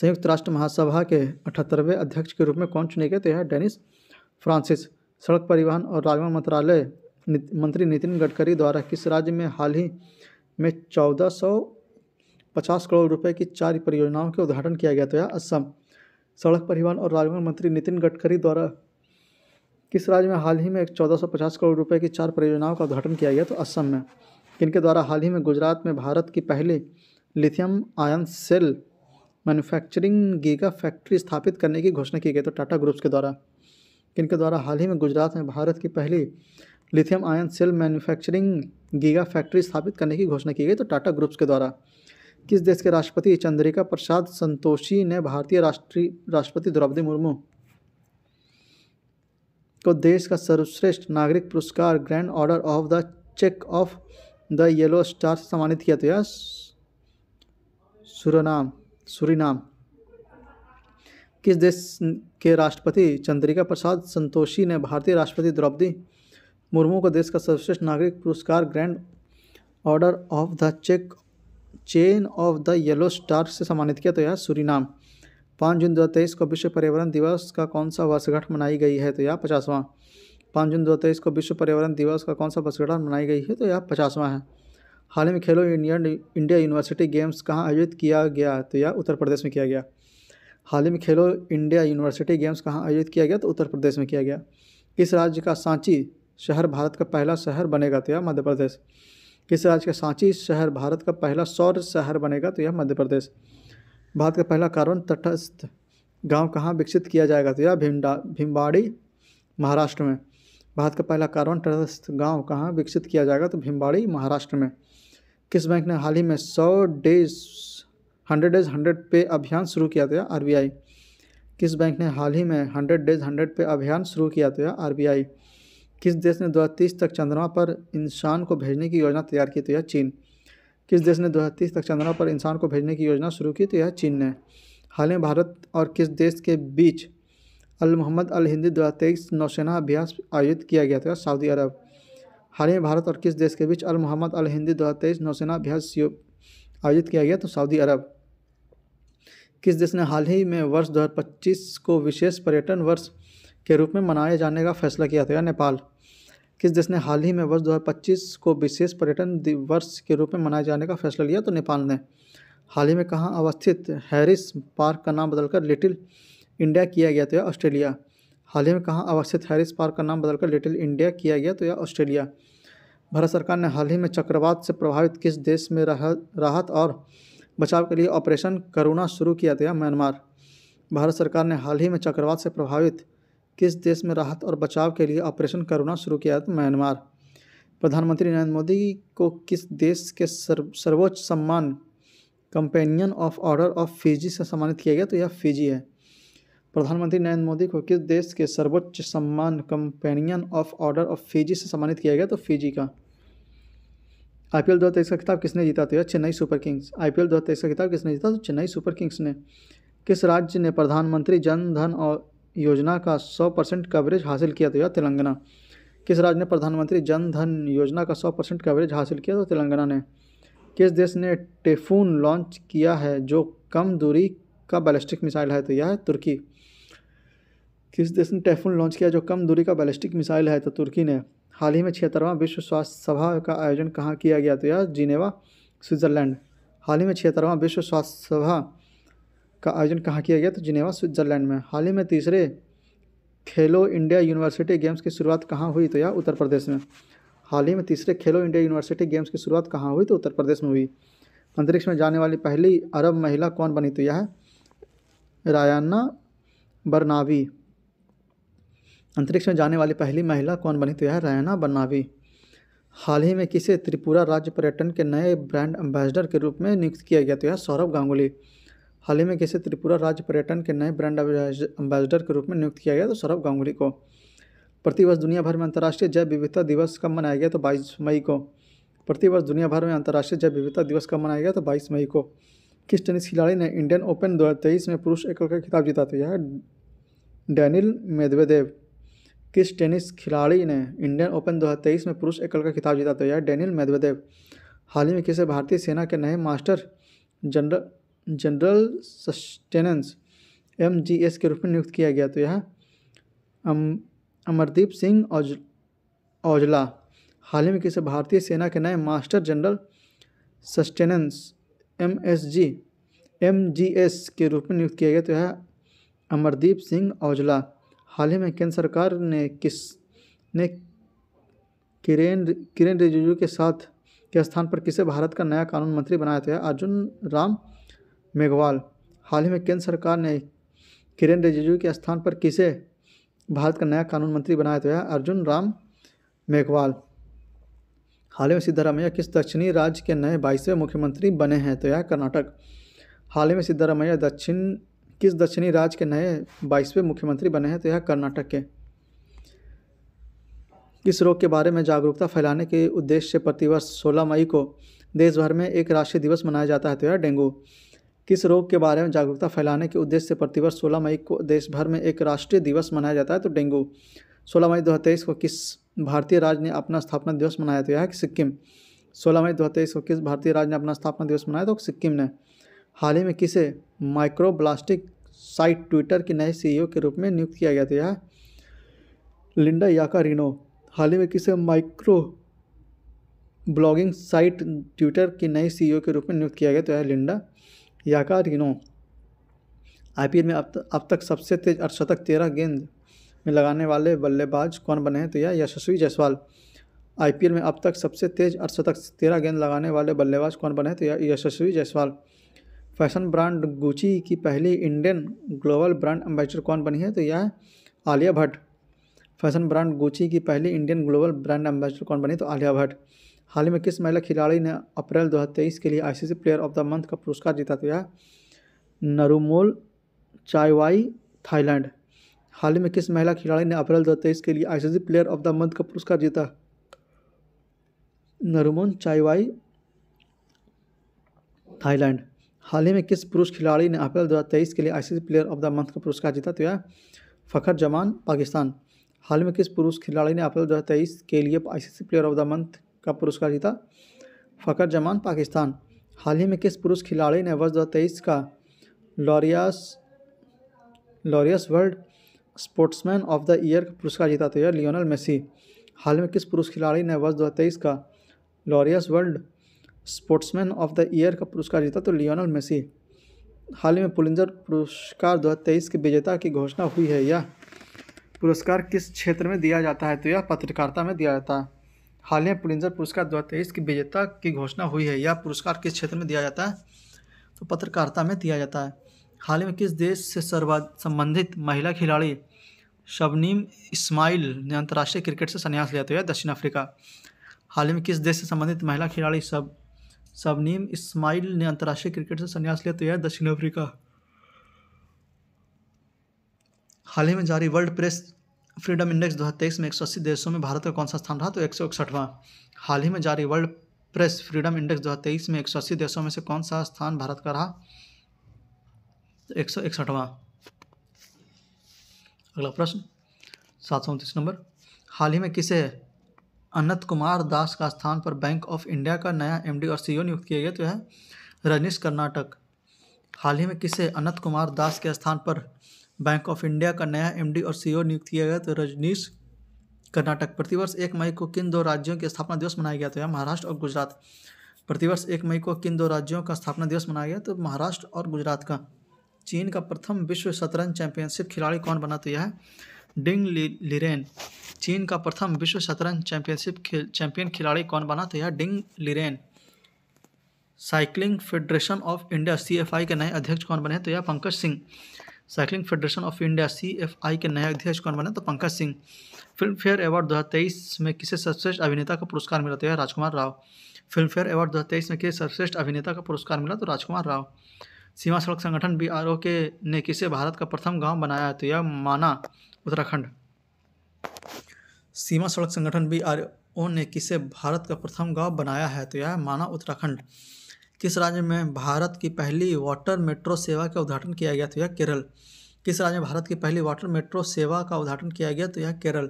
संयुक्त राष्ट्र महासभा के अठहत्तरवें अध्यक्ष के रूप में कौन चुने गए तो यह डेनिस फ्रांसिस सड़क परिवहन और राजमार्ग मंत्रालय मंत्री नितिन गडकरी द्वारा किस राज्य में हाल ही में चौदह सौ पचास करोड़ रुपए की चार परियोजनाओं के उद्घाटन किया गया था असम सड़क परिवहन और राजमार्ग मंत्री नितिन गडकरी द्वारा किस राज्य में हाल ही में चौदह सौ पचास करोड़ रुपए की चार परियोजनाओं का उद्घाटन किया गया तो असम में इनके द्वारा हाल ही में गुजरात में भारत की पहली lithium ion cell manufacturing giga factory स्थापित करने की घोषणा की गई तो टाटा ग्रुप्स के द्वारा किनके द्वारा हाल ही में गुजरात में भारत की पहली lithium ion cell manufacturing giga factory स्थापित करने की घोषणा की गई तो टाटा ग्रुप्स के द्वारा किस देश के राष्ट्रपति चंद्रिका प्रसाद संतोषी ने भारतीय राष्ट्रीय राष्ट्रपति द्रौपदी मुर्मू को देश का सर्वश्रेष्ठ नागरिक पुरस्कार grand order of the check of the yellow star से सम्मानित किया तो सुरनाम सुरीनाम किस देश के राष्ट्रपति चंद्रिका प्रसाद संतोषी ने भारतीय राष्ट्रपति द्रौपदी मुर्मू को देश का सर्वश्रेष्ठ नागरिक पुरस्कार grand order of the check chain of the yellow star से सम्मानित किया तो यह सूरीनाम पाँच जून दो तेईस को विश्व पर्यावरण दिवस का कौन सा वर्षगांठ मनाई गई है तो यह पचासवां पाँच जून दो तेईस को विश्व पर्यावरण दिवस का कौन सा वर्षगांठ मनाई गई है तो यह पचासवां है हाल ही में खेलो इंडियन इंडिया यूनिवर्सिटी गेम्स कहाँ आयोजित किया गया तो यह उत्तर प्रदेश में किया गया हाल ही में खेलो इंडिया यूनिवर्सिटी गेम्स कहाँ आयोजित किया गया तो उत्तर प्रदेश में किया गया इस राज्य का सांची शहर भारत का पहला शहर बनेगा तो यह मध्य प्रदेश किस राज्य का सांची शहर भारत का पहला सौर शहर बनेगा तो यह मध्य प्रदेश भारत का पहला कार्बन तटस्थ गांव कहाँ विकसित किया जाएगा तो यह भिंडा भीमबाड़ी महाराष्ट्र में भारत का पहला कार्बन तटस्थ गांव कहाँ विकसित किया जाएगा तो भीमबाड़ी महाराष्ट्र में किस बैंक ने हाल ही में सौ डेज हंड्रेड डेज हंड्रेड पे अभियान शुरू किया तो आर बी आर किस बैंक ने हाल ही में हंड्रेड डेज हंड्रेड पे अभियान शुरू किया तो आर बी आर किस देश ने 2030 तक चंद्रमा पर इंसान को भेजने की योजना तैयार की तो यह चीन किस देश ने 2030 तक चंद्रमा पर इंसान को भेजने की योजना शुरू की तो यह चीन ने हाल में भारत और किस देश के बीच अल मोहम्मद अल हिंदी दो नौसेना अभ्यास आयोजित किया गया था तो सऊदी अरब हाल ही में भारत और किस देश के बीच अल मोहम्मद अल हिंदी दो नौसेना अभ्यास आयोजित किया गया तो सऊदी अरब किस देश ने हाल ही में वर्ष 2025 को विशेष पर्यटन वर्ष के रूप में मनाए जाने का फैसला किया था तो नेपाल किस देश ने हाल ही में वर्ष 2025 को विशेष पर्यटन दिवस के रूप में मनाए जाने का फैसला लिया तो नेपाल ने हाल ही में कहाँ अवस्थित हैरिस पार्क का नाम बदलकर लिटिल इंडिया किया गया तो यह ऑस्ट्रेलिया हाल ही में कहाँ अवस्थित हैरिस पार्क का नाम बदलकर लिटिल इंडिया किया गया तो यह ऑस्ट्रेलिया भारत सरकार ने हाल ही में चक्रवात से प्रभावित किस देश में राहत और बचाव के लिए ऑपरेशन करुणा शुरू किया था तो म्यांमार भारत सरकार ने हाल ही में चक्रवात से प्रभावित किस देश में राहत और बचाव के लिए ऑपरेशन करोना शुरू किया म्यांमार प्रधानमंत्री नरेंद्र मोदी को किस देश के सर्व सर्वोच्च सम्मान companion of order of Fiji से सम्मानित किया गया तो यह फिजी है प्रधानमंत्री नरेंद्र मोदी को किस देश के सर्वोच्च सम्मान companion of order of Fiji से सम्मानित किया गया तो फिजी का आई पी एल दो हज़ार का खिताब किसने जीता तो यह Chennai super kings I P L दो हज़ार का खिताब किसने जीता तो चेन्नई सुपर किंग्स ने किस राज्य ने प्रधानमंत्री जन धन और योजना का 100 परसेंट कवरेज हासिल किया तो यह तेलंगाना किस राज्य ने प्रधानमंत्री जन धन योजना का 100 परसेंट कवरेज हासिल किया तो तेलंगाना ने किस देश ने टेफून लॉन्च किया है जो कम दूरी का बैलिस्टिक मिसाइल है तो यह है तुर्की किस देश ने टेफून लॉन्च किया जो कम दूरी का बैलिस्टिक मिसाइल है तो तुर्की ने हाल ही में छिहत्तरवां विश्व स्वास्थ्य सभा का आयोजन कहाँ किया गया तो यह जिनेवा स्विट्ज़रलैंड हाल ही में छिहत्तरवां विश्व स्वास्थ्य सभा का आयोजन कहाँ किया गया तो जिनेवा स्विट्जरलैंड में हाल ही में तीसरे खेलो इंडिया यूनिवर्सिटी गेम्स की शुरुआत कहाँ हुई तो यह उत्तर प्रदेश में हाल ही में तीसरे खेलो इंडिया यूनिवर्सिटी गेम्स की शुरुआत कहाँ हुई तो उत्तर प्रदेश में हुई अंतरिक्ष में जाने वाली पहली अरब महिला कौन बनी तो यह रायाना बरनावी अंतरिक्ष में जाने वाली पहली महिला कौन बनी तो यह रायना बरनावी हाल ही में किसे त्रिपुरा राज्य पर्यटन के नए ब्रांड एम्बेसडर के रूप में नियुक्त किया गया तो यह सौरभ गांगुली हाल ही में कैसे त्रिपुरा राज्य पर्यटन के नए ब्रांड एम्बेसडर के रूप में नियुक्त किया गया तो सौरभ गांगुली को प्रतिवर्ष दुनिया भर में अंतर्राष्ट्रीय जैव विविधता दिवस कब मनाया गया तो बाईस मई को प्रतिवर्ष दुनिया भर में अंतर्राष्ट्रीय जैव विविधता दिवस कब मनाया गया तो बाईस मई को किस टेनिस खिलाड़ी ने इंडियन ओपन दो में पुरुष एकल का खिताब जीता तो यह डैनिल मेदवेदेव किस टेनिस खिलाड़ी ने इंडियन ओपन दो में पुरुष एकल का खिताब जीता तो यह डैनिल मेदवेदेव हाल ही में किसे भारतीय सेना के नए master general general sustenance M के रूप में नियुक्त किया गया तो यह अम अमरदीप सिंह औजला हाल ही में किसे भारतीय सेना के नए master general sustenance M S G M G S के रूप में नियुक्त किया गया तो यह अमरदीप सिंह औजला हाल ही में केंद्र सरकार ने किस ने किरेन किरेन रिजिजू के साथ के स्थान पर किसे भारत का नया कानून मंत्री बनाया था तो अर्जुन राम मेघवाल हाल ही में केंद्र सरकार ने किरेन रिजिजू के स्थान पर किसे भारत का नया कानून मंत्री बनाया तो है अर्जुन राम मेघवाल हाल ही में सिद्धारमैया किस दक्षिणी राज्य के नए बाईसवें मुख्यमंत्री बने हैं तो यह कर्नाटक हाल ही में सिद्धारमैया दक्षिण किस दक्षिणी राज्य के नए बाईसवें मुख्यमंत्री बने हैं तो यह कर्नाटक के इस रोग के बारे में जागरूकता फैलाने के उद्देश्य से प्रतिवर्ष 16 मई को देश भर में एक राष्ट्रीय दिवस मनाया जाता है तो यह डेंगू किस रोग के बारे में जागरूकता फैलाने के उद्देश्य से प्रतिवर्ष 16 मई को देश भर में एक राष्ट्रीय दिवस मनाया जाता है तो डेंगू 16 मई 2023 को किस भारतीय राज्य ने अपना स्थापना दिवस मनाया तो यह है कि सिक्किम 16 मई 2023 को किस भारतीय राज्य ने अपना स्थापना दिवस मनाया तो सिक्किम ने हाल ही में किसे ब्लास्टिक साइट ट्विटर के नए सी के रूप में नियुक्त किया गया तो यह लिंडा याका रिनो हाल ही में किसे माइक्रो ब्लॉगिंग साइट ट्विटर की नए सीईओ के रूप में नियुक्त किया गया तो यह लिंडा रिनो आई में अब तक, अब तक सबसे तेज अर्धशतक तेरह गेंद में लगाने वाले बल्लेबाज कौन बने हैं तो यह यशस्वी जायसवाल आई में अब तक सबसे तेज अर्धशतक तेरह गेंद लगाने वाले बल्लेबाज कौन बने हैं तो यह Yashasvi Jaiswal fashion brand Gucci की पहली इंडियन ग्लोबल ब्रांड एम्बेसडर कौन बनी है तो यह Alia Bhatt fashion brand Gucci की पहली इंडियन ग्लोबल ब्रांड एम्बेसडर कौन बनी तो आलिया भट्ट हाल ही में किस महिला खिलाड़ी ने अप्रैल 2023 के लिए ICC player of the month का पुरस्कार जीता यह नरुमोल चाईवाई थाईलैंड हाल ही में किस महिला खिलाड़ी ने अप्रैल 2023 के लिए ICC player of the month का पुरस्कार जीता नरुमोल चाईवाई थाईलैंड हाल ही में किस पुरुष खिलाड़ी ने अप्रैल दो के लिए I player of the month का पुरस्कार जीता तो यह फखर जमान पाकिस्तान हाल ही में किस पुरुष खिलाड़ी ने अप्रैल दो के लिए ICC player of the month का पुरस्कार जीता फ़कर जमान पाकिस्तान हाल ही में किस पुरुष खिलाड़ी ने वर्ष दो का Laureus Laureus world sportsman of the year का पुरस्कार जीता तो यह लियोनल मेसी हाल में किस पुरुष खिलाड़ी ने वर्ष दो का Laureus world sportsman of the year का पुरस्कार जीता तो लियोनल मेसी हाल ही में पुलिंजर पुरस्कार तेईस के विजेता की घोषणा हुई है यह पुरस्कार किस क्षेत्र में दिया जाता है तो यह पत्रकारिता में दिया जाता है हाल ही में पुलिंजर पुरस्कार दो तेईस की विजेता की घोषणा हुई है यह पुरस्कार किस क्षेत्र में दिया जाता है तो पत्रकारिता में दिया जाता है हाल ही में किस देश से सर्वा संबंधित महिला खिलाड़ी शबनीम इस्माइल ने अंतर्राष्ट्रीय क्रिकेट से संन्यास लिया तो यह दक्षिण अफ्रीका हाल ही में किस देश से संबंधित महिला खिलाड़ी सब शबनीम इस्माइल ने अंतर्राष्ट्रीय क्रिकेट से संन्यास लिया तो यह दक्षिण अफ्रीका हाल ही में जारी वर्ल्ड प्रेस फ्रीडम इंडेक्स 2023 में 180 देशों में भारत का कौन सा स्थान रहा तो एक सौ इकसठवां हाल ही में जारी वर्ल्ड प्रेस फ्रीडम इंडेक्स 2023 में 180 देशों में से कौन सा स्थान भारत का रहा तो एक सौ इकसठवा अगला प्रश्न सात सौ उनतीस नंबर हाल ही में किसे अनंत कुमार दास का स्थान पर बैंक ऑफ इंडिया का नया एमडी और सीईओ e नियुक्त किया गया तो है रजनीश कर्नाटक हाल ही में किसे अनंत कुमार दास के स्थान पर बैंक ऑफ इंडिया का नया एमडी और सीईओ e नियुक्त किया गया तो रजनीश कर्नाटक प्रतिवर्ष एक मई को किन दो राज्यों के स्थापना दिवस मनाया गया तो यह महाराष्ट्र और गुजरात प्रतिवर्ष एक मई को किन दो राज्यों का स्थापना दिवस मनाया गया तो महाराष्ट्र और गुजरात का चीन का प्रथम विश्व शतरंज चैंपियनशिप खिलाड़ी कौन बना तो यह डिंग लिरेन चीन का प्रथम विश्व शतरंज चैंपियनशिप चैंपियन खिलाड़ी कौन बना तो यह Ding Liren cycling federation of India C F I के नए अध्यक्ष कौन बने तो यह Pankaj Singh cycling federation of India C F I के नए अध्यक्ष कौन बने तो Pankaj Singh Filmfare award 2023 में किसे सर्वश्रेष्ठ अभिनेता का पुरस्कार मिला तो यह Rajkummar Rao Filmfare award 2023 में किसे सर्वश्रेष्ठ अभिनेता का पुरस्कार मिला तो राजकुमार राव सीमा सड़क संगठन बी आर ओ के ने किसे भारत का प्रथम गाँव बनाया तो यह माना उत्तराखंड सीमा सड़क संगठन बी आर ओ ने किसे भारत का प्रथम गाँव बनाया है तो यह माना उत्तराखंड किस राज्य में भारत की पहली वाटर मेट्रो सेवा का उद्घाटन किया गया तो यह केरल किस राज्य में भारत की पहली वाटर मेट्रो सेवा का उद्घाटन किया गया तो यह केरल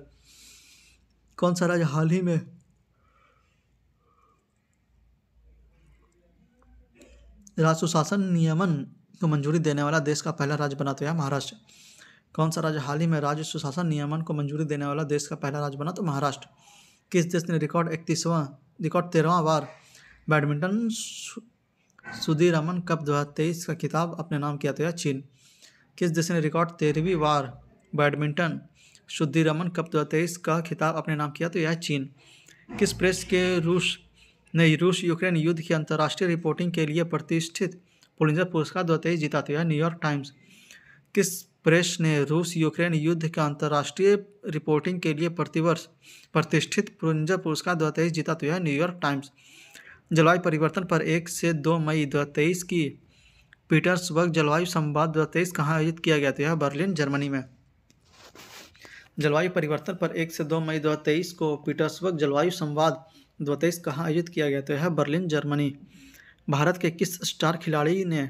कौन सा राज्य हाल ही में राजस्व सुशासन नियमन को मंजूरी देने वाला देश का पहला राज्य बना तो यह महाराष्ट्र कौन सा राज्य हाल ही में राज्य सुशासन नियमन को मंजूरी देने वाला देश का पहला राज्य बना तो महाराष्ट्र किस देश ने रिकॉर्ड इकतीसवां रिकॉर्ड तेरहवा बार बैडमिंटन सुधीर रमन कप दो का खिताब अपने नाम किया था तो चीन किस देश ने रिकॉर्ड तेरहवीं बार बैडमिंटन सुधीर रमन कप दो का खिताब अपने नाम किया तो यह चीन किस प्रेस के रूस ने रूस यूक्रेन युद्ध की अंतर्राष्ट्रीय रिपोर्टिंग के लिए प्रतिष्ठित पुलिंजर पुरस्कार दो जीता तो यह न्यूयॉर्क टाइम्स किस प्रेस ने रूस यूक्रेन युद्ध के अंतर्राष्ट्रीय रिपोर्टिंग के लिए प्रतिवर्ष प्रतिष्ठित पुलिंजर पुरस्कार दो जीता तो यह न्यूयॉर्क टाइम्स जलवायु परिवर्तन पर एक से दो मई दो की पीटर्सबर्ग जलवायु संवाद दो हज़ार तेईस कहाँ आयोजित किया गया था यह बर्लिन जर्मनी में जलवायु परिवर्तन पर एक से दो मई दो हज़ार तेईस को पीटर्सबर्ग जलवायु संवाद दो हज़ार तेईस कहाँ आयोजित किया गया था यह बर्लिन जर्मनी भारत के किस स्टार खिलाड़ी ने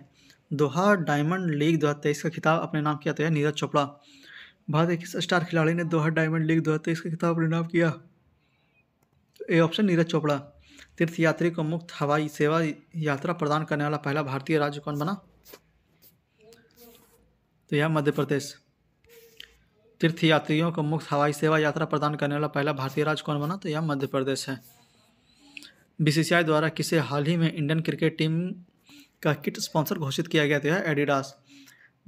दोहा डायमंड लीग दो हज़ार तेईस का खिताब अपने नाम किया था है नीरज चोपड़ा भारत के किस स्टार खिलाड़ी ने दोहा डायमंड लीग दो हज़ार तेईस का खिताब अपने नाम किया ए ऑप्शन नीरज चोपड़ा तीर्थयात्री को मुफ्त हवाई सेवा यात्रा प्रदान करने वाला पहला भारतीय राज्य कौन बना तो यह मध्य प्रदेश तीर्थयात्रियों को मुफ्त हवाई सेवा यात्रा प्रदान करने वाला पहला भारतीय राज्य कौन बना तो यह मध्य प्रदेश है बीसीसीआई द्वारा किसे हाल ही में इंडियन क्रिकेट टीम का किट स्पॉन्सर घोषित किया गया तो यह एडिडास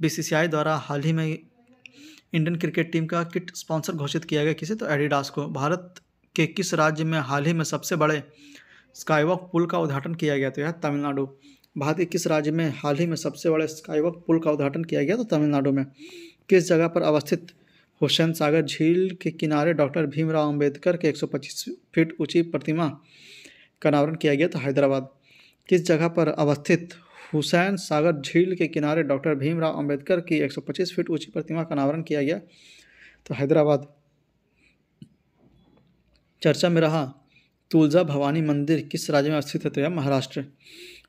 बीसीसीआई द्वारा हाल ही में इंडियन क्रिकेट टीम का किट स्पॉन्सर घोषित किया गया किसे तो एडिडास को भारत के किस राज्य में हाल ही में सबसे बड़े स्काईवॉक पुल का उद्घाटन किया गया तो यह तमिलनाडु भारत के किस राज्य में हाल ही में सबसे बड़े स्काईवॉक पुल का उद्घाटन किया गया तो तमिलनाडु में किस जगह पर अवस्थित हुसैन सागर झील के किनारे डॉक्टर भीमराव अंबेडकर के 125 फीट ऊंची प्रतिमा का अनावरण किया गया तो हैदराबाद किस जगह पर अवस्थित हुसैन सागर झील के किनारे डॉक्टर भीमराव अंबेडकर की 125 फीट ऊंची प्रतिमा का अनावरण किया गया तो हैदराबाद चर्चा में रहा तुलजा भवानी मंदिर किस राज्य में अवस्थित है तो यह महाराष्ट्र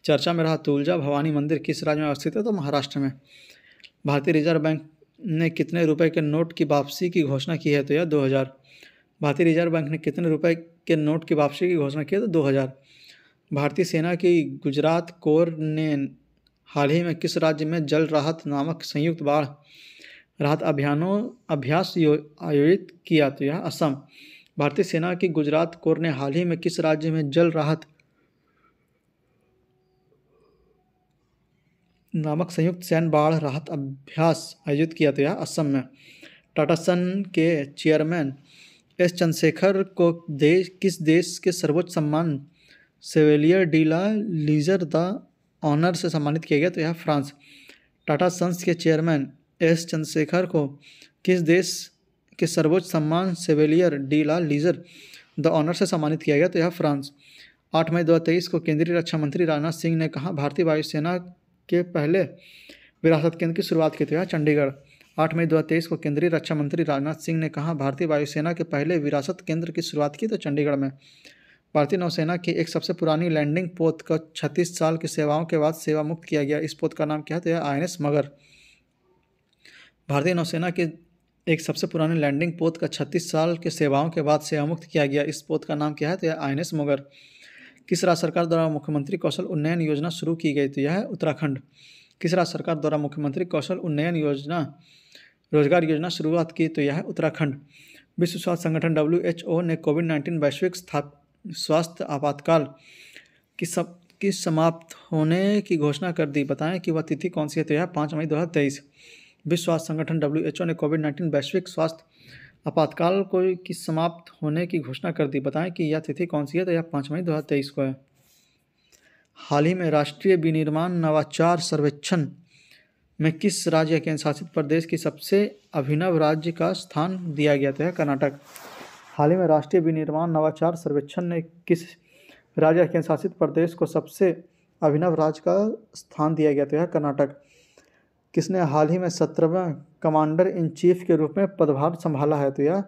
चर्चा में रहा तुलजा भवानी मंदिर किस राज्य में अवस्थित है तो महाराष्ट्र में भारतीय रिजर्व बैंक ने कितने रुपए के नोट की वापसी की घोषणा की है तो यह दो हज़ार भारतीय रिजर्व बैंक ने कितने रुपए के नोट की वापसी की घोषणा की है तो दो हज़ार भारतीय सेना की गुजरात कोर ने हाल ही में किस राज्य में जल राहत नामक संयुक्त बाढ़ राहत अभियानों अभ्यास आयोजित किया तो यह असम भारतीय सेना की गुजरात कोर ने हाल ही में किस राज्य में जल राहत नामक संयुक्त सैन्य बाढ़ राहत अभ्यास आयोजित किया था असम में टाटा सन के चेयरमैन एस चंद्रशेखर को देश किस देश के सर्वोच्च सम्मान Chevalier de la Legion the honour से सम्मानित किया गया तो यह फ्रांस टाटा सन्स के चेयरमैन एस चंद्रशेखर को किस देश के सर्वोच्च सम्मान Chevalier de la Legion the honour से सम्मानित किया गया तो यह फ्रांस आठ मई दो को केंद्रीय रक्षा मंत्री राजनाथ सिंह ने कहा भारतीय वायुसेना के पहले विरासत केंद्र की शुरुआत की थी चंडीगढ़ आठ मई दो को केंद्रीय रक्षा मंत्री राजनाथ सिंह ने कहा भारतीय वायुसेना के पहले विरासत केंद्र की शुरुआत की तो चंडीगढ़ में भारतीय नौसेना की एक सबसे पुरानी लैंडिंग पोत का छत्तीस साल की सेवाओं के बाद सेवा मुक्त किया गया इस पोत का नाम क्या है तो यह आई मगर भारतीय नौसेना की एक सबसे पुराने लैंडिंग पोत का छत्तीस साल के सेवाओं के बाद सेवामुक्त किया गया इस पोत का नाम क्या है तो यह आई मोगर किस राज्य सरकार द्वारा मुख्यमंत्री कौशल उन्नयन योजना शुरू की गई तो यह है उत्तराखंड किस राज्य सरकार द्वारा मुख्यमंत्री कौशल उन्नयन योजना रोजगार योजना शुरुआत की तो यह है उत्तराखंड विश्व स्वास्थ्य संगठन डब्ल्यू ने कोविड नाइन्टीन वैश्विक स्वास्थ्य आपातकाल की सब की समाप्त होने की घोषणा कर दी बताएं कि वह तिथि कौन सी है तो यह पाँच मई दो हज़ार तेईस विश्व स्वास्थ्य संगठन डब्ल्यू ने कोविड नाइन्टीन वैश्विक स्वास्थ्य आपातकाल को की समाप्त होने की घोषणा कर दी बताएं कि यह तिथि कौन सी है तो यह पाँच मई दो को है हाल ही में राष्ट्रीय विनिर्माण नवाचार सर्वेक्षण में किस राज्य या केंद्र शासित प्रदेश की सबसे अभिनव राज्य का स्थान दिया गया था तो कर्नाटक हाल ही में राष्ट्रीय विनिर्माण नवाचार सर्वेक्षण ने किस राज्य या केंद्र शासित प्रदेश को सबसे अभिनव राज्य का स्थान दिया गया था तो कर्नाटक किसने हाल ही में सत्रहवें कमांडर इन चीफ के रूप में पदभार संभाला है तो यह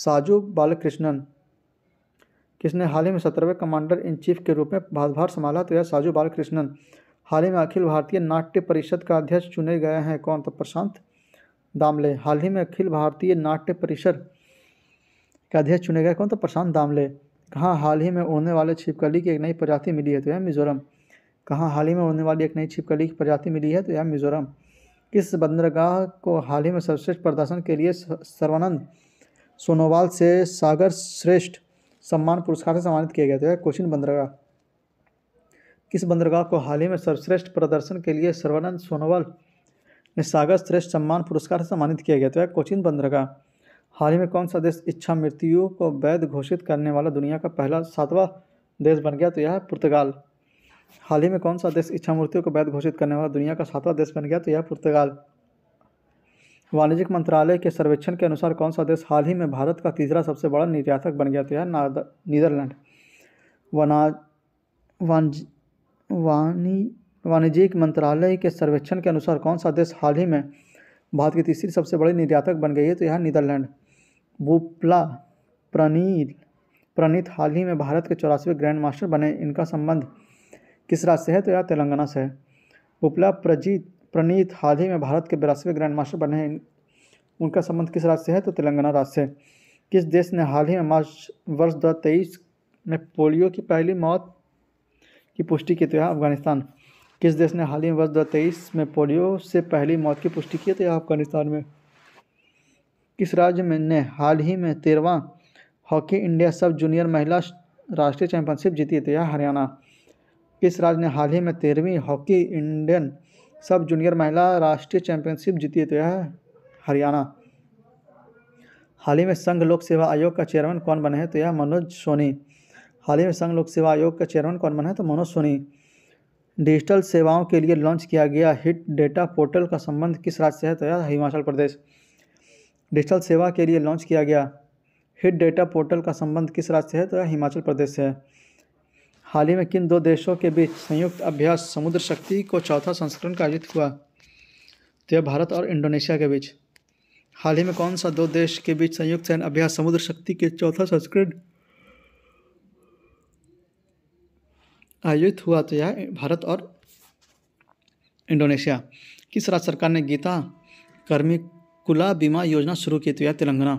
साजू बालकृष्णन किसने हाल ही में सत्रहवें कमांडर इन चीफ के रूप में पदभार संभाला तो यह साजू बालकृष्णन हाल ही में अखिल भारतीय नाट्य परिषद का अध्यक्ष चुने गए हैं कौन तो प्रशांत दामले हाल ही में अखिल भारतीय नाट्य परिषद का अध्यक्ष चुने गए कौन तो प्रशांत दामले कहाँ हाल ही में उड़ने वाले छिपकली की एक नई प्रजाति मिली है तो यह मिजोरम कहाँ हाल ही में उड़ने वाली एक नई छिपकली की प्रजाति मिली है तो यह मिजोरम किस बंदरगाह को हाल ही में सर्वश्रेष्ठ प्रदर्शन के लिए सर्वानंद सोनोवाल से सागर श्रेष्ठ सम्मान पुरस्कार से सम्मानित किया गया था तो कोचिन बंदरगाह किस बंदरगाह को हाल ही में सर्वश्रेष्ठ प्रदर्शन के लिए सर्वानंद सोनोवाल ने सागर श्रेष्ठ सम्मान पुरस्कार से सम्मानित किया गया था तो कोचिन बंदरगाह हाल ही में कौन सा देश इच्छा मृत्यु को वैध घोषित करने वाला दुनिया का पहला सातवां देश बन गया तो यह पुर्तगाल हाल ही में कौन सा देश इच्छा मूर्तियों को वैध घोषित करने वाला दुनिया का सातवां देश बन गया तो यह पुर्तगाल वाणिज्यिक मंत्रालय के सर्वेक्षण के अनुसार कौन सा देश हाल ही में भारत का तीसरा सबसे बड़ा निर्यातक बन गया तो यह नीदरलैंड वना वाणिज्य वाणिज्यिक मंत्रालय के सर्वेक्षण के अनुसार कौन सा देश हाल ही में भारत की तीसरी सबसे बड़ी निर्यातक बन गई है तो यह नीदरलैंड बुपला प्रणील प्रणीत हाल ही में भारत के चौरासीवें ग्रैंड मास्टर बने इनका संबंध किस राज्य से है तो यह तेलंगाना से है उपला प्रजीत प्रणीत हाल ही में भारत के बिरासवें ग्रैंड मास्टर बने हैं उनका संबंध किस राज्य से है तो तेलंगाना राज्य से किस देश ने हाल ही में मार्च वर्ष दो में पोलियो की पहली मौत की पुष्टि की तो यह अफगानिस्तान किस देश ने हाल ही में वर्ष दो में पोलियो से पहली मौत की पुष्टि की तो यह अफगानिस्तान में किस राज्य में ने हाल ही में तेरवा हॉकी इंडिया सब जूनियर महिला राष्ट्रीय चैंपियनशिप जीती तो यह हरियाणा किस राज्य ने हाल ही में तेरहवीं हॉकी इंडियन सब जूनियर महिला राष्ट्रीय चैंपियनशिप जीती तो यह हरियाणा हाल ही में संघ लोक सेवा आयोग का चेयरमैन कौन बने हैं तो यह मनोज सोनी हाल ही में संघ लोक सेवा आयोग का चेयरमैन कौन बना है तो मनोज सोनी डिजिटल सेवाओं के लिए लॉन्च किया गया हिट डेटा पोर्टल का संबंध किस राज्य से है तो यह हिमाचल प्रदेश डिजिटल सेवा के लिए लॉन्च किया गया हिट डेटा पोर्टल का संबंध किस राज्य से है तो यह हिमाचल प्रदेश से है हाल ही में किन दो देशों के बीच संयुक्त अभ्यास समुद्र शक्ति को चौथा संस्करण का आयोजित हुआ तो यह भारत और इंडोनेशिया के बीच हाल ही में कौन सा दो देश के बीच संयुक्त सैन्य अभ्यास समुद्र शक्ति के चौथा संस्करण आयोजित हुआ तो यह भारत और इंडोनेशिया किस राज्य सरकार ने गीता कर्मी कुला बीमा योजना शुरू की तो यह तेलंगाना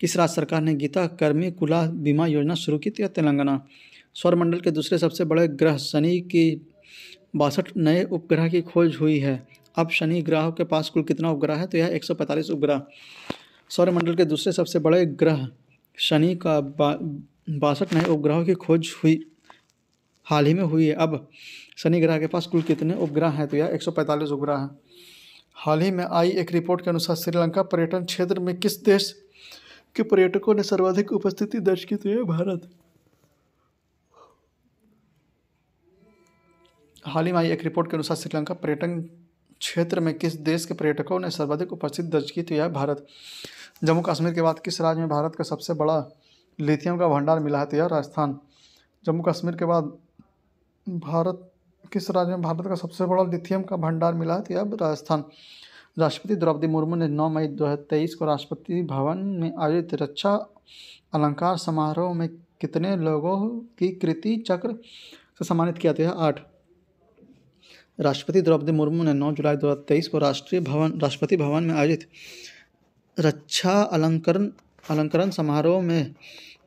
किस राज्य सरकार ने गीता कर्मी कुला बीमा योजना शुरू की तो यह तेलंगाना सौरमंडल के दूसरे सबसे बड़े ग्रह शनि की बासठ नए उपग्रह की खोज हुई है अब शनि ग्रह के पास कुल कितना उपग्रह है तो यह 145 उपग्रह सौरमंडल के दूसरे सबसे बड़े ग्रह शनि का बासठ नए उपग्रहों की खोज हुई हाल ही में हुई है अब शनि ग्रह के पास कुल कितने उपग्रह हैं तो यह 145 उपग्रह है हाल ही में आई एक रिपोर्ट के अनुसार श्रीलंका पर्यटन क्षेत्र में किस देश के पर्यटकों ने सर्वाधिक उपस्थिति दर्ज की तो यह भारत हाल ही में आई एक रिपोर्ट के अनुसार श्रीलंका पर्यटन क्षेत्र में किस देश के पर्यटकों ने सर्वाधिक उपस्थिति दर्ज की तो यह भारत जम्मू कश्मीर के बाद किस राज्य में भारत का सबसे बड़ा लिथियम का भंडार मिला है तो यह राजस्थान जम्मू कश्मीर के बाद भारत किस राज्य में भारत का सबसे बड़ा लिथियम का भंडार मिला है तो यह राजस्थान राष्ट्रपति द्रौपदी मुर्मू ने 9 मई 2023 को राष्ट्रपति भवन में आयोजित रक्षा अलंकार समारोह में कितने लोगों की कृति चक्र से सम्मानित किया तो यह आठ राष्ट्रपति द्रौपदी मुर्मू ने 9 जुलाई 2023 को राष्ट्रीय भवन राष्ट्रपति भवन में आयोजित रक्षा अलंकरण अलंकरण समारोह में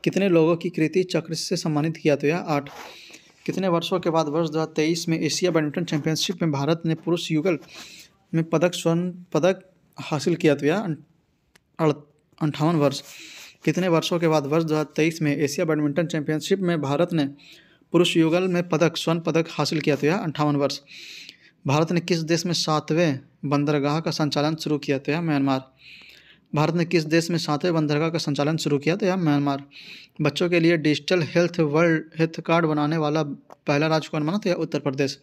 कितने लोगों की कृति चक्र से सम्मानित किया तो यह आठ कितने वर्षों के बाद वर्ष 2023 तो में एशिया बैडमिंटन चैंपियनशिप में भारत ने पुरुष युगल में पदक स्वर्ण पदक हासिल किया तो यह अंठावन वर्ष कितने वर्षों के बाद वर्ष 2023 में एशिया बैडमिंटन चैंपियनशिप में भारत ने पुरुष युगल में पदक स्वर्ण पदक हासिल किया तो यह अंठावन वर्ष भारत ने किस देश में सातवें बंदरगाह का संचालन शुरू किया तो यह म्यांमार भारत ने किस देश में सातवें बंदरगाह का संचालन शुरू किया था तो म्यांमार बच्चों के लिए digital health world health card बनाने वाला पहला राज्य कौन बना था तो उत्तर प्रदेश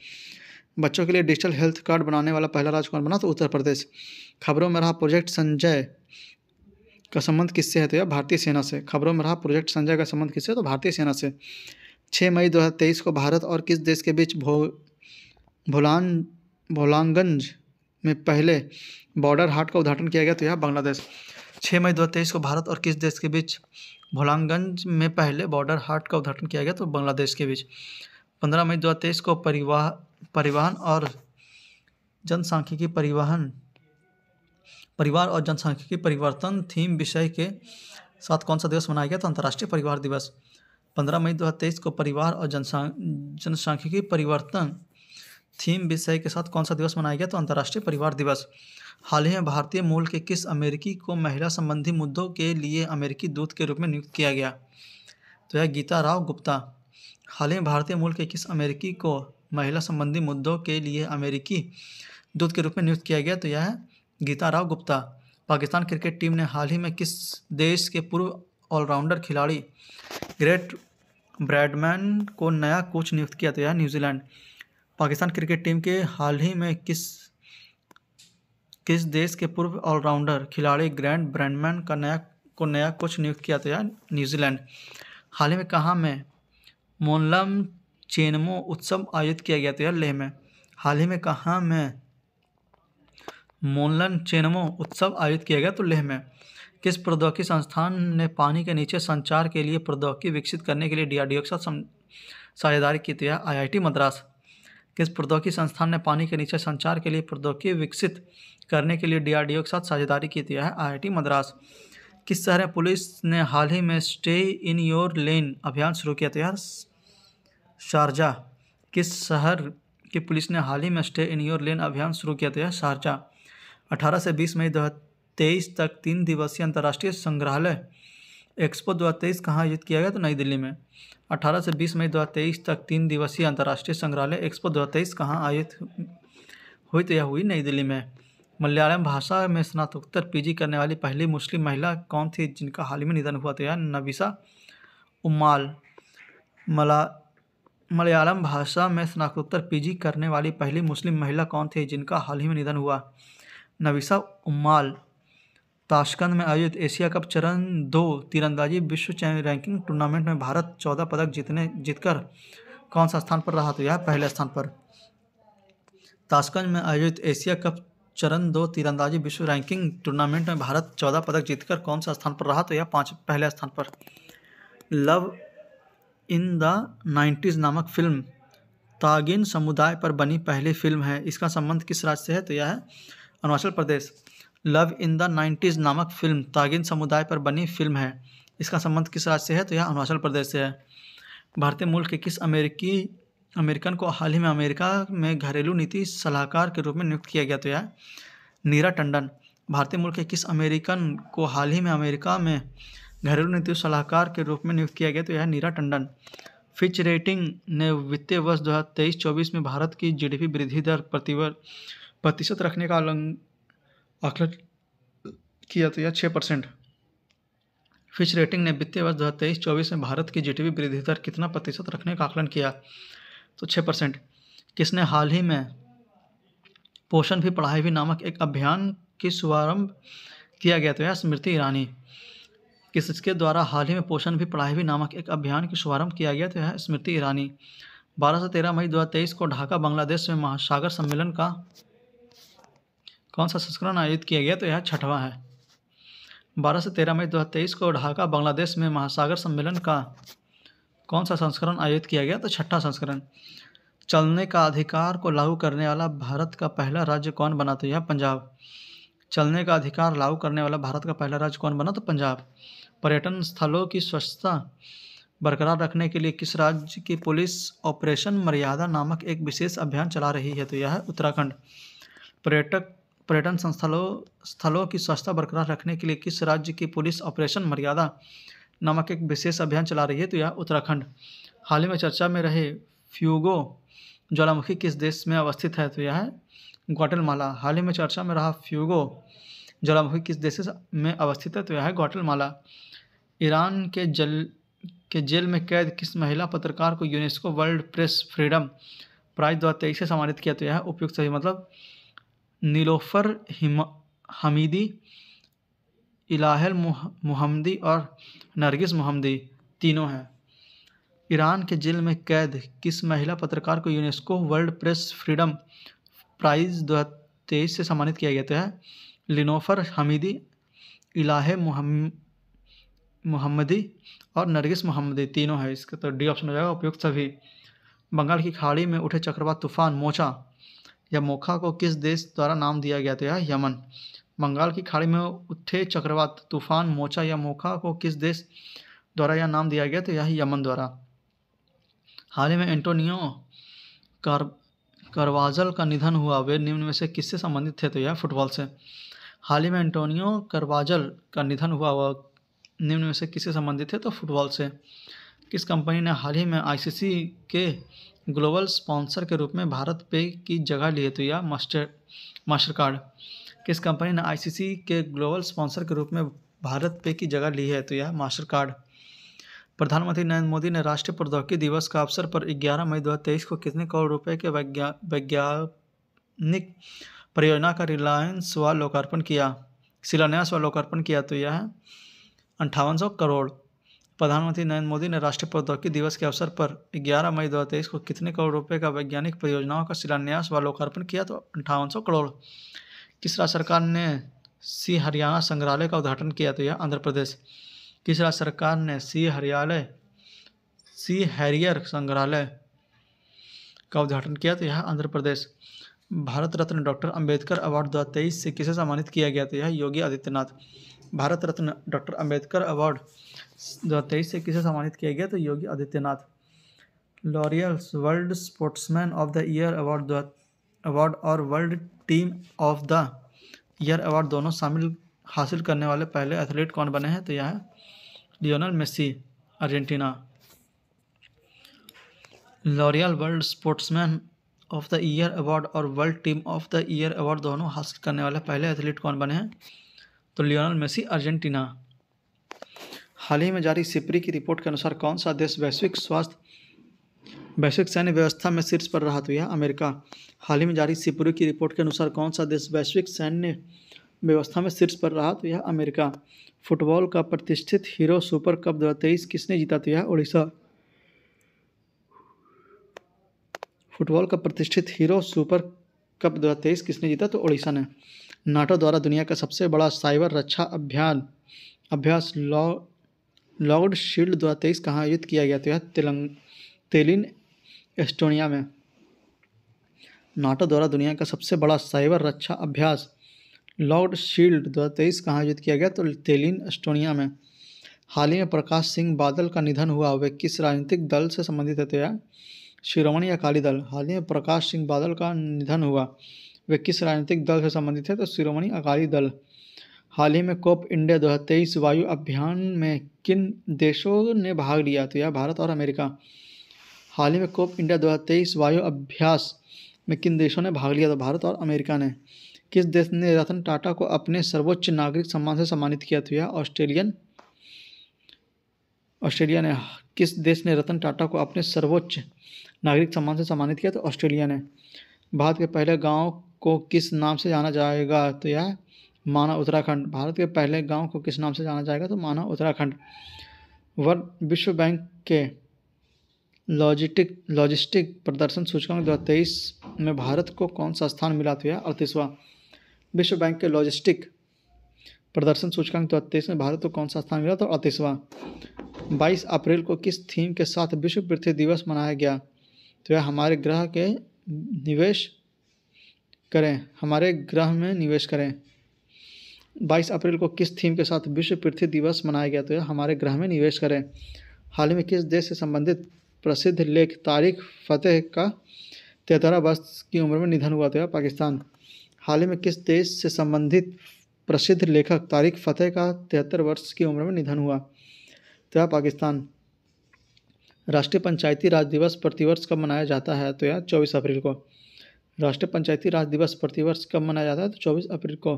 बच्चों के लिए डिजिटल हेल्थ कार्ड बनाने वाला पहला राज्य कौन बना तो उत्तर प्रदेश खबरों में रहा प्रोजेक्ट संजय का संबंध किससे है तो यह भारतीय सेना से खबरों में रहा प्रोजेक्ट संजय का संबंध किससे तो भारतीय सेना से छः मई 2023 को भारत और किस देश के बीच भोलान भोलांगंज में पहले बॉर्डर हाट का उद्घाटन किया गया तो यह बांग्लादेश छः मई दो हज़ार तेईस को भारत और किस देश के बीच भोलांगंज में पहले बॉर्डर हाट का उद्घाटन किया गया तो बांग्लादेश के बीच पंद्रह मई दो हज़ार तेईस को परिवाह परिवहन और जनसांख्यिकी परिवहन परिवार और जनसंख्यिकी परिवर्तन थीम विषय के साथ कौन सा दिवस मनाया गया तो अंतर्राष्ट्रीय परिवार दिवस पंद्रह मई दो हज़ार तेईस को परिवार और जनसंख्यिकी परिवर्तन थीम विषय के साथ कौन सा दिवस मनाया गया तो अंतर्राष्ट्रीय परिवार दिवस हाल ही में भारतीय मूल के किस अमेरिकी को महिला संबंधी मुद्दों के लिए अमेरिकी दूत के रूप में नियुक्त किया गया तो यह गीता राव गुप्ता हाल ही में भारतीय मूल के किस अमेरिकी को महिला संबंधी मुद्दों के लिए अमेरिकी दूत के रूप में नियुक्त किया गया तो यह गीता राव गुप्ता पाकिस्तान क्रिकेट टीम ने हाल ही में किस देश के पूर्व ऑलराउंडर खिलाड़ी ग्रेट ब्रैडमैन को नया कोच नियुक्त किया तो यह न्यूजीलैंड पाकिस्तान क्रिकेट टीम के हाल ही में किस किस देश के पूर्व ऑलराउंडर खिलाड़ी ग्रैंड ब्रैंडमैन का नया को नया कोच नियुक्त किया गया न्यूजीलैंड हाल ही में कहाँ में मोनलम चेनमो उत्सव आयोजित किया गया था लेह में हाल ही में कहाँ में मोनलन चेनमो उत्सव आयोजित किया गया तो लेह में किस प्रौद्योगिकी संस्थान ने पानी के नीचे संचार के लिए प्रौद्योगिकी विकसित करने के लिए डीआरडीओ के साथ साझेदारी की थी आई टी मद्रास किस प्रौद्योगिकी संस्थान ने पानी के नीचे संचार के लिए प्रौद्योगिकी विकसित करने के लिए डीआरडीओ के साथ साझेदारी की दिया है आईआईटी मद्रास किस शहर में पुलिस ने हाल ही में स्टे इन योर लेन अभियान शुरू किया था शारजा किस शहर की पुलिस ने हाल ही में स्टे इन योर लेन अभियान शुरू किया था शारजा अठारह से बीस मई दो तेईस तक तीन दिवसीय अंतर्राष्ट्रीय संग्रहालय एक्सपो दो कहाँ आयोजित किया गया तो नई दिल्ली में 18 से 20 मई 2023 तक तीन दिवसीय अंतर्राष्ट्रीय संग्रहालय एक्सपो 2023 कहाँ आयोजित हुई तो यह हुई नई दिल्ली में मलयालम भाषा में स्नातकोत्तर पीजी करने वाली पहली मुस्लिम महिला कौन थी जिनका हाल ही में निधन हुआ तो यह नबीसा उमाल मला मलयालम भाषा में स्नातकोत्तर जी करने वाली पहली मुस्लिम महिला कौन थी जिनका हाल ही में निधन हुआ नबीसा उमाल ताशकंद में आयोजित एशिया कप चरण दो तीरंदाजी विश्व चैंपियन रैंकिंग टूर्नामेंट में भारत चौदह पदक जीतने जीतकर कौन सा स्थान पर रहा तो यह पहले स्थान पर ताशकंद में आयोजित एशिया कप चरण दो तीरंदाजी विश्व रैंकिंग टूर्नामेंट में भारत चौदह पदक जीतकर कौन सा स्थान पर रहा तो यह पाँच पहले स्थान पर लव इन द नाइन्टीज़ नामक फिल्म तागिन समुदाय पर बनी पहली फिल्म है इसका संबंध किस राज्य से है तो यह है Arunachal Pradesh love in the nineties नामक फिल्म तागिन समुदाय पर बनी फिल्म है इसका संबंध किस राज्य से है तो यह अरुणाचल प्रदेश से है भारतीय मूल के किस अमेरिकी अमेरिकन को हाल ही में अमेरिका में घरेलू नीति सलाहकार के रूप में नियुक्त किया गया तो यह नीरा टंडन भारतीय मूल के किस अमेरिकन को हाल ही में अमेरिका में घरेलू नीति सलाहकार के रूप में नियुक्त किया गया तो यह नीरा टंडन फिच रेटिंग ने वित्तीय वर्ष दो हज़ार तेईस चौबीस में भारत की जीडीपी वृद्धि दर प्रतिवर प्रतिशत रखने का आकलन किया तो यह छः परसेंट फिच रेटिंग ने वित्तीय वर्ष दो हज़ार तेईस चौबीस में भारत की पी वृद्धि दर कितना प्रतिशत रखने का आकलन किया तो छः परसेंट किसने हाल ही में पोषण भी पढ़ाई भी नामक एक अभियान की शुभारंभ किया गया तो यह स्मृति ईरानी किसके द्वारा हाल ही में पोषण भी पढ़ाई भी नामक एक अभियान की शुभारंभ किया गया तो यह स्मृति ईरानी बारह से तेरह मई दो हज़ार तेईस को ढाका बांग्लादेश में महासागर सम्मेलन का कौन सा संस्करण आयोजित किया गया तो यह छठवां है बारह से तेरह मई दो हज़ार तेईस को ढाका बांग्लादेश में महासागर सम्मेलन का कौन सा संस्करण आयोजित किया गया तो छठा संस्करण चलने का अधिकार को लागू करने वाला भारत का पहला राज्य कौन बना तो यह पंजाब चलने का अधिकार लागू करने वाला भारत का पहला राज्य कौन बना तो पंजाब पर्यटन स्थलों की स्वच्छता बरकरार रखने के लिए किस राज्य की पुलिस ऑपरेशन मर्यादा नामक एक विशेष अभियान चला रही है तो यह है उत्तराखंड पर्यटक पर्यटन संस्थलों स्थलों की स्वच्छता बरकरार रखने के लिए किस राज्य की पुलिस ऑपरेशन मर्यादा नामक एक विशेष अभियान चला रही है तो यह उत्तराखंड हाल ही में चर्चा में रहे फ्यूगो ज्वालामुखी किस देश में अवस्थित है तो यह है ग्वाटेलमाला हाल ही में चर्चा में रहा फ्यूगो ज्वालामुखी किस देश में अवस्थित है तो यह है ग्वाटेलमाला ईरान के जल के जेल में कैद किस महिला पत्रकार को UNESCO world press freedom prize दो हज़ार तेईस से सम्मानित किया तो यह उपयुक्त सही मतलब नीलोफ़र हमीदी इलाहल मुहमदी और नरगिस मुहमदी तीनों हैं ईरान के जेल में कैद किस महिला पत्रकार को UNESCO world press freedom prize दो तेईस से सम्मानित किया गया है लिनोफर हमीदी इलाह मुहम्मदी और नरगिस मुहम्मदी तीनों है इसका तो डी ऑप्शन हो जाएगा उपयुक्त सभी बंगाल की खाड़ी में उठे चक्रवात तूफान मोचा या मोखा को किस देश द्वारा नाम दिया गया था यह यमन बंगाल की खाड़ी में उठे चक्रवात तूफान मोचा या मोखा को किस देश द्वारा यह नाम दिया गया तो यह यमन द्वारा हाल ही में एंटोनियो कर करवाजल का निधन हुआ वे निम्न में से किससे संबंधित थे तो यह फुटबॉल से हाल ही में एंटोनियो करवाजल का निधन हुआ वह निम्न में से किससे संबंधित थे तो फुटबॉल से किस कंपनी ने हाल ही में आईसीसी के ग्लोबल स्पॉन्सर के रूप में भारत पे की जगह लिए तो या मास्टर मास्टर कार्ड किस कंपनी ने आईसीसी के ग्लोबल स्पॉन्सर के रूप में भारत पे की जगह ली है तो यह मास्टर कार्ड प्रधानमंत्री नरेंद्र मोदी ने राष्ट्रीय प्रौद्योगिकी दिवस का अवसर पर 11 मई 2023 को कितने करोड़ रुपए के वैज्ञानिक परियोजना का रिलायंस व लोकार्पण किया शिलान्यास व लोकार्पण किया तो यह अंठावन करोड़ प्रधानमंत्री नरेंद्र मोदी ने राष्ट्रीय प्रौद्योगिकी दिवस के अवसर पर 11 मई 2023 को कितने करोड़ रुपए का वैज्ञानिक परियोजनाओं का शिलान्यास व लोकार्पण किया तो अंठावन करोड़ किस राज्य सरकार ने सी हरियाणा संग्रहालय का उद्घाटन किया तो यह आंध्र प्रदेश किस राज्य सरकार ने सी हरियालय सी हैरियर संग्रहालय का उद्घाटन किया तो यह आंध्र प्रदेश भारत रत्न डॉक्टर अंबेडकर अवार्ड दो तेईस से किसे सम्मानित किया गया तो यह योगी आदित्यनाथ भारत रत्न डॉक्टर अंबेडकर अवार्ड दो हज़ार तेईस से किसे सम्मानित किया गया तो Yogi Adityanath Laureus world sportsman of the year award award और world team of the year award दोनों शामिल हासिल करने वाले पहले एथलीट कौन बने हैं तो यह है Lionel Messi Argentina Laureus world sportsman of the year award और world team of the year award दोनों हासिल करने वाले पहले एथलीट कौन बने हैं तो लियोनल मेसी अर्जेंटीना हाल ही में जारी सिपरी की रिपोर्ट के अनुसार कौन सा देश वैश्विक स्वास्थ्य वैश्विक सैन्य व्यवस्था में शीर्ष पर रहा तो यह अमेरिका हाल ही में जारी सिपरी की रिपोर्ट के अनुसार कौन सा देश वैश्विक सैन्य व्यवस्था में शीर्ष पर रहा तो यह अमेरिका फुटबॉल का प्रतिष्ठित हीरो सुपर कप दो किसने जीता तो यह उड़ीसा फुटबॉल का प्रतिष्ठित हीरो सुपर कप दो किसने जीता तो उड़ीसा ने नाटो द्वारा दुनिया का सबसे बड़ा साइबर रक्षा अभियान अभ्यास लॉ लॉर्ड शील्ड दो हज़ार तेईस कहाँ आयोजित किया गया तो यह तेलंग तेलिन एस्टोनिया में नाटो द्वारा दुनिया का सबसे बड़ा साइबर रक्षा अभ्यास लॉर्ड शील्ड दो हज़ार तेईस कहाँ आयोजित किया गया तो तेलिन एस्टोनिया में हाल ही में प्रकाश सिंह बादल का निधन हुआ वे किस राजनीतिक दल से संबंधित है तो शिरोमणि अकाली दल हाल ही में प्रकाश सिंह बादल का निधन हुआ वे किस राजनीतिक दल से संबंधित है तो शिरोमणि अकाली दल हाल ही में कोप इंडिया दो वायु अभियान में किन देशों ने भाग लिया तो यह भारत और अमेरिका हाल ही में कोप इंडिया दो वायु अभ्यास में किन देशों ने भाग लिया तो भारत और अमेरिका ने किस देश ने रतन टाटा को अपने सर्वोच्च नागरिक सम्मान से सम्मानित किया तो यह ऑस्ट्रेलियन ऑस्ट्रेलिया ने किस देश ने रतन टाटा को अपने सर्वोच्च नागरिक सम्मान से सम्मानित किया तो ऑस्ट्रेलिया ने भारत के पहले गांव को किस नाम से जाना जाएगा तो यह माना उत्तराखंड भारत के पहले गांव को किस नाम से जाना जाएगा तो माना उत्तराखंड वर्ल्ड विश्व बैंक के लॉजिटिक लॉजिस्टिक प्रदर्शन सूचकांक दो तेईस में भारत को कौन सा स्थान मिला तो यह अड़तीसवां विश्व बैंक के लॉजिस्टिक प्रदर्शन सूचकांक दो तेईस में भारत को कौन सा स्थान मिला तो अड़तीसवां बाईस अप्रैल को किस थीम के साथ विश्व पृथ्वी दिवस मनाया गया तो यह हमारे ग्रह के निवेश करें हमारे ग्रह में निवेश करें 22 अप्रैल को किस थीम के साथ विश्व पृथ्वी दिवस मनाया गया तो यह हमारे ग्रह में निवेश करें हाल ही में किस देश से संबंधित प्रसिद्ध लेख तारिक फतेह का तेरह वर्ष की उम्र में निधन हुआ तो यह पाकिस्तान हाल ही में किस देश से संबंधित प्रसिद्ध लेखक तारिक फतेह का तिहत्तर वर्ष की उम्र में निधन हुआ तो यह पाकिस्तान राष्ट्रीय पंचायती राज दिवस प्रतिवर्ष कब मनाया जाता है तो यह चौबीस अप्रैल को राष्ट्रीय पंचायती राज दिवस प्रतिवर्ष कब मनाया जाता है तो चौबीस अप्रैल को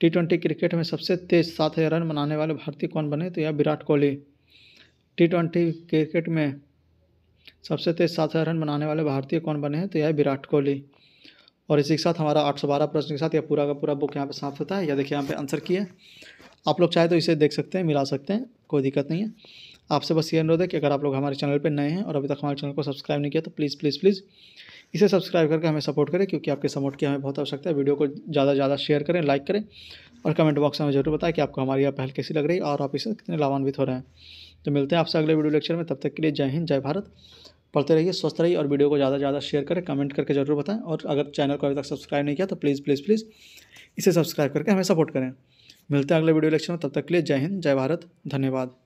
टी ट्वेंटी क्रिकेट में सबसे तेज सात हज़ार रन बनाने वाले भारतीय कौन बने तो यह Virat Kohli T twenty cricket में सबसे तेज सात हज़ार रन बनाने वाले भारतीय कौन बने हैं तो यह विराट कोहली और इसी के साथ हमारा आठ सौ बारह प्रश्न के साथ यह पूरा का पूरा बुक यहाँ पर साफ होता है या देखिए यहाँ पर आंसर किया आप लोग चाहे तो इसे देख सकते हैं मिला सकते हैं कोई दिक्कत नहीं है आपसे बस ये अनुरोध है कि अगर आप लोग हमारे चैनल पर नए हैं और अभी तक हमारे चैनल को सब्सक्राइब नहीं किया तो प्लीज़ प्लीज़ प्लीज़ इसे सब्सक्राइब करके हमें सपोर्ट करें क्योंकि आपके सपोर्ट की हमें बहुत आवश्यकता है वीडियो को ज़्यादा से ज़्यादा शेयर करें लाइक करें और कमेंट बॉक्स में जरूर बताएं कि आपको हमारी यह पहल कैसी लग रही है और आप इसे कितने लाभान्वित हो रहे हैं तो मिलते हैं आपसे अगले वीडियो लेक्चर में तब तक के लिए जय हिंद जय भारत पढ़ते रहिए स्वस्थ रहिए और वीडियो को ज़्यादा से ज़्यादा शेयर करें कमेंट करके जरूर बताएं और अगर चैनल को अभी तक सब्सक्राइब नहीं किया तो प्लीज़ प्लीज़ प्लीज़ इसे सब्सक्राइब करके हमें सपोर्ट करें मिलते हैं अगले वीडियो लेक्चर में तब तक के लिए जय हिंद जय भारत धन्यवाद